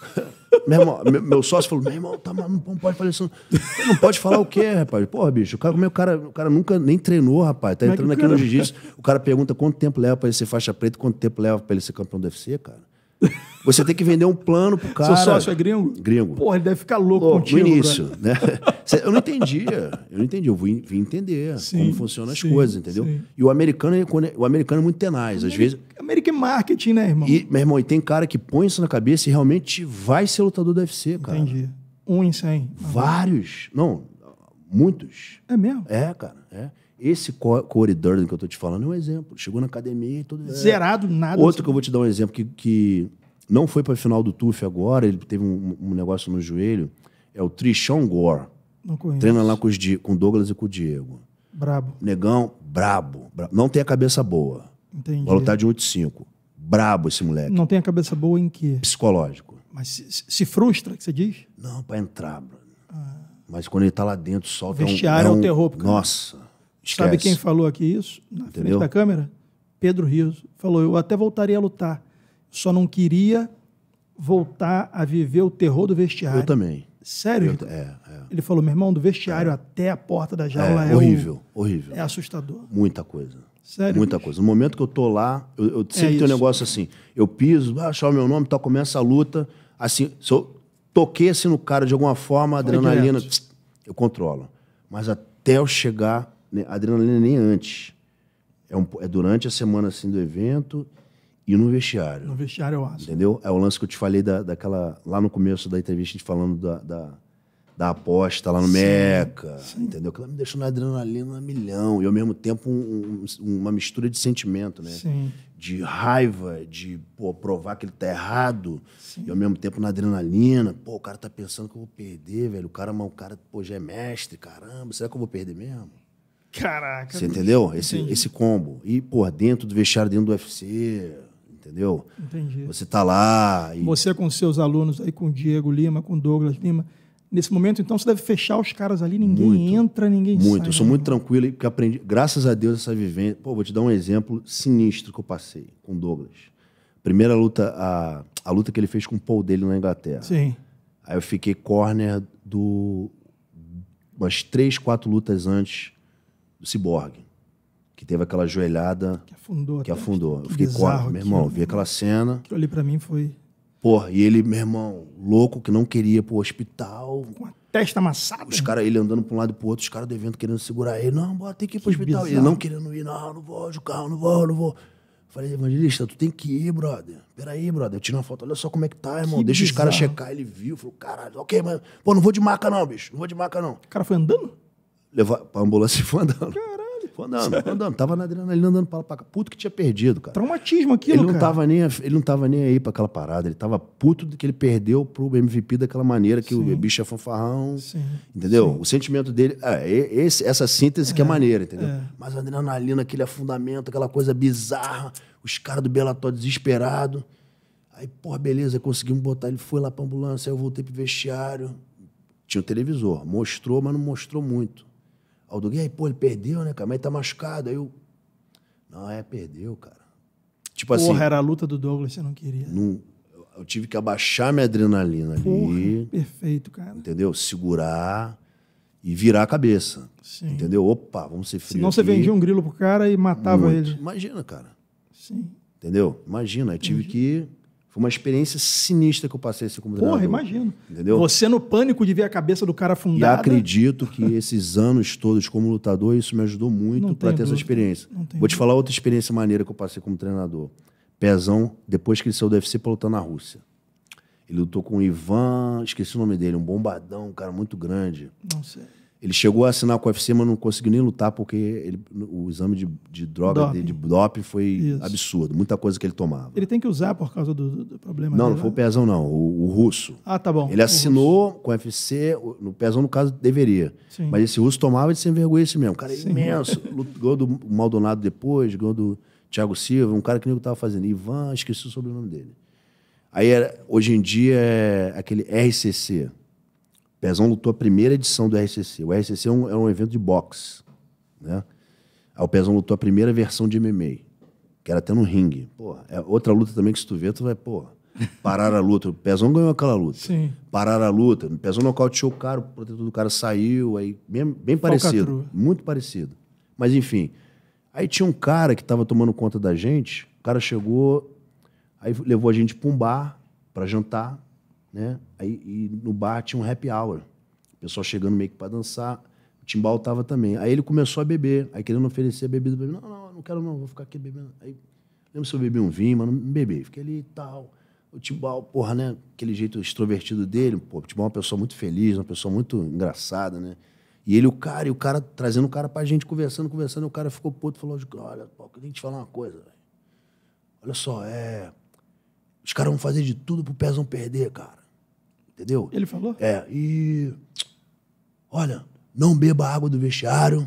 [LAUGHS] meu, irmão, meu, meu, sócio falou, meu irmão, tá, não pode falar isso. Não, não pode falar o quê, rapaz? Porra, bicho, o cara, meu, cara, o cara nunca nem treinou, rapaz. Tá é entrando aqui no jiu-jitsu. O cara pergunta quanto tempo leva para ele ser faixa preta, quanto tempo leva para ele ser campeão do UFC, cara. Você tem que vender um plano pro cara. Seu sócio é gringo? Gringo. Porra, ele deve ficar louco contigo. No início, né? Eu não entendia. Eu não entendi. Eu vim, vim entender sim, como funcionam sim, as coisas, entendeu? Sim. E o americano, é, o americano é muito tenaz. Às vezes. American marketing, né, irmão? E, meu irmão, e tem cara que põe isso na cabeça e realmente vai ser lutador do UFC, cara. Entendi. Um em cem. Vários. Não, muitos. É mesmo? É, cara. É. Esse co Corey Durden que eu tô te falando é um exemplo. Chegou na academia e todo. É, Zerado, nada. Outro que eu vou te dar um exemplo que, que não foi para a final do TUF agora, ele teve um, um, negócio no joelho. É o Trishon Gore. Não conheço. Treina lá com, os, com o Douglas e com o Diego. Brabo. Negão, brabo. brabo. Não tem a cabeça boa. Entendi. Vai lutar de 8,5. Brabo esse moleque. Não tem a cabeça boa em quê? Psicológico. Mas se, se frustra, que você diz? Não, para entrar, ah. Mas quando ele tá lá dentro, solta Vestiário é um, é um, terror. Cara. Nossa. Esquece. Sabe quem falou aqui isso? Na Entendeu? frente da câmera? Pedro Rios. Falou: eu até voltaria a lutar, só não queria voltar a viver o terror do vestiário. Eu também. Sério? Eu, é, é. Ele falou: meu irmão, do vestiário é. até a porta da jaula é, é horrível. horrível. É assustador. Muita coisa. Sério? Muita bicho? coisa. No momento que eu tô lá, eu, eu é sempre tenho um negócio assim: eu piso, baixo ah, o meu nome, tá, começa a luta. Assim, se eu toquei assim no cara de alguma forma, a adrenalina, eu controlo. Mas até eu chegar né, adrenalina nem antes. É, um, é, durante a semana assim do evento e no vestiário. No vestiário eu acho. Entendeu? É o lance que eu te falei da, daquela. Lá no começo da entrevista, falando da, da, da aposta lá no sim, Meca. Sim. Entendeu? Que ela me deixou na adrenalina a milhão. E ao mesmo tempo um, um, uma mistura de sentimento, né? Sim. De raiva, de pô, provar que ele tá errado. Sim. E ao mesmo tempo na adrenalina, pô, o cara tá pensando que eu vou perder, velho. O cara, o cara pô, já é mestre, caramba, será que eu vou perder mesmo? Caraca. Você entendeu? Esse, esse combo. E por dentro do vestiário, dentro do UFC, entendeu? Entendi. Você tá lá. E... Você com seus alunos aí, com o Diego Lima, com o Douglas Lima. Nesse momento, então, você deve fechar os caras ali, ninguém muito, entra, ninguém muito. sai. Muito, eu sou né? muito tranquilo aí, porque aprendi, graças a Deus, essa vivência. Pô, vou te dar um exemplo sinistro que eu passei com o Douglas. Primeira luta, a, a luta que ele fez com o Paul dele na Inglaterra. Sim. Aí eu fiquei corner do. umas três, quatro lutas antes do Ciborgue, que teve aquela joelhada que afundou. Que afundou. Que eu fiquei quieto, meu irmão, vi aquela cena. Aquilo ali para mim foi Porra, e ele, meu irmão, louco que não queria pro hospital. Com a testa amassada. Os caras, ele andando pra um lado e pro outro, os caras do evento querendo segurar ele. Não, bora, tem que ir pro que hospital. Bizarro. Ele não querendo ir, não, não vou, o carro, não vou, não vou. Falei, evangelista, tu tem que ir, brother. Peraí, brother, eu tiro uma foto, olha só como é que tá, irmão. Que Deixa bizarro. os caras checar. Ele viu, falou, caralho, ok, mas, pô, não vou de maca não, bicho, não vou de maca não. O cara foi andando? levar pra ambulância e foi andando. Caralho. Foi andando, foi andando. Tava na adrenalina andando pra lá, pra cá. Puto que tinha perdido, cara. Traumatismo aquilo, ele não cara. Tava nem, ele não tava nem aí pra aquela parada. Ele tava puto que ele perdeu pro MVP daquela maneira que Sim. o bicho é fanfarrão. Sim. Entendeu? Sim. O sentimento dele... É, esse, essa síntese é. que é maneira, entendeu? É. Mas a adrenalina, aquele afundamento, aquela coisa bizarra. Os caras do Bellator desesperado. Aí, pô, beleza, conseguimos botar. Ele foi lá pra ambulância, aí eu voltei pro vestiário. Tinha o um televisor. Mostrou, mas não mostrou muito. Alguém aí, pô, ele perdeu, né, cara? Mas ele tá machucado. Aí eu. Não, é, perdeu, cara. Tipo Porra, assim, era a luta do Douglas, você não queria. Não, eu tive que abaixar minha adrenalina Porra, ali. Perfeito, cara. Entendeu? Segurar e virar a cabeça. Sim. Entendeu? Opa, vamos ser frios. Senão aqui. você vendia um grilo pro cara e matava Muito. ele. Imagina, cara. Sim. Entendeu? Imagina, eu tive Entendi. que foi uma experiência sinistra que eu passei esse assim treinador. Porra, imagino. Entendeu? Você no pânico de ver a cabeça do cara afundada. E acredito que [LAUGHS] esses anos todos como lutador, isso me ajudou muito para ter dúvida. essa experiência. Vou te falar outra experiência maneira que eu passei como treinador. Pezão, depois que ele saiu do UFC para lutar na Rússia. Ele lutou com o Ivan, esqueci o nome dele, um bombadão, um cara muito grande. Não sei. Ele chegou a assinar com o UFC, mas não conseguiu nem lutar porque ele, o exame de, de droga doping. de dope, foi Isso. absurdo. Muita coisa que ele tomava. Ele tem que usar por causa do, do problema Não, dele, não foi o né? Pezão, não. O, o, russo. Ah, tá bom. Ele assinou russo. com o UFC, no Pezão, no caso, deveria. Sim. Mas esse russo tomava de sem vergonha esse mesmo. cara é imenso. [LAUGHS] ganhou do Maldonado depois, ganhou do Thiago Silva, um cara que nem estava fazendo. Ivan, esqueci sobre o sobrenome dele. Aí, era, hoje em dia, é aquele RCC Pezão lutou a primeira edição do RCC. O RCC é um, é um evento de boxe. Né? Aí o Pezão lutou a primeira versão de MMA, que era até no ringue. Porra, é outra luta também que se tu vê, tu vai, pô, parar a luta. O Pezão ganhou aquela luta. Sim. Parar a luta. O Pezão nocauteou o cara, o protetor do cara saiu. aí Bem, bem parecido. Muito parecido. Mas enfim. Aí tinha um cara que estava tomando conta da gente. O cara chegou, aí levou a gente para um bar para jantar né? Aí, e no bar tinha um happy hour. O pessoal chegando meio que para dançar. O timbal tava também. Aí ele começou a beber. Aí querendo oferecer bebida Não, não, não quero não, vou ficar aqui bebendo. Aí, lembro se eu bebi um vinho, mas não bebi. Fiquei ali e tal. O Timbal, porra, né? Aquele jeito extrovertido dele. Pô, o Timbal é uma pessoa muito feliz, uma pessoa muito engraçada, né? E ele, o cara, e o cara trazendo o cara pra gente, conversando, conversando, e o cara ficou puto, falou, olha, pô, eu tenho que te falar uma coisa, velho. Olha só, é... Os caras vão fazer de tudo pro Pezão perder, cara. Entendeu? Ele falou? É. E. Olha, não beba água do vestiário.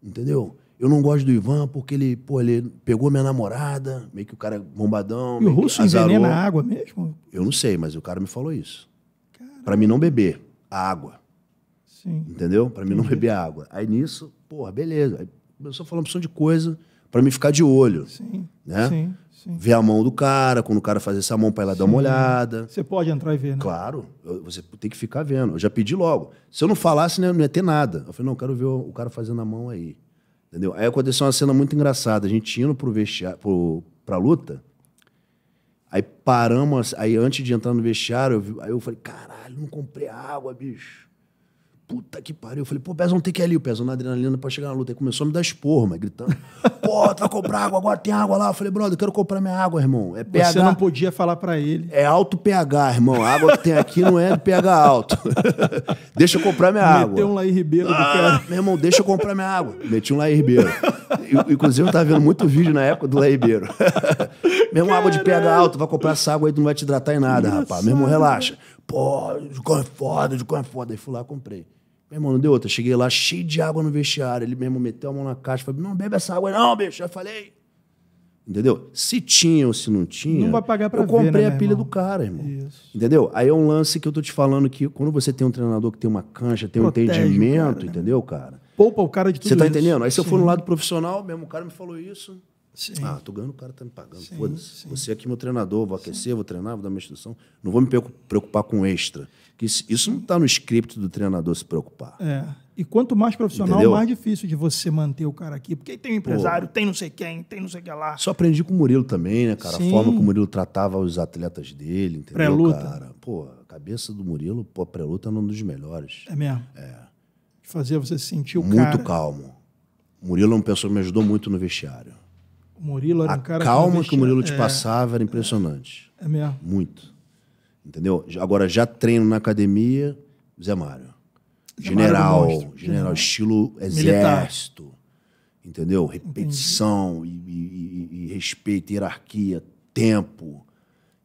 Entendeu? Eu não gosto do Ivan porque ele, pô, ele pegou minha namorada, meio que o cara bombadão. E o russo envenena a água mesmo? Eu não sei, mas o cara me falou isso. Para mim não beber a água. Sim. Entendeu? Para mim não beber a água. Aí nisso, porra, beleza. Aí começou a falar uma opção de coisa para mim ficar de olho. Sim. Né? Sim. Sim. Ver a mão do cara, quando o cara fazer essa mão para ela Sim. dar uma olhada. Você pode entrar e ver, né? Claro, eu, você tem que ficar vendo. Eu já pedi logo. Se eu não falasse, não ia ter nada. Eu falei, não, eu quero ver o, o cara fazendo a mão aí. Entendeu? Aí aconteceu uma cena muito engraçada. A gente indo pro vestiário, pro, pra luta, aí paramos, aí antes de entrar no vestiário, eu, aí eu falei, caralho, não comprei água, bicho puta que pariu. Eu falei, pô, Pezão tem que ir ali. O Pezão na adrenalina pra chegar na luta. Aí começou a me dar esporro, mas gritando. [LAUGHS] Pô, tu vai comprar água, agora tem água lá. Eu falei, brother, eu quero comprar minha água, irmão. É pH. Você não podia falar para ele. É alto pH, irmão. A água que tem aqui não é pH alto. [LAUGHS] deixa eu comprar minha Meteu água. Meteu um Laí Ribeiro ah, do cara. Meu irmão, deixa eu comprar minha água. Meti um Laí Ribeiro. Inclusive, eu tava vendo muito vídeo na época do Laí Ribeiro. [LAUGHS] Mesmo água de pH alto, vai comprar essa água aí, tu não vai te hidratar em nada, rapaz. Meu irmão, relaxa. Pô, de cor é foda, de cor é foda. Aí fui lá, comprei. Meu irmão, não deu outra. Cheguei lá cheio de água no vestiário. Ele mesmo meteu a mão na caixa. falou: não bebe essa água não, bicho. Eu falei. Entendeu? Se tinha ou se não tinha. Não vai pagar pra Eu comprei ver, né, a pilha irmão? do cara, irmão. Isso. Entendeu? Aí é um lance que eu tô te falando que quando você tem um treinador que tem uma cancha, tem Protege um entendimento, cara, né? entendeu, cara? Poupa o cara de tudo Você tá isso. entendendo? Aí se eu for no lado profissional, mesmo o cara me falou isso. Sim. Ah, tô ganhando, o cara tá me pagando. Foda-se. Você aqui é meu treinador, vou aquecer, sim. vou treinar, vou dar minha instrução. Não vou me preocupar com extra que isso não está no script do treinador se preocupar. É. E quanto mais profissional, Entendeu? mais difícil de você manter o cara aqui. Porque tem um empresário, Pô. tem não sei quem, tem não sei o que lá. Só aprendi com o Murilo também, né, cara? Sim. A forma que o Murilo tratava os atletas dele, entendeu, pré-luta. cara? Pô, a cabeça do Murilo, pô, pré-luta é um dos melhores. É mesmo? É. Fazia você sentir o Muito cara... calmo. O Murilo é uma pessoa que me ajudou muito no vestiário. O Murilo era a um cara... A calma que, que o Murilo te é... passava era impressionante. É mesmo? Muito. Entendeu? Agora, já treino na academia, Zé Mário. General, general, general, estilo exército. Militar. Entendeu? Repetição e, e, e, respeito, hierarquia, tempo.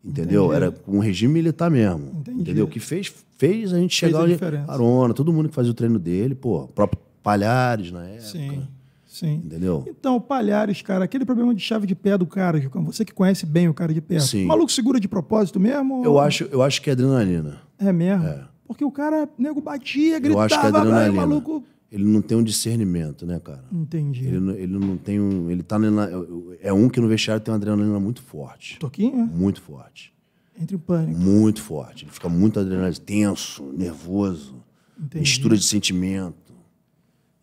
Entendeu? Entendi. Era um regime militar mesmo. Entendi. Entendeu? Que fez, fez a gente chegar fez Arona, todo mundo que fazia o treino dele, pô, próprio Palhares na época. Sim. Sim. Entendeu? Então, o Palhares, cara, aquele problema de chave de pé do cara, você que conhece bem o cara de pé Sim. O maluco segura de propósito mesmo? Eu, ou... acho, eu acho que é adrenalina. É mesmo? É. Porque o cara, nego, batia, gritava, eu acho que é adrenalina. o maluco ele não tem um discernimento, né, cara? Entendi. Ele, não, ele não tem um. Ele tá. Na, é um que no vestiário tem uma adrenalina muito forte. Toquinho? É? Muito forte. entre em pânico. Muito forte. Ele fica muito adrenalina, tenso, nervoso, Entendi. mistura de sentimento.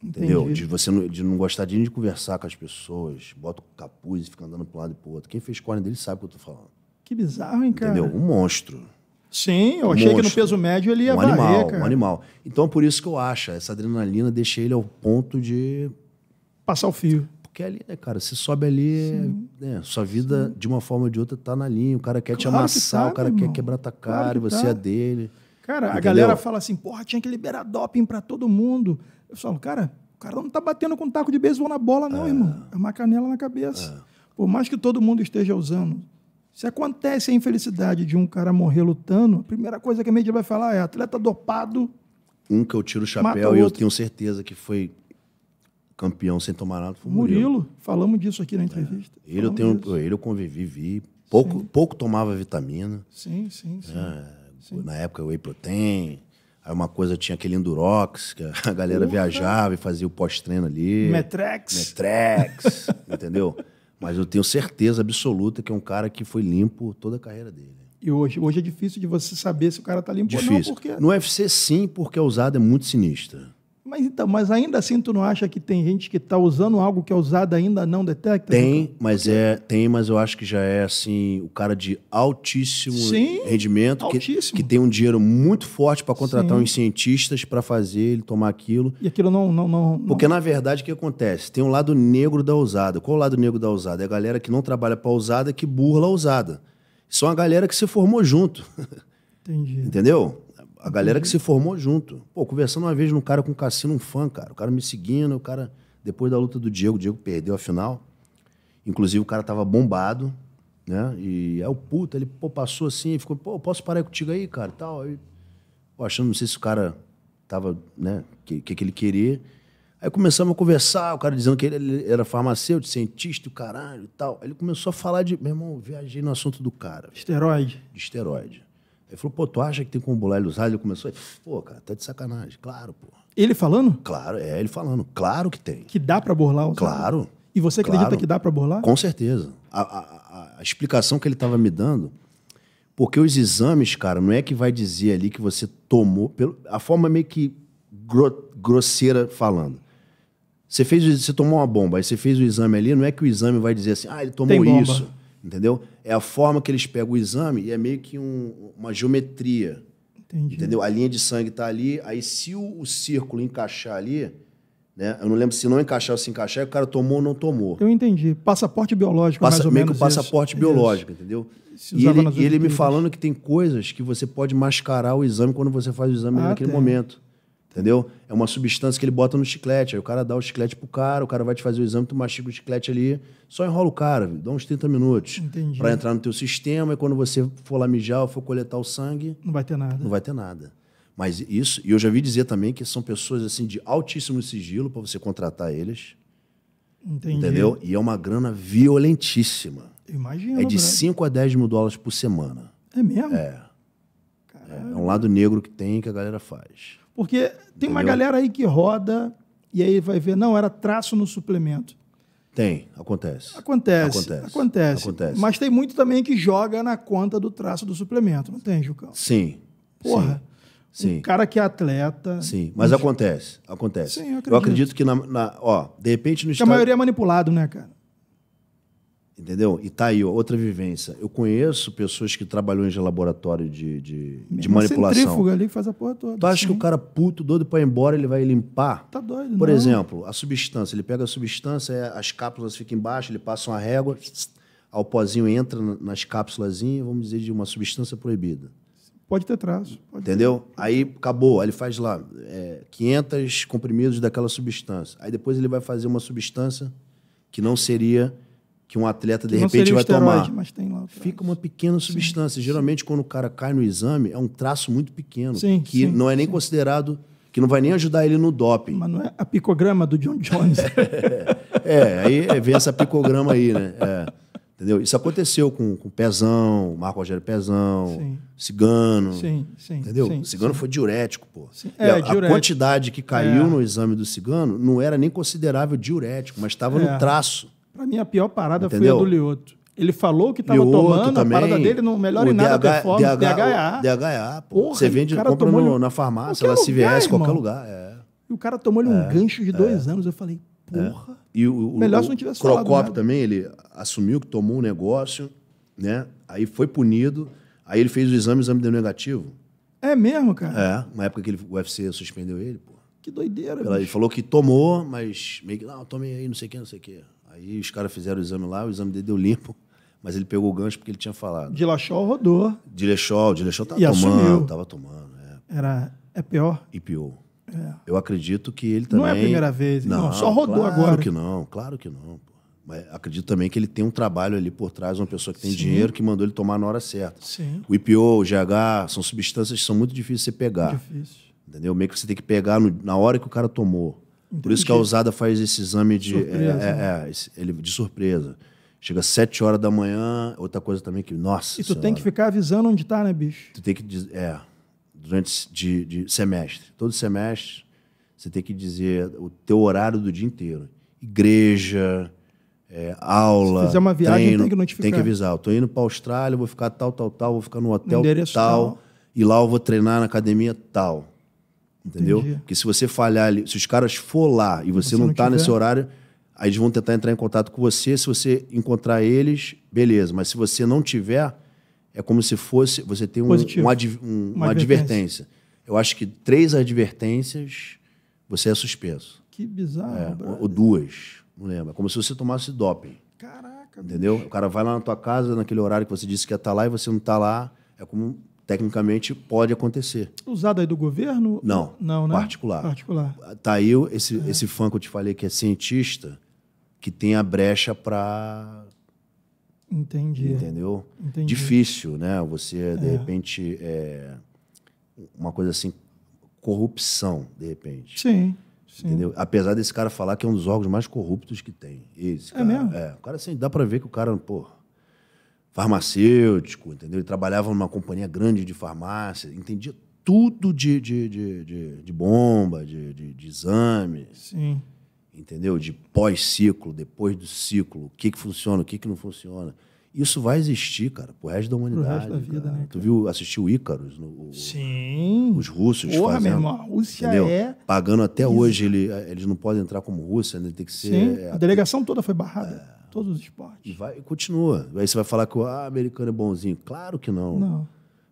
Entendeu? Entendi. De você não, de não gostar de, de conversar com as pessoas, bota o capuz e fica andando para um lado e para outro. Quem fez corne dele sabe o que eu tô falando. Que bizarro, hein, cara? Entendeu? Um monstro. Sim, eu um achei monstro. que no peso médio ele ia um animal, cara. Um animal. Então, por isso que eu acho, essa adrenalina deixa ele ao ponto de. Passar o fio. Porque é ali, né, cara, você sobe ali, né, sua vida, Sim. de uma forma ou de outra, tá na linha. O cara quer claro te amassar, que tá, o cara quer quebrar tua cara, claro que você tá. é dele. Cara, Entendeu? a galera fala assim, porra, tinha que liberar doping para todo mundo. Eu falo, cara, o cara não tá batendo com um taco de beisebol na bola, não, é. irmão. É uma canela na cabeça. É. Por mais que todo mundo esteja usando. Se acontece a infelicidade de um cara morrer lutando, a primeira coisa que a mídia vai falar é atleta dopado. Um que eu tiro o chapéu e eu tenho certeza que foi campeão sem tomar nada foi o Murilo. Murilo. Falamos disso aqui na é. entrevista. É. Ele, eu tenho, ele eu convivi, vi. Pouco, pouco tomava vitamina. Sim, sim, sim. É, sim. Na época, whey protein. Aí uma coisa tinha aquele Endurox, que a [LAUGHS] galera Ufa. viajava e fazia o pós-treino ali. Metrex. Metrex, [LAUGHS] entendeu? Mas eu tenho certeza absoluta que é um cara que foi limpo toda a carreira dele. E hoje, hoje é difícil de você saber se o cara tá limpo difícil. ou não, porque... No UFC, sim, porque a usada é muito sinistra. Mas então, mas ainda assim tu não acha que tem gente que está usando algo que é usado ainda não detecta? Tem, mas é tem, mas eu acho que já é assim o cara de altíssimo Sim, rendimento altíssimo. Que, que tem um dinheiro muito forte para contratar Sim. uns cientistas para fazer ele tomar aquilo. E aquilo não não não. Porque não... na verdade o que acontece? Tem um lado negro da usada. Qual o lado negro da usada? É a galera que não trabalha para usada que burla a usada. São a galera que se formou junto. Entendi. [LAUGHS] Entendeu? a galera que uhum. se formou junto. Pô, conversando uma vez num cara com um cassino, um fã, cara. O cara me seguindo, o cara. Depois da luta do Diego, o Diego perdeu a final. Inclusive, o cara tava bombado, né? E aí é o puta, ele pô, passou assim e ficou, pô, posso parar contigo aí, cara? Tal. Aí, pô, achando, não sei se o cara tava, né? O que, que, que, ele queria. Aí começamos a conversar, o cara dizendo que ele, ele era farmacêutico, cientista, caralho e tal. Aí ele começou a falar de. Meu irmão, viajei no assunto do cara. Esteroide. De esteroide. Ele falou, pô, tu acha que tem como bolar ele usar? Ele começou, pô, cara, tá de sacanagem. Claro, pô. Ele falando? Claro, é ele falando. Claro que tem. Que dá para burlar o Claro. E você acredita claro. que dá para burlar? Com certeza. A, a, a explicação que ele estava me dando, porque os exames, cara, não é que vai dizer ali que você tomou, pelo, a forma meio que gro, grosseira falando. Você fez, você tomou uma bomba, aí você fez o exame ali, não é que o exame vai dizer assim, ah, ele tomou isso, entendeu? é a forma que eles pegam o exame e é meio que um, uma geometria. Entendi. Entendeu? A linha de sangue está ali, aí se o, o, círculo encaixar ali, né? Eu não lembro se não encaixar ou se encaixar, o cara tomou ou não tomou. Eu entendi. Passaporte biológico, Passa, mais ou meio menos que o passaporte isso. biológico, isso. entendeu? E ele, e ele me falando que tem coisas que você pode mascarar o exame quando você faz o exame ah, naquele tem. momento entendeu? É uma substância que ele bota no chiclete, aí o cara dá o chiclete pro cara, o cara vai te fazer o exame, tu mastiga o chiclete ali, só enrola o cara, viu? dá uns 30 minutos para entrar no teu sistema e quando você for lá mijar ou for coletar o sangue, não vai ter nada. Não vai ter nada. Mas isso, e eu já vi dizer também que são pessoas assim de altíssimo sigilo para você contratar eles. Entendi. Entendeu? E é uma grana violentíssima. Imagina. É de 5 a 10 mil dólares por semana. É mesmo? É. é. É um lado negro que tem que a galera faz. Porque tem uma Entendeu? galera aí que roda e aí vai ver, não, era traço no suplemento. Tem, acontece. Acontece, acontece. Acontece. Acontece. Mas tem muito também que joga na conta do traço do suplemento, não tem, Jucão? Sim. Porra. Sim. Um cara que é atleta. Sim, mas acontece. Acontece. Sim, eu, acredito. eu acredito que na, na. ó, de repente no que A maioria é manipulado, né, cara? Entendeu? E tá aí, outra vivência. Eu conheço pessoas que trabalham em laboratório de, de, de é manipulação. Centrífuga ali que faz a porra toda. Tu acha sim. que o cara puto, doido para ir embora, ele vai limpar? Tá doido, Por não. exemplo, a substância. Ele pega a substância, é, as cápsulas ficam embaixo, ele passa uma régua, [SNIFFS] ao pozinho entra nas cápsulas, vamos dizer, de uma substância proibida. Pode ter traço. Pode Entendeu? Ter. Aí acabou. Aí ele faz lá é, 500 comprimidos daquela substância. Aí depois ele vai fazer uma substância que não seria que um atleta de repente vai tem tomar. Fica uma pequena substância. Sim, Geralmente, sim. quando o cara cai no exame, é um traço muito pequeno, sim, que não é nem considerado, que não vai nem ajudar ele no doping. Mas não é a picograma do John Jones. [LAUGHS] é, aí vem essa picograma aí, né? É, entendeu? Isso aconteceu com, o Pezão, Marco Rogério Pezão, Cigano. Sim, sim. Entendeu? Cigano foi diurético, pô. É, a, diurético. a, quantidade que caiu é. no exame do Cigano não era nem considerável diurético, mas estava no é. traço. Para mim, a pior parada Entendeu? foi a do Lioto. Ele falou que estava tomando, também. a parada dele não melhora em nada DH, performance. DHA. DHA, pô. Você vende, compra no, na farmácia, na CVS, em qualquer lugar. É. E o cara tomou-lhe é, um gancho de é. dois anos. Eu falei, é. porra. E o, melhor o, se não tivesse o Procop também, ele assumiu que tomou um negócio, né? Aí foi punido. Aí ele fez o exame, o exame deu negativo. É mesmo, cara? É, uma época que ele, o UFC suspendeu ele, pô. Que doideira, velho. Ele falou que tomou, mas meio que, não, tomei aí, não sei o que, não sei o que. Aí os caras fizeram o exame lá, o exame dele deu limpo, mas ele pegou o gancho porque ele tinha falado. Dilachol rodou. Dilachol, Dilachol tava e tomando, assumiu. tava tomando. É. Era, é pior? E pior. É. Eu acredito que ele também. Não é a primeira vez, não, não só rodou claro agora. Claro que não, claro que não. Pô. Mas acredito também que ele tem um trabalho ali por trás, uma pessoa que tem Sim. dinheiro que mandou ele tomar na hora certa. Sim. O IPO, o GH, são substâncias que são muito difíceis de você pegar. Difícil. Entendeu? Meio que você tem que pegar no, na hora que o cara tomou. Entendi. Por isso que a usada faz esse exame de surpresa, é, é, né? é, ele, de surpresa. Chega às 7 horas da manhã, outra coisa também que, nossa. E tu senhora, tem que ficar avisando onde tá, né, bicho? Tu tem que dizer. É, durante de, de, semestre. Todo semestre você tem que dizer o teu horário do dia inteiro. Igreja, é, aula. Se fizer uma viagem, treino, tem que notificar. Tem que avisar. Eu tô indo para Austrália, vou ficar tal, tal, tal, vou ficar no hotel no tal, tal. E lá eu vou treinar na academia tal. Entendeu? Entendi. Porque se você falhar, se os caras for lá e você, você não, está tiver... nesse horário, aí eles vão tentar entrar em contato com você. Se você encontrar eles, beleza. Mas se você não tiver, é como se fosse. Você tem um, um um, uma, uma advertência. Eu acho que três advertências você é suspenso. Que bizarro. É, ou, duas, não lembro. É como se você tomasse doping. Caraca, Entendeu? Bicho. O cara vai lá na tua casa, naquele horário que você disse que ia estar tá lá e você não está lá. É como tecnicamente pode acontecer. Usado aí do governo? Não, não né? particular. Particular. Tá aí esse, é. esse fã que eu te falei que é cientista, que tem a brecha para Entendi. Entendeu? Entendi. Difícil, né? Você, de é. repente, é... uma coisa assim, corrupção, de repente. Sim. Sim. Entendeu? Apesar desse cara falar que é um dos órgãos mais corruptos que tem. Esse cara, é mesmo? É. O cara, assim, dá para ver que o cara, farmacêutico, entendeu? Ele trabalhava numa companhia grande de farmácia, entendia tudo de, de, de, de, de bomba, de, de, de exame. Sim. Entendeu? De pós-ciclo, depois do ciclo, o que, que funciona, o que, que não funciona. Isso vai existir, cara, pro resto da humanidade. Pro resto da vida, cara. né, cara? Tu viu, assistiu Ícaros? No, o, Sim. Os russos Porra, fazendo. Meu irmão, a Rússia entendeu? é. Pagando até isso. hoje, ele, eles não podem entrar como Rússia, né? tem que ser. Sim, é, a delegação toda foi barrada. É, todos os esportes. E, vai, continua. Aí você vai falar que o ah, americano é bonzinho. Claro que não. Não.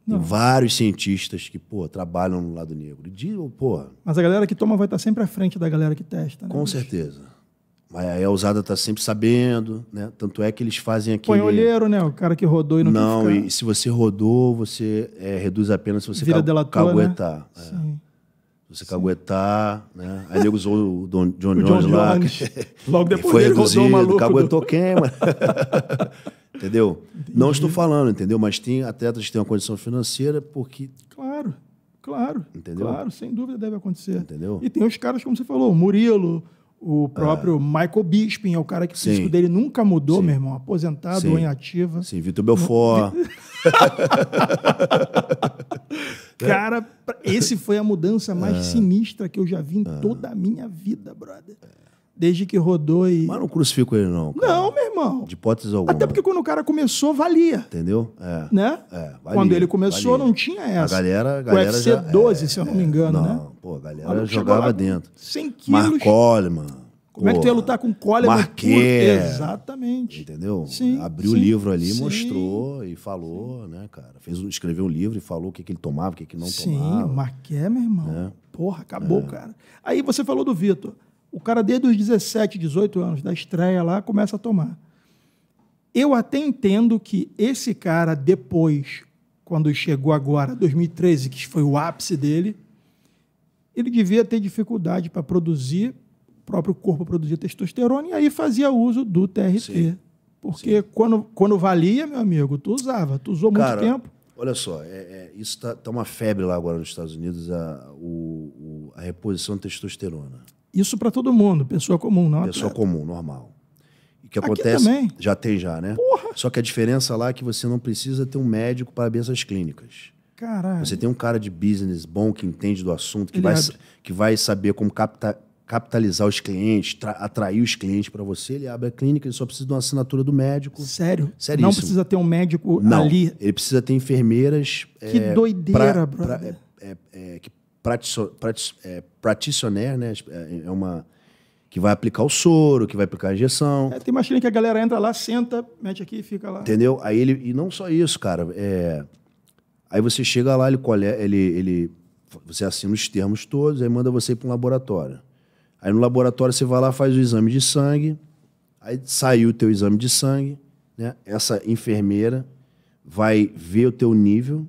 não. vários cientistas que, pô, trabalham no lado negro. De, oh, pô, Mas a galera que toma vai estar tá sempre à frente da galera que testa, né? Com certeza. Mas a usada tá sempre sabendo, né? Tanto é que eles fazem aqui. Põe olheiro, né? O cara que rodou e não Não, e se você rodou, você é, reduz apenas se você Vira delator, Né? É. Sim você caguetar, né? Aí ele usou o Don, [LAUGHS] John, o John Jones lá. Jones. [LAUGHS] Logo depois foi ele reduzido, rodou o maluco. Caguetou do... quem, [LAUGHS] mano? entendeu? Entendi. Não estou falando, entendeu? Mas tem atletas que têm uma condição financeira porque... Claro, claro. Entendeu? Claro, sem dúvida deve acontecer. Entendeu? E tem os caras, como você falou, o Murilo, o é. próprio é. Michael Bisping é o cara que o físico dele nunca mudou, Sim. meu irmão. Aposentado Sim. ou em ativa. Sim, Vitor Belfort. Cara, esse foi a mudança mais é. sinistra que eu já vi em é. toda a minha vida, brother. Desde que rodou e. Mas não crucifico ele, não. Cara. Não, meu irmão. De hipótese alguma. Até porque quando o cara começou, valia. Entendeu? É. Né? É, valia, quando ele começou, valia. não tinha essa. A galera, a galera. O UFC já, 12, é, se eu não me engano, é. né? não, né? Pô, a galera Olha, jogava dentro. 100 quilos. mano. Como é que tu ia lutar com cólera? Marquei. Exatamente. Entendeu? Sim, Abriu sim, o livro ali, sim, mostrou e falou, né, cara? Fez, escreveu um livro e falou o que, que ele tomava, o que, que não tomava. Sim, Marquê, meu irmão. É. Porra, acabou, é. cara. Aí você falou do Vitor. O cara, desde os 17, 18 anos, da estreia lá, começa a tomar. Eu até entendo que esse cara, depois, quando chegou agora, 2013, que foi o ápice dele, ele devia ter dificuldade para produzir próprio corpo produzia testosterona e aí fazia uso do TRT. Sim. Porque Quando, quando valia, meu amigo, tu usava, tu usou Cara, muito tempo. Olha só, é, é, isso está tá uma febre lá agora nos Estados Unidos, a, o, o, a reposição de testosterona. Isso para todo mundo, pessoa comum, não Pessoa atleta. comum, normal. E que acontece. Já tem, já, né? Porra. Só que a diferença lá é que você não precisa ter um médico para abrir clínicas. Caralho. Você tem um cara de business bom que entende do assunto, que, vai, que vai saber como capta, capitalizar os clientes, atrair os clientes para você, ele abre a clínica, ele só precisa de uma assinatura do médico. Sério? Sério Não precisa ter um médico Não, ali. Ele precisa ter enfermeiras. Que é, doideira, pra, brother. Pra, é, é, é, que pratico, pratico, é, praticioner, né? É, é uma. Que vai aplicar o soro, que vai aplicar a injeção. É, tem uma que a galera entra lá, senta, mete aqui e fica lá. Entendeu? Aí ele. E não só isso, cara. É, aí você chega lá, ele, ele, ele você assina os termos todos, aí manda você para um laboratório. Aí no laboratório você vai lá, faz o exame de sangue, aí saiu o teu exame de sangue, né? Essa enfermeira vai ver o teu nível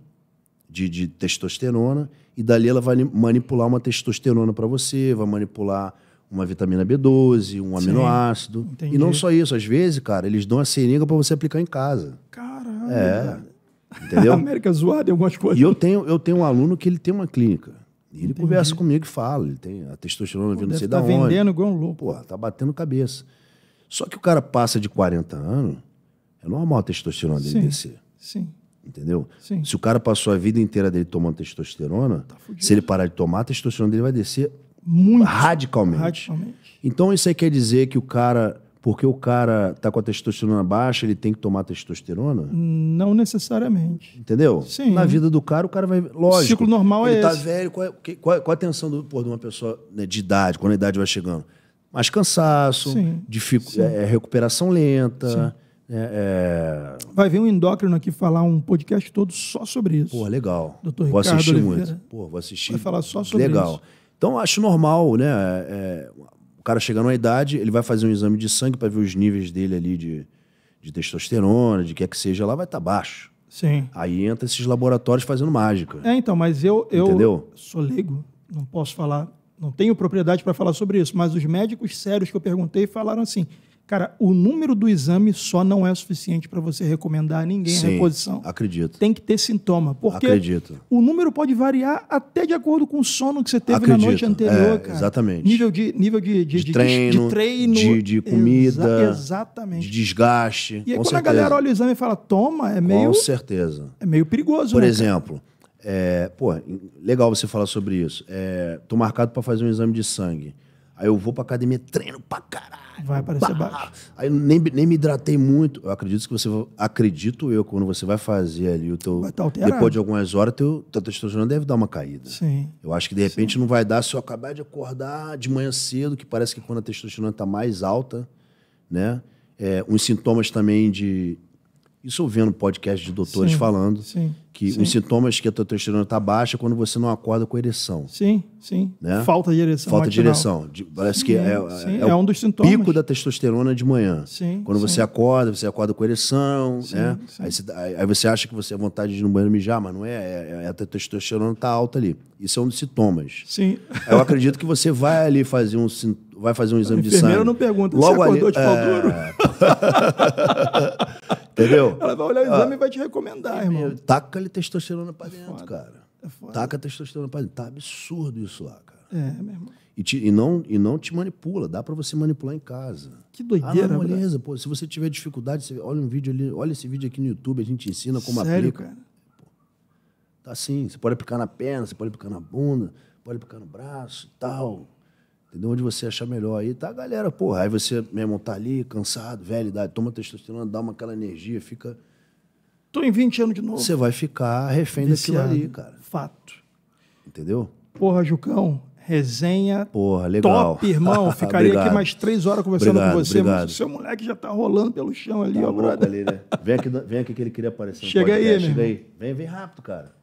de, de testosterona e dali ela vai manipular uma testosterona para você, vai manipular uma vitamina B12, um aminoácido. E não só isso, às vezes, cara, eles dão a seringa para você aplicar em casa. Caralho. É. Entendeu? [LAUGHS] América zoada em algumas coisas. E eu tenho, eu tenho um aluno que ele tem uma clínica. E ele conversa comigo e fala, ele tem a testosterona vindo não sei tá da onde. Tá vendendo igual um louco. Pô, tá batendo cabeça. Só que o cara passa de 40 anos, é normal a testosterona dele sim, descer. Sim. Entendeu? Sim. Se o cara passou a vida inteira dele tomando testosterona, tá se ele parar de tomar, a testosterona dele vai descer muito radicalmente. radicalmente. Então isso aí quer dizer que o cara porque o cara tá com a testosterona baixa, ele tem que tomar testosterona? Não necessariamente. Entendeu? Sim. Na vida do cara, o cara vai. Lógico. O ciclo normal é ele tá esse. Ele está velho, qual, é, qual, é, qual é a tensão do, de uma pessoa né, de idade, quando a idade vai chegando? Mais cansaço, Sim. Sim. É, é, recuperação lenta. Né, é, vai vir um endócrino aqui falar um podcast todo só sobre isso. Pô, legal. Dr. Vou Ricardo assistir Oliveira. muito. Pô, vou assistir. Vai falar só sobre legal. isso. Legal. Então, acho normal, né? cara chegando numa idade, ele vai fazer um exame de sangue para ver os níveis dele ali de, de testosterona, de que é que seja lá, vai estar tá baixo. Sim. Aí entra esses laboratórios fazendo mágica. É, então, mas eu, eu Entendeu? sou leigo, não posso falar, não tenho propriedade para falar sobre isso, mas os médicos sérios que eu perguntei falaram assim: Cara, o número do exame só não é suficiente para você recomendar a ninguém Sim, a reposição. Acredito. Tem que ter sintoma. Porque acredito. o número pode variar até de acordo com o sono que você teve acredito. na noite anterior, é, cara. Exatamente. Nível de, nível de, de, de treino, de, treino de, de comida. Exa exatamente. De desgaste. E aí, quando certeza. a galera olha o exame e fala, toma, é meio. Com certeza. É meio perigoso, Por né, exemplo, é, pô, legal você falar sobre isso. É, tô marcado para fazer um exame de sangue. Aí eu vou pra academia, treino pra caralho. Vai aparecer bah! baixo. Aí nem, nem me hidratei muito. Eu acredito que você. Acredito eu, quando você vai fazer ali o teu. Vai tá depois de algumas horas, teu, teu testosterona deve dar uma caída. Sim. Eu acho que de repente Sim. não vai dar se eu acabar de acordar de manhã cedo, que parece que quando a testosterona tá mais alta, né? É, uns sintomas também de. Isso eu vendo podcast de doutores sim, falando. Sim que sim. os sintomas que a testosterona está baixa é quando você não acorda com ereção. Sim, sim. Né? Falta de ereção. Falta matinal. de ereção. De, parece sim, que é, é, é, é um dos sintomas. pico da testosterona de manhã. Sim, quando você acorda, você acorda com ereção, né? Aí você, aí, você, acha que você é vontade de ir no banheiro mijar, mas não é. é, é a testosterona está alta ali. Isso é um dos sintomas. Sim. Eu acredito que você vai ali fazer um vai fazer um exame de sangue. Primeiro não pergunta, Logo você acordou ali, de pau duro? É. [LAUGHS] Entendeu? Ela vai olhar o exame ah, e vai te recomendar, irmão. taca a testosterona pra é dentro, foda, cara. É foda. Taca testosterona pra dentro. Tá absurdo isso lá, cara. É, meu irmão. E, te, e, não, e não te manipula, dá para você manipular em casa. Que doideira, ah, moleza, pô. Se você tiver dificuldade, você olha um vídeo ali, olha esse vídeo aqui no YouTube, a gente ensina como Sério, aplica. Cara? Pô, tá assim, você pode aplicar na perna, você pode aplicar na bunda, pode aplicar no braço e tal. Entendeu? Onde você achar melhor. Aí tá a galera, porra. Aí você, mesmo tá ali, cansado, velha idade, toma testosterona, dá uma aquela energia, fica. Tô em 20 anos de novo. Você vai ficar refém Viciado. daquilo ali, cara. Fato. Entendeu? Porra, Jucão, resenha. Porra, legal. Top, irmão. [LAUGHS] Ficaria aqui mais três horas conversando obrigado, com você, obrigado. mas o seu moleque já tá rolando pelo chão ali, tá ó, brother. Ali, né? [LAUGHS] vem, aqui, vem aqui que ele queria aparecer. Chega aí, meu Chega aí. Vem, vem rápido, cara.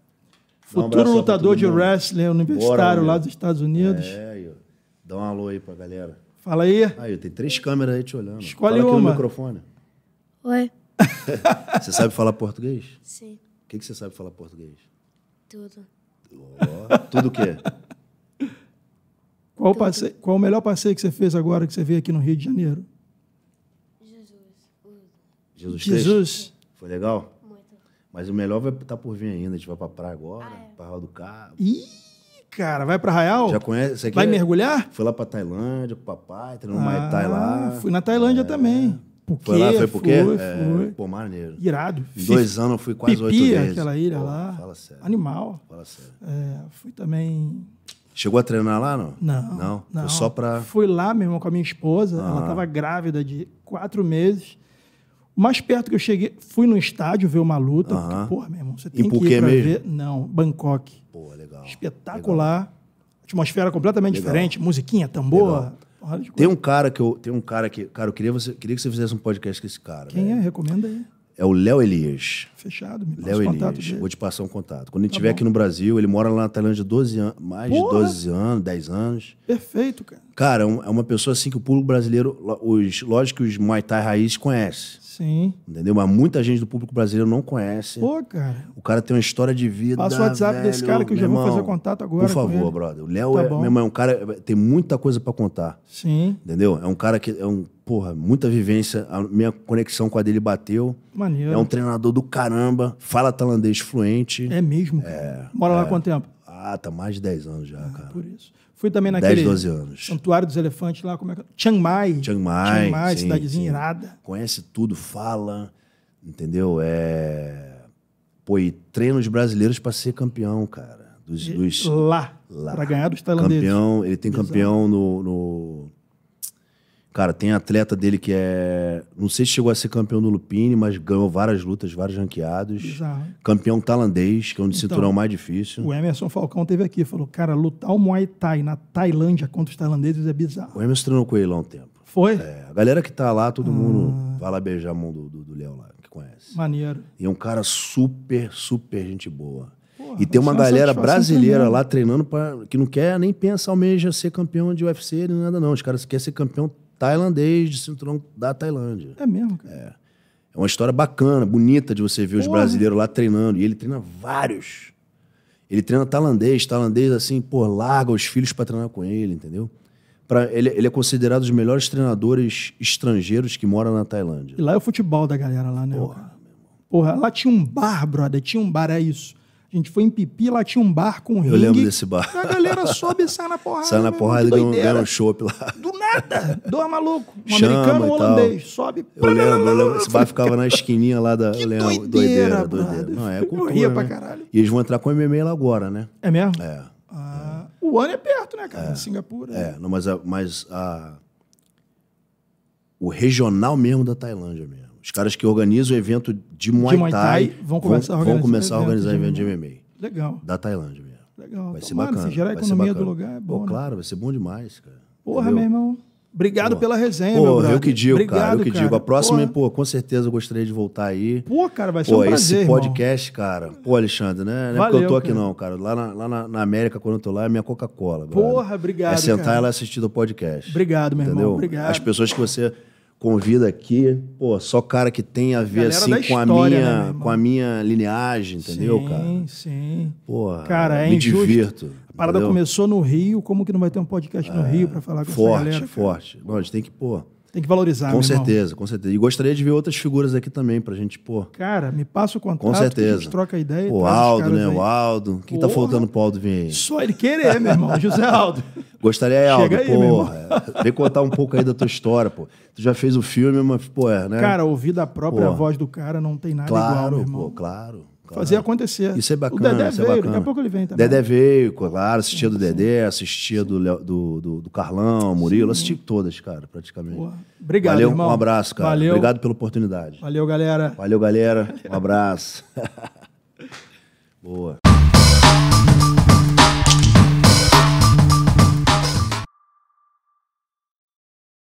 Futuro um lutador de wrestling universitário Bora, lá dos Estados Unidos. É, eu... Dá um alô aí pra galera. Fala aí. Aí, tem três câmeras aí te olhando. Escolhe Fala uma. aqui no microfone. Oi. [LAUGHS] você sabe falar português? Sim. O que, que você sabe falar português? Tudo. Oh, tudo o quê? Qual, passeio, qual o melhor passeio que você fez agora que você veio aqui no Rio de Janeiro? Jesus. Jesus. Foi legal? Muito. Mas o melhor vai estar tá por vir ainda. A gente vai pra praia agora, ah, é. do Cabo. Ih! Cara, vai para Arraial? Já conhece? vai é... mergulhar? Fui lá para Tailândia, pro papai, treinou ah, Mai Tai lá. Fui na Tailândia é... também. Por foi lá, foi por quê? Foi, é, foi. pô, maneiro. Irado. Em dois anos eu fui quase oito vezes. aquela ilha pô, lá. Fala sério. Animal. Fala sério. É, fui também... Chegou a treinar lá, não? Não. Não? não. Foi só pra... Fui lá, meu irmão, com a minha esposa. Ah. Ela estava grávida de quatro meses. O mais perto que eu cheguei, fui no estádio ver uma luta. Ah. Porque, pô, meu irmão, você tem em que ir pra mesmo? ver... Não, Bangkok. Pô, legal. Legal. Espetacular. Legal. Atmosfera completamente Legal. diferente, musiquinha, tambor. Tem um cara que eu. Tem um cara que. Cara, eu queria, você, queria que você fizesse um podcast com esse cara. Quem né? é? Recomenda aí. É o Léo Elias. Fechado, me Léo Elias. Vou te passar um contato. Quando ele tá estiver tá aqui no Brasil, ele mora lá na Tailândia 12 anos, mais Porra. de 12 anos, 10 anos. Perfeito, cara. Cara, é, é uma pessoa assim que o público brasileiro, os, lógico que os Muay Thai raiz conhece. Sim. Entendeu? Mas muita gente do público brasileiro não conhece. Pô, cara. O cara tem uma história de vida. Passa o WhatsApp velho, desse cara que eu já irmão, vou fazer contato agora. Por favor, brother. O Léo tá é, meu irmão, é um cara. É, tem muita coisa para contar. Sim. Entendeu? É um cara que. É um, porra, muita vivência. A minha conexão com a dele bateu. Maneiro. É um treinador do caramba. Fala tailandês fluente. É mesmo? É. Mora é. lá quanto tempo? Ah, tá mais de 10 anos já, ah, cara. Por isso. Fui também naquele 10, 12 anos. Santuário dos Elefantes lá, como é que é? Chiang Mai. Chiang Mai, Chiang Mai sim, cidadezinha sim. irada. Conhece tudo, fala, entendeu? É Pô, e treina os brasileiros para ser campeão, cara. Dos, dos... Lá, lá. Para ganhar dos tailandeses. Campeão, ele tem campeão no, no, Cara, tem atleta dele que é. Não sei se chegou a ser campeão do Lupine, mas ganhou várias lutas, vários ranqueados. Exato. Campeão tailandês, que é um de então, cinturão mais difícil. O Emerson Falcão teve aqui, falou: cara, lutar o Muay Thai na Tailândia contra os tailandeses é bizarro. O Emerson treinou com ele lá um tempo. Foi? É, a galera que tá lá, todo ah. mundo vai lá beijar a mão do, do, do Léo lá, que conhece. Maneiro. E é um cara super, super gente boa. Porra, e tem uma é galera brasileira lá treinando pra, que não quer nem pensar almeja ser campeão de UFC nem nada, não. Os caras querem ser campeão tailandês de cinturão da Tailândia. É mesmo, cara? É. É uma história bacana, bonita de você ver porra. os brasileiros lá treinando. E ele treina vários. Ele treina tailandês, tailandês assim, pô, larga os filhos para treinar com ele, entendeu? Pra, ele, ele é considerado os melhores treinadores estrangeiros que moram na Tailândia. E lá é o futebol da galera lá, né? Porra, porra lá tinha um bar, brother, tinha um bar, é isso. A gente foi em Pipi, lá tinha um bar com ringue. Eu lembro desse bar. A galera [LAUGHS] sobe e sai na porrada. Sai na porrada e ganha um chope lá. Do nada! do maluco. Um Chama americano, um holandês. Sobe. Eu lembro, eu lembro. Esse bar [LAUGHS] ficava na esquininha lá da... Que lembro, doideira, doideira, doideira. Não, é cultura, Eu ria né? caralho. E eles vão entrar com MMA lá agora, né? É mesmo? É. Ah, é. O ano é perto, né, cara? É. Singapura. Né? É, não, mas, a, mas a, o regional mesmo da Tailândia mesmo. Os caras que organizam o evento de Muay, de Muay Thai, vão, começar vão, começar a organizar evento, evento de, MMA. Legal. Da Tailândia mesmo. Legal. Vai ser Tomara, bacana. Se gerar a economia do lugar, é bom. Pô, né? Claro, vai ser bom demais, cara. Porra, Entendeu? meu irmão. Obrigado pela resenha, pô, Eu que digo, Obrigado, cara. Eu que cara. digo. A próxima, pô, com certeza eu gostaria de voltar aí. Pô, cara, vai ser pô, um prazer, Esse podcast, irmão. cara. Pô, Alexandre, né? Não é porque eu tô aqui, cara. não, cara. Lá, na, lá na, América, quando eu tô lá, é minha Coca-Cola. Porra, obrigado. É sentar cara. e lá assistir do podcast. Obrigado, meu entendeu? irmão. Obrigado. As pessoas que você convida aqui, pô, só cara que tem a ver Galera assim com história, a minha, né, com a minha lineagem, entendeu, sim, cara? Sim, sim. Pô, cara, é me injusto. divirto. A parada entendeu? começou no Rio, como que não vai ter um podcast é, no Rio para falar com forte, essa galera? Forte, forte. Nós tem que, pô, tem que valorizar, Com certeza, irmão. com certeza. E gostaria de ver outras figuras aqui também pra gente, pô. Cara, me passa o contato. Com certeza. a gente troca ideia. O Aldo, né? Aí. O Aldo. O que, tá faltando pro Aldo vir aí? Só ele querer, meu irmão. José [LAUGHS] Aldo. Gostaria, Chega Aldo, aí, porra. Vem contar um pouco aí da tua história, pô. Tu já fez o filme, mas, pô, é, né? Cara, ouvir da própria pô. voz do cara não tem nada claro, igual, meu irmão. Pô, claro. Claro. Fazia acontecer. Isso é bacana. O Dedé é veio, é daqui a pouco ele vem também. Dedé veio, claro, assistia do Dedé, assistia do, do, do, do, Carlão, Murilo, assisti todas, cara, praticamente. Boa. Obrigado, Valeu, irmão. um abraço, cara. Valeu. Obrigado pela oportunidade. Valeu, galera. Valeu, galera. Valeu. Um abraço. [LAUGHS] Boa.